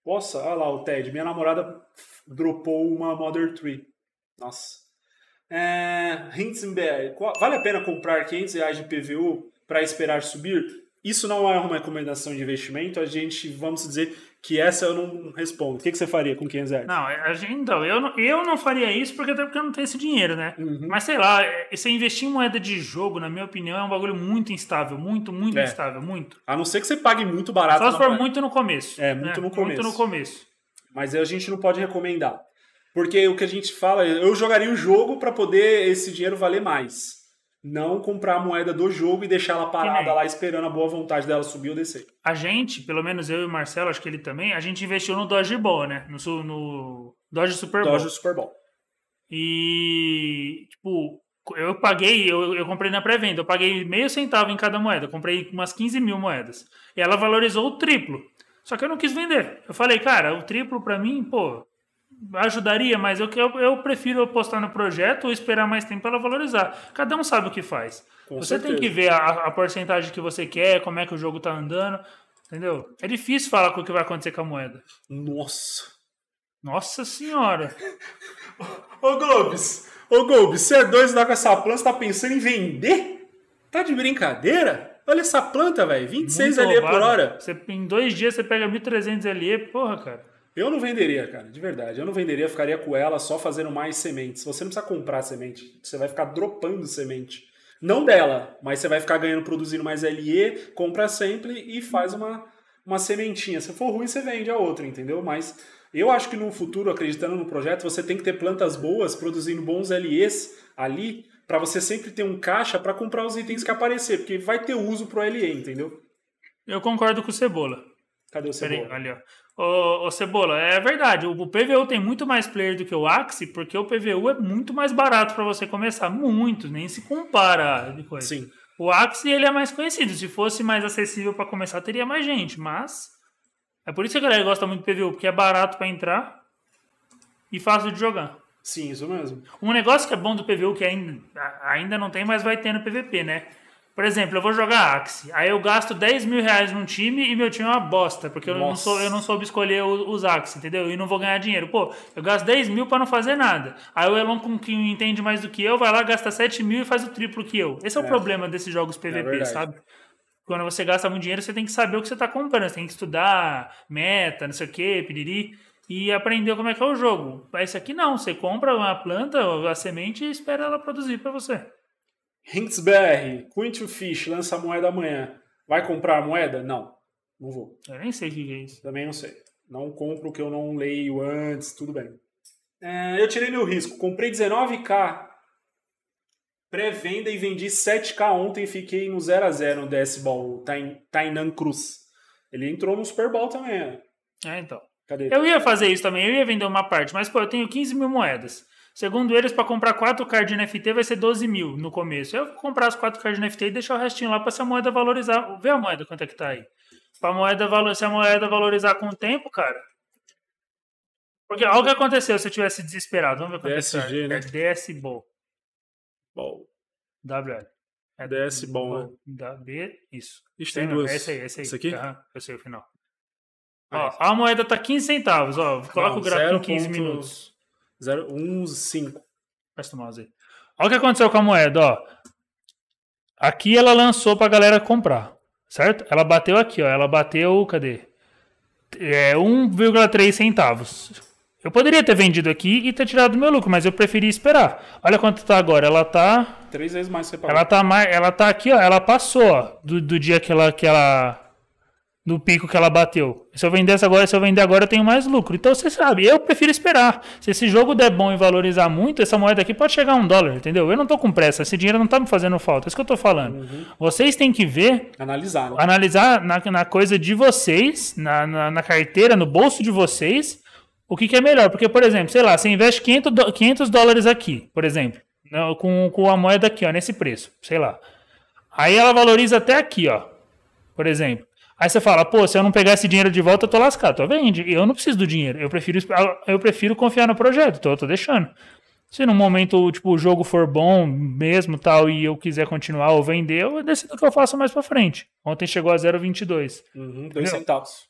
Nossa, olha lá o Ted. Minha namorada dropou uma Mother Tree. Nossa. É, Hintzberg, vale a pena comprar 500 reais de PVU para esperar subir? Isso não é uma recomendação de investimento, a gente, vamos dizer, que essa eu não respondo. O que, que você faria com 500 reais? Não, a gente, então, eu não, eu não faria isso porque até porque eu não tenho esse dinheiro, né? Uhum. Mas sei lá, é, você investir em moeda de jogo, na minha opinião, é um bagulho muito instável, muito, muito é. instável, muito. A não ser que você pague muito barato. Só se for moeda. muito no começo. É, muito né? no começo. Muito no começo. Mas a gente não pode recomendar. Porque o que a gente fala, eu jogaria o jogo para poder esse dinheiro valer mais. Não comprar a moeda do jogo e deixar ela parada lá esperando a boa vontade dela subir ou descer. A gente, pelo menos eu e o Marcelo, acho que ele também, a gente investiu no Dodgeball, né? No, no Dodge Super Bowl. Dodge Super Bowl. E, tipo, eu paguei, eu, eu comprei na pré-venda, eu paguei meio centavo em cada moeda, comprei umas 15 mil moedas. E ela valorizou o triplo. Só que eu não quis vender. Eu falei, cara, o triplo para mim, pô, ajudaria, mas eu, eu, eu, prefiro apostar no projeto ou esperar mais tempo para ela valorizar. Cada um sabe o que faz. Com você certeza. tem que ver a, a, porcentagem que você quer, como é que o jogo está andando, entendeu? É difícil falar com o que vai acontecer com a moeda. Nossa! Nossa senhora! ô Globes! Ô Globes, você é dois dá com essa planta, você tá pensando em vender? Tá de brincadeira? Olha essa planta, velho. 26 LE por hora. Você, em dois dias você pega 1.300 LE, porra, cara. Eu não venderia, cara, de verdade. Eu não venderia, ficaria com ela só fazendo mais sementes. Você não precisa comprar semente, você vai ficar dropando semente. Não dela, mas você vai ficar ganhando, produzindo mais LE, compra sempre e faz uma, uma sementinha. Se for ruim, você vende a outra, entendeu? Mas eu acho que no futuro, acreditando no projeto, você tem que ter plantas boas, produzindo bons LEs ali, para você sempre ter um caixa para comprar os itens que aparecer, porque vai ter uso pro LE, entendeu? Eu concordo com o Cebola. Cadê o Cebola? Peraí, ali, ó. Ô, ô, Cebola, é verdade. O PVU tem muito mais player do que o Axie, porque o PVU é muito mais barato para você começar. Muito, nem se compara de coisa. Sim. O Axie ele é mais conhecido. Se fosse mais acessível para começar, teria mais gente. Mas é por isso que a galera gosta muito do PVU, porque é barato para entrar e fácil de jogar. Sim, isso mesmo. Um negócio que é bom do PVU, que ainda, ainda não tem, mas vai ter no PVP, né? Por exemplo, eu vou jogar Axe, aí eu gasto 10 mil reais num time e meu time é uma bosta, porque eu não, sou, eu não soube escolher os Axe, entendeu? E não vou ganhar dinheiro. Pô, eu gasto 10 mil para não fazer nada. Aí o Elon, que entende mais do que eu, vai lá, gasta 7 mil e faz o triplo que eu. Esse é, é. o problema desses jogos PVP, é sabe? Quando você gasta muito dinheiro, você tem que saber o que você está comprando, você tem que estudar, meta, não sei o quê, piriri e aprender como é que é o jogo. Esse aqui não, você compra uma planta, a semente e espera ela produzir para você. Hintzberg, Queen to Fish, lança a moeda amanhã. Vai comprar a moeda? Não, não vou. Eu nem sei o que é isso. Também não sei. Não compro o que eu não leio antes, tudo bem. É, eu tirei meu risco. Comprei 19k pré-venda e vendi 7k ontem. Fiquei no 0 a 0 no DS Ball, Tainan Cruz. Ele entrou no Super Bowl também. É. é, então. Cadê? Eu ia fazer isso também, eu ia vender uma parte, mas pô, eu tenho 15 mil moedas. Segundo eles, para comprar 4 cards de NFT vai ser 12 mil no começo. Eu vou comprar as 4 cards de NFT e deixar o restinho lá para essa moeda valorizar. Vê a moeda quanto é que tá aí. Pra moeda, se a moeda valorizar com o tempo, cara. Porque olha o que aconteceu se eu tivesse desesperado. Vamos ver quanto DSG, é tá. né? DS WL. É DS Ball, é né? B, isso. Isso tem duas. Essa aí, essa aí. Essa aqui? Uhum, eu sei o final. Ó, a moeda tá 15 centavos, ó. Coloca Não, o gráfico em 15 ponto... minutos. 0,15. Faz tomar aí. Olha o que aconteceu com a moeda, ó. Aqui ela lançou pra galera comprar, certo? Ela bateu aqui, ó. Ela bateu, cadê? É 1,3 centavos. Eu poderia ter vendido aqui e ter tirado meu lucro, mas eu preferi esperar. Olha quanto tá agora. Ela tá. Três vezes mais separada. Ela tá mais. Ela tá aqui, ó. Ela passou, ó, do, do dia que ela, que ela do pico que ela bateu. Se eu vender essa agora, se eu vender agora, eu tenho mais lucro. Então você sabe, eu prefiro esperar. Se esse jogo der bom e valorizar muito, essa moeda aqui pode chegar a um dólar, entendeu? Eu não tô com pressa, esse dinheiro não tá me fazendo falta. É isso que eu tô falando. Uhum. Vocês têm que ver. Analisar. Né? Analisar na, na, coisa de vocês, na, na, na, carteira, no bolso de vocês, o que, que, é melhor. Porque, por exemplo, sei lá, você investe 500, 500 dólares aqui, por exemplo, né, com, com a moeda aqui, ó, nesse preço, sei lá. Aí ela valoriza até aqui, ó, por exemplo. Aí você fala, pô, se eu não pegar esse dinheiro de volta, eu tô lascado. Tô vendo, eu não preciso do dinheiro. Eu prefiro, eu prefiro confiar no projeto, então eu tô deixando. Se num momento, tipo, o jogo for bom mesmo tal, e eu quiser continuar ou vender, eu decido o que eu faço mais pra frente. Ontem chegou a 0,22. Uhum, dois centavos.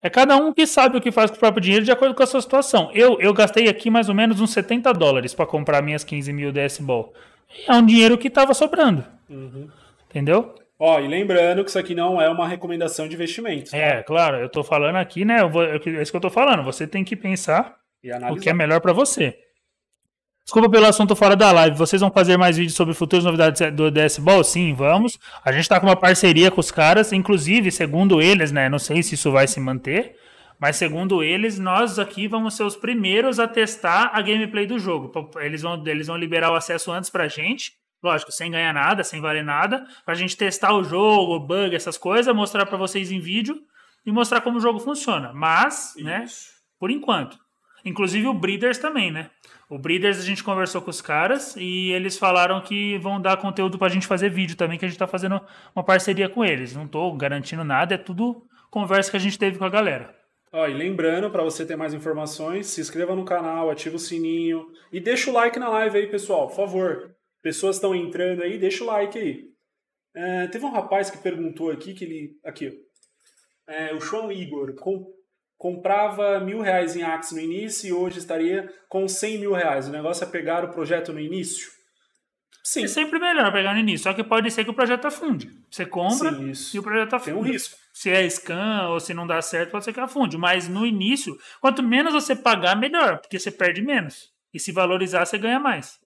É cada um que sabe o que faz com o próprio dinheiro de acordo com a sua situação. Eu, eu gastei aqui mais ou menos uns 70 dólares para comprar minhas 15 mil DS Ball. É um dinheiro que tava sobrando. Uhum. Entendeu? Ó, e lembrando que isso aqui não é uma recomendação de investimento Tá? É, claro, eu tô falando aqui, né? Eu vou, é isso que eu tô falando. Você tem que pensar o que é melhor para você. Desculpa pelo assunto fora da live. Vocês vão fazer mais vídeos sobre futuras novidades do DS Ball? Sim, vamos. A gente está com uma parceria com os caras, inclusive, segundo eles, né? Não sei se isso vai se manter, mas segundo eles, nós aqui vamos ser os primeiros a testar a gameplay do jogo. Eles vão, eles vão liberar o acesso antes pra gente lógico, sem ganhar nada, sem valer nada, para a gente testar o jogo, o bug, essas coisas, mostrar para vocês em vídeo e mostrar como o jogo funciona. Mas, né, Isso. né, por enquanto. Inclusive o Breeders também, né? O Breeders a gente conversou com os caras e eles falaram que vão dar conteúdo pra gente fazer vídeo também, que a gente tá fazendo uma parceria com eles. Não tô garantindo nada, é tudo conversa que a gente teve com a galera. Ó, e lembrando, para você ter mais informações, se inscreva no canal, ativa o sininho e deixa o like na live aí, pessoal, por favor. Pessoas estão entrando aí, deixa o like aí. É, teve um rapaz que perguntou aqui que ele. Aqui. É, o João Igor com, comprava mil reais em Axe no início e hoje estaria com cem mil reais. O negócio é pegar o projeto no início? Sim. É sempre melhor pegar no início, só que pode ser que o projeto afunde. Você compra Sim, e o projeto afunde. Tem um risco. Se é scan ou se não dá certo, pode ser que afunde. Mas no início, quanto menos você pagar, melhor, porque você perde menos. E se valorizar, você ganha mais.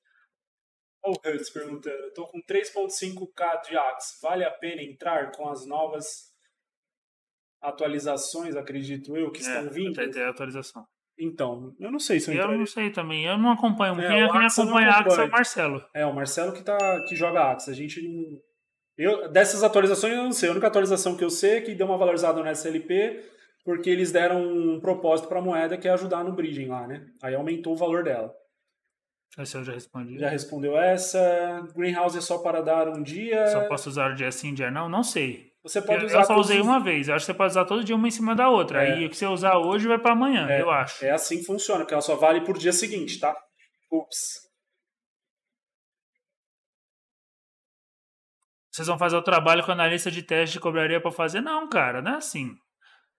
O Hertz pergunta: eu tô com 3,5K de Axe, vale a pena entrar com as novas atualizações, acredito eu, que é, estão vindo? Vai ter atualização. Então, eu não sei se eu entraria. Eu não sei também, eu não acompanho. É, quem, quem acompanha a Axe é o Marcelo. É, o Marcelo que, tá, que joga Axe. A gente Eu, dessas atualizações eu não sei. A única atualização que eu sei é que deu uma valorizada no SLP, porque eles deram um propósito para a moeda que é ajudar no bridging lá, né? Aí aumentou o valor dela. Essa eu já respondi. Já respondeu essa. Greenhouse é só para dar um dia. Só posso usar dia sim, dia não? Não sei. Você pode usar. Eu só usei uma vez. Eu acho que você pode usar todo dia uma em cima da outra. É. Aí o que você usar hoje vai para amanhã, é, eu acho. É assim que funciona, porque ela só vale por dia seguinte, tá? Ups. Vocês vão fazer o trabalho que o analista de teste cobraria para fazer? Não, cara, não é assim.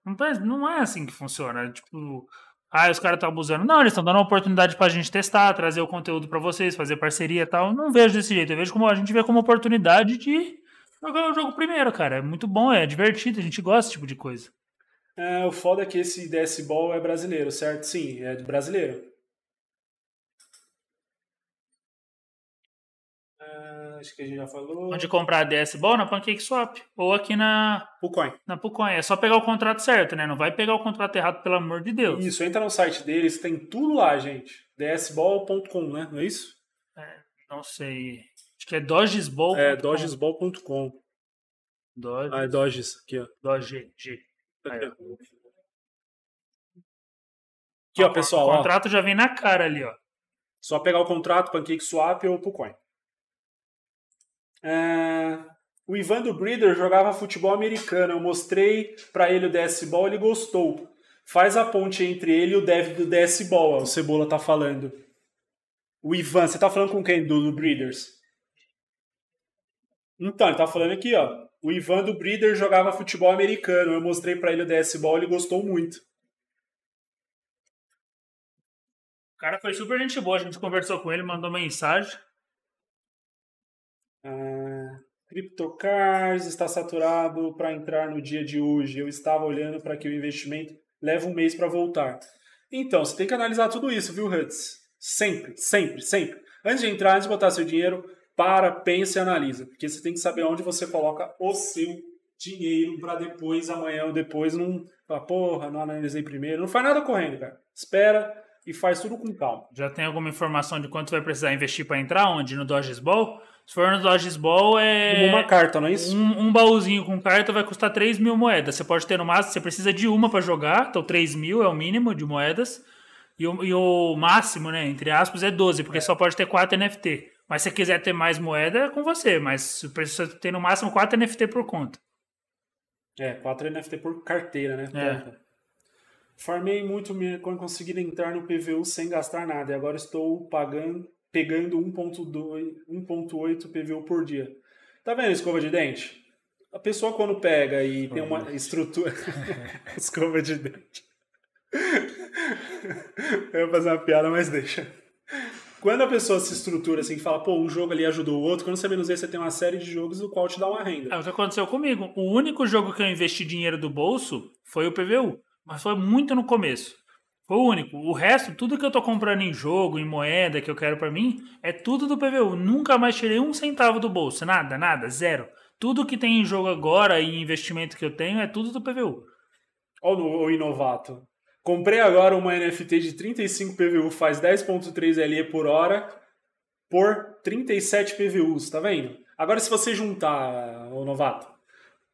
Não tá, é assim que funciona. Tipo, ah, os caras estão abusando. Não, eles estão dando uma oportunidade para a gente testar, trazer o conteúdo para vocês, fazer parceria e tal. Não vejo desse jeito. Eu vejo como a gente vê como oportunidade de jogar o jogo primeiro, cara. É muito bom, é divertido, a gente gosta desse tipo de coisa. É, o foda é que esse DS Ball é brasileiro, certo? Sim, é brasileiro. Ah, acho que a gente já falou. Onde comprar DS Ball na PancakeSwap ou aqui na Pucoin. Na Pucoin. É só pegar o contrato certo, né? Não vai pegar o contrato errado, pelo amor de Deus. Isso, entra no site deles, tem tudo lá, gente. dsball.com, né? Não é isso? É, não sei. Acho que é dogesball. É, dogesball.com. Doges. Ah, é Doges, aqui, ó. Doge, G. Aqui, ó, pessoal. O contrato ó. já vem na cara ali, ó. Só pegar o contrato, PancakeSwap ou Pucoin. Ah, o Ivan do Breeder jogava futebol americano. Eu mostrei para ele o DS Ball, ele gostou. Faz a ponte entre ele e o dev do DS Ball, o Cebola tá falando. O Ivan, você tá falando com quem do, do Breeders? Então, ele tá falando aqui, ó. O Ivan do Breeder jogava futebol americano. Eu mostrei para ele o DS Ball, ele gostou muito. O cara foi super gente boa, a gente conversou com ele, mandou mensagem. Ah, CryptoCars está saturado para entrar no dia de hoje. Eu estava olhando para que o investimento leve um mês para voltar. Então, você tem que analisar tudo isso, viu, Hutz? Sempre, sempre, sempre. Antes de entrar, antes de botar seu dinheiro, para, pensa e analisa. Porque você tem que saber onde você coloca o seu dinheiro para depois, amanhã ou depois, não Ah, porra, não analisei primeiro. Não faz nada correndo, cara. Espera e faz tudo com calma. Já tem alguma informação de quanto vai precisar investir para entrar? Onde? No Ball? Se for no Dodge Ball, é. Uma carta, não é isso? Um, um, baúzinho com carta vai custar 3 mil moedas. Você pode ter no máximo, você precisa de uma para jogar, então 3 mil é o mínimo de moedas. E o, e o máximo, né, entre aspas, é 12, porque é. só pode ter 4 NFT. Mas se você quiser ter mais moeda, é com você. Mas você precisa ter no máximo 4 NFT por conta. É, 4 NFT por carteira, né? É. Farmei muito quando consegui entrar no PVU sem gastar nada. E agora estou pagando pegando 1.8 PVU por dia. Tá vendo a escova de dente? A pessoa quando pega e tem uma estrutura. escova de dente. Eu ia fazer uma piada, mas deixa. Quando a pessoa se estrutura assim, fala, pô, um jogo ali ajudou o outro, quando você menos vê, você tem uma série de jogos o qual te dá uma renda. É o que aconteceu comigo. O único jogo que eu investi dinheiro do bolso foi o PVU, mas foi muito no começo. Foi o único. O resto, tudo que eu tô comprando em jogo, em moeda que eu quero para mim, é tudo do PVU. Nunca mais tirei um centavo do bolso. Nada, nada, zero. Tudo que tem em jogo agora e investimento que eu tenho é tudo do PVU. Olha o inovato. Comprei agora uma NFT de 35 PVU, faz 10.3 LE por hora, por 37 PVUs, tá vendo? Agora se você juntar, o novato,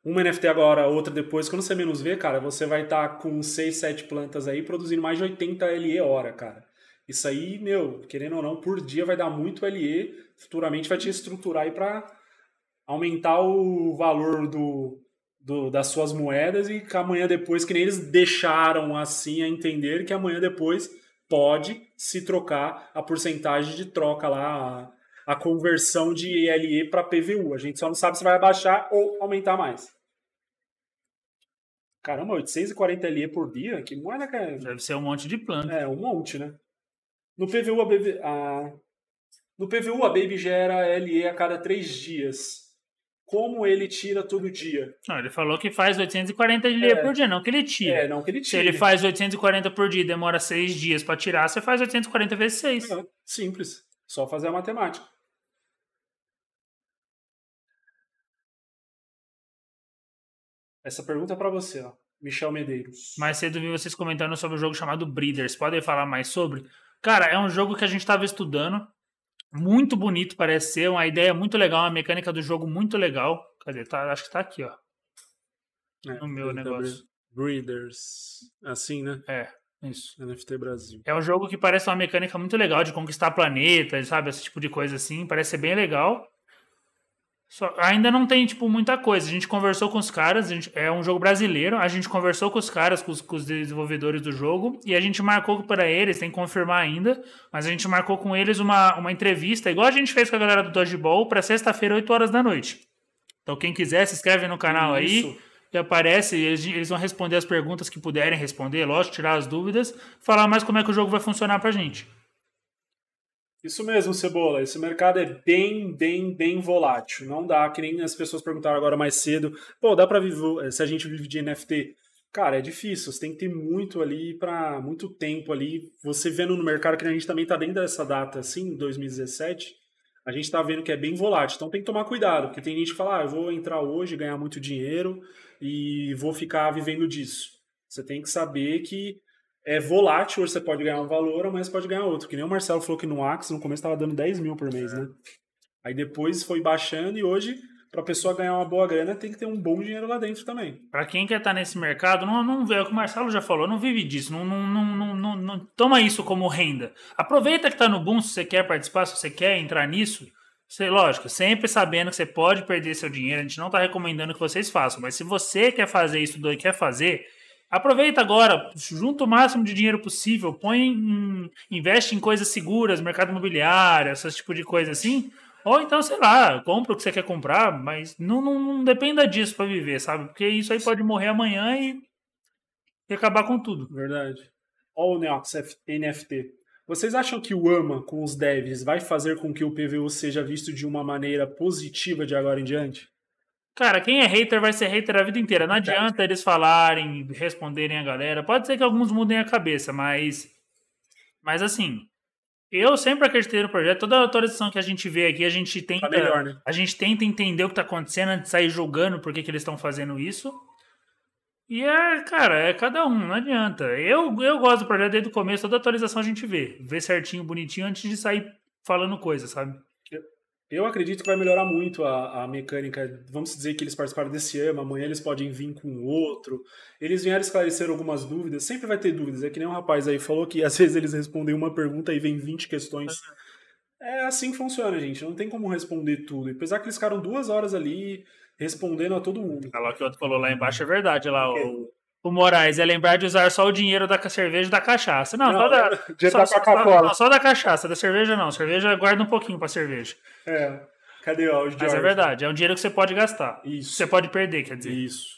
uma NFT agora, outra depois, quando você menos vê, cara, você vai estar tá com 6, 7 plantas aí produzindo mais de 80 LE hora, cara. Isso aí, meu, querendo ou não, por dia vai dar muito LE, futuramente vai te estruturar aí para aumentar o valor do, do, das suas moedas e que amanhã depois, que nem eles deixaram assim a entender que amanhã depois pode se trocar a porcentagem de troca lá, a, a conversão de LE para PVU. A gente só não sabe se vai abaixar ou aumentar mais. Caramba, 840 LE por dia? Que moeda, cara. É? Deve ser um monte de plano. É, um monte, né? No PVU, a, a... No PVU, a Baby gera LE a cada 3 dias. Como ele tira todo dia? Não, ele falou que faz 840 LE é. por dia, não que ele tira. É, não que ele tira. Se ele faz 840 por dia e demora 6 dias para tirar, você faz 840 vezes 6. É, simples. Só fazer a matemática. Essa pergunta é para você, ó. Michel Medeiros. Mais cedo vi vocês comentando sobre um jogo chamado Breeders. Podem falar mais sobre? Cara, é um jogo que a gente estava estudando. Muito bonito, parece ser. Uma ideia muito legal, uma mecânica do jogo muito legal. Cadê? Tá, acho que tá aqui, ó. É, no meu negócio. Breeders. Assim, né? É, isso. NFT Brasil. É um jogo que parece uma mecânica muito legal de conquistar planetas, sabe? Esse tipo de coisa assim. Parece ser bem legal. Só, ainda não tem, tipo, muita coisa. A gente conversou com os caras, gente, é um jogo brasileiro, a gente conversou com os caras, com os, com os desenvolvedores do jogo, e a gente marcou para eles, tem que confirmar ainda, mas a gente marcou com eles uma, uma entrevista, igual a gente fez com a galera do Dodgeball, para sexta-feira, 8 horas da noite. Então, quem quiser, se inscreve no canal Isso. aí e aparece, eles, eles vão responder as perguntas que puderem responder, lógico, tirar as dúvidas, falar mais como é que o jogo vai funcionar pra gente. Isso mesmo, Cebola. Esse mercado é bem, bem, bem volátil. Não dá, que nem as pessoas perguntaram agora mais cedo. Pô, dá para viver eh, se a gente vive de NFT? Cara, é difícil. Você tem que ter muito ali para muito tempo ali. Você vendo no mercado que a gente também tá dentro dessa data, assim, 2017, a gente tá vendo que é bem volátil. Então tem que tomar cuidado, porque tem gente que fala, ah, eu vou entrar hoje, ganhar muito dinheiro e vou ficar vivendo disso. Você tem que saber que é volátil, hoje você pode ganhar um valor, amanhã você pode ganhar outro. Que nem o Marcelo falou que no Axis, no começo estava dando 10 mil por mês, né? É. Aí depois foi baixando e hoje, para a pessoa ganhar uma boa grana, tem que ter um bom dinheiro lá dentro também. Para quem quer estar tá nesse mercado, não, não vê, é o que o Marcelo já falou, não vive disso, não, não, não, não, não toma isso como renda. Aproveita que está no boom, se você quer participar, se você quer entrar nisso, você, lógico, sempre sabendo que você pode perder seu dinheiro, a gente não está recomendando que vocês façam, mas se você quer fazer isso, quer fazer, aproveita agora, junta o máximo de dinheiro possível, põe, investe em coisas seguras, mercado imobiliário, essas tipo de coisa assim. Ou então, sei lá, compra o que você quer comprar, mas não, não, não dependa disso para viver, sabe? Porque isso aí pode morrer amanhã e, e acabar com tudo. Verdade. Olha o Neox NFT. Vocês acham que o AMA com os devs vai fazer com que o PVU seja visto de uma maneira positiva de agora em diante? Cara, quem é hater vai ser hater a vida inteira. Não adianta eles falarem, responderem a galera. Pode ser que alguns mudem a cabeça, mas. Mas assim, eu sempre acreditei no projeto. Toda autorização que a gente vê aqui, a gente tá tenta, tá melhor, né? a gente tenta entender o que está acontecendo antes de sair julgando por que, que eles estão fazendo isso. E é, cara, é cada um, não adianta. Eu, eu gosto do projeto desde o começo, toda atualização a gente vê. Vê certinho, bonitinho, antes de sair falando coisa, sabe? Eu acredito que vai melhorar muito a, a mecânica. Vamos dizer que eles participaram desse ano, amanhã eles podem vir com outro. Eles vieram esclarecer algumas dúvidas, sempre vai ter dúvidas. É que nem um rapaz aí falou que às vezes eles respondem uma pergunta e vem 20 questões. É assim que funciona, gente. Não tem como responder tudo. E apesar que eles ficaram duas horas ali respondendo a todo mundo. Ah, lá que o outro falou lá embaixo é verdade. Lá, é. o, o Moraes é lembrar de usar só o dinheiro da cerveja e da cachaça. Não, não só da. É, dinheiro da Coca-Cola. Só, da cachaça, da cerveja não. Cerveja guarda um pouquinho pra cerveja. É. Cadê o George? Mas é verdade, é um dinheiro que você pode gastar. Isso. Você pode perder, quer dizer. Isso.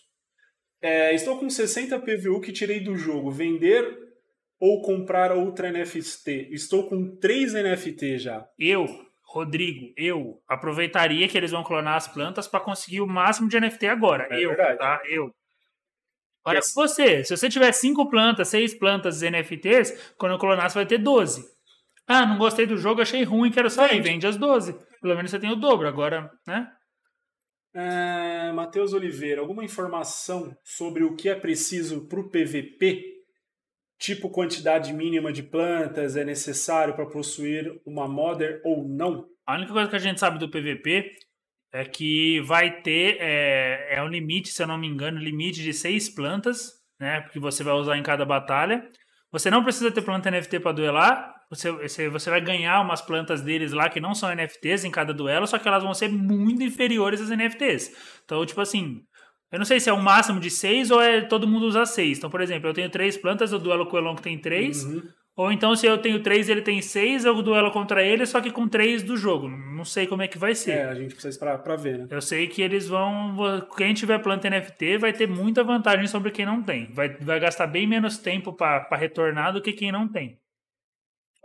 É, estou com 60 PVU que tirei do jogo. Vender ou comprar outra NFT? Estou com 3 NFT já. Eu, Rodrigo, eu aproveitaria que eles vão clonar as plantas para conseguir o máximo de NFT agora. É eu, verdade. tá? Eu. Olha yes. você, se você tiver cinco plantas, seis plantas NFTs, quando eu clonar você vai ter 12. Ah, não gostei do jogo, achei ruim, quero sair. Vende as 12. Pelo menos você tem o dobro agora, né? É, Matheus Oliveira, alguma informação sobre o que é preciso para o PVP? Tipo quantidade mínima de plantas é necessário para possuir uma modder ou não? A única coisa que a gente sabe do PVP é que vai ter é, é um limite, se eu não me engano, limite de seis plantas, né? Que você vai usar em cada batalha. Você não precisa ter planta NFT para duelar. Você, você vai ganhar umas plantas deles lá que não são NFTs em cada duelo, só que elas vão ser muito inferiores às NFTs. Então, tipo assim, eu não sei se é um máximo de seis ou é todo mundo usar seis. Então, por exemplo, eu tenho três plantas, eu duelo com o Elon que tem três. Uhum. Ou então, se eu tenho três ele tem seis, eu duelo contra ele, só que com três do jogo. Não sei como é que vai ser. É, a gente precisa esperar pra ver, né? Eu sei que eles vão. Quem tiver planta NFT vai ter muita vantagem sobre quem não tem. Vai, vai gastar bem menos tempo para retornar do que quem não tem.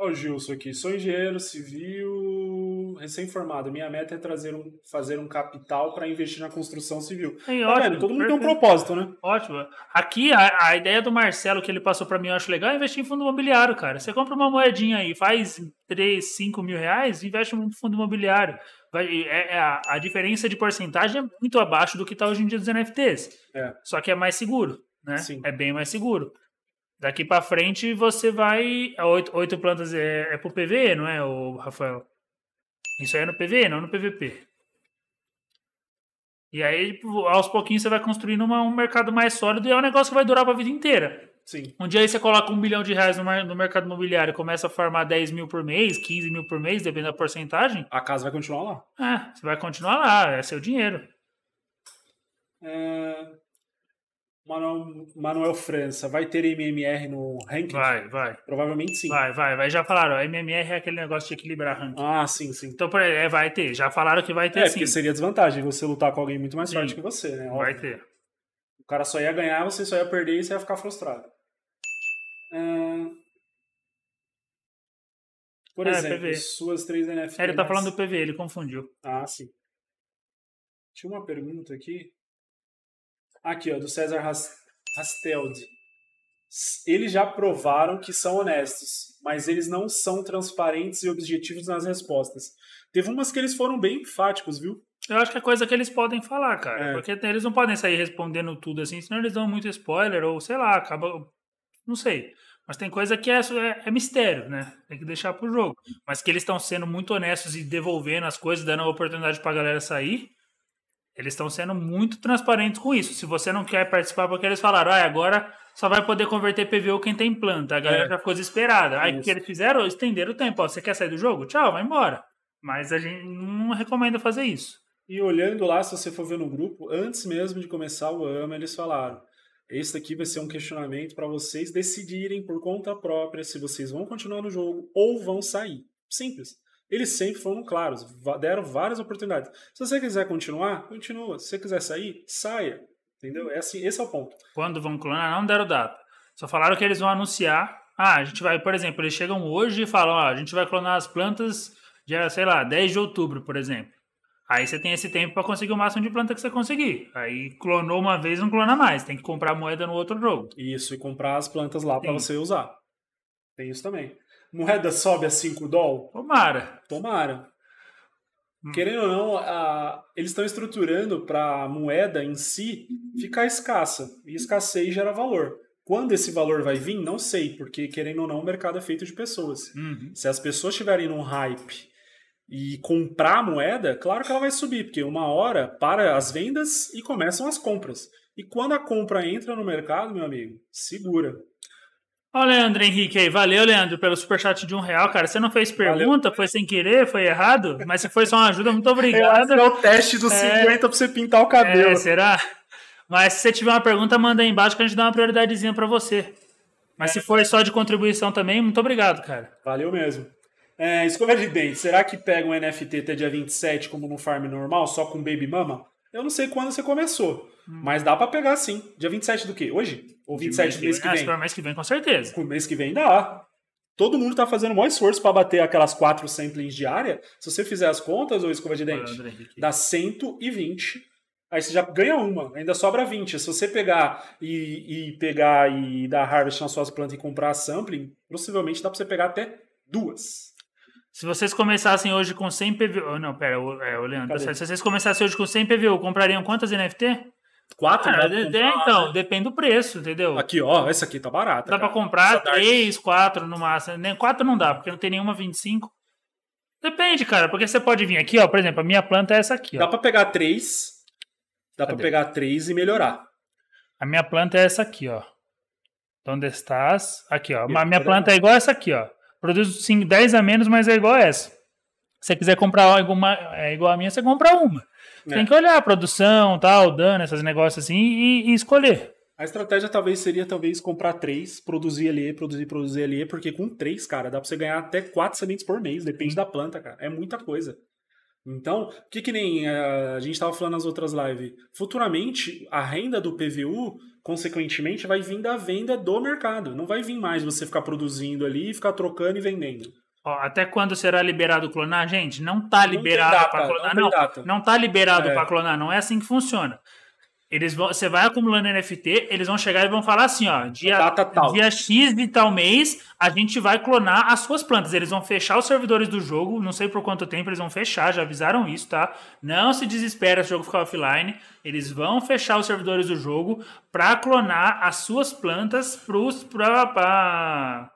Olha o Gilson aqui, sou engenheiro civil recém-formado. Minha meta é trazer um, fazer um capital para investir na construção civil. É, tá ótimo, Todo mundo tem um propósito, né? Ótimo. Aqui, a, a ideia do Marcelo que ele passou para mim, eu acho legal, é investir em fundo imobiliário, cara. Você compra uma moedinha aí, faz 3, 5 mil reais, investe em fundo imobiliário. Vai, é, é a, a, diferença de porcentagem é muito abaixo do que está hoje em dia dos NFTs. É. Só que é mais seguro, né? Sim. É bem mais seguro. Daqui para frente você vai. É, oito, oito plantas é, é pro Pv não é, o Rafael? Isso aí é no Pv não no PVP. E aí, tipo, aos pouquinhos, você vai construindo uma, um mercado mais sólido e é um negócio que vai durar pra a vida inteira. Sim. Um dia aí você coloca um bilhão de reais no, no mercado imobiliário, começa a farmar 10 mil por mês, 15 mil por mês, dependendo da porcentagem. A casa vai continuar lá. É, você vai continuar lá, é seu dinheiro. É... Manuel, Manuel França, vai ter MMR no ranking? Vai, vai. Provavelmente sim. Vai, vai, vai. Já falaram, MMR é aquele negócio de equilibrar ranking. Ah, sim, sim. Então, é, vai ter. Já falaram que vai ter, é, sim. porque seria desvantagem você lutar com alguém muito mais forte que você, né? Óbvio. Vai ter. O cara só ia ganhar, você só ia perder e você ia ficar frustrado. É. Por é, exemplo, PV. suas três NFTs. É, ele tá falando do PV, ele confundiu. Ah, sim. Tinha uma pergunta aqui. Aqui, ó, do César Rasteld. Eles já provaram que são honestos, mas eles não são transparentes e objetivos nas respostas. Teve umas que eles foram bem enfáticos, viu? Eu acho que é coisa que eles podem falar, cara. É. Porque eles não podem sair respondendo tudo assim, senão eles dão muito spoiler, ou sei lá, acaba. Não sei. Mas tem coisa que é, é, é mistério, né? Tem que deixar pro jogo. Mas que eles estão sendo muito honestos e devolvendo as coisas, dando a oportunidade pra galera sair. Eles estão sendo muito transparentes com isso. Se você não quer participar, porque eles falaram, ah, agora só vai poder converter PVO quem tem planta. A galera é. já ficou desesperada. Aí o que eles fizeram? Estenderam o tempo. Ó, você quer sair do jogo? Tchau, vai embora. Mas a gente não recomenda fazer isso. E olhando lá, se você for ver no grupo, antes mesmo de começar o AMA, eles falaram: esse aqui vai ser um questionamento para vocês decidirem por conta própria se vocês vão continuar no jogo ou vão sair. Simples. Eles sempre foram claros, deram várias oportunidades. Se você quiser continuar, continua. Se você quiser sair, saia. Entendeu? É assim, esse é o ponto. Quando vão clonar, não deram data. Só falaram que eles vão anunciar. Ah, a gente vai, por exemplo, eles chegam hoje e falam, ó, a gente vai clonar as plantas dia, sei lá, 10 de outubro, por exemplo. Aí você tem esse tempo para conseguir o máximo de planta que você conseguir. Aí clonou uma vez, não clona mais. Tem que comprar moeda no outro jogo. Isso, e comprar as plantas lá para você usar. Tem isso também moeda sobe a 5 doll? Tomara. Tomara. Hum. Querendo ou não, a, eles estão estruturando para a moeda em si ficar escassa. E escassez gera valor. Quando esse valor vai vir, não sei, porque querendo ou não, o mercado é feito de pessoas. Uhum. Se as pessoas estiverem num hype e comprar a moeda, claro que ela vai subir, porque uma hora para as vendas e começam as compras. E quando a compra entra no mercado, meu amigo, segura. Ó, o Leandro Henrique aí. Valeu, Leandro, pelo superchat de um real, cara. Você não fez pergunta, Valeu. foi sem querer, foi errado, mas se foi só uma ajuda, muito obrigado. É, é o teste dos é... 50 pra você pintar o cabelo. É, será? Mas se você tiver uma pergunta, manda aí embaixo que a gente dá uma prioridadezinha para você. Mas é. se for só de contribuição também, muito obrigado, cara. Valeu mesmo. É, escova de dente, será que pega um NFT até dia 27 como no farm normal, só com baby mama? Eu não sei quando você começou, hum. mas dá para pegar sim. Dia 27 do quê? Hoje? Ou 27 do mês que vem. Ah, mês que vem, com certeza. Com o mês que vem dá. Todo mundo tá fazendo o maior esforço para bater aquelas quatro samplings diária. Se você fizer as contas, ou escova de dente, dá 120. Aí você já ganha uma, ainda sobra 20. Se você pegar e, e pegar e dar harvest nas suas plantas e comprar sampling, possivelmente dá para você pegar até duas. Se vocês começassem hoje com 100 pv Não, pera, é, o Leandro. Cadê? Se vocês começassem hoje com 100 pv comprariam quantas NFT? Quatro? Ah, é, então, né? depende do preço, entendeu? Aqui, ó, essa aqui tá barata. Dá para pra comprar três, quatro no máximo. Nem né? quatro não dá, porque não tem nenhuma 25. Depende, cara, porque você pode vir aqui, ó. Por exemplo, a minha planta é essa aqui, Dá pra pegar três. Dá para pra pegar três e melhorar. A minha planta é essa aqui, ó. Então, onde estás? Aqui, ó. a minha planta é igual essa aqui, ó. Produz 10 a menos, mas é igual a essa. Se você quiser comprar alguma é igual a minha, você compra uma. É. Tem que olhar a produção, tal, dano, esses negócios assim e, e, escolher. A estratégia talvez seria talvez comprar três, produzir ali, produzir, produzir ali, porque com três, cara, dá pra você ganhar até quatro sementes por mês, depende uhum. da planta, cara. É muita coisa. Então, o que, que nem eh, a gente estava falando nas outras lives? Futuramente, a renda do PVU, consequentemente, vai vir da venda do mercado. Não vai vir mais você ficar produzindo ali, ficar trocando e vendendo. Ó, até quando será liberado clonar? Gente, não tá liberado para clonar. Não, não, não tá liberado é. para clonar. Não é assim que funciona. Eles vão, você vai acumulando NFT, eles vão chegar e vão falar assim, ó, dia, Data tal. dia X de tal mês, a gente vai clonar as suas plantas. Eles vão fechar os servidores do jogo, não sei por quanto tempo eles vão fechar, já avisaram isso, tá? Não se desespera se o jogo ficar offline. Eles vão fechar os servidores do jogo para clonar as suas plantas para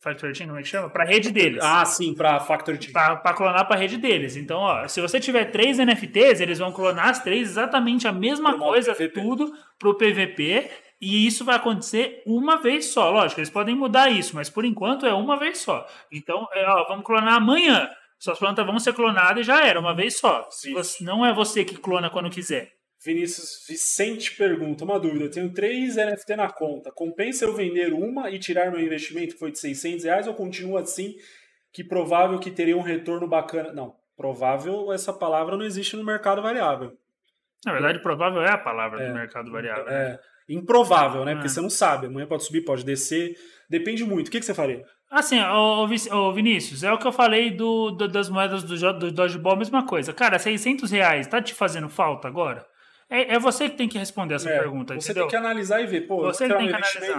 Factory Team, como é que chama? Para rede deles. Ah, sim, para Factory Team. Para clonar para rede deles. Então, ó, se você tiver três NFTs, eles vão clonar as três exatamente a mesma pro coisa, tudo, para o PVP. E isso vai acontecer uma vez só. Lógico, eles podem mudar isso, mas por enquanto é uma vez só. Então, é, ó, vamos clonar amanhã. Suas plantas vão ser clonadas e já era, uma vez só. Você, não é você que clona quando quiser. Vinícius Vicente pergunta: uma dúvida, eu tenho três NFT na conta. Compensa eu vender uma e tirar meu investimento, que foi de 600 reais, ou continua assim, que provável que teria um retorno bacana? Não, provável, essa palavra não existe no mercado variável. Na verdade, provável é a palavra é, do mercado variável. É, né? improvável, né? É. Porque você não sabe. Amanhã pode subir, pode descer. Depende muito. O que, que você faria? Assim, ô, ô Vinícius, é o que eu falei do, do das moedas do, do Dodgeball, mesma coisa. Cara, 600 reais, tá te fazendo falta agora? É, é você que tem que responder essa é, pergunta. Você entendeu? tem que analisar e ver, pô, você que aí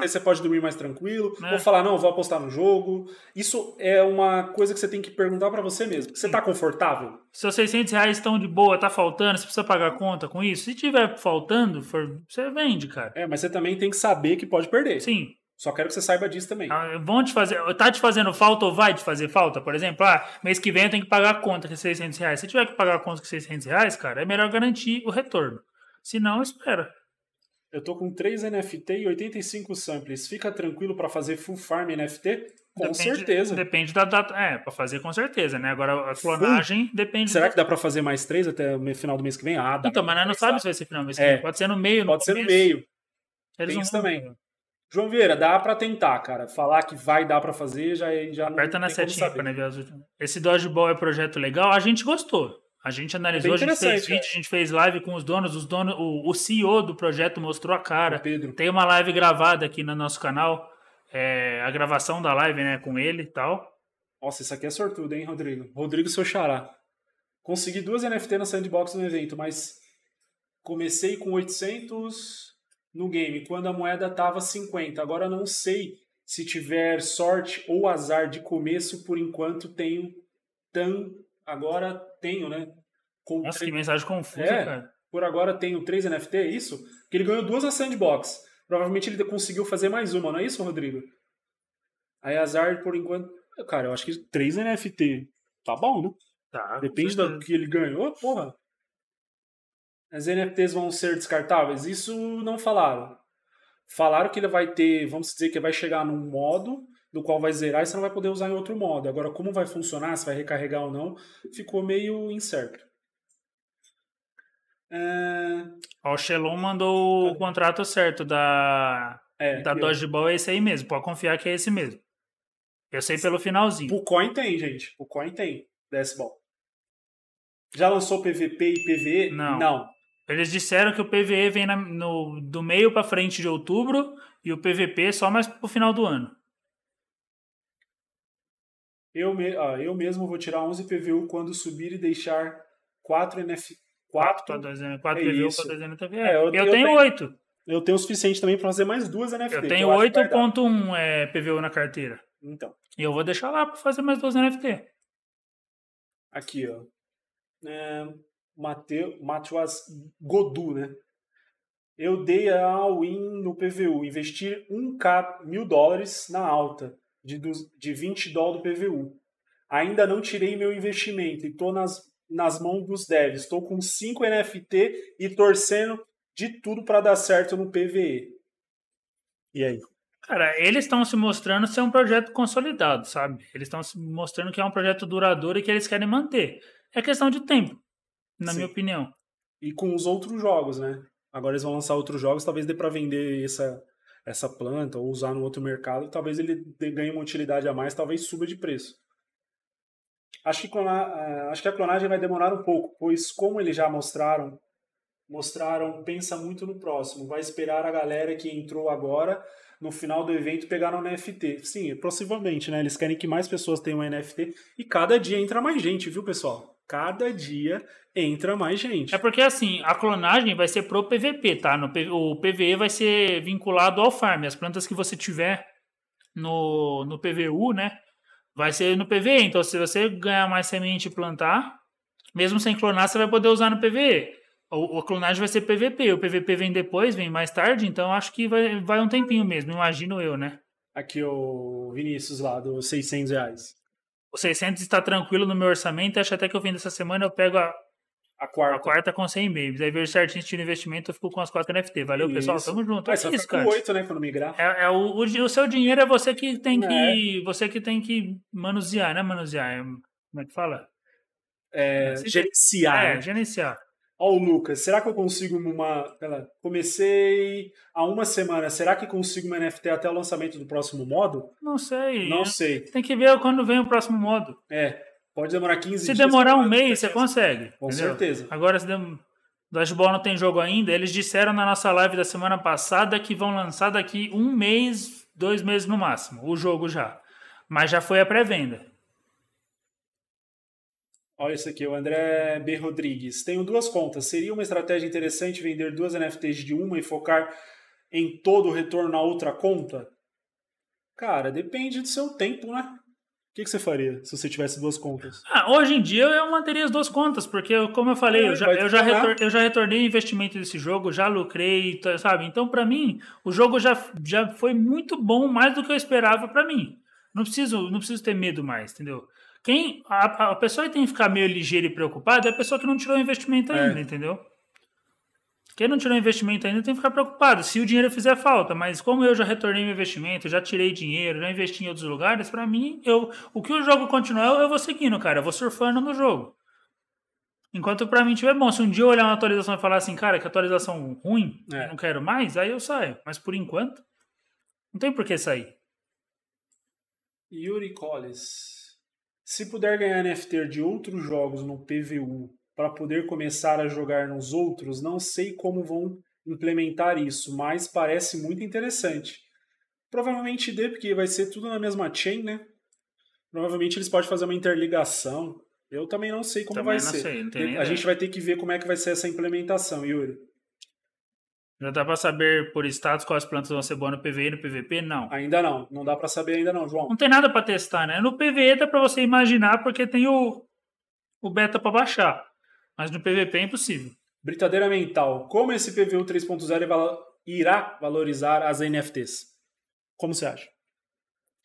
você pode dormir mais tranquilo, é. ou falar, não, vou apostar no jogo. Isso é uma coisa que você tem que perguntar para você mesmo. Você tá Sim. tá confortável? Seus 600 reais estão de boa, tá faltando, você precisa pagar conta com isso? Se tiver faltando, for, você vende, cara. É, mas você também tem que saber que pode perder. Sim. Só quero que você saiba disso também. Ah, vão te fazer. Tá te fazendo falta ou vai te fazer falta? Por exemplo, ah, mês que vem eu tenho que pagar a conta com 600 reais. Se tiver que pagar a conta com 600 reais, cara, é melhor garantir o retorno. Se não, espera. Eu tô com 3 NFT e 85 samples. Fica tranquilo para fazer full farm NFT? Com depende, certeza. Depende da data. É, para fazer com certeza, né? Agora a clonagem depende. Será da... que dá para fazer mais três até o final do mês que vem? Ah, dá. Então, mas nós não sabemos se vai ser final do mês que vem. É. Pode ser no meio, Pode ser no meio. Eles Tem isso também. João Vieira, dá para tentar, cara. Falar que vai dar para fazer já, é, já Aperta não. Aperta na setinha né? Esse Dodgeball é projeto legal. A gente gostou. A gente analisou, a gente fez vídeo, é. a gente fez live com os donos, os donos, o, o CEO do projeto mostrou a cara. Pedro. Tem uma live gravada aqui no nosso canal, é, a gravação da live, né, com ele e tal. Nossa, isso aqui é sortudo, hein, Rodrigo? Rodrigo, seu xará. Consegui duas NFT na sandbox no evento, mas comecei com 800 no game, quando a moeda tava 50. Agora não sei se tiver sorte ou azar de começo, por enquanto tenho tão agora tenho, né? Com Nossa, tre... que mensagem confusa, é, cara. Por agora tenho três NFT, é isso? Que ele ganhou duas na Sandbox. Provavelmente ele conseguiu fazer mais uma, não é isso, Rodrigo? Aí Azar, por enquanto. Cara, eu acho que três NFT tá bom, né? Tá. Depende do que ele ganhou, porra. As NFTs vão ser descartáveis? Isso não falaram. Falaram que ele vai ter, vamos dizer que vai chegar num modo do qual vai zerar e você não vai poder usar em outro modo. Agora, como vai funcionar, se vai recarregar ou não, ficou meio incerto. É... o Xelon mandou o contrato certo da, é, da Dodgeball, é esse aí mesmo. Pode confiar que é esse mesmo. Eu sei pelo finalzinho. O coin tem, gente. O coin tem. Dashball. Já lançou PVP e PVE? Não. Não. Eles disseram que o PVE vem na, no, do meio para frente de outubro e o PVP só mais pro final do ano. Eu, me, ah, eu mesmo vou tirar 11 PVU quando subir e deixar 4 NF. 4, 4, 2, 4 é PVU para 2 NFV. É, eu, eu, eu, tenho 8. Eu tenho o suficiente também para fazer mais duas NFT. Eu tenho 8.1 é, PVU na carteira. Então. E eu vou deixar lá para fazer mais duas NFT. Aqui, ó. É, Mateu, Matheus Godu, né? Eu dei a all-in no PVU, investir 1K mil dólares na alta de, de 20 dólares do PVU. Ainda não tirei meu investimento e estou nas, nas mãos dos devs. Estou com 5 NFT e torcendo de tudo para dar certo no PVE. E aí? Cara, eles estão se mostrando ser um projeto consolidado, sabe? Eles estão se mostrando que é um projeto duradouro e que eles querem manter. É questão de tempo, na Sim. minha opinião. E com os outros jogos, né? Agora eles vão lançar outros jogos, talvez dê para vender essa, essa planta ou usar no outro mercado, talvez ele ganhe uma utilidade a mais, talvez suba de preço. Acho que, clonar, acho que a clonagem vai demorar um pouco, pois como eles já mostraram, mostraram pensa muito no próximo, vai esperar a galera que entrou agora no final do evento pegar um NFT. Sim, possivelmente, né? Eles querem que mais pessoas tenham um NFT e cada dia entra mais gente, viu, pessoal? cada dia entra mais gente. É porque assim, a clonagem vai ser pro PVP, tá? No, o PVE vai ser vinculado ao farm. As plantas que você tiver no, no PVU, né? Vai ser no PVE. Então, se você ganhar mais semente e plantar, mesmo sem clonar, você vai poder usar no PVE. O, a clonagem vai ser PVP. O PVP vem depois, vem mais tarde. Então, acho que vai, vai um tempinho mesmo, imagino eu, né? Aqui o Vinícius lá, dos 600 reais. O 600 está tranquilo no meu orçamento. Acho até que o fim dessa semana eu pego a, a quarta. A quarta com 100 babies. Aí vejo certinho de investimento, eu fico com as quatro NFT. Valeu, isso. pessoal. Tamo junto. Mas é isso, com oito, né, quando migrar. É, é o, o, o, seu dinheiro é você que tem é. que. Você que tem que manusear, né? Manusear. É, como é que fala? É, gerenciar. É, né? gerenciar. Ó, oh, Lucas, será que eu consigo uma. comecei há uma semana. Será que consigo uma NFT até o lançamento do próximo modo? Não sei. Não sei. Tem que ver quando vem o próximo modo. É. Pode demorar 15 se dias. Se demorar um mês, você consegue. Com entendeu? certeza. Agora, se dem... Dodgeball não tem jogo ainda. Eles disseram na nossa live da semana passada que vão lançar daqui um mês, dois meses no máximo, o jogo já. Mas já foi a pré-venda. Olha isso aqui, o André B. Rodrigues. Tenho duas contas. Seria uma estratégia interessante vender duas NFTs de uma e focar em todo o retorno na outra conta? Cara, depende do seu tempo, né? O que, que, você faria se você tivesse duas contas? Ah, hoje em dia eu manteria as duas contas, porque, como eu falei, eu, é, já, eu, já retor, eu já retornei o investimento desse jogo, já lucrei, tá, sabe? Então, para mim, o jogo já, já foi muito bom, mais do que eu esperava para mim. Não preciso, não preciso ter medo mais, entendeu? Quem, a, a pessoa que tem que ficar meio ligeira e preocupada é a pessoa que não tirou investimento ainda, é. entendeu? Quem não tirou investimento ainda tem que ficar preocupado. Se o dinheiro fizer falta, mas como eu já retornei meu investimento, já tirei dinheiro, já investi em outros lugares, para mim, eu, o que o jogo continuar, eu vou seguindo, cara. Eu vou surfando no jogo. Enquanto para mim tiver bom, se um dia eu olhar uma atualização e falar assim, cara, que atualização ruim, é. não quero mais, aí eu saio. Mas por enquanto, não tem por que sair. Yuri Collis. Se puder ganhar NFT de outros jogos no PVU para poder começar a jogar nos outros, não sei como vão implementar isso, mas parece muito interessante. Provavelmente dê, porque vai ser tudo na mesma chain, né? Provavelmente eles podem fazer uma interligação. Eu também não sei como também vai ser. Sei, a ideia. gente vai ter que ver como é que vai ser essa implementação, Yuri. Já dá para saber por status quais plantas vão ser boas no PVE e no PVP? Não. Ainda não. Não dá para saber ainda não, João. Não tem nada para testar, né? No PVE dá para você imaginar porque tem o, o beta para baixar. Mas no PVP é impossível. Britadeira mental. Como esse PVU 3.0 irá valorizar as NFTs? Como você acha?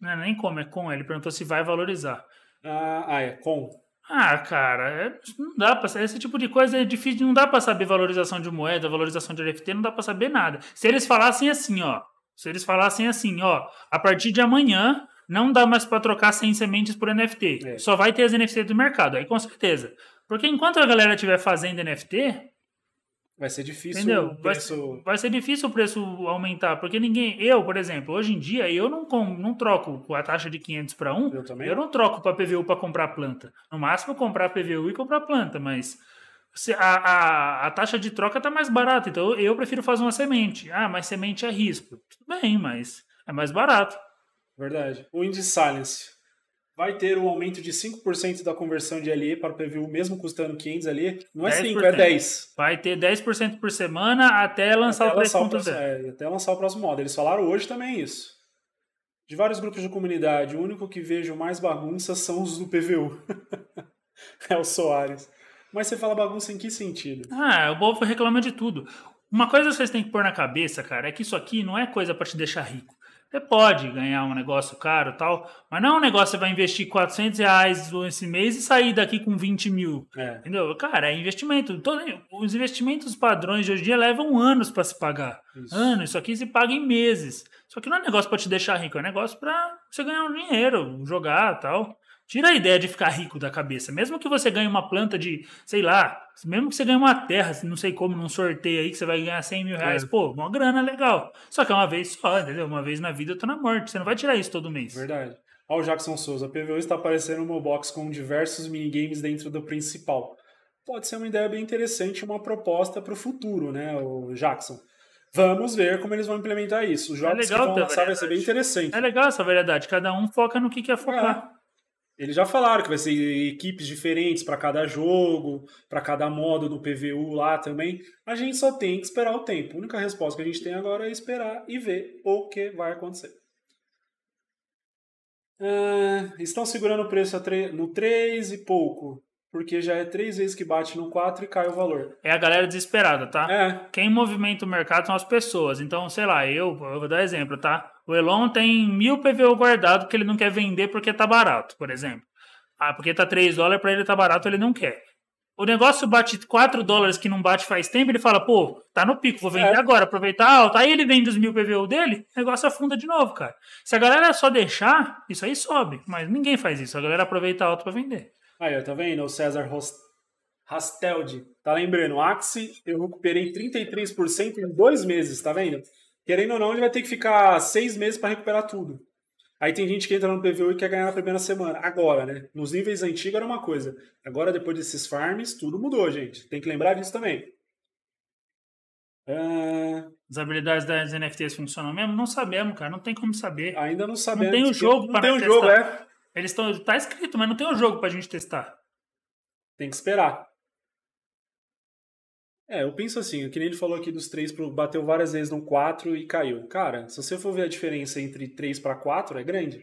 Não é nem como, é com. Ele perguntou se vai valorizar. Ah, ah é. Com. Ah, cara, é, não dá pra, esse tipo de coisa é difícil, não dá para saber valorização de moeda, valorização de NFT, não dá para saber nada. Se eles falassem assim, ó, se eles falassem assim, ó, a partir de amanhã não dá mais para trocar sem sementes por NFT, é. só vai ter as NFT do mercado, aí com certeza. Porque enquanto a galera estiver fazendo NFT, Vai ser difícil Entendeu? o preço. Vai, vai, ser difícil o preço aumentar, porque ninguém. Eu, por exemplo, hoje em dia, eu não, com, não troco a taxa de 500 para 1. Eu também. Eu não troco para PVU para comprar planta. No máximo, comprar PVU e comprar planta, mas. A, a, a, taxa de troca está mais barata, então eu prefiro fazer uma semente. Ah, mas semente é risco. Tudo bem, mas é mais barato. Verdade. O Indie Silence vai ter um aumento de 5% da conversão de LE para PVU, mesmo custando 500 LE. Não é 5, é 10. Vai ter 10% por semana até lançar até o É, até lançar o próximo modo. Eles falaram hoje também isso. De vários grupos de comunidade, o único que vejo mais bagunça são os do PVU. é o Soares. Mas você fala bagunça em que sentido? Ah, o povo reclama de tudo. Uma coisa que vocês têm que pôr na cabeça, cara, é que isso aqui não é coisa para te deixar rico. Você pode ganhar um negócio caro tal, mas não é um negócio que você vai investir 400 reais esse mês e sair daqui com 20 mil. É. Entendeu? Cara, é investimento. Então, os investimentos padrões de hoje em dia levam anos para se pagar. Isso. Anos, isso aqui se paga em meses. Só que não é um negócio para te deixar rico, é um negócio para você ganhar um dinheiro, jogar tal. Tira a ideia de ficar rico da cabeça. Mesmo que você ganhe uma planta de, sei lá, mesmo que você ganhe uma terra, não sei como, num sorteio aí, que você vai ganhar 100 mil reais, é. pô, uma grana legal. Só que é uma vez só, entendeu? Uma vez na vida eu tô na morte. Você não vai tirar isso todo mês. Verdade. Olha o Jackson Souza. A PVU está aparecendo uma box com diversos minigames dentro do principal. Pode ser uma ideia bem interessante, uma proposta para o futuro, né, o Jackson? Vamos ver como eles vão implementar isso. Os é jogos é legal, que vão lançar vai ser bem interessante. É legal essa variedade. Cada um foca no que quer é. focar. É. Eles já falaram que vai ser equipes diferentes para cada jogo, para cada modo do PVU lá também. A gente só tem que esperar o tempo. A única resposta que a gente tem agora é esperar e ver o que vai acontecer. Ah, estão segurando o preço no 3 e pouco, porque já é três vezes que bate no 4 e cai o valor. É a galera desesperada, tá? É. Quem movimenta o mercado são as pessoas. Então, sei lá, eu, eu vou dar exemplo, tá? O Elon tem mil PVO guardado que ele não quer vender porque tá barato, por exemplo. Ah, porque tá 3 dólares, para ele tá barato, ele não quer. O negócio bate 4 dólares que não bate faz tempo, ele fala, pô, tá no pico, vou vender é. agora, aproveitar alta. Aí ele vende os mil PVO dele, o negócio afunda de novo, cara. Se a galera só deixar, isso aí sobe. Mas ninguém faz isso, a galera aproveita alto para vender. Aí, tá vendo? O César Rasteldi, tá lembrando, Axie, eu recuperei 33% em dois meses, tá vendo? Querendo ou não, ele vai ter que ficar seis meses para recuperar tudo. Aí tem gente que entra no PVU e quer ganhar na primeira semana. Agora, né? Nos níveis antigos era uma coisa. Agora, depois desses farms, tudo mudou, gente. Tem que lembrar disso também. Ah. As habilidades das NFTs funcionam mesmo? Não sabemos, cara. Não tem como saber. Ainda não sabemos. Não tem o um jogo para testar. Não tem o jogo, é. Eles estão... Tá escrito, mas não tem o um jogo pra gente testar. Tem que esperar. É, eu penso assim, que que ele falou aqui dos três, bateu várias vezes no quatro e caiu. Cara, se você for ver a diferença entre três para quatro, é grande.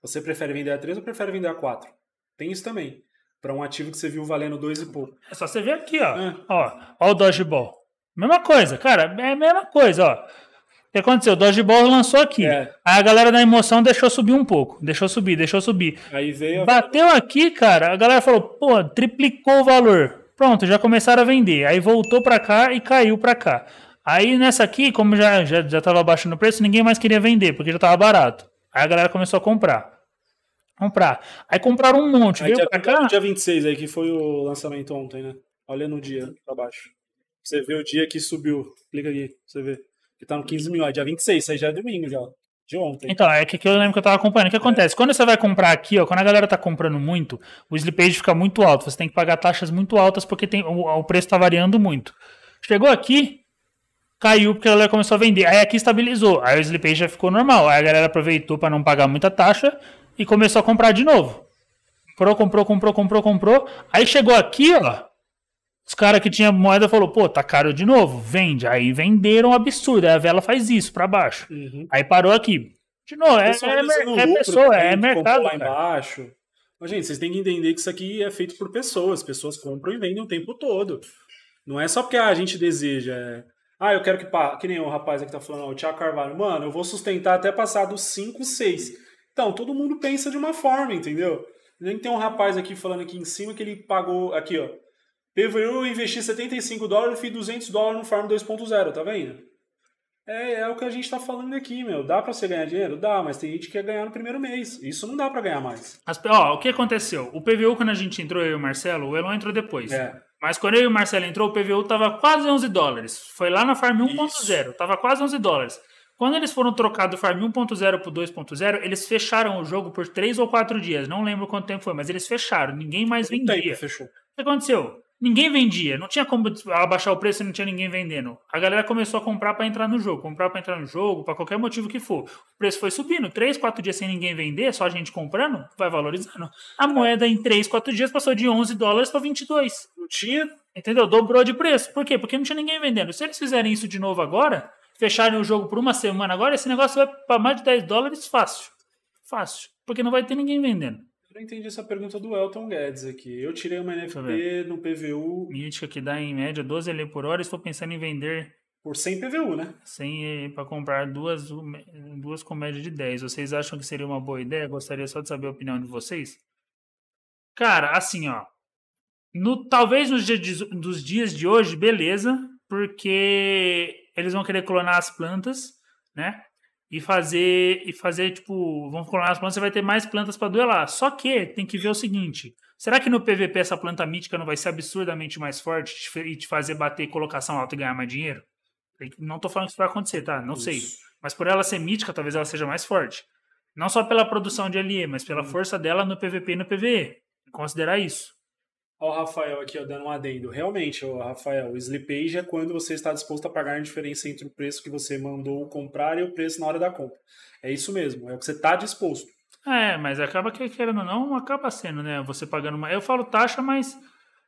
Você prefere vender a três ou prefere vender a quatro? Tem isso também. Para um ativo que você viu valendo dois e pouco. É só você ver aqui, ó. É. Ó, ó o Dodgeball. Mesma coisa, cara, é a mesma coisa, ó. O que aconteceu? O Dodgeball lançou aqui. É. Aí a galera da emoção deixou subir um pouco. Deixou subir, deixou subir. Aí veio. Bateu aqui, cara. A galera falou, pô, triplicou o valor. Pronto, já começaram a vender. Aí voltou para cá e caiu para cá. Aí nessa aqui, como já já já tava baixando o preço, ninguém mais queria vender porque já tava barato. Aí a galera começou a comprar. Comprar. Aí compraram um monte, aí veio dia, pra cá. Dia 26 aí que foi o lançamento ontem, né? Olha no dia para baixo. Você vê o dia que subiu. Clica aqui, você vê. Que tá no 15 mil, é dia 26, aí já é domingo já de ontem. Então, é que, que eu lembro que eu estava acompanhando. O que é. acontece? É. Quando você vai comprar aqui, ó, quando a galera está comprando muito, o slippage fica muito alto. Você tem que pagar taxas muito altas porque tem, o, o preço está variando muito. Chegou aqui, caiu porque a galera começou a vender. Aí aqui estabilizou. Aí o slippage já ficou normal. Aí a galera aproveitou para não pagar muita taxa e começou a comprar de novo. Comprou, comprou, comprou, comprou, comprou. Aí chegou aqui, ó. Os caras que tinha moeda falou, pô, tá caro de novo, vende. Aí venderam um absurdo, aí a vela faz isso para baixo. Uhum. Aí parou aqui. De novo, é, é, é, é pessoa, tipo, é mercado. Lá embaixo. Mas, gente, vocês têm que entender que isso aqui é feito por pessoas. Pessoas compram e vendem o tempo todo. Não é só porque ah, a gente deseja. É... Ah, eu quero que pá, que nem o rapaz aqui tá falando, ó, o Thiago Carvalho, mano, eu vou sustentar até passar dos 5, 6. Então, todo mundo pensa de uma forma, entendeu? Nem tem um rapaz aqui falando aqui em cima que ele pagou. Aqui, ó. Deveria investir 75 dólares e 200 dólares no Farm 2.0, tá vendo? É, é o que a gente tá falando aqui, meu. Dá para você ganhar dinheiro? Dá, mas tem gente que quer ganhar no primeiro mês. Isso não dá para ganhar mais. As, ó, o que aconteceu? O PVU, quando a gente entrou, eu e o Marcelo, o Elon entrou depois. É. Mas quando eu e o Marcelo entrou, o PVU tava quase 11 dólares. Foi lá na Farm 1.0, tava quase 11 dólares. Quando eles foram trocados do Farm 1.0 para 2.0, eles fecharam o jogo por 3 ou 4 dias. Não lembro quanto tempo foi, mas eles fecharam. Ninguém mais vendia. Tempo, fechou. O que aconteceu? Ninguém vendia, não tinha como abaixar o preço e não tinha ninguém vendendo. A galera começou a comprar para entrar no jogo, comprar para entrar no jogo, para qualquer motivo que for. O preço foi subindo, 3, 4 dias sem ninguém vender, só a gente comprando, vai valorizando. A é. moeda em 3, 4 dias passou de 11 dólares para 22. Não tinha. Entendeu? Dobrou de preço. Por quê? Porque não tinha ninguém vendendo. Se eles fizerem isso de novo agora, fecharem o jogo por uma semana agora, esse negócio vai para mais de 10 dólares fácil. Fácil. Porque não vai ter ninguém vendendo. Eu não entendi essa pergunta do Elton Guedes aqui. Eu tirei uma NFP no PVU. Mítica que dá em média 12 ali por hora. Estou pensando em vender. Por 100 PVU, né? 100 para comprar duas, duas com média de 10. Vocês acham que seria uma boa ideia? Gostaria só de saber a opinião de vocês. Cara, assim, ó. No, talvez nos dias de, dos dias de hoje, beleza, porque eles vão querer clonar as plantas, né? e fazer e fazer tipo, vamos colar as plantas, você vai ter mais plantas para duelar. Só que tem que ver o seguinte, será que no PVP essa planta mítica não vai ser absurdamente mais forte e te fazer bater colocação alta e ganhar mais dinheiro? Não tô falando que isso vai acontecer, tá? Não isso. sei. Mas por ela ser mítica, talvez ela seja mais forte. Não só pela produção de LE, mas pela hum. força dela no PVP e no PVE. Considerar isso o Rafael aqui, ó, dando um adendo. Realmente, ó, Rafael, o slippage é quando você está disposto a pagar a diferença entre o preço que você mandou comprar e o preço na hora da compra. É isso mesmo, é o que você está disposto. É, mas acaba que, querendo ou não, acaba sendo, né? Você pagando uma. Eu falo taxa, mas.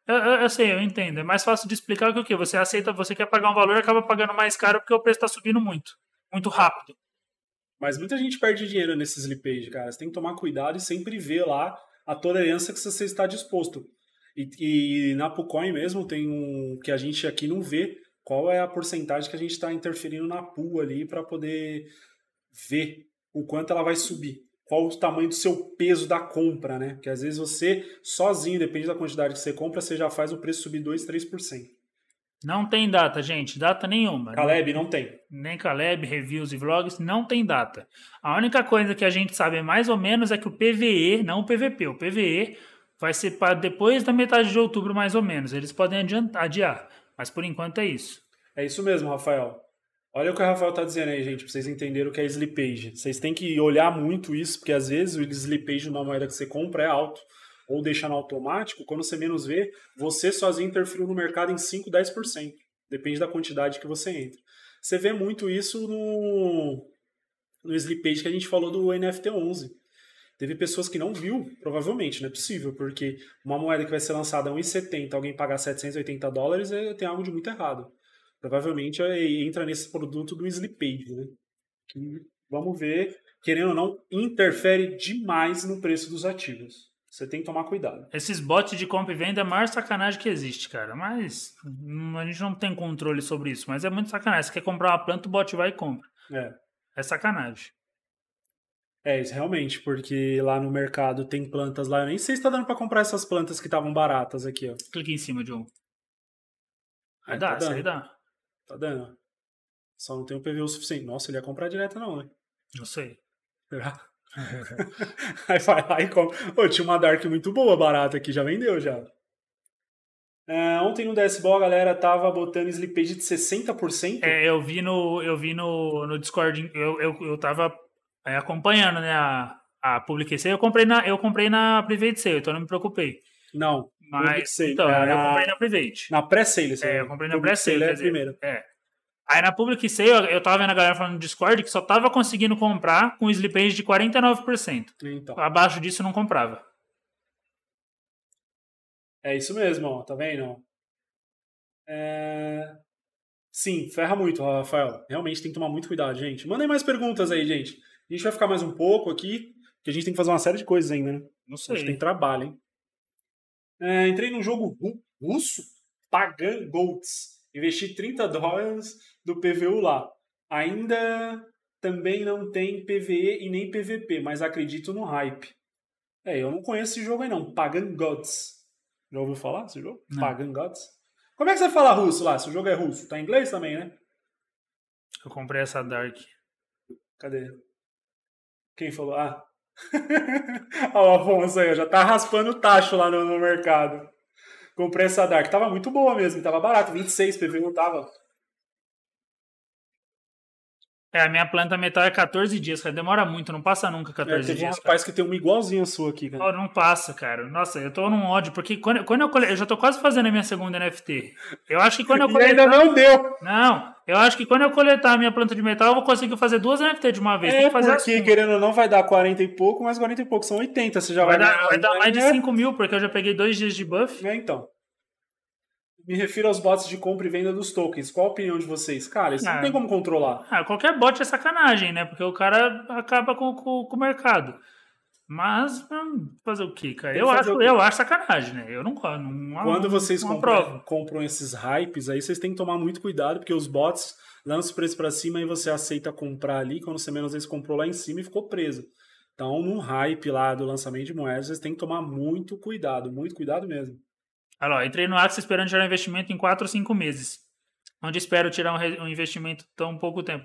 Eu, eu, eu sei, eu entendo. É mais fácil de explicar que o que? Você aceita, você quer pagar um valor acaba pagando mais caro porque o preço está subindo muito. Muito rápido. Mas muita gente perde dinheiro nesse slippage, cara. Você tem que tomar cuidado e sempre ver lá a tolerância que você está disposto. E, e na PuCoin mesmo tem um que a gente aqui não vê qual é a porcentagem que a gente está interferindo na pool ali para poder ver o quanto ela vai subir. Qual o tamanho do seu peso da compra, né? Porque às vezes você, sozinho, depende da quantidade que você compra, você já faz o preço subir 2%, 3%. Não tem data, gente. Data nenhuma. Caleb não tem. Nem Caleb, reviews e vlogs, não tem data. A única coisa que a gente sabe mais ou menos é que o PVE, não o PVP, o PVE vai ser para depois da metade de outubro, mais ou menos. Eles podem adiantar, adiar, mas por enquanto é isso. É isso mesmo, Rafael. Olha o que o Rafael está dizendo aí, gente, para vocês entenderem o que é slippage. Vocês têm que olhar muito isso, porque às vezes o slippage de uma moeda que você compra é alto. Ou deixa no automático, quando você menos vê, você sozinho interferiu no mercado em 5, 10%. Depende da quantidade que você entra. Você vê muito isso no, no slippage que a gente falou do NFT 11 Teve pessoas que não viu, provavelmente, não é possível, porque uma moeda que vai ser lançada a 1,70, alguém pagar 780 dólares, é, tem algo de muito errado. Provavelmente é, entra nesse produto do Sleepage, né? Que, vamos ver, querendo ou não, interfere demais no preço dos ativos. Você tem que tomar cuidado. Esses bots de compra e venda é a maior sacanagem que existe, cara. Mas hum, a gente não tem controle sobre isso, mas é muito sacanagem. Você quer comprar uma planta, o bot vai e compra. É. É sacanagem. É, isso realmente, porque lá no mercado tem plantas lá. Eu nem sei se tá dando pra comprar essas plantas que estavam baratas aqui, ó. Clique em cima, John. É, tá aí, dá, tá dando. dá. Tá dando. Só não tem o um PV o suficiente. Nossa, ele ia comprar direto, não, né? Não sei. Será? aí vai lá e compra. Pô, tinha uma Dark muito boa, barata aqui, já vendeu já. É, ontem no DSBO a galera tava botando slippage de 60%. É, eu vi no, eu vi no, no Discord, eu, eu, eu tava aí acompanhando, né, a, a Public Sale. Eu comprei na, eu comprei na Private Sale, então não me preocupei. Não, mas sale, então, é, eu comprei na Private. Na pré-sale, É, eu comprei na pré-sale, é primeiro. É. Aí na Public Sale, eu, eu tava vendo a galera falando no Discord que só tava conseguindo comprar com slippage de 49%. Então. Abaixo disso não comprava. É isso mesmo, ó, tá vendo? É... Sim, ferra muito, Rafael. Realmente tem que tomar muito cuidado, gente. Mandem mais perguntas aí, gente a gente vai ficar mais um pouco aqui, porque a gente tem que fazer uma série de coisas ainda, né? Não sei. A gente tem trabalho, hein? É, entrei num jogo russo, Pagan Golds. Investi 30 dólares do PVU lá. Ainda também não tem PVE e nem PVP, mas acredito no hype. É, eu não conheço esse jogo aí não. Pagan Gods. Já ouviu falar esse jogo? Não. Pagan Gods. Como é que você fala russo lá? Se o jogo é russo, tá em inglês também, né? Eu comprei essa Dark. Cadê? Quem falou? Ah, Olha o Afonso aí, já tá raspando o tacho lá no, no mercado. Comprei essa Dark, tava muito boa mesmo, tava barato, 26 PV não tava. É, a minha planta metal é 14 dias, cara. Demora muito, não passa nunca 14 é, teve dias. Um rapaz cara. que tem uma igualzinha a sua aqui, cara. Oh, não passa, cara. Nossa, eu tô num ódio, porque quando, quando eu cole... Eu já tô quase fazendo a minha segunda NFT. Eu acho que quando eu coletar. ainda não deu! Não, eu acho que quando eu coletar a minha planta de metal, eu vou conseguir fazer duas NFT de uma vez. É, fazer porque, assim. querendo ou não, vai dar 40 e pouco, mas 40 e pouco são 80. Você já vai, vai dar. Vai dar mais de 5 mil, porque eu já peguei dois dias de buff. É, então. Me refiro aos bots de compra e venda dos tokens. Qual a opinião de vocês? Cara, isso ah, não tem como controlar. Ah, qualquer bot é sacanagem, né? Porque o cara acaba com, com, com o mercado. Mas hum, fazer o quê, cara? Eu acho, eu acho sacanagem, né? Eu não, não, não Quando vocês não compram, compram esses hypes aí, vocês têm que tomar muito cuidado, porque os bots lançam o preço para cima e você aceita comprar ali. Quando você menos vezes comprou lá em cima e ficou preso. Então, num hype lá do lançamento de moedas, vocês têm que tomar muito cuidado, muito cuidado mesmo. Olha lá, entrei no Axis esperando gerar um investimento em 4 ou 5 meses. Onde espero tirar um, um investimento tão pouco tempo.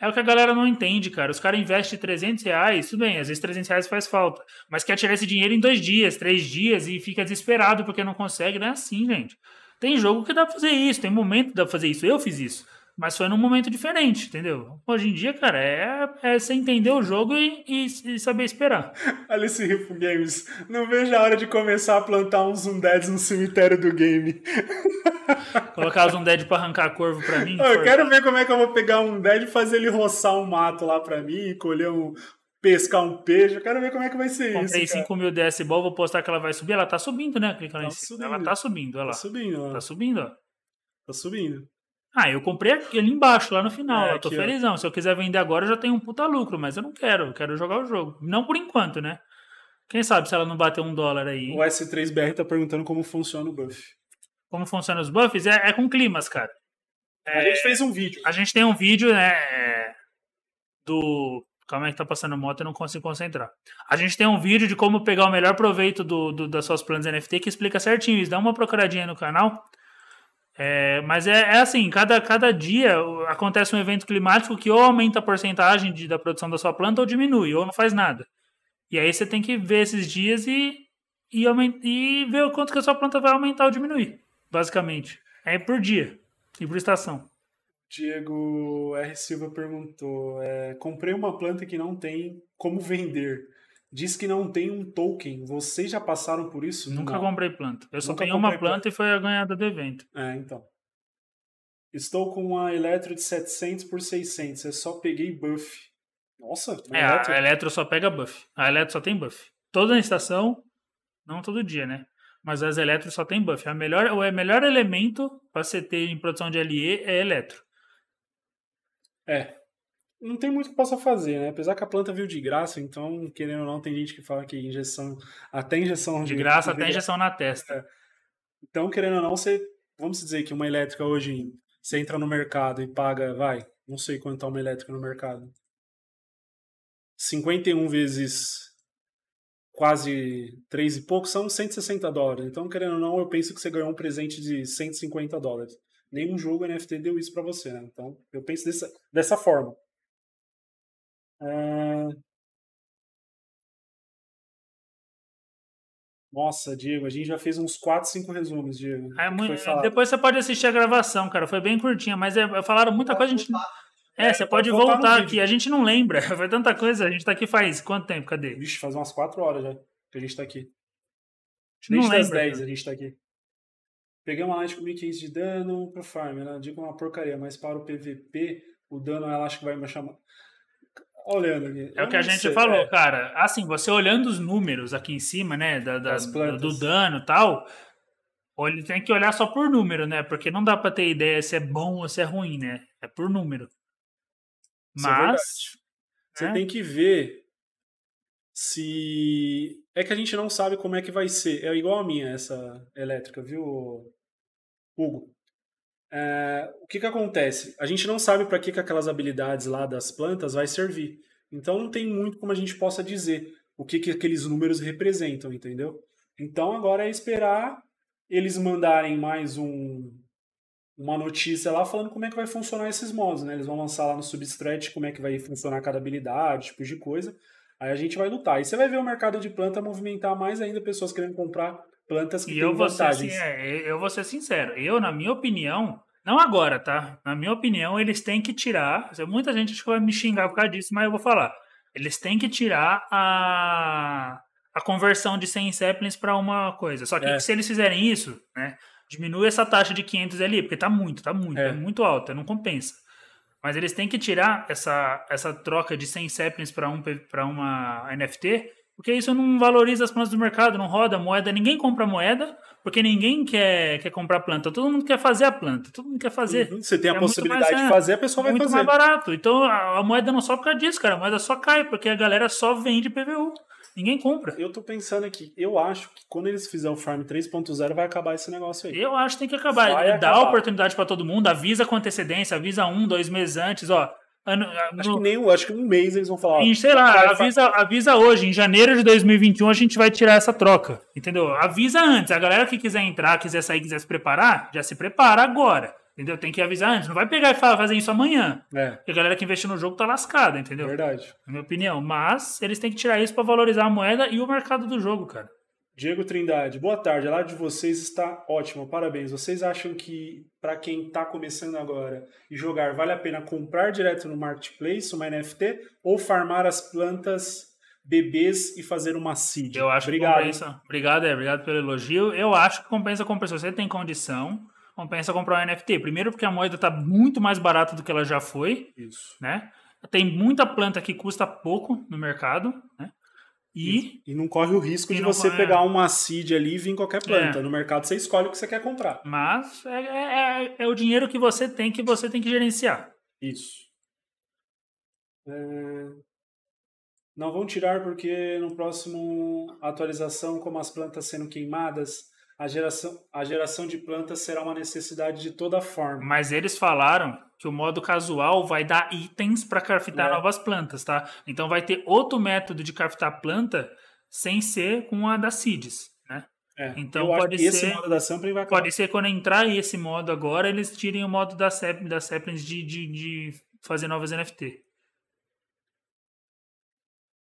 É o que a galera não entende, cara. Os caras investem 300 reais, tudo bem, às vezes 300 reais faz falta, mas quer tirar esse dinheiro em dois dias, três dias e fica desesperado porque não consegue. Não é assim, gente. Tem jogo que dá pra fazer isso, tem momento que dá pra fazer isso. Eu fiz isso. Mas foi num momento diferente, entendeu? Hoje em dia, cara, é, é você entender o jogo e, e, e saber esperar. Alice Riffo Games, não vejo a hora de começar a plantar uns undeads no cemitério do game. Colocar os undead pra arrancar corvo pra mim? Eu quero ver como é que eu vou pegar um undead e fazer ele roçar um mato lá pra mim, colher um, pescar um peixe. Eu quero ver como é que vai ser Comprei isso. Comprei 5 mil DS Ball, vou postar que ela vai subir. Ela tá subindo, né? Clica lá tá em cima. Ela tá subindo, olha lá. Tá subindo, ó. Tá subindo, ó. Tá subindo. Ah, eu comprei ali embaixo, lá no final. É, eu tô aqui, felizão. Ó. Se eu quiser vender agora, eu já tenho um puta lucro, mas eu não quero. Eu quero jogar o jogo. Não por enquanto, né? Quem sabe se ela não bater um dólar aí. O S3BR tá perguntando como funciona o buff. Como funciona os buffs? É, é com climas, cara. É, a gente fez um vídeo. A gente tem um vídeo, né? É, do. Calma aí que tá passando moto e não consigo concentrar. A gente tem um vídeo de como pegar o melhor proveito do, do das suas planos NFT que explica certinho isso. Dá uma procuradinha no canal. É, mas é, é, assim, cada, cada dia acontece um evento climático que ou aumenta a porcentagem de, da produção da sua planta ou diminui, ou não faz nada. E aí você tem que ver esses dias e, e, aumenta, e ver o quanto que a sua planta vai aumentar ou diminuir, basicamente. É por dia e por estação. Diego R. Silva perguntou: é, comprei uma planta que não tem como vender diz que não tem um token. Vocês já passaram por isso? Nunca não. comprei planta. Eu só Nunca tenho uma planta, planta, e foi a ganhada do evento. É, então. Estou com uma Eletro de 700 por 600. Eu só peguei buff. Nossa. É, eletro. a Eletro só pega buff. A Eletro só tem buff. Toda a estação, não todo dia, né? Mas as Eletro só tem buff. A melhor, o melhor elemento para você ter em produção de LE é Eletro. É, não tem muito que possa fazer, né? Apesar que a planta veio de graça, então, querendo ou não, tem gente que fala que injeção, até injeção. De, de graça, até injeção na testa. É. Então, querendo ou não, você, vamos dizer que uma elétrica hoje, você entra no mercado e paga, vai, não sei quanto é uma elétrica no mercado. 51 vezes quase 3 e pouco são 160 dólares. Então, querendo ou não, eu penso que você ganhou um presente de 150 dólares. Nenhum jogo NFT deu isso para você, né? Então, eu penso dessa, dessa forma. Ah, nossa, Diego, a gente já fez uns 4, 5 resumos, Diego. É muito... Depois você pode assistir a gravação, cara. Foi bem curtinha, mas é... é falaram muita coisa. A gente... É, é você pode, voltar, aqui. A gente não lembra. Foi tanta coisa. A gente tá aqui faz quanto tempo? Cadê? Vixe, faz umas 4 horas já que a gente tá aqui. Desde não as 10 a gente tá aqui. Peguei uma light com 1500 de dano pro farm. né? digo uma porcaria, mas para o PVP, o dano ela acho que vai me chamar. Olhando É o que a ah, gente sei, falou, é. cara. Assim, você olhando os números aqui em cima, né? Da, da do dano e tal, ele tem que olhar só por número, né? Porque não dá para ter ideia se é bom ou se é ruim, né? É por número. É Mas. É Você né? tem que ver se. É que a gente não sabe como é que vai ser. É igual a minha, essa elétrica, viu, Hugo? É, o que, que acontece? A gente não sabe para que, que aquelas habilidades lá das plantas vai servir. Então não tem muito como a gente possa dizer o que, que aqueles números representam, entendeu? Então agora é esperar eles mandarem mais um, uma notícia lá falando como é que vai funcionar esses mods, né? Eles vão lançar lá no Substrat como é que vai funcionar cada habilidade, tipo de coisa. Aí a gente vai lutar. E você vai ver o mercado de planta movimentar mais ainda pessoas querendo comprar plantas que e têm eu vou vantagens. Ser, é, é, eu vou ser sincero, eu, na minha opinião, não agora, tá? Na minha opinião, eles têm que tirar. Muita gente acho que vai me xingar por causa disso, mas eu vou falar. Eles têm que tirar a, a conversão de 100 Zeppelins para uma coisa. Só que, é. se eles fizerem isso, né? Diminui essa taxa de 500 ali, porque tá muito, tá muito, é, é muito alta, não compensa. Mas eles têm que tirar essa, essa troca de 100 Zeppelins para um, para uma NFT porque isso não valoriza as plantas do mercado, não roda moeda, ninguém compra moeda, porque ninguém quer, quer comprar planta. Todo mundo quer fazer a planta, todo mundo quer fazer. Uhum, você tem a é possibilidade mais, de é, fazer, a pessoa vai muito fazer. muito mais barato. Então a, a, moeda não sobe por causa disso, cara. A moeda só cai, porque a galera só vende PVU. Ninguém compra. Eu tô pensando aqui, eu acho que quando eles fizerem o Farm 3.0 vai acabar esse negócio aí. Eu acho que tem que acabar. Vai Dá acabar. oportunidade para todo mundo, avisa com antecedência, avisa um, dois meses antes, ó. Ano, ah, ah, acho no... que nem um, acho que um mês eles vão falar. E, sei lá, avisa, avisa hoje, em janeiro de 2021 a gente vai tirar essa troca, entendeu? Avisa antes, a galera que quiser entrar, quiser sair, quiser se preparar, já se prepara agora. Entendeu? Tem que avisar antes. Não vai pegar e falar, fazer isso amanhã. É. Porque a galera que investiu no jogo tá lascada, entendeu? Verdade. Na minha opinião. Mas eles têm que tirar isso para valorizar a moeda e o mercado do jogo, cara. Diego Trindade, boa tarde. A live de vocês está ótima, parabéns. Vocês acham que, para quem está começando agora e jogar, vale a pena comprar direto no marketplace uma NFT ou farmar as plantas bebês e fazer uma seed? Eu acho obrigado. que compensa. Obrigado, é, obrigado pelo elogio. Eu acho que compensa comprar. Se você tem condição, compensa comprar um NFT. Primeiro, porque a moeda está muito mais barata do que ela já foi. Isso. Né? Tem muita planta que custa pouco no mercado, né? E, e não corre o risco de você corre, pegar uma seed ali e vir em qualquer planta. É. No mercado você escolhe o que você quer comprar. Mas é, é, é, é o dinheiro que você tem que você tem que gerenciar. Isso. É, não vão tirar porque no próximo atualização, como as plantas sendo queimadas, a geração, a geração de plantas será uma necessidade de toda forma. Mas eles falaram que o modo casual vai dar itens para craftar é. novas plantas, tá? Então vai ter outro método de craftar planta sem ser com a da Cides, né? É. Então Eu pode ser, esse modo da Sampling vai Pode ser quando entrar esse modo agora, eles tirem o modo da da de, de, de fazer novas NFT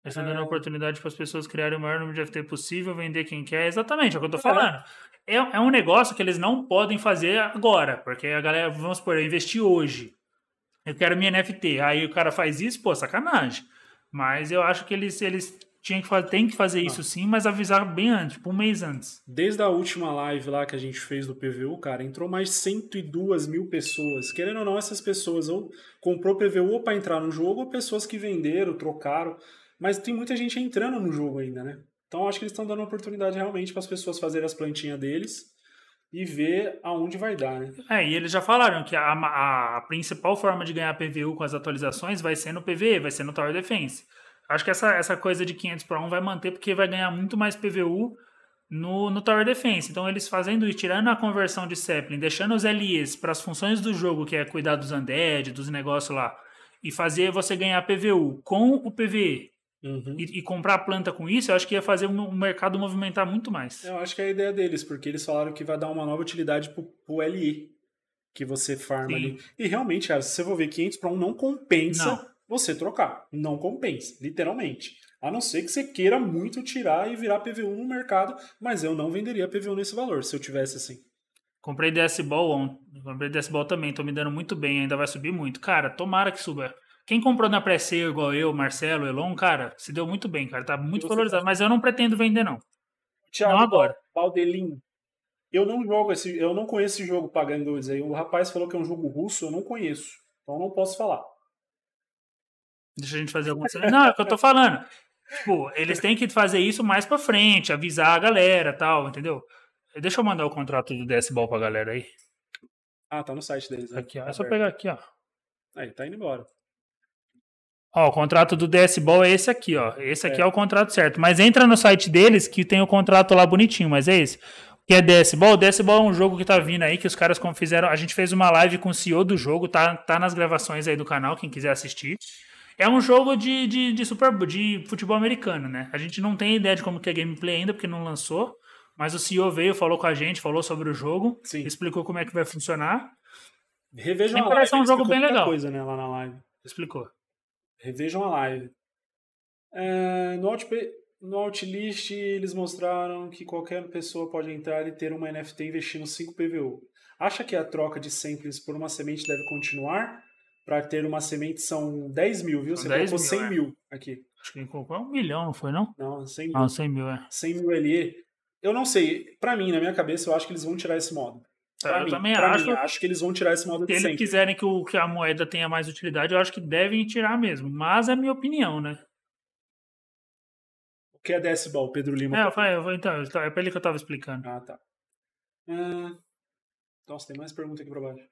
é dando é. oportunidade para as pessoas criarem o maior número de FT possível, vender quem quer. Exatamente, é o que eu estou falando. É, é um negócio que eles não podem fazer agora, porque a galera, vamos supor, eu investi hoje. Eu quero minha NFT. Aí o cara faz isso, pô, sacanagem. Mas eu acho que eles, eles tinham que fazer, tem que fazer ah. isso ah. sim, mas avisar bem antes, tipo, um mês antes. Desde a última live lá que a gente fez do PVU, cara, entrou mais 102 mil pessoas. Querendo ou não, essas pessoas ou comprou PVU para entrar no jogo ou pessoas que venderam, trocaram. Mas tem muita gente entrando no jogo ainda, né? Então acho que eles estão dando oportunidade realmente para as pessoas fazerem as plantinhas deles e ver aonde vai dar, né? É, e eles já falaram que a, a, a principal forma de ganhar PVU com as atualizações vai ser no PVE, vai ser no Tower Defense. Acho que essa, essa coisa de 500 para 1 vai manter porque vai ganhar muito mais PVU no, no Tower Defense. Então eles fazendo e tirando a conversão de Zeppelin, deixando os LEs para as funções do jogo, que é cuidar dos undead, dos negócios lá, e fazer você ganhar PVU com o PVE Uhum. E, e, comprar planta com isso, eu acho que ia fazer o mercado movimentar muito mais. Eu acho que é a ideia deles, porque eles falaram que vai dar uma nova utilidade pro, pro LI, que você farma Sim. ali. E realmente, cara, se você for ver 500 para 1 não compensa não. você trocar. Não compensa, literalmente. A não ser que você queira muito tirar e virar PVU no mercado, mas eu não venderia PVU nesse valor, se eu tivesse assim. Comprei DS Ball ontem. Comprei DS Ball também, tô me dando muito bem, ainda vai subir muito. Cara, tomara que suba. Quem comprou na pré-sale igual eu, Marcelo, Elon, cara, se deu muito bem, cara. Tá muito valorizado, mas eu não pretendo vender, não. Tiago, não agora. Baldelin, eu não jogo esse, eu não conheço esse jogo pagando dois aí. O rapaz falou que é um jogo russo, eu não conheço. Então eu não posso falar. Deixa a gente fazer alguma coisa. não, é o que eu tô falando. Tipo, eles têm que fazer isso mais pra frente, avisar a galera tal, entendeu? Deixa eu mandar o contrato do DS Ball pra galera aí. Ah, tá no site deles. Né? Aqui, ó. É só pegar aqui, ó. Aí, tá indo embora. Ó, o contrato do DS Ball é esse aqui, ó. Esse aqui é. é. o contrato certo. Mas entra no site deles que tem o contrato lá bonitinho, mas é esse. que é DS Ball? DS Ball é um jogo que tá vindo aí, que os caras como fizeram. A gente fez uma live com o CEO do jogo, tá, tá nas gravações aí do canal, quem quiser assistir. É um jogo de, de, de super de futebol americano, né? A gente não tem ideia de como que é gameplay ainda, porque não lançou. Mas o CEO veio, falou com a gente, falou sobre o jogo, Sim. explicou como é que vai funcionar. Reveja e a parece live, um jogo bem legal. coisa, né, lá na live. Explicou. Revejam a live. É, no, Out, no Outlist, eles mostraram que qualquer pessoa pode entrar e ter uma NFT investindo 5 PVU. Acha que a troca de samples por uma semente deve continuar? Para ter uma semente são 10 mil, viu? Você colocou 100 mil, é. mil aqui. Acho que ele colocou um milhão, não foi não? Não, 100 ah, mil. Ah, 100 mil, é. 100 mil LE. Eu não sei, para mim, na minha cabeça, eu acho que eles vão tirar esse modo. Pra eu mim, também acho. Mim, acho que eles vão tirar esse modo de Se eles quiserem que, o, que a moeda tenha mais utilidade, eu acho que devem tirar mesmo. Mas é minha opinião, né? O que é decibel, Pedro Lima? É, eu falei, eu, então, é pra ele que eu tava explicando. Ah, tá. Uh, nossa, tem mais pergunta aqui pra baixo.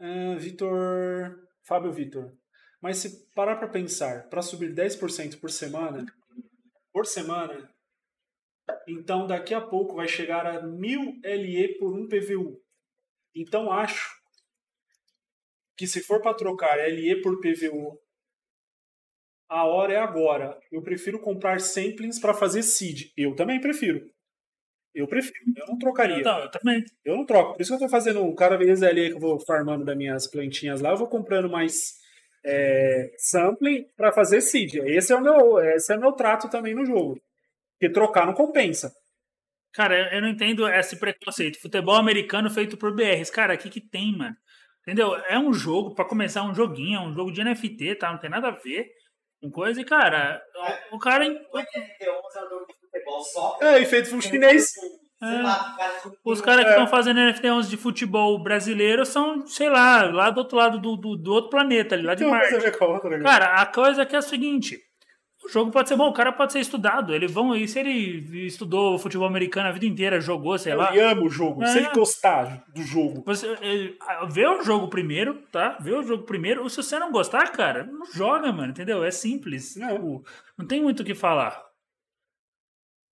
Ah, Vitor. Fábio Vitor. Mas se parar pra pensar, pra subir 10% por semana, por semana, então, daqui a pouco vai chegar a 1000 LE por 1 PVU. Então, acho que se for para trocar LE por PVU, a hora é agora. Eu prefiro comprar samplings para fazer seed. Eu também prefiro. Eu prefiro. Eu não trocaria. Então, eu também. Eu não troco. Por isso que eu estou fazendo cara vez LE que eu vou farmando das minhas plantinhas lá, eu vou comprando mais é, sampling para fazer seed. Esse é o meu, esse é o meu trato também no jogo. Porque trocar não compensa. Cara, eu não entendo esse preconceito. Futebol americano feito por BRs. Cara, o que, que tem, mano? Entendeu? É um jogo, para começar, é um joguinho, é um jogo de NFT, tá? Não tem nada a ver com coisa. E, cara, é, o, o cara. nft é, é de futebol só. É, e feito por chinês. É. cara, os caras que estão é. fazendo NFT11 de futebol brasileiro são, sei lá, lá do outro lado do, do, do outro planeta, ali, lá de Marte. Cara, a coisa que é a seguinte: o jogo pode ser bom, o cara pode ser estudado. Ele vão aí, se ele estudou futebol americano a vida inteira, jogou, sei lá. Ele ama o jogo, é. se ele é. gostar do jogo. Você, é, ah, vê o jogo primeiro, tá? Vê o jogo primeiro. Se você não gostar, cara, não joga, mano, entendeu? É simples. não tipo, tem muito o que falar.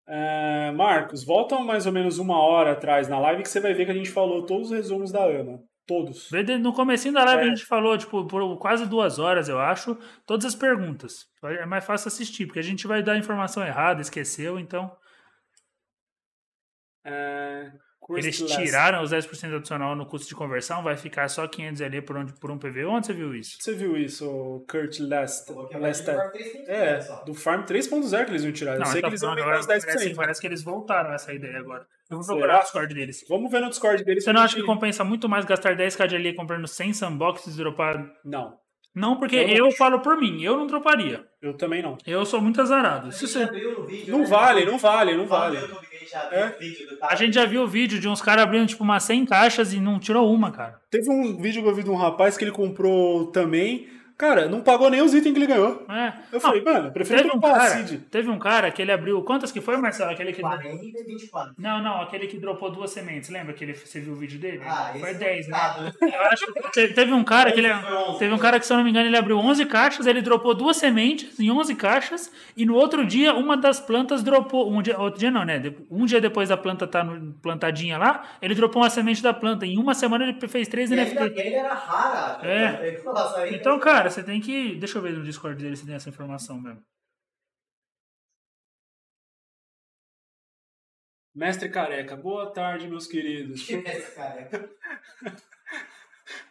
É, Marcos, volta mais ou menos uma hora atrás na live que você vai ver que a gente falou todos os resumos da Ana. Todos. No comecinho da live é. a gente falou, tipo, por quase duas horas, eu acho, todas as perguntas. É mais fácil assistir, porque a gente vai dar informação errada, esqueceu, então. Uh, Eles tiraram os 10% adicional no custo de conversão, vai ficar só 500 ali por, onde, por um PV. Onde você viu isso? Você viu isso, Kurt Last? Last é, do Farm 3.0 que eles iam tirar. Eu sei que eles vão tirar os 10%. Parece, assim, parece que eles voltaram a essa ideia agora. Eu vou procurar o Discord deles. Vamos ver no Discord deles. Você não acha que compensa muito mais gastar 10k de ali comprando 100 sandboxes e dropar? Não. Não, porque eu, eu falo por mim, eu não droparia. Eu também não. Eu sou muito azarado. Se você... Vídeo, não, né? vale, não vale, não vale, não vale. É. A gente já viu o vídeo de uns caras abrindo tipo umas 100 caixas e não tirou uma, cara. Teve um vídeo que eu vi de um rapaz que ele comprou também Cara, não pagou nem os itens que ele ganhou. É. Eu falei, ah, mano, prefiro teve um cara, Cid. Teve um cara que ele abriu. Quantas que foi, Marcelo? Aquele que. 40 e 24. Não, não, aquele que dropou duas sementes. Lembra que ele, você viu o vídeo dele? Ah, foi 10, é né? Eu acho que teve um cara que ele. Teve um cara que, se eu não me engano, ele abriu 11 caixas, ele dropou duas sementes em 11 caixas, e no outro dia, uma das plantas dropou. Um dia, outro dia não, né? Um dia depois da planta tá plantadinha lá, ele dropou uma semente da planta. Em uma semana ele fez três NFT. Ele, ele era rara. É. Então, cara. Cara, você tem que. Deixa eu ver no Discord dele se tem essa informação mesmo. Mestre Careca, boa tarde, meus queridos. Que mestre Careca?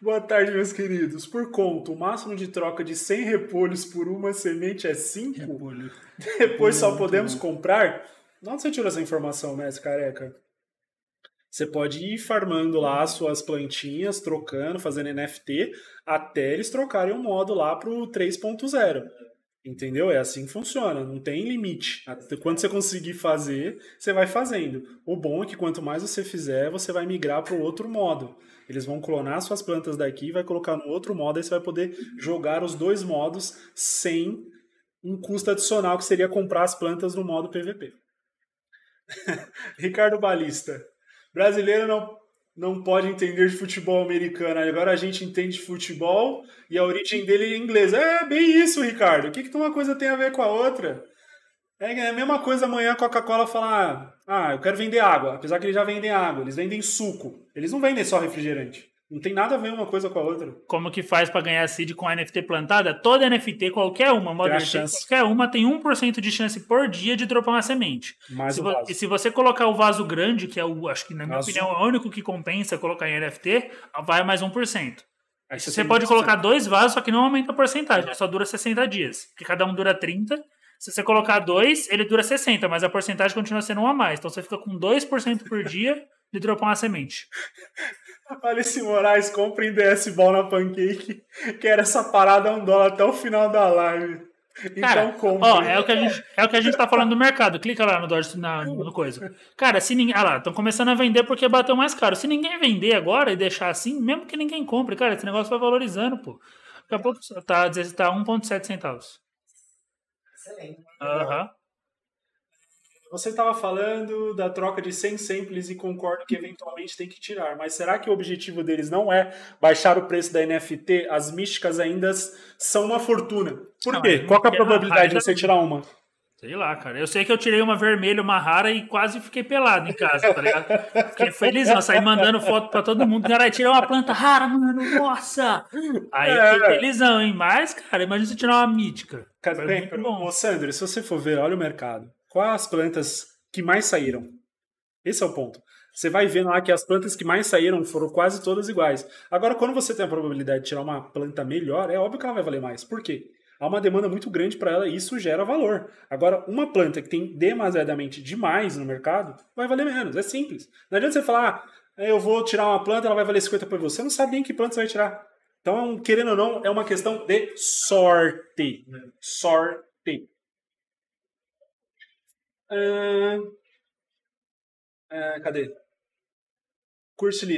boa tarde, meus queridos. Por conta, o máximo de troca de 100 repolhos por uma semente é 5? Repolho. Depois Repolho só podemos comprar? onde você tirou essa informação, mestre Careca? Você pode ir farmando lá as suas plantinhas, trocando, fazendo NFT, até eles trocarem o modo lá pro 3.0. Entendeu? É assim que funciona, não tem limite. Quando você conseguir fazer, você vai fazendo. O bom é que quanto mais você fizer, você vai migrar para o outro modo. Eles vão clonar suas plantas daqui, vai colocar no outro modo, aí você vai poder jogar os dois modos sem um custo adicional que seria comprar as plantas no modo PVP. Ricardo Balista, brasileiro não, não pode entender de futebol americano. Agora a gente entende futebol e a origem dele é inglesa. É bem isso, Ricardo. O que, que uma coisa tem a ver com a outra? É, é a mesma coisa amanhã a Coca-Cola falar: ah, eu quero vender água. Apesar que eles já vendem água, eles vendem suco. Eles não vendem só refrigerante. Não tem nada a ver uma coisa com a outra. Como que faz para ganhar seed com a NFT plantada? Toda NFT, qualquer uma, Modern NFT, qualquer uma, tem 1% de chance por dia de dropar uma semente. Mais se um E se você colocar o vaso grande, que é o, acho que na minha opinião, é o único que compensa colocar em NFT, vai mais 1%. Aí é você, você pode colocar dois vasos, só que não aumenta a porcentagem, é. só dura 60 dias. Porque cada um dura 30. Se você colocar dois, ele dura 60, mas a porcentagem continua sendo uma a mais. Então você fica com 2% por dia de dropar uma semente. Alice Moraes, comprem em DS Ball na Pancake. Quero essa parada a um dólar até o final da live. Então compra. Ó, é o que a gente, é o que a gente tá falando do mercado. Clica lá no Dodge, na, no coisa. Cara, se ninguém. Ah lá, estão começando a vender porque bateu mais caro. Se ninguém vender agora e deixar assim, mesmo que ninguém compre, cara, esse negócio vai valorizando, pô. Daqui a pouco tá, tá 1,7 centavos. Excelente. Aham. Uhum. Você estava falando da troca de 100 samples e concordo que eventualmente tem que tirar, mas será que o objetivo deles não é baixar o preço da NFT? As místicas ainda são uma fortuna. Por não, quê? É Qual é a é probabilidade de né? você tirar uma? Sei lá, cara. Eu sei que eu tirei uma vermelha, uma rara e quase fiquei pelado em casa, tá ligado? Fiquei felizão, saí mandando foto pra todo mundo. Cara, tirei uma planta rara, mano, nossa! Aí é. fiquei felizão, hein? Mas, cara, imagina se tirar uma mítica. Cara, bem, ô Sandro, se você for ver, olha o mercado quais as plantas que mais saíram. Esse é o ponto. Você vai vendo lá que as plantas que mais saíram foram quase todas iguais. Agora, quando você tem a probabilidade de tirar uma planta melhor, é óbvio que ela vai valer mais. Por quê? Há uma demanda muito grande para ela e isso gera valor. Agora, uma planta que tem demasiadamente demais no mercado vai valer menos. É simples. Não adianta você falar, ah, eu vou tirar uma planta, ela vai valer 50 por você. Você não sabe nem que planta você vai tirar. Então, querendo ou não, é uma questão de sorte. É. Sorte. Uh, uh, cadê?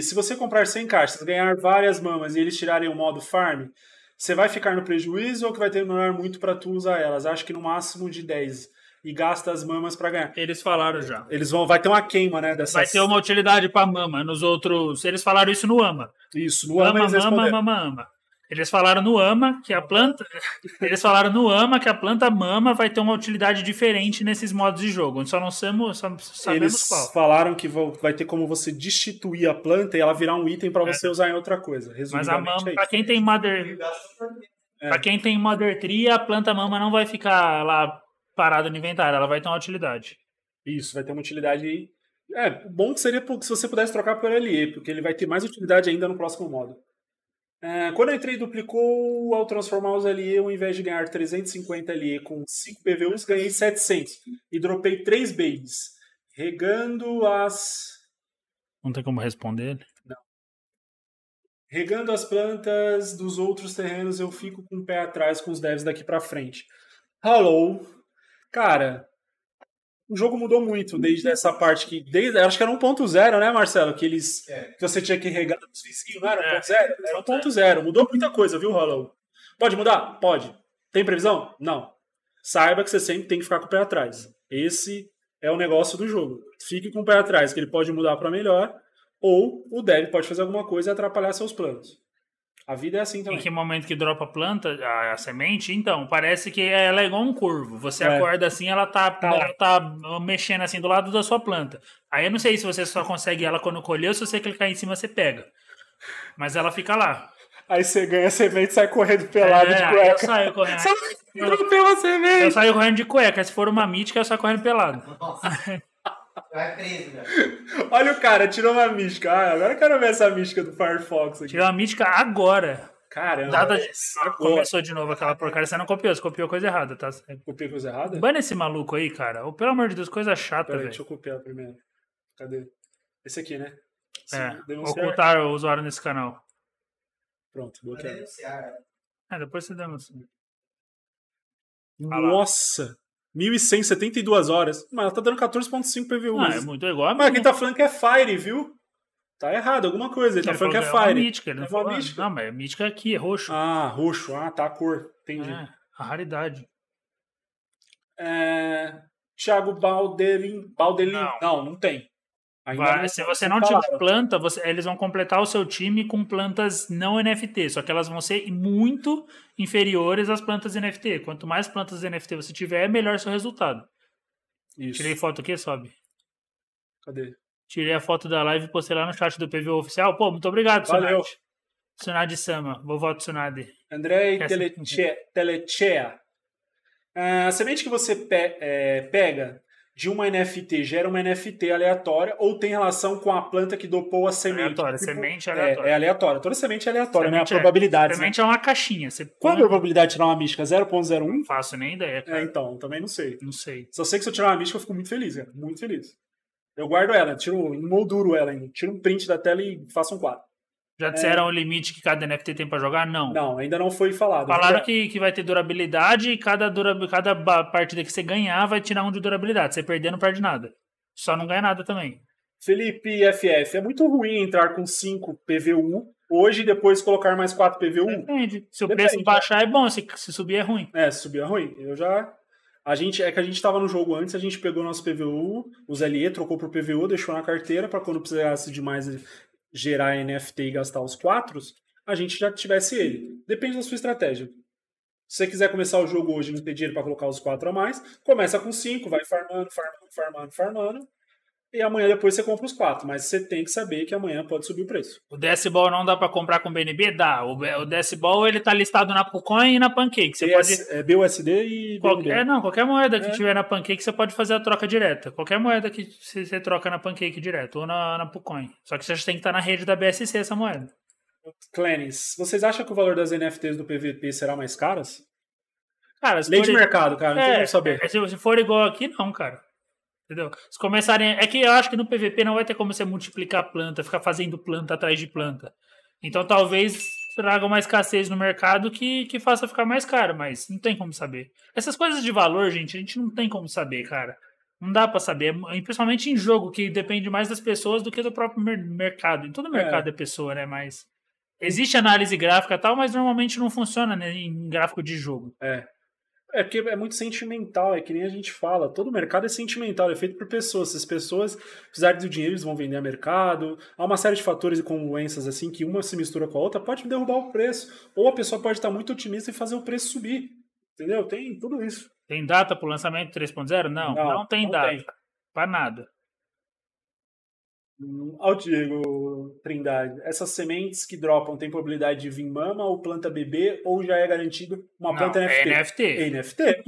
Se você comprar 100 caixas, ganhar várias mamas e eles tirarem o modo farm, você vai ficar no prejuízo ou que vai demorar muito para tu usar elas? Acho que no máximo de 10 e gasta as mamas para ganhar. Eles falaram já. Eles vão, vai ter uma queima, né? Dessas... Vai ter uma utilidade para mama. Nos outros, eles falaram isso no AMA. Isso, no AMA, ama, eles ama, ama, ama, ama. Eles falaram no AMA que a planta. Eles falaram no AMA que a planta mama vai ter uma utilidade diferente nesses modos de jogo. Só não sabemos, só sabemos Eles qual. falaram que vai ter como você destituir a planta e ela virar um item para é. você usar em outra coisa. Mas a mama, é para quem tem Mother. É. Pra quem tem Mother Tree, a planta mama não vai ficar lá parada no inventário, ela vai ter uma utilidade. Isso, vai ter uma utilidade aí. É, bom que seria se você pudesse trocar por LE, porque ele vai ter mais utilidade ainda no próximo modo. É, quando eu entrei, duplicou ao transformar os LE, ao invés de ganhar 350 LE com 5 PVUs, ganhei 700 e dropei 3 babies, regando as. Não tem como responder? Não. Regando as plantas dos outros terrenos, eu fico com o pé atrás com os devs daqui para frente. Hello! Cara, o jogo mudou muito desde essa parte que. Desde, acho que era 1.0, né, Marcelo? Que eles. É. Que você tinha que regar os vizinhos, não era 1.0? É. Era 1.0. Mudou muita coisa, viu, Hollow? Pode mudar? Pode. Tem previsão? Não. Saiba que você sempre tem que ficar com o pé atrás. Esse é o negócio do jogo. Fique com o pé atrás, que ele pode mudar para melhor, ou o dev pode fazer alguma coisa e atrapalhar seus planos. A vida é assim também. Em que momento que dropa a planta, a, a semente, então, parece que ela é igual um curvo. Você é. acorda assim, ela tá, tá ela tá mexendo assim do lado da sua planta. Aí eu não sei se você só consegue ela quando colher ou se você clicar em cima você pega. Mas ela fica lá. Aí você ganha a semente e sai correndo pelado é, de cueca. Eu saio correndo. Só eu, uma semente. Eu saio correndo de cueca. Se for uma mítica, eu saio correndo pelado. Nossa. Vai é preso, velho. Né? Olha o cara, tirou uma mística. Ah, agora eu quero ver essa mística do Firefox aqui. Tirou uma mística agora. Caramba. Dada De... Começou de novo aquela porcaria. Você não copiou, você copiou coisa errada, tá? Copiou coisa errada? Bane esse maluco aí, cara. Ou, pelo amor de Deus, coisa chata, velho. Deixa eu copiar primeiro. Cadê? Esse aqui, né? Se é, denunciar... ocultar o usuário nesse canal. Pronto, bloqueado. Né? É, depois você denuncia. Nossa! 1.172 horas. Mas ela tá dando 14.5 PVU. Ah, né? é muito igual. Mas quem tá falando que é Fire, viu? Tá errado, alguma coisa. Ele tá ele falando que é Fire. mítica, ele é não falou mítica. Não, mas é mítica aqui, é roxo. Ah, roxo. Ah, tá a cor. Entendi. É, a raridade. É... Thiago Baldelin. Baldelin. Não. não, não tem. Vai, se você não tiver planta, você, eles vão completar o seu time com plantas não NFT, só que elas vão ser muito inferiores às plantas NFT. Quanto mais plantas NFT você tiver, melhor seu resultado. Isso. Tirei foto aqui, sobe. Cadê? Tirei a foto da live e postei lá no chat do PVO oficial. Pô, muito obrigado, Valeu. Tsunade. Tsunade Sama, vovó Tsunade. Andrei Teleche, Telechea. Ah, a semente que você pe é, pega de uma NFT gera uma NFT aleatória ou tem relação com a planta que dopou a semente. Aleatória, tipo, semente é, aleatória. É, é aleatória. Toda semente é aleatória, semente né? A é, probabilidade. Né? Semente né? é uma caixinha. Você Qual põe... a probabilidade de tirar uma mística? 0.01? Não faço nem ideia. É, cara. É, então, também não sei. Não sei. Só sei que se eu tirar uma mística, eu fico muito feliz, cara. Muito feliz. Eu guardo ela, tiro, molduro ela ainda, tiro um print da tela e faço um quadro. Já é. disseram é... o limite que cada NFT tem para jogar? Não. Não, ainda não foi falado. Falaram que, que vai ter durabilidade e cada, dura, cada partida que você ganhar vai tirar um de durabilidade. Você perder não perde nada. Só não ganha nada também. Felipe FF, é muito ruim entrar com 5 PVU hoje e depois colocar mais 4 PVU? Depende. Se o Depende. preço baixar é bom, se, se subir é ruim. É, se subir é ruim. Eu já a gente é que a gente estava no jogo antes, a gente pegou nosso PVU, os LE trocou pro PVU, deixou na carteira para quando precisasse de mais gerar NFT e gastar os quatro, a gente já tivesse ele. Depende da sua estratégia. Se você quiser começar o jogo hoje e não ter dinheiro para colocar os quatro a mais, começa com cinco, vai farmando, farmando, farmando, farmando e amanhã depois você compra os quatro, mas você tem que saber que amanhã pode subir o preço. O Decibol não dá para comprar com BNB? Dá. O, o Decibol ele tá listado na Pucoin e na Pancake. Você BS, pode... É BUSD e qualquer, BNB. É, não, qualquer moeda que é. tiver na Pancake você pode fazer a troca direta. Qualquer moeda que você troca na Pancake direto ou na, na Pucoin. Só que você tem que estar tá na rede da BSC essa moeda. Clenis, vocês acham que o valor das NFTs do PVP será mais caras? Cara, Lei de mercado, cara, não tem é, como saber. É, se for igual aqui, não, cara. Entendeu? Se começarem. É que eu acho que no PVP não vai ter como você multiplicar planta, ficar fazendo planta atrás de planta. Então talvez traga uma escassez no mercado que, que faça ficar mais caro, mas não tem como saber. Essas coisas de valor, gente, a gente não tem como saber, cara. Não dá para saber, é, principalmente em jogo, que depende mais das pessoas do que do próprio mercado. Em todo é. mercado é, é pessoa, né? Mas existe análise gráfica e tal, mas normalmente não funciona né, em gráfico de jogo. É. É porque é muito sentimental, é que nem a gente fala. Todo mercado é sentimental, é feito por pessoas. Se as pessoas precisarem do dinheiro, eles vão vender a mercado. Há uma série de fatores e congruências assim que uma se mistura com a outra, pode derrubar o preço. Ou a pessoa pode estar muito otimista e fazer o preço subir. Entendeu? Tem tudo isso. Tem data para o lançamento 3.0? Não, não, não tem não data. Para nada outro Diego Trindade, essas sementes que dropam tem probabilidade de vir mama ou planta bebê ou já é garantido uma Não, planta NFT? É NFT. É NFT.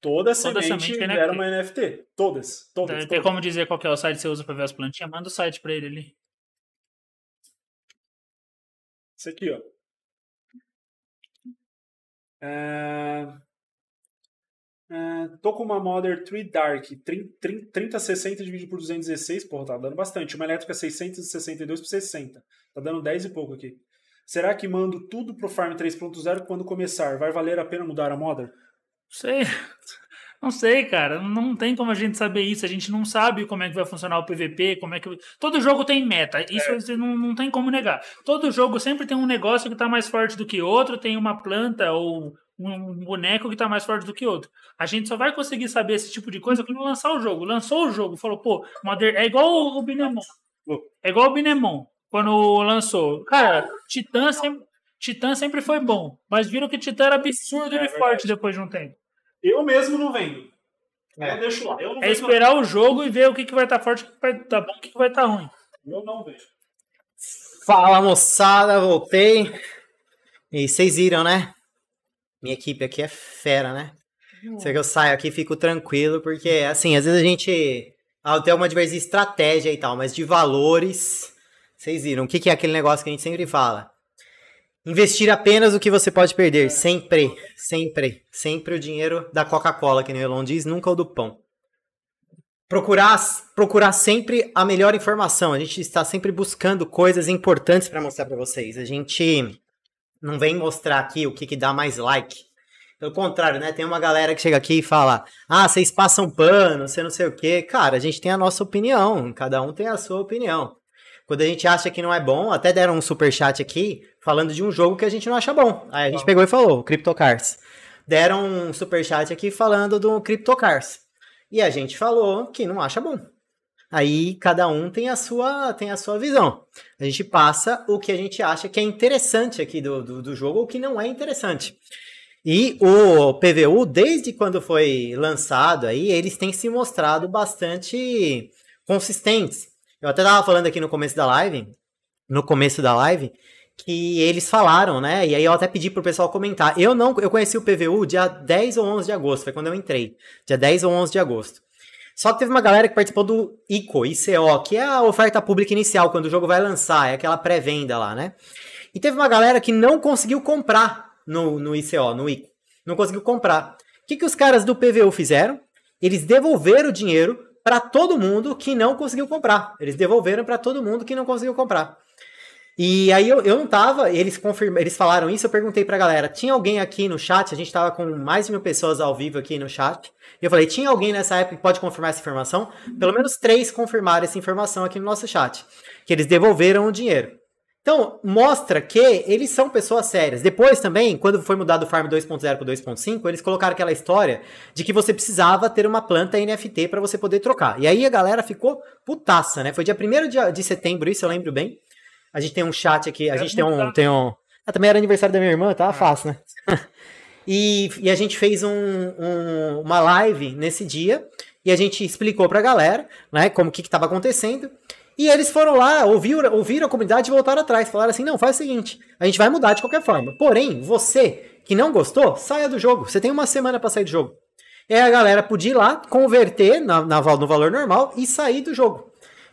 Toda, Toda semente, semente é era uma NFT. Todas. Todas. Tem todas. como dizer qual é o site que você usa para ver as plantinhas? Manda o site para ele ali. Isso aqui, ó. É, ah, tô com uma Mother 3 Dark 3060 dividido por 216, porra, tá dando bastante. Uma elétrica 662 por 60. Tá dando 10 e pouco aqui. Será que mando tudo pro Farm 3.0 quando começar? Vai valer a pena mudar a Mother? Sei. Não sei, cara. Não tem como a gente saber isso. A gente não sabe como é que vai funcionar o PVP, como é que. Todo jogo tem meta. Isso é. não, não tem como negar. Todo jogo sempre tem um negócio que tá mais forte do que outro, tem uma planta ou um boneco que está mais forte do que outro. A gente só vai conseguir saber esse tipo de coisa quando lançar o jogo. Lançou o jogo, falou, pô, Modern... é igual o Binemon. É igual o Binemon, quando lançou. Cara, Titã sempre, Titã sempre foi bom, mas viram que Titã era absurdo é, e forte é depois de um tempo. Eu mesmo não vendo. É. Eu deixo lá. Eu não é esperar não. o jogo e ver o que, que vai estar tá forte, o que vai estar tá bom, o que, que vai estar tá ruim. Eu não vejo. Fala moçada, voltei. E vocês viram, né? minha equipe aqui é fera, né? Hum. Se é eu saio aqui, fico tranquilo, porque, uhum. assim, às vezes a gente. Até uma diversa estratégia e tal, mas de valores. Vocês viram. O que, que é aquele negócio que a gente sempre fala? Investir apenas o que você pode perder. É. Sempre. Sempre. Sempre o dinheiro da Coca-Cola, que o Elon diz, nunca o do pão. Procurar, procurar sempre a melhor informação. A gente está sempre buscando coisas importantes para mostrar para vocês. A gente não vem mostrar aqui o que, que dá mais like. Pelo contrário, né? Tem uma galera que chega aqui e fala: ah, vocês passam pano, você não sei o quê. Cara, a gente tem a nossa opinião, cada um tem a sua opinião. Quando a gente acha que não é bom, até deram um super chat aqui falando de um jogo que a gente não acha bom. Aí a gente pegou e falou, CryptoCars. Deram um super chat aqui falando do CryptoCars. E a gente falou que não acha bom. Aí cada um tem a sua tem a sua visão. A gente passa o que a gente acha que é interessante aqui do, do, do jogo ou que não é interessante. E o PVU, desde quando foi lançado aí, eles têm se mostrado bastante consistentes. Eu até estava falando aqui no começo da live, no começo da live, que eles falaram, né? E aí eu até pedi pro pessoal comentar. Eu não, eu conheci o PVU dia 10 ou 11 de agosto, foi quando eu entrei. Dia 10 ou 11 de agosto. Só que teve uma galera que participou do ICO, ICO, que é a oferta pública inicial, quando o jogo vai lançar, é aquela pré-venda lá, né? E teve uma galera que não conseguiu comprar no, no ICO, no ICO. Não conseguiu comprar. O que, que os caras do PVU fizeram? Eles devolveram o dinheiro para todo mundo que não conseguiu comprar. Eles devolveram para todo mundo que não conseguiu comprar. E aí eu, eu não tava, eles confirmaram eles falaram isso, eu perguntei pra galera, tinha alguém aqui no chat? A gente tava com mais de mil pessoas ao vivo aqui no chat. E eu falei, tinha alguém nessa época que pode confirmar essa informação? Pelo menos três confirmaram essa informação aqui no nosso chat. Que eles devolveram o dinheiro. Então, mostra que eles são pessoas sérias. Depois também, quando foi mudado o Farm 2.0 para 2.5, eles colocaram aquela história de que você precisava ter uma planta NFT para você poder trocar. E aí a galera ficou putaça, né? Foi dia 1 de setembro, isso eu lembro bem a gente tem um chat aqui, a gente tem um, tem um. Ah, também era aniversário da minha irmã, tá ah. fácil, né? e, e a gente fez um, um, uma live nesse dia e a gente explicou pra galera, né, como que tava acontecendo. E eles foram lá, ouviram, ouviram a comunidade e voltaram atrás. Falaram assim: não, faz o seguinte, a gente vai mudar de qualquer forma. Porém, você que não gostou, saia do jogo. Você tem uma semana para sair do jogo. E aí a galera podia ir lá, converter na, na, no valor normal e sair do jogo.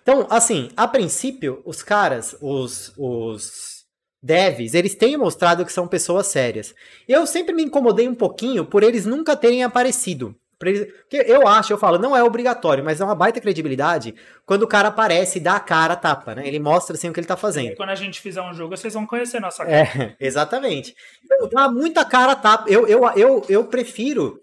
Então, assim, a princípio, os caras, os, os devs, eles têm mostrado que são pessoas sérias. Eu sempre me incomodei um pouquinho por eles nunca terem aparecido. Porque eu acho, eu falo, não é obrigatório, mas é uma baita credibilidade quando o cara aparece e dá a cara a tapa, né? Ele mostra assim o que ele tá fazendo. E quando a gente fizer um jogo, vocês vão conhecer nossa cara. É, exatamente. Então, dá muita cara a tapa. Eu, eu, eu, eu prefiro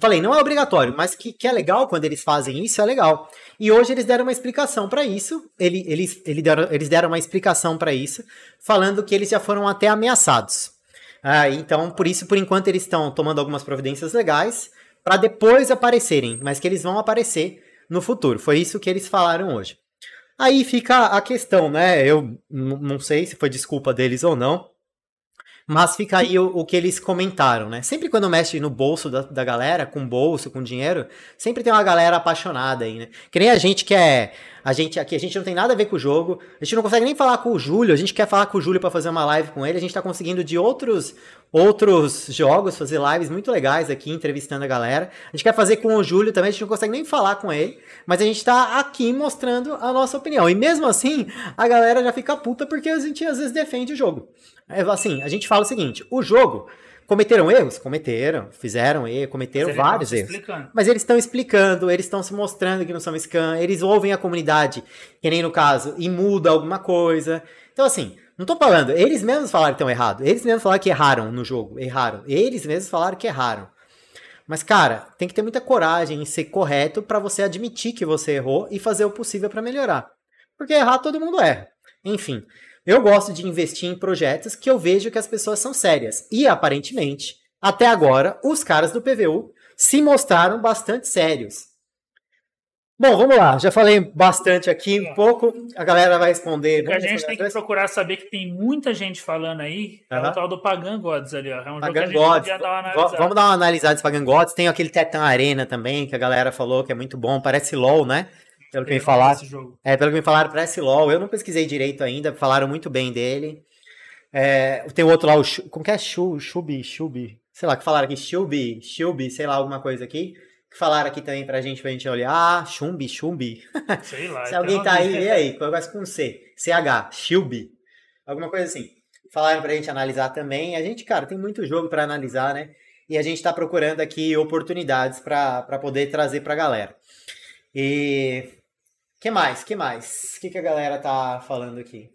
Falei, não é obrigatório, mas que, que é legal quando eles fazem isso, é legal. E hoje eles deram uma explicação para isso, ele, eles, ele deram, eles deram uma explicação para isso, falando que eles já foram até ameaçados. Ah, então, por isso, por enquanto, eles estão tomando algumas providências legais para depois aparecerem, mas que eles vão aparecer no futuro. Foi isso que eles falaram hoje. Aí fica a questão, né? Eu não sei se foi desculpa deles ou não, mas fica aí o, o, que eles comentaram, né? Sempre quando mexe no bolso da, da, galera, com bolso, com dinheiro, sempre tem uma galera apaixonada aí, né? Que nem a gente que é. A gente aqui, a gente não tem nada a ver com o jogo, a gente não consegue nem falar com o Júlio, a gente quer falar com o Júlio para fazer uma live com ele, a gente tá conseguindo de outros outros jogos fazer lives muito legais aqui, entrevistando a galera. A gente quer fazer com o Júlio também, a gente não consegue nem falar com ele, mas a gente tá aqui mostrando a nossa opinião. E mesmo assim, a galera já fica puta porque a gente às vezes defende o jogo. É, assim, a gente fala o seguinte: o jogo. Cometeram erros? Cometeram, fizeram erros, cometeram mas vários erros. Mas eles estão explicando, eles estão se mostrando que não são scan, eles ouvem a comunidade, que nem no caso, e muda alguma coisa. Então, assim, não tô falando, eles mesmos falaram que estão errado, eles mesmos falaram que erraram no jogo, erraram. Eles mesmos falaram que erraram. Mas, cara, tem que ter muita coragem em ser correto para você admitir que você errou e fazer o possível para melhorar. Porque errar todo mundo erra. Enfim. Eu gosto de investir em projetos que eu vejo que as pessoas são sérias. E, aparentemente, até agora, os caras do PVU se mostraram bastante sérios. Bom, vamos lá. Já falei bastante aqui, um pouco. A galera vai responder. a gente tem que procurar saber que tem muita gente falando aí. Uhum. É o tal do Pagan Gods ali, ó. É um Pagan jogo Gods. Dar vamos dar uma analisada dos Pagan Gods. Tem aquele Tetan Arena também, que a galera falou que é muito bom. Parece LOL, né? Pelo que me falaram. É, pelo que me falaram, parece LOL. Eu não pesquisei direito ainda, falaram muito bem dele. É, tem outro lá, o como que é? Shubi, Shubi, sei lá, que falaram aqui, Shubi, Shubi, sei lá, alguma coisa aqui. Que falaram aqui também pra gente, pra gente olhar. Ah, Chumbi, Chumbi. Sei lá. Se é alguém tá aí, vê aí, começa com C. CH, Shubi. Alguma coisa assim. Falaram pra gente analisar também. A gente, cara, tem muito jogo para analisar, né? E a gente tá procurando aqui oportunidades para poder trazer pra galera. E que mais? que mais? O que, que a galera tá falando aqui?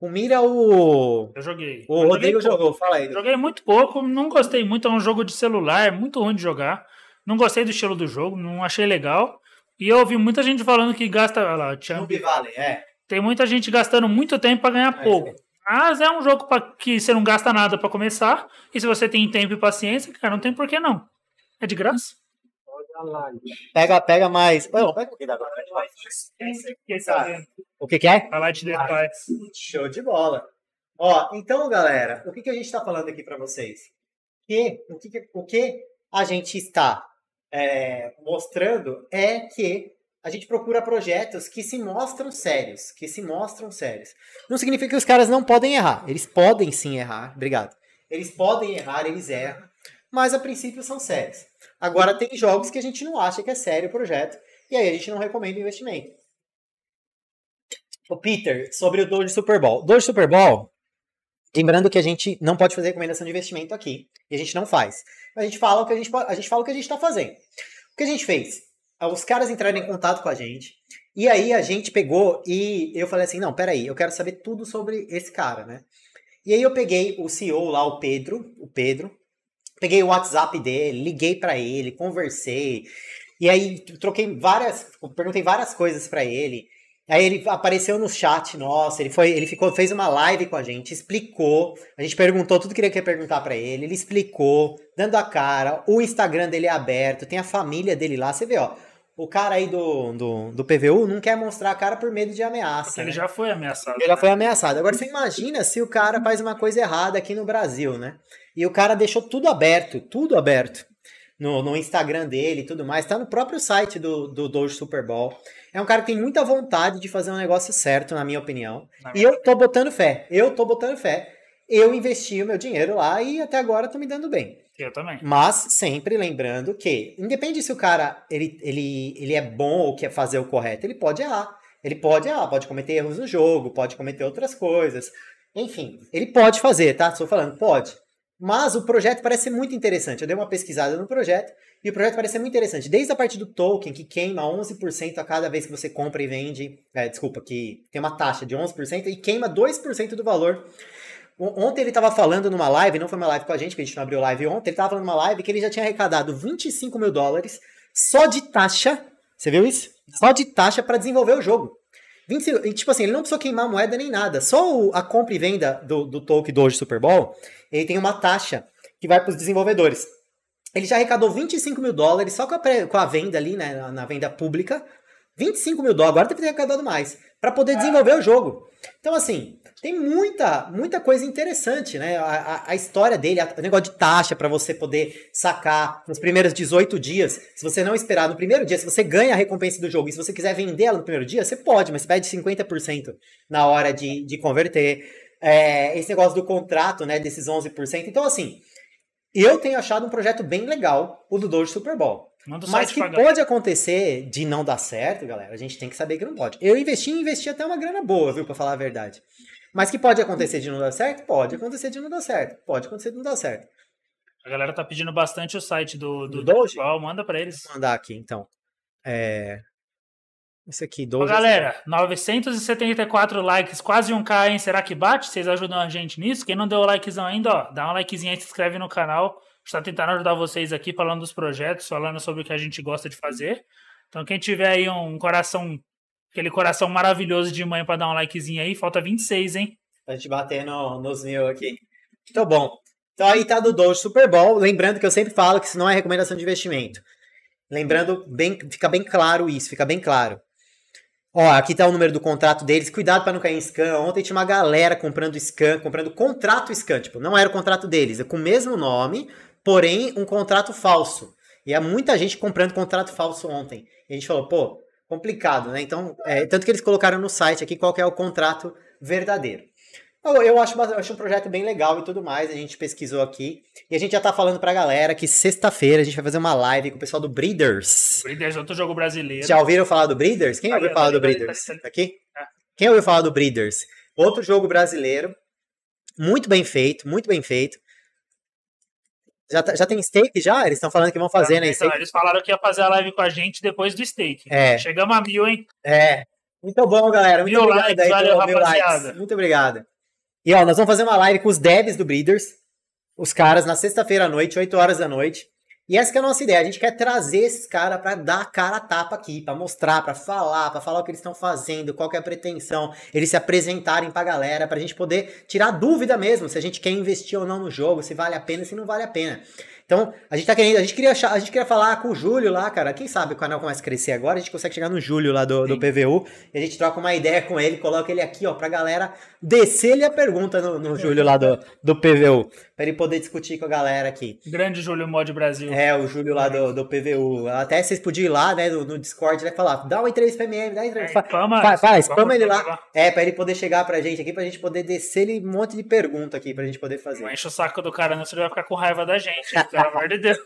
O Mira, o. Eu joguei. O Rodrigo joguei jogou, fala aí. Joguei muito pouco, não gostei muito. É um jogo de celular, é muito ruim de jogar. Não gostei do estilo do jogo, não achei legal. E eu ouvi muita gente falando que gasta. Olha lá, Champ, Valley, é. Tem muita gente gastando muito tempo para ganhar é, pouco. Mas é um jogo pra, que você não gasta nada para começar. E se você tem tempo e paciência, cara, não tem porquê não. É de graça. Pega, pega mais. pega um pouquinho tá. né? O que, que é? A Light de Show de bola. Ó, então, galera, o que, que a gente está falando aqui para vocês? Que, o, que, que, o que a gente está é, mostrando é que a gente procura projetos que se mostram sérios, que se mostram sérios. Não significa que os caras não podem errar. Eles podem sim errar. Obrigado. Eles podem errar, eles erram mas a princípio são sérios. Agora tem jogos que a gente não acha que é sério o projeto, e aí a gente não recomenda o investimento. O Peter, sobre o Doge Super Bowl. Doge Super Bowl, lembrando que a gente não pode fazer recomendação de investimento aqui, e a gente não faz. a gente fala o que a gente, a gente fala o que a gente está fazendo. O que a gente fez? Os caras entraram em contato com a gente, e aí a gente pegou e eu falei assim: não, peraí, eu quero saber tudo sobre esse cara, né? E aí eu peguei o CEO lá, o Pedro, o Pedro, peguei o WhatsApp dele, liguei para ele, conversei. E aí troquei várias, perguntei várias coisas para ele. Aí ele apareceu no chat, nossa, ele foi, ele ficou, fez uma live com a gente, explicou, a gente perguntou tudo que ele queria perguntar para ele, ele explicou, dando a cara, o Instagram dele é aberto, tem a família dele lá, você vê, ó, o cara aí do, do, do PVU não quer mostrar a cara por medo de ameaça. Porque né? ele já foi ameaçado. Ele né? já foi ameaçado. Agora você imagina se o cara faz uma coisa errada aqui no Brasil, né? E o cara deixou tudo aberto, tudo aberto. No, no Instagram dele e tudo mais. Tá no próprio site do, do Doge Super Bowl. É um cara que tem muita vontade de fazer um negócio certo, na minha opinião. Na e eu tô botando fé. Eu tô botando fé eu investi o meu dinheiro lá e até agora tô tá me dando bem. Eu também. Mas sempre lembrando que, independe se o cara ele, ele, ele é bom ou quer fazer o correto, ele pode errar. Ele pode errar, pode cometer erros no jogo, pode cometer outras coisas. Enfim, ele pode fazer, tá? Estou falando, pode. Mas o projeto parece ser muito interessante. Eu dei uma pesquisada no projeto e o projeto parece ser muito interessante. Desde a parte do token, que queima 11% a cada vez que você compra e vende. É, desculpa, que tem uma taxa de 11% e queima 2% do valor Ontem ele estava falando numa live, não foi uma live com a gente, que a gente não abriu live ontem, ele estava falando numa live que ele já tinha arrecadado 25 mil dólares só de taxa. Você viu isso? Só de taxa para desenvolver o jogo. 25, tipo assim, ele não precisou queimar moeda nem nada. Só o, a compra e venda do, do do hoje Super Bowl, ele tem uma taxa que vai para os desenvolvedores. Ele já arrecadou 25 mil dólares só com a, pré, com a venda ali, né, na, na venda pública. 25 mil dólares, agora deve ter arrecadado mais, para poder é. desenvolver o jogo. Então, assim, tem muita, muita coisa interessante, né? A, a, a história dele, a, o negócio de taxa para você poder sacar nos primeiros 18 dias. Se você não esperar no primeiro dia, se você ganha a recompensa do jogo e se você quiser vender ela no primeiro dia, você pode, mas você perde 50% na hora de, de converter. É, esse negócio do contrato, né? Desses 11%. Então, assim, eu tenho achado um projeto bem legal, o do Doge Super Bowl. Mas que pagar. pode acontecer de não dar certo, galera, a gente tem que saber que não pode. Eu investi e investi até uma grana boa, viu, para falar a verdade. Mas que pode acontecer de não dar certo? Pode acontecer de não dar certo. Pode acontecer de não dar certo. A galera tá pedindo bastante o site do, do, do Doge. manda para eles. Vou mandar aqui, então. É... Esse aqui, Doge. Ô, galera, 974 likes, quase um k hein? Será que bate? Vocês ajudam a gente nisso? Quem não deu o likezão ainda, ó, dá um likezinho aí, se inscreve no canal. A gente tá tentando ajudar vocês aqui, falando dos projetos, falando sobre o que a gente gosta de fazer. Então, quem tiver aí um coração Aquele coração maravilhoso de manhã para dar um likezinho aí. Falta 26, hein? Pra gente bater no, nos mil aqui. Então, bom. Então aí tá do Doge Super Bowl. Lembrando que eu sempre falo que isso não é recomendação de investimento. Lembrando, bem, fica bem claro isso, fica bem claro. Ó, aqui tá o número do contrato deles. Cuidado para não cair em scan. Ontem tinha uma galera comprando scan, comprando contrato scan. Tipo, não era o contrato deles, é com o mesmo nome, porém um contrato falso. E há muita gente comprando contrato falso ontem. E a gente falou, pô, complicado, né? Então, é, tanto que eles colocaram no site aqui qual é o contrato verdadeiro. Eu, então, eu acho, eu acho um projeto bem legal e tudo mais, a gente pesquisou aqui. E a gente já tá falando pra galera que sexta-feira a gente vai fazer uma live com o pessoal do Breeders. Breeders, é outro jogo brasileiro. Já ouviram falar do Breeders? Quem ah, ouviu falar do Breeders? aqui? Ah. Quem ouviu falar do Breeders? Outro jogo brasileiro. Muito bem feito, muito bem feito. Já, tá, já tem steak já? Eles estão falando que vão fazer, né? Então, eles falaram que ia fazer a live com a gente depois do steak. É. Chegamos a mil, hein? É. Muito bom, galera. Muito mil obrigado likes, aí, valeu, mil rapaziada. likes. Muito obrigado. E ó, nós vamos fazer uma live com os devs do Breeders. Os caras na sexta-feira à noite, 8 horas da noite. E essa é a nossa ideia. A gente quer trazer esses caras para dar cara a tapa aqui, para mostrar, para falar, para falar o que eles estão fazendo, qual é a pretensão, eles se apresentarem para a galera, para a gente poder tirar dúvida mesmo se a gente quer investir ou não no jogo, se vale a pena, se não vale a pena. Então, a gente tá querendo, a gente queria achar, a gente queria falar com o Júlio lá, cara. Quem sabe o canal começa a crescer agora, a gente consegue chegar no Júlio lá do, do PVU e a gente troca uma ideia com ele, coloca ele aqui, ó, pra galera descer-lhe a pergunta no, no Júlio lá do, do PVU, pra ele poder discutir com a galera aqui. Grande Júlio Mod Brasil. É, o Júlio lá do, do PVU. Até vocês podiam ir lá, né, no, no Discord, né, falar, dá uma entrevista pra MM, dá uma entrevista. É, fala, fala, fala, ele lá. É, pra ele poder chegar pra gente aqui, pra gente poder descer ele um monte de pergunta aqui, pra gente poder fazer. Não enche o saco do cara, não, senão ele vai ficar com raiva da gente. Então. pelo amor de Deus.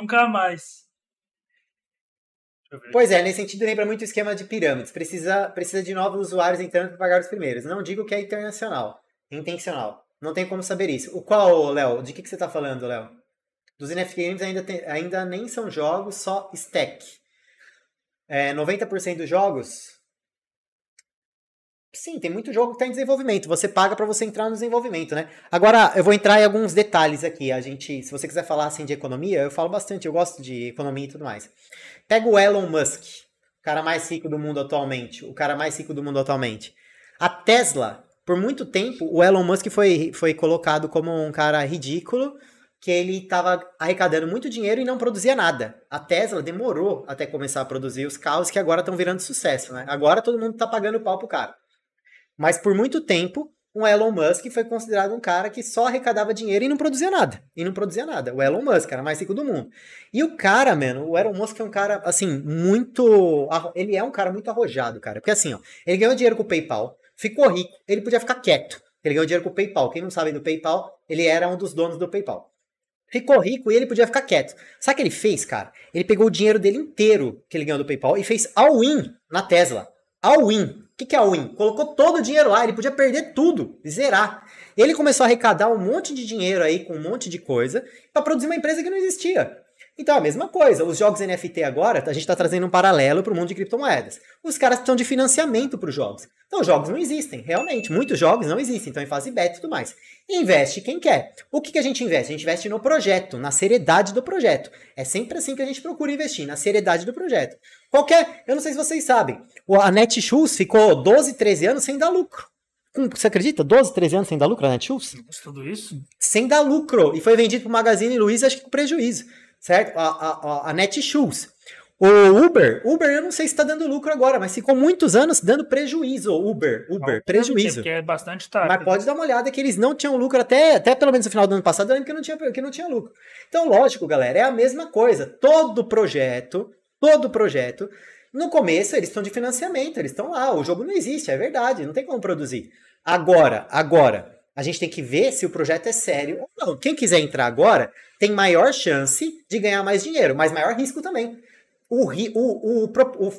Nunca mais. Pois é, nesse sentido lembra muito o esquema de pirâmides. Precisa, precisa de novos usuários entrando para pagar os primeiros. Não digo que é internacional, intencional. Não tem como saber isso. O qual, Léo? De que, que você está falando, Léo? Dos NFT Games ainda, tem, ainda nem são jogos, só stack. É, 90% dos jogos Sim, tem muito jogo que está em desenvolvimento. Você paga para você entrar no desenvolvimento, né? Agora, eu vou entrar em alguns detalhes aqui. A gente, se você quiser falar assim de economia, eu falo bastante, eu gosto de economia e tudo mais. Pega o Elon Musk, o cara mais rico do mundo atualmente, o cara mais rico do mundo atualmente. A Tesla, por muito tempo, o Elon Musk foi, foi colocado como um cara ridículo, que ele estava arrecadando muito dinheiro e não produzia nada. A Tesla demorou até começar a produzir os carros que agora estão virando sucesso, né? Agora todo mundo está pagando pau pro cara. Mas por muito tempo, o Elon Musk foi considerado um cara que só arrecadava dinheiro e não produzia nada. E não produzia nada. O Elon Musk era mais rico do mundo. E o cara, mano, o Elon Musk é um cara, assim, muito. Ele é um cara muito arrojado, cara. Porque assim, ó, ele ganhou dinheiro com o PayPal, ficou rico, ele podia ficar quieto. Ele ganhou dinheiro com o PayPal. Quem não sabe do PayPal, ele era um dos donos do PayPal. Ficou rico e ele podia ficar quieto. Sabe o que ele fez, cara? Ele pegou o dinheiro dele inteiro que ele ganhou do PayPal e fez all-in na Tesla. All-in que, que é a win? Colocou todo o dinheiro lá, ele podia perder tudo, zerar. Ele começou a arrecadar um monte de dinheiro aí com um monte de coisa para produzir uma empresa que não existia. Então, a mesma coisa, os jogos NFT agora, a gente está trazendo um paralelo para o mundo de criptomoedas. Os caras precisam de financiamento para os jogos. Então, os jogos não existem, realmente. Muitos jogos não existem, então em fase beta e tudo mais. Investe quem quer. O que, que a gente investe? A gente investe no projeto, na seriedade do projeto. É sempre assim que a gente procura investir, na seriedade do projeto. Qualquer, eu não sei se vocês sabem, a Netshoes ficou 12, 13 anos sem dar lucro você acredita? 12, 13 anos sem dar lucro na Netshoes? Tudo isso? Sem dar lucro. E foi vendido para o Magazine Luiza, acho que com prejuízo certo? A, a, a Netshoes. O Uber, Uber, eu não sei se está dando lucro agora, mas ficou muitos anos dando prejuízo. Uber, Uber, não, prejuízo. Porque é bastante tarde. Mas né? pode dar uma olhada que eles não tinham lucro até, até pelo menos no final do ano passado, eu lembro que não tinha, que não tinha lucro. Então, lógico, galera, é a mesma coisa. Todo projeto, todo projeto, no começo eles estão de financiamento, eles estão lá, o jogo não existe, é verdade, não tem como produzir. Agora, agora, a gente tem que ver se o projeto é sério ou não. Quem quiser entrar agora tem maior chance de ganhar mais dinheiro, mas maior risco também. O, o, o,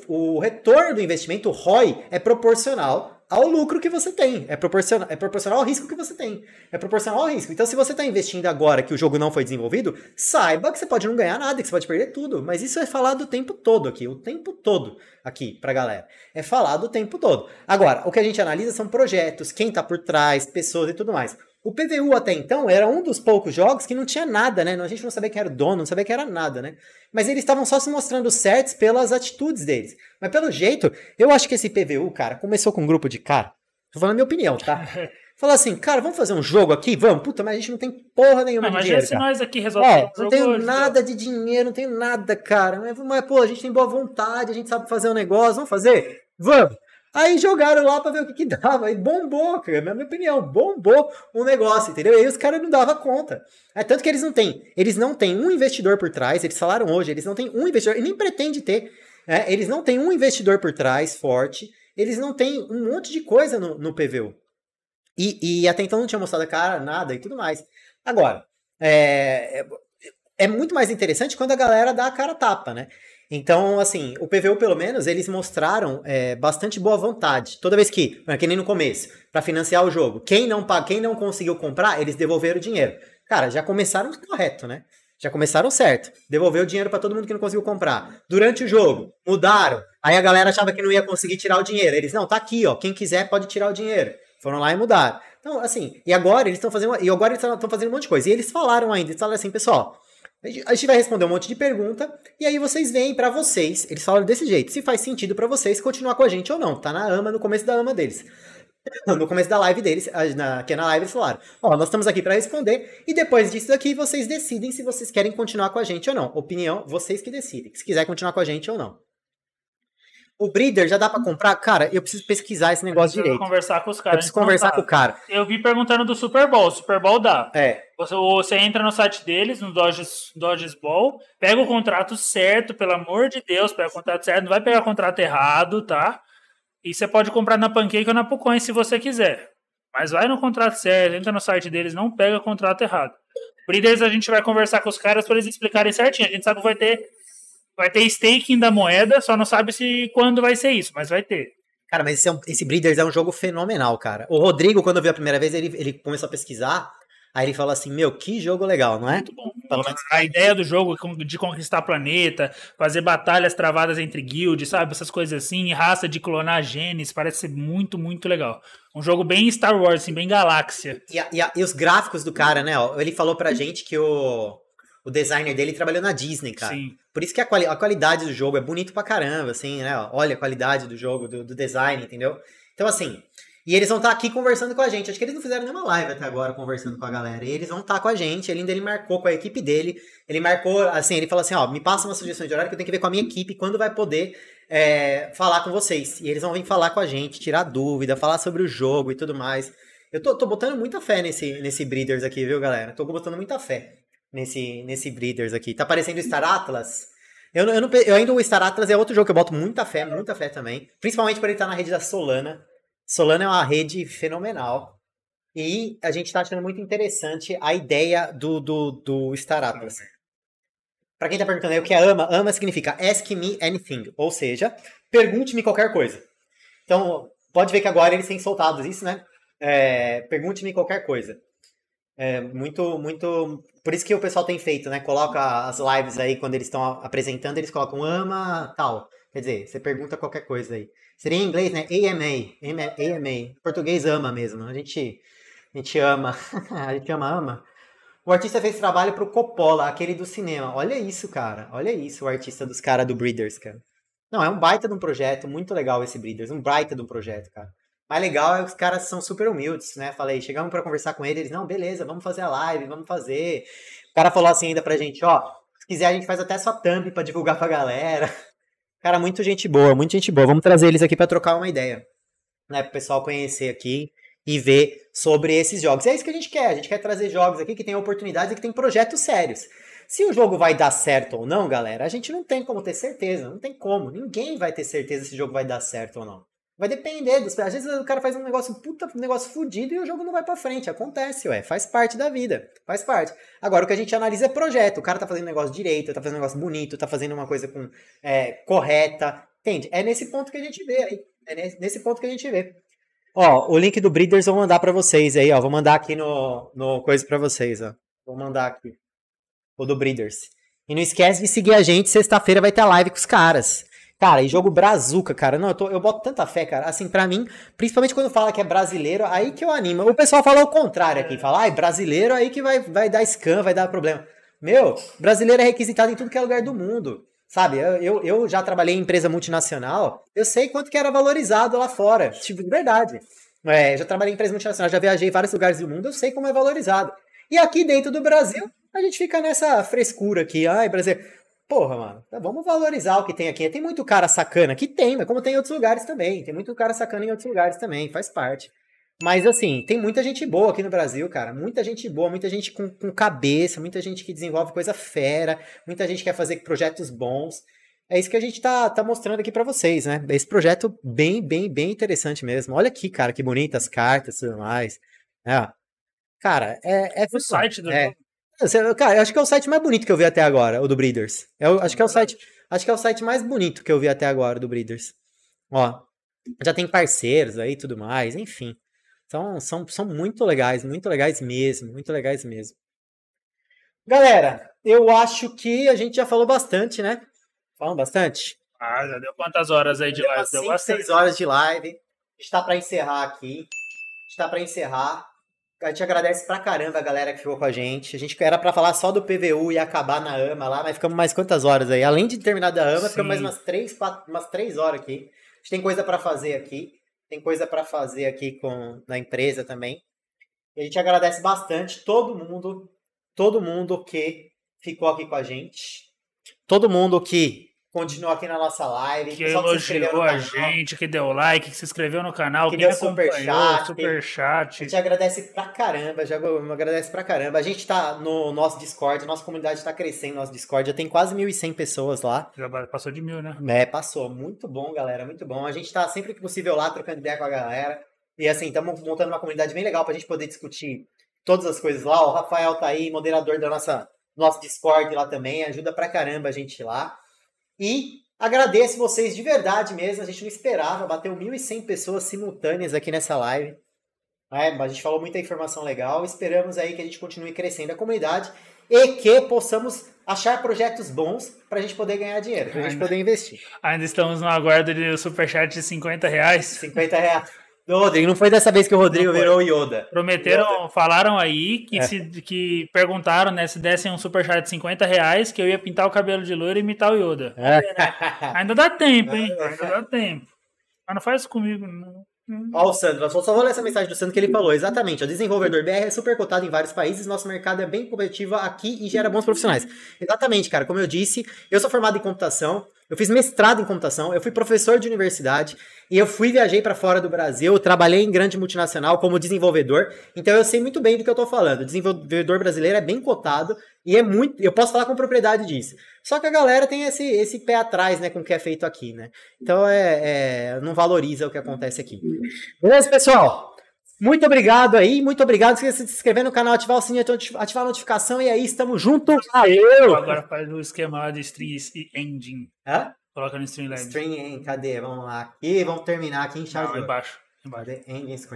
o, o retorno do investimento, o ROI, é proporcional ao lucro que você tem. É proporcional, é proporcional ao risco que você tem. É proporcional ao risco. Então, se você está investindo agora que o jogo não foi desenvolvido, saiba que você pode não ganhar nada, que você pode perder tudo. Mas isso é falado o tempo todo aqui, o tempo todo aqui para galera. É falado o tempo todo. Agora, o que a gente analisa são projetos, quem está por trás, pessoas e tudo mais. O PVU até então era um dos poucos jogos que não tinha nada, né? A gente não sabia quem era o dono, não sabia quem era nada, né? Mas eles estavam só se mostrando certos pelas atitudes deles. Mas pelo jeito, eu acho que esse PVU, cara, começou com um grupo de cara. Tô falando a minha opinião, tá? Falar assim, cara, vamos fazer um jogo aqui? Vamos, puta, mas a gente não tem porra nenhuma não, de dinheiro. nós aqui resolvemos. É, não tenho hoje, então. nada de dinheiro, não tenho nada, cara. Mas, mas, pô, a gente tem boa vontade, a gente sabe fazer um negócio, vamos fazer? Vamos! Aí jogaram lá pra ver o que, que dava. E bombou, cara. Na minha opinião, bombou o negócio, entendeu? E aí os caras não davam conta. É tanto que eles não têm. Eles não têm um investidor por trás, eles falaram hoje, eles não têm um investidor, e nem pretende ter. É, eles não têm um investidor por trás forte, eles não têm um monte de coisa no, no PVU. E, e, até então não tinha mostrado a cara, nada e tudo mais. Agora, é, é, é muito mais interessante quando a galera dá a cara tapa, né? Então, assim, o PVU, pelo menos, eles mostraram é, bastante boa vontade. Toda vez que, é que nem no começo, para financiar o jogo, quem não, quem não conseguiu comprar, eles devolveram o dinheiro. Cara, já começaram correto, né? Já começaram certo. devolver o dinheiro para todo mundo que não conseguiu comprar. Durante o jogo, mudaram. Aí a galera achava que não ia conseguir tirar o dinheiro. Eles, não, tá aqui, ó. Quem quiser pode tirar o dinheiro. Foram lá e mudaram. Então, assim, e agora eles estão fazendo. E agora eles estão fazendo um monte de coisa. E eles falaram ainda, eles falaram assim, pessoal, a gente vai responder um monte de pergunta e aí vocês veem para vocês, eles falam desse jeito, se faz sentido para vocês continuar com a gente ou não. Tá na AMA, no começo da AMA deles. No começo da live deles, na, que é na live, eles falaram: Ó, nós estamos aqui para responder e depois disso daqui vocês decidem se vocês querem continuar com a gente ou não. Opinião, vocês que decidem, se quiser continuar com a gente ou não. O Breeder já dá para uhum. comprar? Cara, eu preciso pesquisar esse negócio eu direito. conversar com os caras. Eu preciso então conversar tá. com o cara. Eu vi perguntando do Super Bowl. Super Bowl dá. É. Você, você entra no site deles, no Dodges, Dodges Bowl, pega o contrato certo, pelo amor de Deus, pega o contrato certo. Não vai pegar o contrato errado, tá? E você pode comprar na Pancake ou na Pucoin se você quiser. Mas vai no contrato certo, entra no site deles, não pega o contrato errado. Breeders, a gente vai conversar com os caras para eles explicarem certinho. A gente sabe que vai ter vai ter staking da moeda, só não sabe se quando vai ser isso, mas vai ter. Cara, mas esse, é um, esse Breeders é um jogo fenomenal, cara. O Rodrigo, quando viu a primeira vez, ele, ele começou a pesquisar. Aí ele falou assim: Meu, que jogo legal, não é? Muito bom. A ideia do jogo de conquistar planeta, fazer batalhas travadas entre guilds, sabe? Essas coisas assim, raça de clonar genes, parece ser muito, muito legal. Um jogo bem Star Wars, assim, bem galáxia. E, a, e, a, e os gráficos do cara, né? Ó, ele falou pra gente que o, o designer dele trabalhou na Disney, cara. Sim. Por isso que a, quali a, qualidade do jogo é bonito pra caramba, assim, né? Olha a qualidade do jogo, do, do design, entendeu? Então, assim. E eles vão estar tá aqui conversando com a gente. Acho que eles não fizeram nenhuma live até agora conversando com a galera. E eles vão estar tá com a gente. Ele ainda ele marcou com a equipe dele. Ele marcou, assim, ele falou assim: ó, me passa uma sugestão de horário que eu tenho que ver com a minha equipe quando vai poder é, falar com vocês. E eles vão vir falar com a gente, tirar dúvida, falar sobre o jogo e tudo mais. Eu tô, tô botando muita fé nesse, nesse Breeders aqui, viu, galera? Tô botando muita fé nesse, nesse Breeders aqui. Tá parecendo Star Atlas? Eu, eu, não, eu ainda o Star Atlas é outro jogo que eu boto muita fé, muita fé também. Principalmente por ele estar tá na rede da Solana. Solana é uma rede fenomenal. E a gente tá achando muito interessante a ideia do, do, do Star Atlas. Pra quem tá perguntando aí o que é AMA, AMA significa Ask Me Anything, ou seja, pergunte-me qualquer coisa. Então, pode ver que agora eles têm soltado isso, né? É, pergunte-me qualquer coisa. É muito, muito. Por isso que o pessoal tem feito, né? Coloca as lives aí quando eles estão apresentando, eles colocam ama tal. Quer dizer, você pergunta qualquer coisa aí. Seria em inglês, né? AMA. AMA. Em português ama mesmo. A gente, a gente ama. a gente ama, ama. O artista fez trabalho pro Coppola, aquele do cinema. Olha isso, cara. Olha isso, o artista dos caras do Breeders, cara. Não, é um baita de um projeto, muito legal esse Breeders, um baita de um projeto, cara mais legal é que os caras são super humildes, né? Falei, chegamos para conversar com ele, eles, não, beleza, vamos fazer a live, vamos fazer. O cara falou assim ainda pra gente, ó, se quiser a gente faz até só thumb para divulgar pra galera. Cara, muito gente boa, muito gente boa. Vamos trazer eles aqui para trocar uma ideia, né? Pro pessoal conhecer aqui e ver sobre esses jogos. E é isso que a gente quer, a gente quer trazer jogos aqui que tem oportunidades e que tem projetos sérios. Se o jogo vai dar certo ou não, galera, a gente não tem como ter certeza, não tem como. Ninguém vai ter certeza se o jogo vai dar certo ou não. Vai depender dos. Às vezes o cara faz um negócio puta, um negócio fudido e o jogo não vai para frente. Acontece, ué. Faz parte da vida. Faz parte. Agora, o que a gente analisa é projeto. O cara tá fazendo um negócio direito, tá fazendo um negócio bonito, tá fazendo uma coisa com, é, correta. Entende? É nesse ponto que a gente vê aí. É nesse ponto que a gente vê. Ó, o link do Breeders vou mandar para vocês aí, ó. Vou mandar aqui no, no coisa para vocês, ó. Vou mandar aqui. O do Breeders. E não esquece de seguir a gente. Sexta-feira vai ter a live com os caras. Cara, e jogo brazuca, cara. Não, eu, tô, eu boto tanta fé, cara. Assim, para mim, principalmente quando fala que é brasileiro, aí que eu animo. O pessoal fala o contrário aqui, é. fala, ah, é brasileiro aí que vai, vai dar scan, vai dar problema. Meu, brasileiro é requisitado em tudo que é lugar do mundo. Sabe, eu, eu, eu já trabalhei em empresa multinacional, eu sei quanto que era valorizado lá fora. Tipo, de verdade. É, já trabalhei em empresa multinacional, já viajei em vários lugares do mundo, eu sei como é valorizado. E aqui dentro do Brasil, a gente fica nessa frescura aqui. Ai, Brasil porra, mano, tá, vamos valorizar o que tem aqui. Tem muito cara sacana, que tem, mas como tem em outros lugares também. Tem muito cara sacana em outros lugares também, faz parte. Mas assim, tem muita gente boa aqui no Brasil, cara. Muita gente boa, muita gente com, com cabeça, muita gente que desenvolve coisa fera, muita gente que quer fazer projetos bons. É isso que a gente tá, tá mostrando aqui para vocês, né? Esse projeto bem, bem, bem interessante mesmo. Olha aqui, cara, que bonitas cartas e tudo mais. É, cara, é, é, é o site do é, jogo. Cara, eu acho que é o site mais bonito que eu vi até agora, o do Breeders. Eu é acho que é o site, acho que é o site mais bonito que eu vi até agora do Breeders. Ó, já tem parceiros aí e tudo mais, enfim. São, são, são muito legais, muito legais mesmo, muito legais mesmo. Galera, eu acho que a gente já falou bastante, né? Falamos bastante? Ah, já deu quantas horas aí de deu live? Deu cinco, bastante. 6 horas de live. Está para encerrar aqui. Está para encerrar. A gente agradece pra caramba a galera que ficou com a gente. A gente era para falar só do PVU e acabar na AMA lá, mas ficamos mais quantas horas aí? Além de terminar da AMA, Sim. ficamos mais umas três, quatro, umas três horas aqui. A gente tem coisa para fazer aqui. Tem coisa para fazer aqui com na empresa também. E a gente agradece bastante todo mundo, todo mundo que ficou aqui com a gente. Todo mundo que Continua aqui na nossa live. Que elogiou que a gente, que deu like, que se inscreveu no canal, que, que deu super chat. A gente agradece pra caramba, já agradece pra caramba. A gente tá no nosso Discord, nossa comunidade tá crescendo, nosso Discord já tem quase 1.100 pessoas lá. Já passou de mil, né? É, passou. Muito bom, galera, muito bom. A gente tá sempre que possível lá trocando ideia com a galera. E assim, estamos montando uma comunidade bem legal pra gente poder discutir todas as coisas lá. O Rafael tá aí, moderador da nossa nosso Discord lá também, ajuda pra caramba a gente lá. E agradeço vocês de verdade mesmo. A gente não esperava, bateu 1.100 pessoas simultâneas aqui nessa live. É, a gente falou muita informação legal. Esperamos aí que a gente continue crescendo a comunidade e que possamos achar projetos bons para a gente poder ganhar dinheiro, para a gente poder investir. Ainda estamos no aguardo de superchat de 50 reais. 50 reais. Não, Rodrigo, não foi dessa vez que o Rodrigo virou Yoda. Prometeram, Yoda. falaram aí que, é. se, que perguntaram, né, se dessem um superchat de 50 reais, que eu ia pintar o cabelo de loiro e imitar o Yoda. É. Ainda dá tempo, hein? Ainda dá tempo. Mas não faz comigo, não. Hum. o Sandro, só vou ler essa uhum. mensagem do Sandro que ele falou. Exatamente, o desenvolvedor BR é super cotado em vários países, nosso mercado é bem competitivo aqui e gera bons profissionais. Exatamente, cara, como eu disse, eu sou formado em computação, eu fiz mestrado em computação, eu fui professor de universidade e eu fui viajei para fora do Brasil, trabalhei em grande multinacional como desenvolvedor. Então eu sei muito bem do que eu estou falando. O desenvolvedor brasileiro é bem cotado e é muito. Eu posso falar com propriedade disso. Só que a galera tem esse, esse pé atrás, né, com o que é feito aqui, né? Então é, é não valoriza o que acontece aqui. Beleza, pessoal? Muito obrigado aí, muito obrigado. Não esqueça de se inscrever no canal, ativar o sininho, ativar a notificação e aí estamos juntos. Valeu! Agora faz o esquema lá de string e ending. Hã? Coloca no Streamlabs. Stream, cadê? Vamos lá. Aqui, vamos terminar aqui em chave. embaixo. embaixo. Cadê? screen.